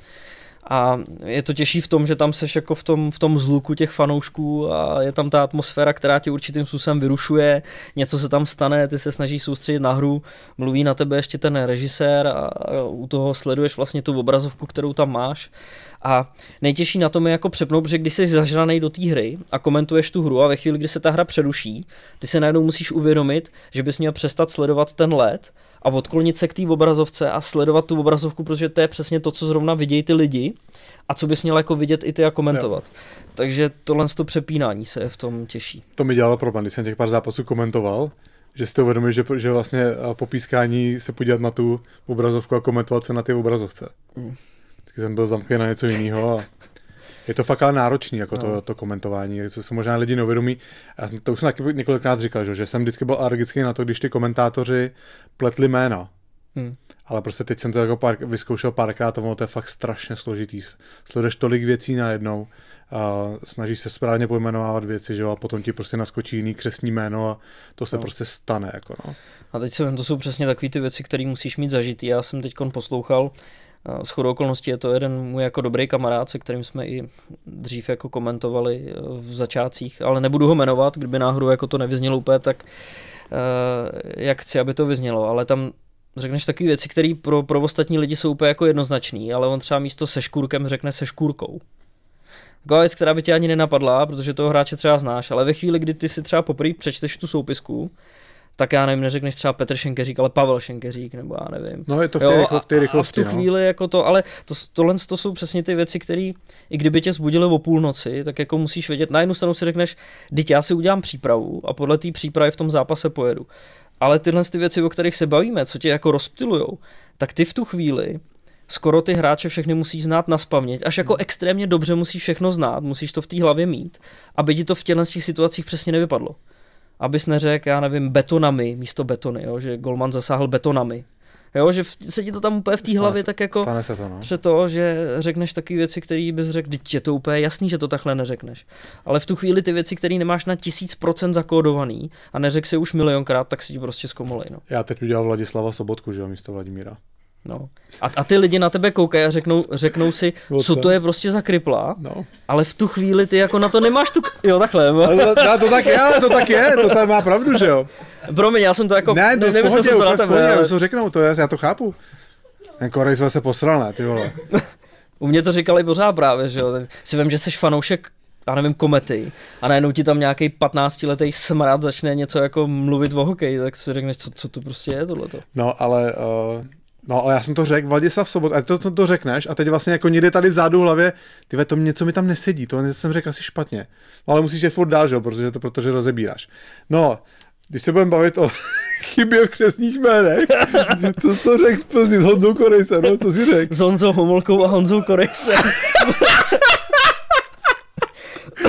a je to těžší v tom, že tam seš jako v tom, v tom zluku těch fanoušků a je tam ta atmosféra, která tě určitým způsobem vyrušuje, něco se tam stane, ty se snažíš soustředit na hru, mluví na tebe ještě ten režisér a u toho sleduješ vlastně tu obrazovku, kterou tam máš a nejtěžší na tom je jako přepnout, že když jsi zažranej do té hry a komentuješ tu hru a ve chvíli, kdy se ta hra přeruší, ty se najednou musíš uvědomit, že bys měl přestat sledovat ten let a odklonit se k té obrazovce a sledovat tu obrazovku, protože to je přesně to, co zrovna vidějí ty lidi a co bys měl jako vidět i ty a komentovat. Jo. Takže tohle to přepínání se je v tom těší. To mi dělalo problém, když jsem těch pár zápasů komentoval, že si to uvědomí, že, že vlastně popískání se podívat na tu obrazovku a komentovat se na ty obrazovce. Mm. Vždycky jsem byl zamkněn na něco jiného a je to fakt ale náročný, jako no. to, to komentování, co se možná lidi neuvědomí. Já jsem, to už jsem taky několikrát říkal, že, jsem vždycky byl alergický na to, když ty komentátoři pletli jména. Hmm. Ale prostě teď jsem to jako pár, vyzkoušel párkrát To ono to je fakt strašně složitý. Sleduješ tolik věcí najednou, a snažíš se správně pojmenovávat věci, že jo, a potom ti prostě naskočí jiný křesní jméno a to se no. prostě stane, jako no. A teď se to jsou přesně takové ty věci, které musíš mít zažitý. Já jsem teď poslouchal Eh, S chodou okolností je to jeden můj jako dobrý kamarád, se kterým jsme i dřív jako komentovali eh, v začátcích, ale nebudu ho jmenovat, kdyby náhodou jako to nevyznělo úplně tak, eh, jak chci, aby to vyznělo, ale tam řekneš takové věci, které pro, pro ostatní lidi jsou úplně jako jednoznačný, ale on třeba místo se škůrkem řekne se škůrkou. Taková věc, která by tě ani nenapadla, protože toho hráče třeba znáš, ale ve chvíli, kdy ty si třeba poprvé přečteš tu soupisku, tak já nevím, neřekneš třeba Petr Šenkeřík, ale Pavel Šenkeřík, nebo já nevím. No je to v té, jo, rychlo, v té rychlosti. A v tu no. chvíli no. jako to, ale to, tohle to jsou přesně ty věci, které i kdyby tě zbudili o půlnoci, tak jako musíš vědět, na jednu stranu si řekneš, teď já si udělám přípravu a podle té přípravy v tom zápase pojedu. Ale tyhle ty věci, o kterých se bavíme, co tě jako rozptilujou, tak ty v tu chvíli skoro ty hráče všechny musí znát na spaměť. Až jako hmm. extrémně dobře musíš všechno znát, musíš to v té hlavě mít, aby ti to v těchto těch situacích přesně nevypadlo abys neřekl, já nevím, betonami místo betony, jo? že Golman zasáhl betonami. Jo, že v, se ti to tam úplně v té hlavě tak jako stane se to, no. pře to, že řekneš takové věci, které bys řekl, teď je to úplně jasný, že to takhle neřekneš. Ale v tu chvíli ty věci, které nemáš na tisíc procent zakódovaný a neřek si už milionkrát, tak si ti prostě zkomolej. No. Já teď udělal Vladislava Sobotku, že jo, místo Vladimíra. No. A, a ty lidi na tebe koukají a řeknou, řeknou si, co to je prostě za kripla, no. ale v tu chvíli ty jako na to nemáš tu... Jo, takhle. Ale to, no, to tak je, ale to tak je, to tam má pravdu, že jo. Promiň, já jsem to jako... Ne, to ne, pohodě, jsem to na tebe, pohodě, ale... to řeknou, to já, já to chápu. Ten korej jako se posral, ne, ty vole. U mě to říkali pořád právě, že jo. Si vím, že jsi fanoušek a nevím, komety a najednou ti tam nějaký 15-letý smrad začne něco jako mluvit o hokeji, tak si řekneš, co, co to prostě je tohleto. No, ale uh No, ale já jsem to řekl, Vladislav Sobot, a to, to, to řekneš, a teď vlastně jako někde tady vzadu v hlavě, ty to něco mi tam nesedí, to jsem řekl asi špatně. No, ale musíš je furt dál, že jo, protože to protože rozebíráš. No, když se budeme bavit o chybě v křesních jménech, co jsi to řekl to jsi, s Honzou Korejsem, no, co jsi řekl? S Honzou Homolkou a Honzou Korejsem.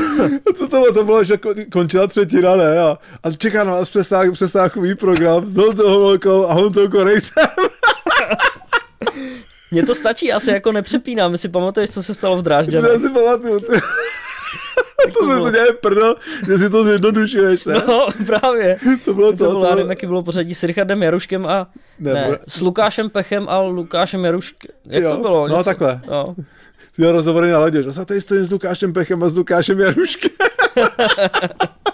A co to bylo? To bylo, že končila třetina, ne? A, a čeká na vás přestávkový program s Honzou Homolkou a Honzou Korejsem. Mně to stačí, se jako nepřepínám. My Si pamatuješ, co se stalo v Drážďanech? Já si pamatuju. Ty... to, jako to děje prdo, že si to zjednodušuješ, ne? No, právě. to bylo co? To bylo, já nevím, jaký bylo pořadí s Richardem Jaruškem a ne, ne, s Lukášem Pechem a Lukášem Jaruškem. Jak jo, to bylo? No, něco? takhle. No. Jsi rozhovory na ledě, že se tady stojím s Lukášem Pechem a s Lukášem Jaruškem.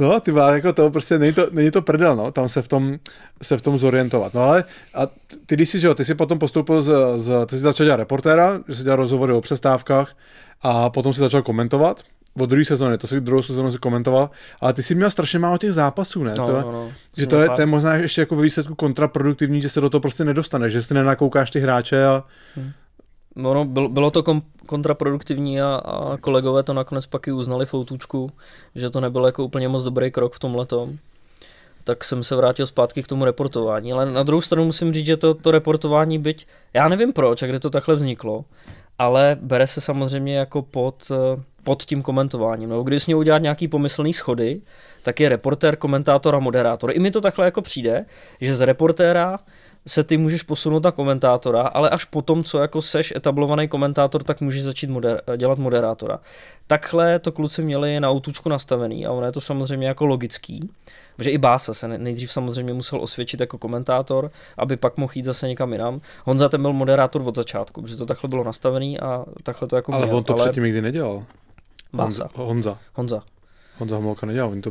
No, ty má, jako to prostě není to, není to prdel, no, tam se v tom, se v tom zorientovat. No ale, a ty když jsi, že jo, ty jsi potom postoupil z, z ty jsi začal dělat reportéra, že jsi dělal rozhovory o přestávkách a potom si začal komentovat od druhé sezóny, to si druhou sezónu si komentoval, ale ty jsi měl strašně málo těch zápasů, ne? No, to, no, no. Že to je, to je možná ještě jako ve výsledku kontraproduktivní, že se do toho prostě nedostaneš, že si nenakoukáš ty hráče a... Hmm. Ono, bylo, bylo to kom, kontraproduktivní a, a kolegové to nakonec pak i uznali foutučku, že to nebyl jako úplně moc dobrý krok v tom letom. Tak jsem se vrátil zpátky k tomu reportování, ale na druhou stranu musím říct, že to, to reportování byť, já nevím proč a kde to takhle vzniklo, ale bere se samozřejmě jako pod, eh, pod tím komentováním. No, když s ním udělat nějaký pomyslný schody, tak je reportér, komentátor a moderátor. I mi to takhle jako přijde, že z reportéra se ty můžeš posunout na komentátora, ale až potom, co jako seš etablovaný komentátor, tak můžeš začít moder- dělat moderátora. Takhle to kluci měli na autučku nastavený a ono je to samozřejmě jako logický, že i Bása se nejdřív samozřejmě musel osvědčit jako komentátor, aby pak mohl jít zase někam jinam. Honza ten byl moderátor od začátku, protože to takhle bylo nastavený a takhle to jako Ale měl, on to ale... předtím nikdy nedělal. Bása. Honza. Honza. Honza Homolka nedělal, on to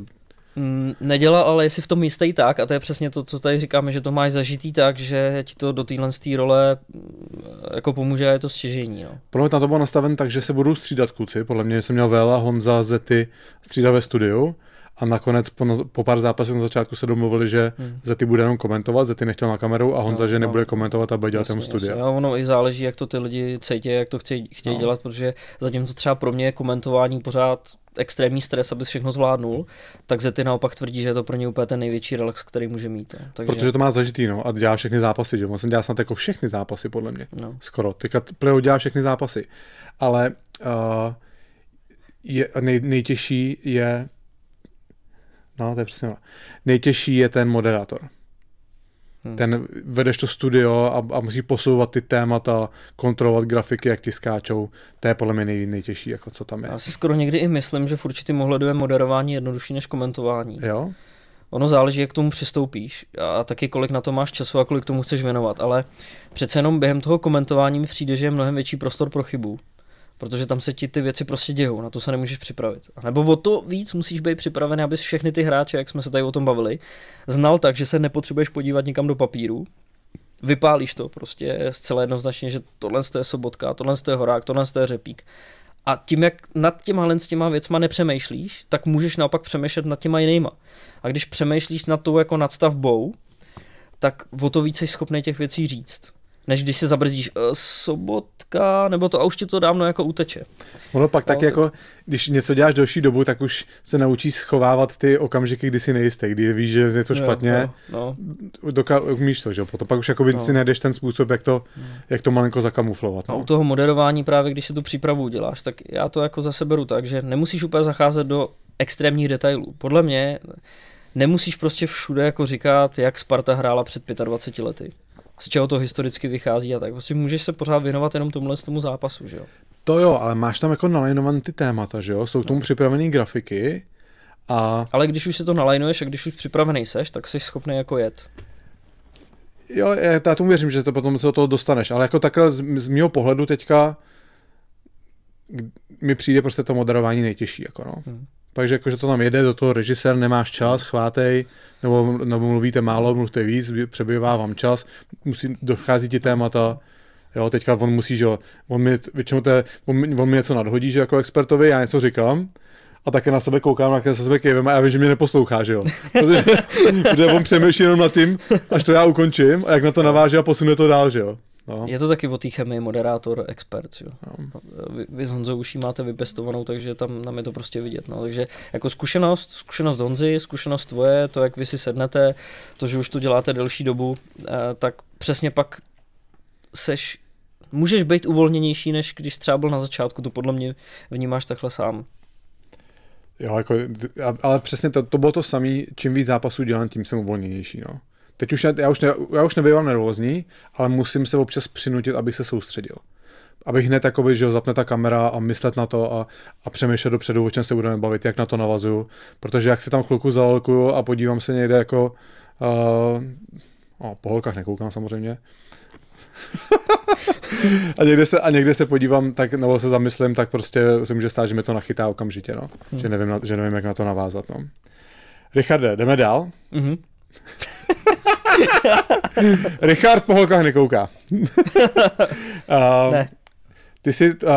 Mm, nedělá, ale jestli v tom jistý tak, a to je přesně to, co tady říkáme, že to máš zažitý tak, že ti to do téhle role mm, jako pomůže a je to stěžení. No. Podle mě na to bylo nastaven tak, že se budou střídat kluci. Podle mě jsem měl Vela, Honza, Zety střídat ve studiu a nakonec po, no- po pár zápasech na začátku se domluvili, že hmm. ty bude jenom komentovat, ty nechtěl na kameru a Honza, no, že no. nebude no. komentovat a bude dělat jenom studia. Jasně. A no, ono i záleží, jak to ty lidi cítí, jak to chtějí, chtějí no. dělat, protože zatímco třeba pro mě je komentování pořád extrémní stres, aby všechno zvládnul, tak ty naopak tvrdí, že je to pro ně úplně ten největší relax, který může mít. Takže... Protože to má zažitý, no, a dělá všechny zápasy, že on vlastně se dělá snad jako všechny zápasy, podle mě. No. Skoro. Teďka Pleo dělá všechny zápasy. Ale uh, je, nej, nejtěžší je No, to je přesně ono. Nejtěžší je ten moderátor. Hmm. Ten vedeš to studio a, a musí posouvat ty témata, kontrolovat grafiky, jak ti skáčou. To je podle mě nej, nejtěžší, jako co tam je. Já si skoro někdy i myslím, že v určitým ohledu je moderování jednodušší než komentování. Jo? Ono záleží, jak k tomu přistoupíš a taky kolik na to máš času a kolik tomu chceš věnovat, ale přece jenom během toho komentování mi přijde, že je mnohem větší prostor pro chybu protože tam se ti ty věci prostě dějou, na to se nemůžeš připravit. A nebo o to víc musíš být připravený, aby všechny ty hráče, jak jsme se tady o tom bavili, znal tak, že se nepotřebuješ podívat nikam do papíru, vypálíš to prostě zcela jednoznačně, že tohle je sobotka, tohle je horák, tohle je řepík. A tím, jak nad těma s těma věcma nepřemýšlíš, tak můžeš naopak přemýšlet nad těma jinýma. A když přemýšlíš nad tou jako nadstavbou, tak o to víc jsi schopný těch věcí říct než když si zabrzdíš e, sobotka, nebo to a už ti to dávno jako uteče. Ono pak no, jako, tak to... jako, když něco děláš delší dobu, tak už se naučíš schovávat ty okamžiky, kdy si nejistý, kdy víš, že je něco špatně, no, no. Doka- umíš to, že jo, potom pak už jako no. si najdeš ten způsob, jak to, no. jak to malinko zakamuflovat. No. A no. u toho moderování právě, když si tu přípravu děláš, tak já to jako zase beru tak, že nemusíš úplně zacházet do extrémních detailů. Podle mě nemusíš prostě všude jako říkat, jak Sparta hrála před 25 lety z čeho to historicky vychází a tak. Prostě můžeš se pořád věnovat jenom tomhle tomu zápasu, že jo? To jo, ale máš tam jako nalajnované ty témata, že jo? Jsou k tomu no. připravené grafiky a... Ale když už si to nalajnuješ a když už připravený seš, tak jsi schopný jako jet. Jo, já tomu věřím, že to potom se do toho dostaneš, ale jako takhle z, z mého pohledu teďka mi přijde prostě to moderování nejtěžší, jako no. Hmm. Takže jakože to tam jede, do toho režisér nemáš čas, chvátej, nebo, nebo mluvíte málo, mluvte víc, přebývá vám čas, musí, dochází ti témata, jo, teďka on musí, že on mi, většinou to je, on, on mi něco nadhodí, že jako expertovi, já něco říkám, a také na sebe koukám, na se sebe kejvím a já vím, že mě neposlouchá, že jo. Protože, protože on přemýšlí jenom nad tím, až to já ukončím a jak na to naváže a posune to dál, že jo. No. Je to taky o té chemii moderátor, expert. Jo. No. Vy, vy s Honzou už ji máte vypestovanou, takže tam nám je to prostě vidět. No. Takže jako zkušenost, zkušenost Honzy, zkušenost tvoje, to, jak vy si sednete, to, že už to děláte delší dobu, eh, tak přesně pak seš, můžeš být uvolněnější, než když třeba byl na začátku. To podle mě vnímáš takhle sám. Jo, jako, ale přesně to, to bylo to samé, čím víc zápasů dělám, tím jsem uvolněnější. No. Teď už, ne, já, už ne, já už nebývám nervózní, ale musím se občas přinutit, abych se soustředil. Abych hned takový, že zapne ta kamera a myslet na to a, a přemýšlet dopředu, o čem se budeme bavit, jak na to navazuju. Protože jak se tam chvilku zalokuju a podívám se někde jako... Uh, o, po holkách nekoukám samozřejmě. a, někde se, a někde se podívám, tak, nebo se zamyslím, tak prostě se může stát, že mi to nachytá okamžitě, no. Hmm. Že, nevím, že nevím, jak na to navázat, no. Richarde, jdeme dál? Mm-hmm. Richard po holkách nekouká. uh, ne. Ty jsi uh,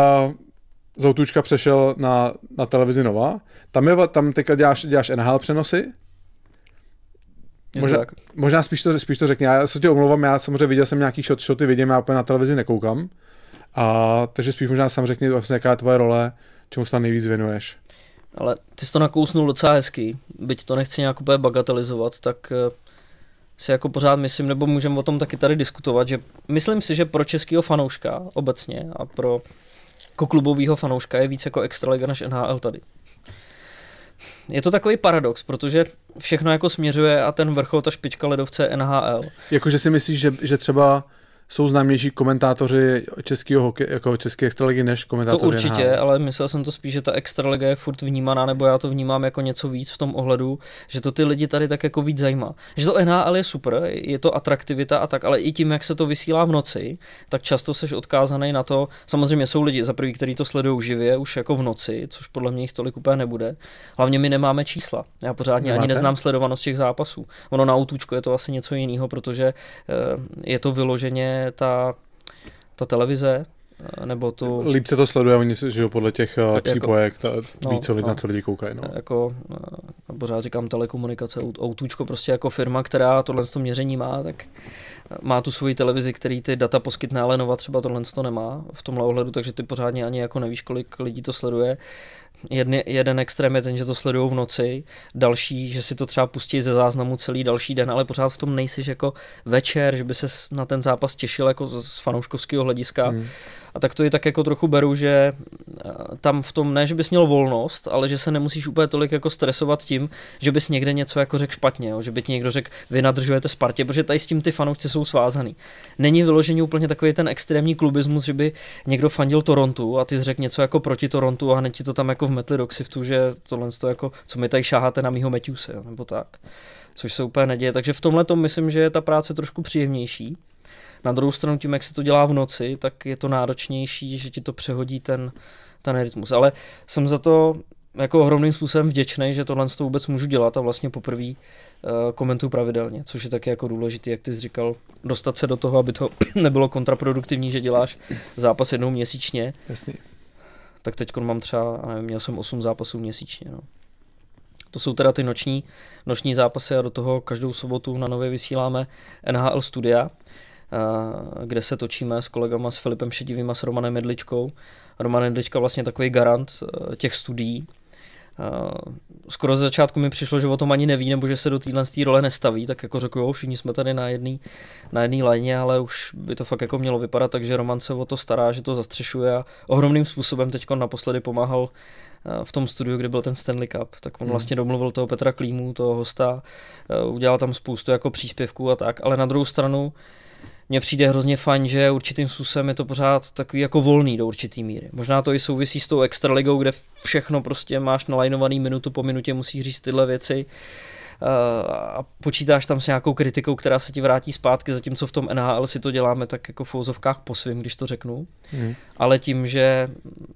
z Outučka přešel na, na televizi Nova. Tam, je, tam teďka děláš, děláš NHL přenosy. Možná, možná spíš, to, spíš to řekni. Já se tě omlouvám, já samozřejmě viděl jsem nějaký shot, shoty, vidím, já úplně na televizi nekoukám. A, takže spíš možná sám řekni, vlastně, jaká je tvoje role, čemu se tam nejvíc věnuješ. Ale ty jsi to nakousnul docela hezký, byť to nechci nějak úplně bagatelizovat, tak eh, si jako pořád myslím, nebo můžeme o tom taky tady diskutovat, že myslím si, že pro českého fanouška obecně a pro jako klubového fanouška je víc jako extraliga než NHL tady. Je to takový paradox, protože všechno jako směřuje a ten vrchol, ta špička ledovce NHL. Jakože si myslíš, že, že třeba jsou známější komentátoři českého hokeje, jako české extraligy než komentátoři To určitě, NHL. ale myslel jsem to spíš, že ta extraliga je furt vnímaná, nebo já to vnímám jako něco víc v tom ohledu, že to ty lidi tady tak jako víc zajímá. Že to NHL je super, je to atraktivita a tak, ale i tím, jak se to vysílá v noci, tak často seš odkázaný na to, samozřejmě jsou lidi za prvý, kteří to sledují živě, už jako v noci, což podle mě jich tolik úplně nebude. Hlavně my nemáme čísla. Já pořádně Nemáte? ani neznám sledovanost těch zápasů. Ono na autůčku je to asi něco jiného, protože eh, je to vyloženě ta, ta televize, eh, nebo tu... Líp se to sleduje, oni že jo, podle těch eh, tak přípojek, jako, více no, lidí, no, na co lidi koukají. No. Jako, eh, pořád říkám telekomunikace, Outučko, prostě jako firma, která tohle to měření má, tak má tu svoji televizi, který ty data poskytne, ale Nova třeba tohle to nemá v tomhle ohledu, takže ty pořádně ani jako nevíš, kolik lidí to sleduje. Jedny, jeden extrém je ten, že to sledují v noci, další, že si to třeba pustí ze záznamu celý další den, ale pořád v tom nejsiš jako večer, že by se na ten zápas těšil jako z, z fanouškovského hlediska. Hmm. A tak to i tak jako trochu beru, že eh, tam v tom ne, že bys měl volnost, ale že se nemusíš úplně tolik jako stresovat tím, že bys někde něco jako řekl špatně, jo? že by ti někdo řekl, vy nadržujete Spartě, protože tady s tím ty fanoušci jsou svázaný. Není vyložený úplně takový ten extrémní klubismus, že by někdo fandil Torontu a ty řekl něco jako proti Torontu a hned ti to tam jako vmetli do ksiftu, že tohle to jako, co mi tady šáháte na mýho Matthewse, nebo tak. Což se úplně neděje. Takže v tomhle tom myslím, že je ta práce trošku příjemnější. Na druhou stranu tím, jak se to dělá v noci, tak je to náročnější, že ti to přehodí ten, ten rytmus. Ale jsem za to jako ohromným způsobem vděčný, že tohle to vůbec můžu dělat a vlastně poprvé uh, komentuju pravidelně, což je taky jako důležité, jak ty jsi říkal, dostat se do toho, aby to nebylo kontraproduktivní, že děláš zápas jednou měsíčně. Jasný. Tak teď mám třeba, nevím, měl jsem 8 zápasů měsíčně. No. To jsou teda ty noční, noční zápasy a do toho každou sobotu na nově vysíláme NHL Studia, kde se točíme s kolegama s Filipem Šedivým a s Romanem Jedličkou. Roman Jedlička vlastně takový garant e, těch studií. E, skoro ze začátku mi přišlo, že o tom ani neví, nebo že se do téhle role nestaví, tak jako řekl, jo, všichni jsme tady na jedné na jedný léně, ale už by to fakt jako mělo vypadat, takže Roman se o to stará, že to zastřešuje a ohromným způsobem teď naposledy pomáhal e, v tom studiu, kde byl ten Stanley Cup, tak on hmm. vlastně domluvil toho Petra Klímu, toho hosta, udělal tam spoustu jako příspěvků a tak, ale na druhou stranu mně přijde hrozně fajn, že určitým způsobem je to pořád takový jako volný do určitý míry. Možná to i souvisí s tou extraligou, kde všechno prostě máš nalajnovaný minutu po minutě, musíš říct tyhle věci eh, a počítáš tam s nějakou kritikou, která se ti vrátí zpátky, zatímco v tom NHL si to děláme tak jako v fouzovkách po svým, když to řeknu. Hmm. Ale tím, že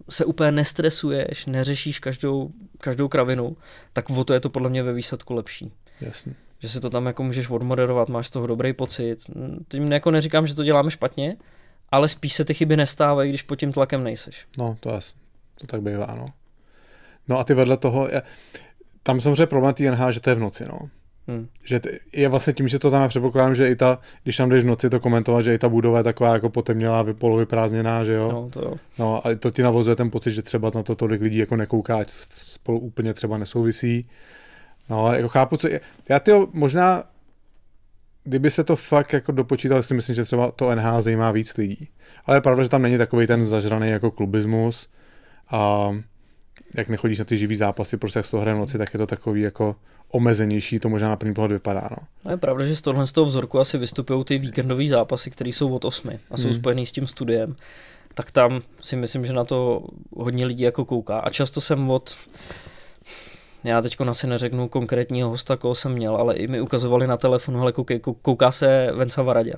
se úplně nestresuješ, neřešíš každou, každou kravinu, tak o to je to podle mě ve výsledku lepší. Jasně že si to tam jako můžeš odmoderovat, máš z toho dobrý pocit. Mm, tím jako neříkám, že to děláme špatně, ale spíš se ty chyby nestávají, když pod tím tlakem nejseš. No, to je, to tak bývá, no. No a ty vedle toho, je, tam samozřejmě problém NH, že to je v noci, no. Hmm. Že je vlastně tím, že to tam předpokládám, že i ta, když tam jdeš v noci to komentovat, že i ta budova je taková jako potemnělá, polohy že jo? No, to jo. No a to ti navozuje ten pocit, že třeba na to tolik lidí jako nekouká, spolu úplně třeba nesouvisí. No, jako chápu, co je. Já ty možná, kdyby se to fakt jako dopočítal, si myslím, že třeba to NH zajímá víc lidí. Ale je pravda, že tam není takový ten zažraný jako klubismus a jak nechodíš na ty živý zápasy, prostě jak z toho noci, tak je to takový jako omezenější, to možná na první pohled vypadá. No. A no, je pravda, že z tohle z toho vzorku asi vystupují ty víkendové zápasy, které jsou od 8 a jsou hmm. spojený s tím studiem tak tam si myslím, že na to hodně lidí jako kouká. A často jsem od já teď asi neřeknu konkrétního hosta, koho jsem měl, ale i mi ukazovali na telefonu, hele, koukej, kouká se Venca Varadě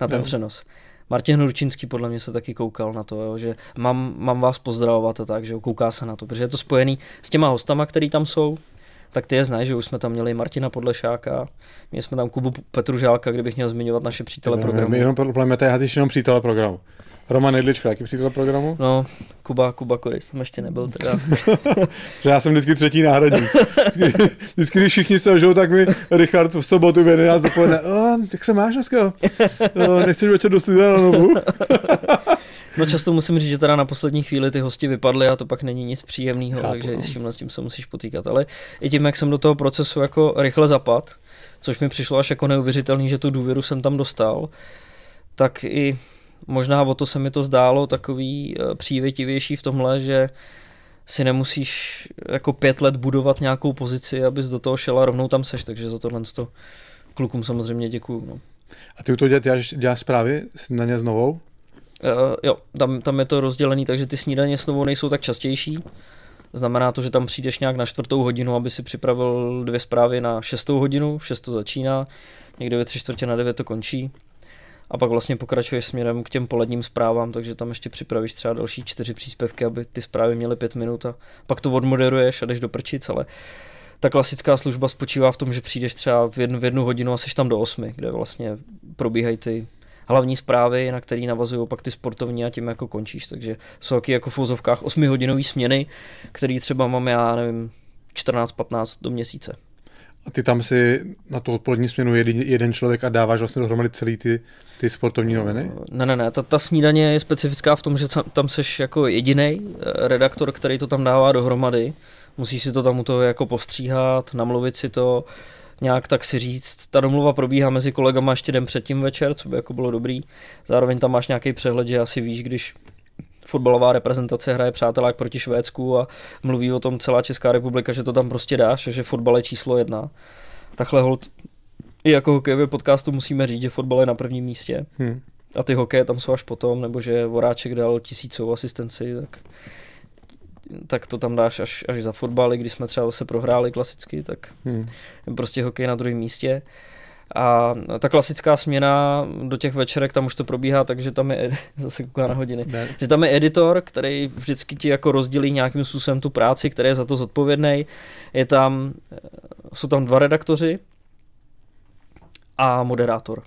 na ten no. přenos. Martin Hručínský podle mě se taky koukal na to, jo, že mám, mám vás pozdravovat a tak, že jo, kouká se na to, protože je to spojený s těma hostama, který tam jsou, tak ty je znáš, že už jsme tam měli Martina Podlešáka, měli jsme tam Kubu Petružálka, kdybych měl zmiňovat naše přítele programu. Jenom problém je, že jenom přítele programu. Roman Jedlička, jaký přítel programu? No, Kuba, Kuba Koryš jsem ještě nebyl teda. já jsem vždycky třetí náhradní. Vždycky, vždycky, když všichni se ožou, tak mi Richard v sobotu v 11 dopoledne, jak se máš dneska? nechceš večer do studia na novu? No často musím říct, že teda na poslední chvíli ty hosti vypadly a to pak není nic příjemného, takže no. s tímhle s tím se musíš potýkat. Ale i tím, jak jsem do toho procesu jako rychle zapad, což mi přišlo až jako neuvěřitelný, že tu důvěru jsem tam dostal, tak i možná o to se mi to zdálo takový eh, přívětivější v tomhle, že si nemusíš jako pět let budovat nějakou pozici, abys do toho šel a rovnou tam seš, takže za tohle to klukům samozřejmě děkuju. No. A ty to děláš, děláš, děláš zprávy na ně znovu? Uh, eh, jo, tam, tam je to rozdělený, takže ty snídaně s novou nejsou tak častější. Znamená to, že tam přijdeš nějak na čtvrtou hodinu, aby si připravil dvě zprávy na šestou hodinu, v šest to začíná, někde ve tři čtvrtě na devět to končí a pak vlastně pokračuješ směrem k těm poledním zprávám, takže tam ještě připravíš třeba další čtyři příspěvky, aby ty zprávy měly pět minut a pak to odmoderuješ a jdeš do prčic, ale ta klasická služba spočívá v tom, že přijdeš třeba v jednu, v jednu hodinu a jsi tam do osmi, kde vlastně probíhají ty hlavní zprávy, na které navazují pak ty sportovní a tím jako končíš. Takže jsou taky jako v vozovkách 8 hodinové směny, které třeba mám já, nevím, 14-15 do měsíce. A ty tam si na tu odpolední směnu jeden, jeden člověk a dáváš vlastně dohromady celý ty, ty sportovní noviny? Ne, ne, ne. Ta, ta snídaně je specifická v tom, že tam, tam seš jako jediný eh, redaktor, který to tam dává dohromady. Musíš si to tam u toho jako postříhat, namluvit si to, nějak tak si říct. Ta domluva probíhá mezi kolegama ještě den předtím večer, co by jako bylo dobrý. Zároveň tam máš nějaký přehled, že asi víš, když fotbalová reprezentace hraje přátelák proti Švédsku a mluví o tom celá Česká republika, že to tam prostě dáš, že fotbal je číslo jedna. Takhle hold i jako hokejové podcastu musíme říct, že fotbal je na prvním místě. Hmm. A ty hokeje tam jsou až potom, nebo že Voráček dal tisícovou asistenci, tak tak to tam dáš až, až za fotbal, když jsme třeba se prohráli klasicky, tak hmm. prostě hokej na druhém místě. Uh, a ta klasická směna do těch večerek, tam už to probíhá, takže tam je, zase kouká na hodiny, že tam je editor, který vždycky ti jako rozdělí nějakým způsobem tu práci, který je za to zodpovědný. Je tam, eh, jsou tam dva redaktoři a moderátor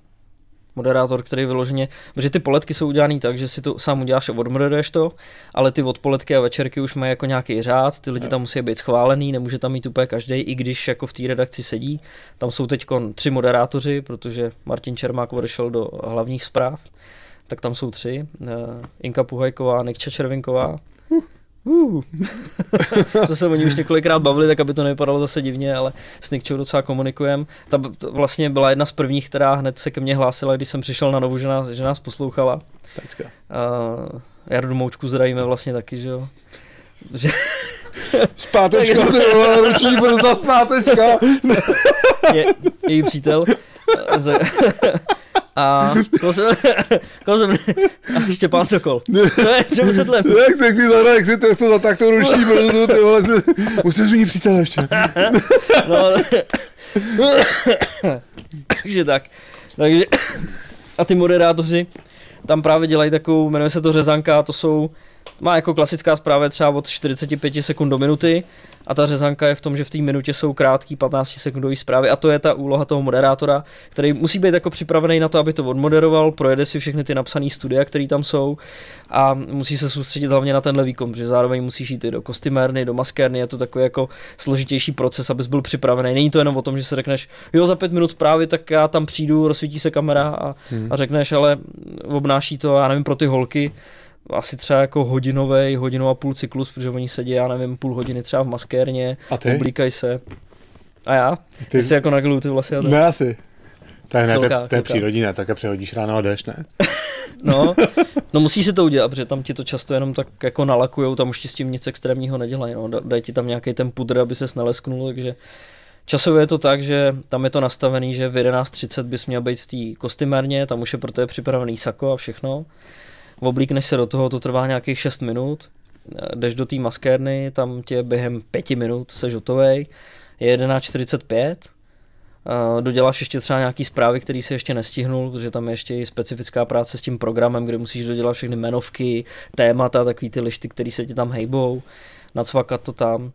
moderátor, který vyloženě, protože ty poletky jsou udělané tak, že si to sám uděláš a odmoderuješ to, ale ty odpoletky a večerky už mají jako nějaký řád, ty lidi no. tam musí být schválený, nemůže tam mít úplně každý, i když jako v té redakci sedí. Tam jsou teď tři moderátoři, protože Martin Čermák odešel do hlavních zpráv, tak tam jsou tři, eh, Inka Puhajková, Nikča Červinková Uh. to se oni už několikrát bavili, tak aby to nevypadalo zase divně, ale s Nikčou docela komunikujeme. Ta vlastně byla jedna z prvních, která hned se ke mně hlásila, když jsem přišel na novu, že nás, že nás poslouchala. Pecka. Uh, Jardu Moučku zdravíme vlastně taky, že jo. Že... Zpátečka, ty vole, ruční brzda zpátečka. Je, její přítel. Eh, a Kozem, kozem a pán Sokol. Co je, čemu se tlem? Jak se ti zahraje, jak si to, to za takto ruší, protože ty vole, musím zmínit přítele ještě. no, takže tak. Takže a ty moderátoři tam právě dělají takovou, jmenuje se to Řezanka, a to jsou má jako klasická zpráva třeba od 45 sekund do minuty a ta řezanka je v tom, že v té minutě jsou krátké 15 sekundové zprávy a to je ta úloha toho moderátora, který musí být jako připravený na to, aby to odmoderoval, projede si všechny ty napsané studia, které tam jsou a musí se soustředit hlavně na tenhle výkon, protože zároveň musí jít i do kostymérny, do maskérny, je to takový jako složitější proces, abys byl připravený. Není to jenom o tom, že se řekneš, jo, za pět minut zprávy, tak já tam přijdu, rozsvítí se kamera a, hmm. a řekneš, ale obnáší to, já nevím, pro ty holky, asi třeba jako hodinový, hodinu a půl cyklus, protože oni sedí, já nevím, půl hodiny třeba v maskérně, a ty? oblíkají se. A já? Ty, jsi jako na ty vlasy a tak. Ne asi. To je, ne, chvilka, to, to je přírodní, ne, tak přehodíš ráno a jdeš, ne? no, no musí se to udělat, protože tam ti to často jenom tak jako nalakujou, tam už ti s tím nic extrémního nedělají, no, daj ti tam nějaký ten pudr, aby se nalesknul, takže Časově je to tak, že tam je to nastavený, že v 11.30 bys měl být v té kostymárně, tam už je pro to je připravený sako a všechno oblíkneš se do toho, to trvá nějakých 6 minut, eh, jdeš do té maskérny, tam tě během 5 minut seš hotovej, je 11.45, eh, doděláš ještě třeba nějaký zprávy, které se ještě nestihnul, protože tam je ještě i specifická práce s tím programem, kde musíš dodělat všechny jmenovky, témata, takový ty lišty, které se ti tam hejbou, nacvakat to tam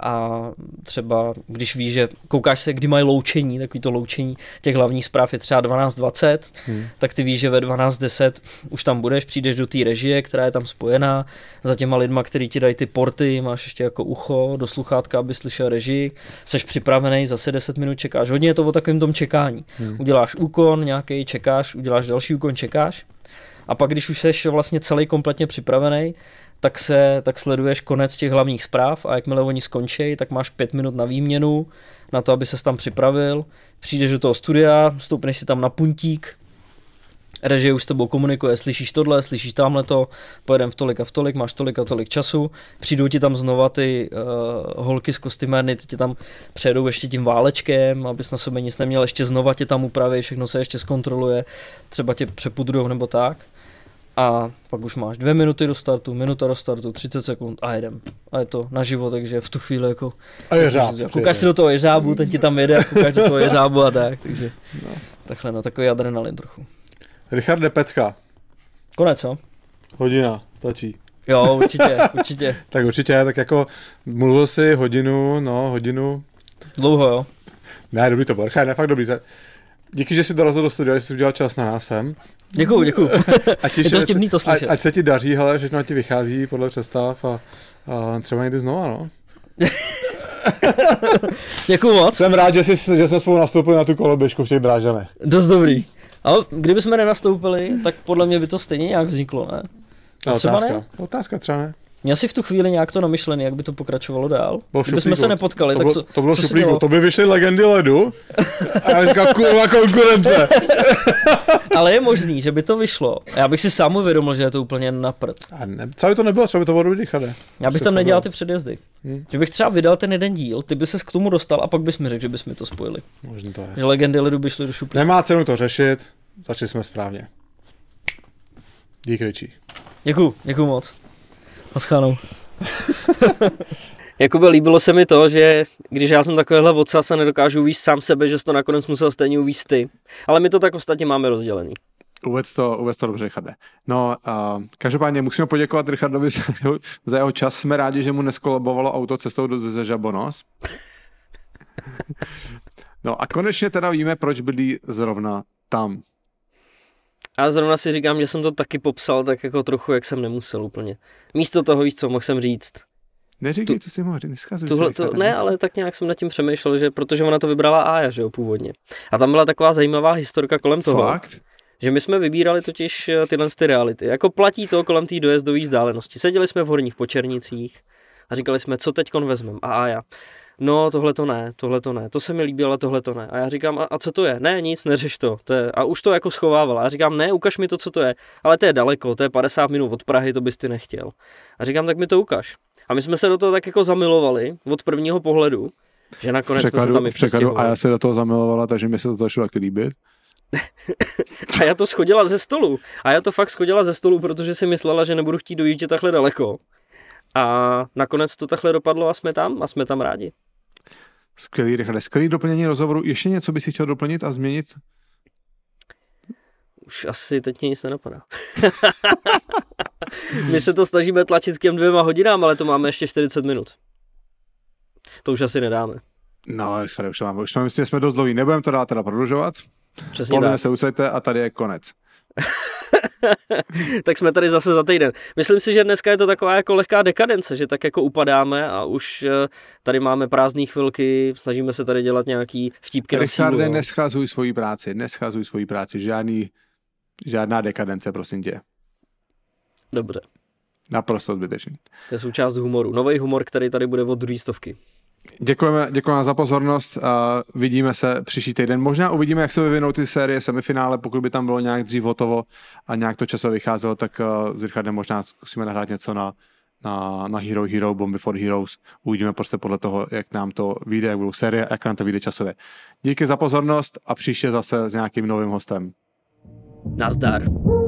a třeba když víš, že koukáš se, kdy mají loučení, takový to loučení těch hlavních zpráv je třeba 12.20, hmm. tak ty víš, že ve 12.10 už tam budeš, přijdeš do té režie, která je tam spojená, za těma lidma, který ti dají ty porty, máš ještě jako ucho do sluchátka, aby slyšel režii, jsi připravený, zase 10 minut čekáš. Hodně je to o takovém tom čekání. Hmm. Uděláš úkon nějaký, čekáš, uděláš další úkon, čekáš. A pak, když už jsi vlastně celý kompletně připravený, tak, se, tak sleduješ konec těch hlavních zpráv a jakmile oni skončí, tak máš pět minut na výměnu, na to, aby se tam připravil, přijdeš do toho studia, stoupneš si tam na puntík, režie už s tebou komunikuje, slyšíš tohle, slyšíš tamhle to, pojedem v tolik a v tolik, máš tolik a tolik času, přijdou ti tam znova ty uh, holky z kostymerny, ty tě tam přejedou ještě tím válečkem, abys na sobě nic neměl, ještě znova tě tam upraví, všechno se ještě zkontroluje, třeba tě přepudrujou nebo tak a pak už máš dvě minuty do startu, minuta do startu, 30 sekund a jedem. A je to naživo, takže v tu chvíli jako... A jeřáb. Koukáš jako si do toho jeřábu, ten ti tam jede a koukáš do toho jeřábu a tak, takže no. takhle no, takový adrenalin trochu. Richard Depecka. Konec, jo? Hodina, stačí. Jo, určitě, určitě. tak určitě, tak jako mluvil si hodinu, no hodinu. Dlouho, jo? Ne, dobrý to byl, ne, fakt dobrý. Díky, že jsi dorazil do studia, že jsi udělal čas na nás sem. Děkuju, děkuju. A těž, je to vtipný to slyšet. Ať se ti daří, hele, všechno ti vychází podle představ a, a třeba někdy znova, no. děkuju moc. Jsem rád, že, jsi, že jsme spolu nastoupili na tu koloběžku v těch drážanech. Dost dobrý. Ale kdyby jsme nenastoupili, tak podle mě by to stejně nějak vzniklo, ne? A třeba otázka. Ne? Otázka třeba ne. Měl jsi v tu chvíli nějak to namyšlený, jak by to pokračovalo dál? Kdyby jsme se nepotkali, to tak bylo, co, To bylo co šuplíko, to by vyšly legendy ledu a já kurva konkurence. Ale je možný, že by to vyšlo. Já bych si sám uvědomil, že je to úplně na prd. A ne, co by to nebylo, třeba by to bylo vydychané. Já bych tam nedělal ty předjezdy. Hmm. Že bych třeba vydal ten jeden díl, ty bys se k tomu dostal a pak bys mi řekl, že bys mi to spojili. Možný to je. Že legendy ledu by šly do šuplíku. Nemá cenu to řešit, začali jsme správně. Díky, Richie. Děkuji, děkuju moc. Naschánou. Jakoby líbilo se mi to, že když já jsem takovéhle ocas se nedokážu uvíct sám sebe, že jsi to nakonec musel stejně uvíct ty. Ale my to tak ostatně máme rozdělený. Uvěc to, uvěc to dobře, Richarde. No, uh, každopádně musíme poděkovat Richardovi za jeho, za jeho čas. Jsme rádi, že mu neskolabovalo auto cestou do ze No a konečně teda víme, proč byli zrovna tam. A zrovna si říkám, že jsem to taky popsal tak jako trochu, jak jsem nemusel úplně. Místo toho, víš co, mohl jsem říct. Neříkej, tu, co si mohl říct, tuhle, to, Ne, ale tak nějak jsem nad tím přemýšlel, že protože ona to vybrala Aja, že jo, původně. A tam byla taková zajímavá historka kolem toho. Fakt? že my jsme vybírali totiž eh, tyhle ty reality. Jako platí to kolem té dojezdové vzdálenosti. Seděli jsme v horních počernicích a říkali jsme, co teď vezmeme. A, a já no tohle to ne, tohle to ne, to se mi líbilo, ale tohle to ne. A já říkám, a, a co to je? Ne, nic, neřeš to. to je, a už to jako schovávala. Já říkám, ne, ukaž mi to, co to je. Ale to je daleko, to je 50 minut od Prahy, to bys ty nechtěl. A říkám, tak mi to ukaž. A my jsme se do toho tak jako zamilovali od prvního pohledu, že nakonec překladu, jsme se tam i překladu, A já se do toho zamilovala, takže mi se to začalo taky líbit. a já to schodila ze stolu. A já to fakt schodila ze stolu, protože si myslela, že nebudu chtít dojíždět takhle daleko. A nakonec to takhle dopadlo a jsme tam a jsme tam rádi. Skvělý, Richarde. Skvělý doplnění rozhovoru. Ještě něco by si chtěl doplnit a změnit? Už asi teď mě nic nenapadá. My se to snažíme tlačit k těm dvěma hodinám, ale to máme ještě 40 minut. To už asi nedáme. No, Richarde, už máme. Už jsme, myslím, že jsme dost dlouhý. Nebudeme to dát teda prodlužovat. Přesně Podle tak. se usaďte a tady je konec. tak jsme tady zase za týden. Myslím si, že dneska je to taková jako lehká dekadence, že tak jako upadáme a už eh, tady máme prázdné chvilky, snažíme se tady dělat nějaký vtipky. Richarde, na sílu, no. neschazuj svoji práci, neschazuj svoji práci, žádný, žádná dekadence, prosím tě. Dobře. Naprosto zbytečný. To je součást humoru. Nový humor, který tady bude od druhé stovky. Děkujeme, děkujeme za pozornost. A vidíme se příští týden. Možná uvidíme, jak se vyvinou ty série semifinále, pokud by tam bylo nějak dřív hotovo a nějak to časově vycházelo, tak eh, s Richardem možná zkusíme nahrát něco na, na, na Hero Hero, Bomb Before Heroes. Uvidíme prostě podle toho, jak nám to vyjde, jak budou série jak nám to vyjde časově. Díky za pozornost a příště zase s nějakým novým hostem. Nazdar.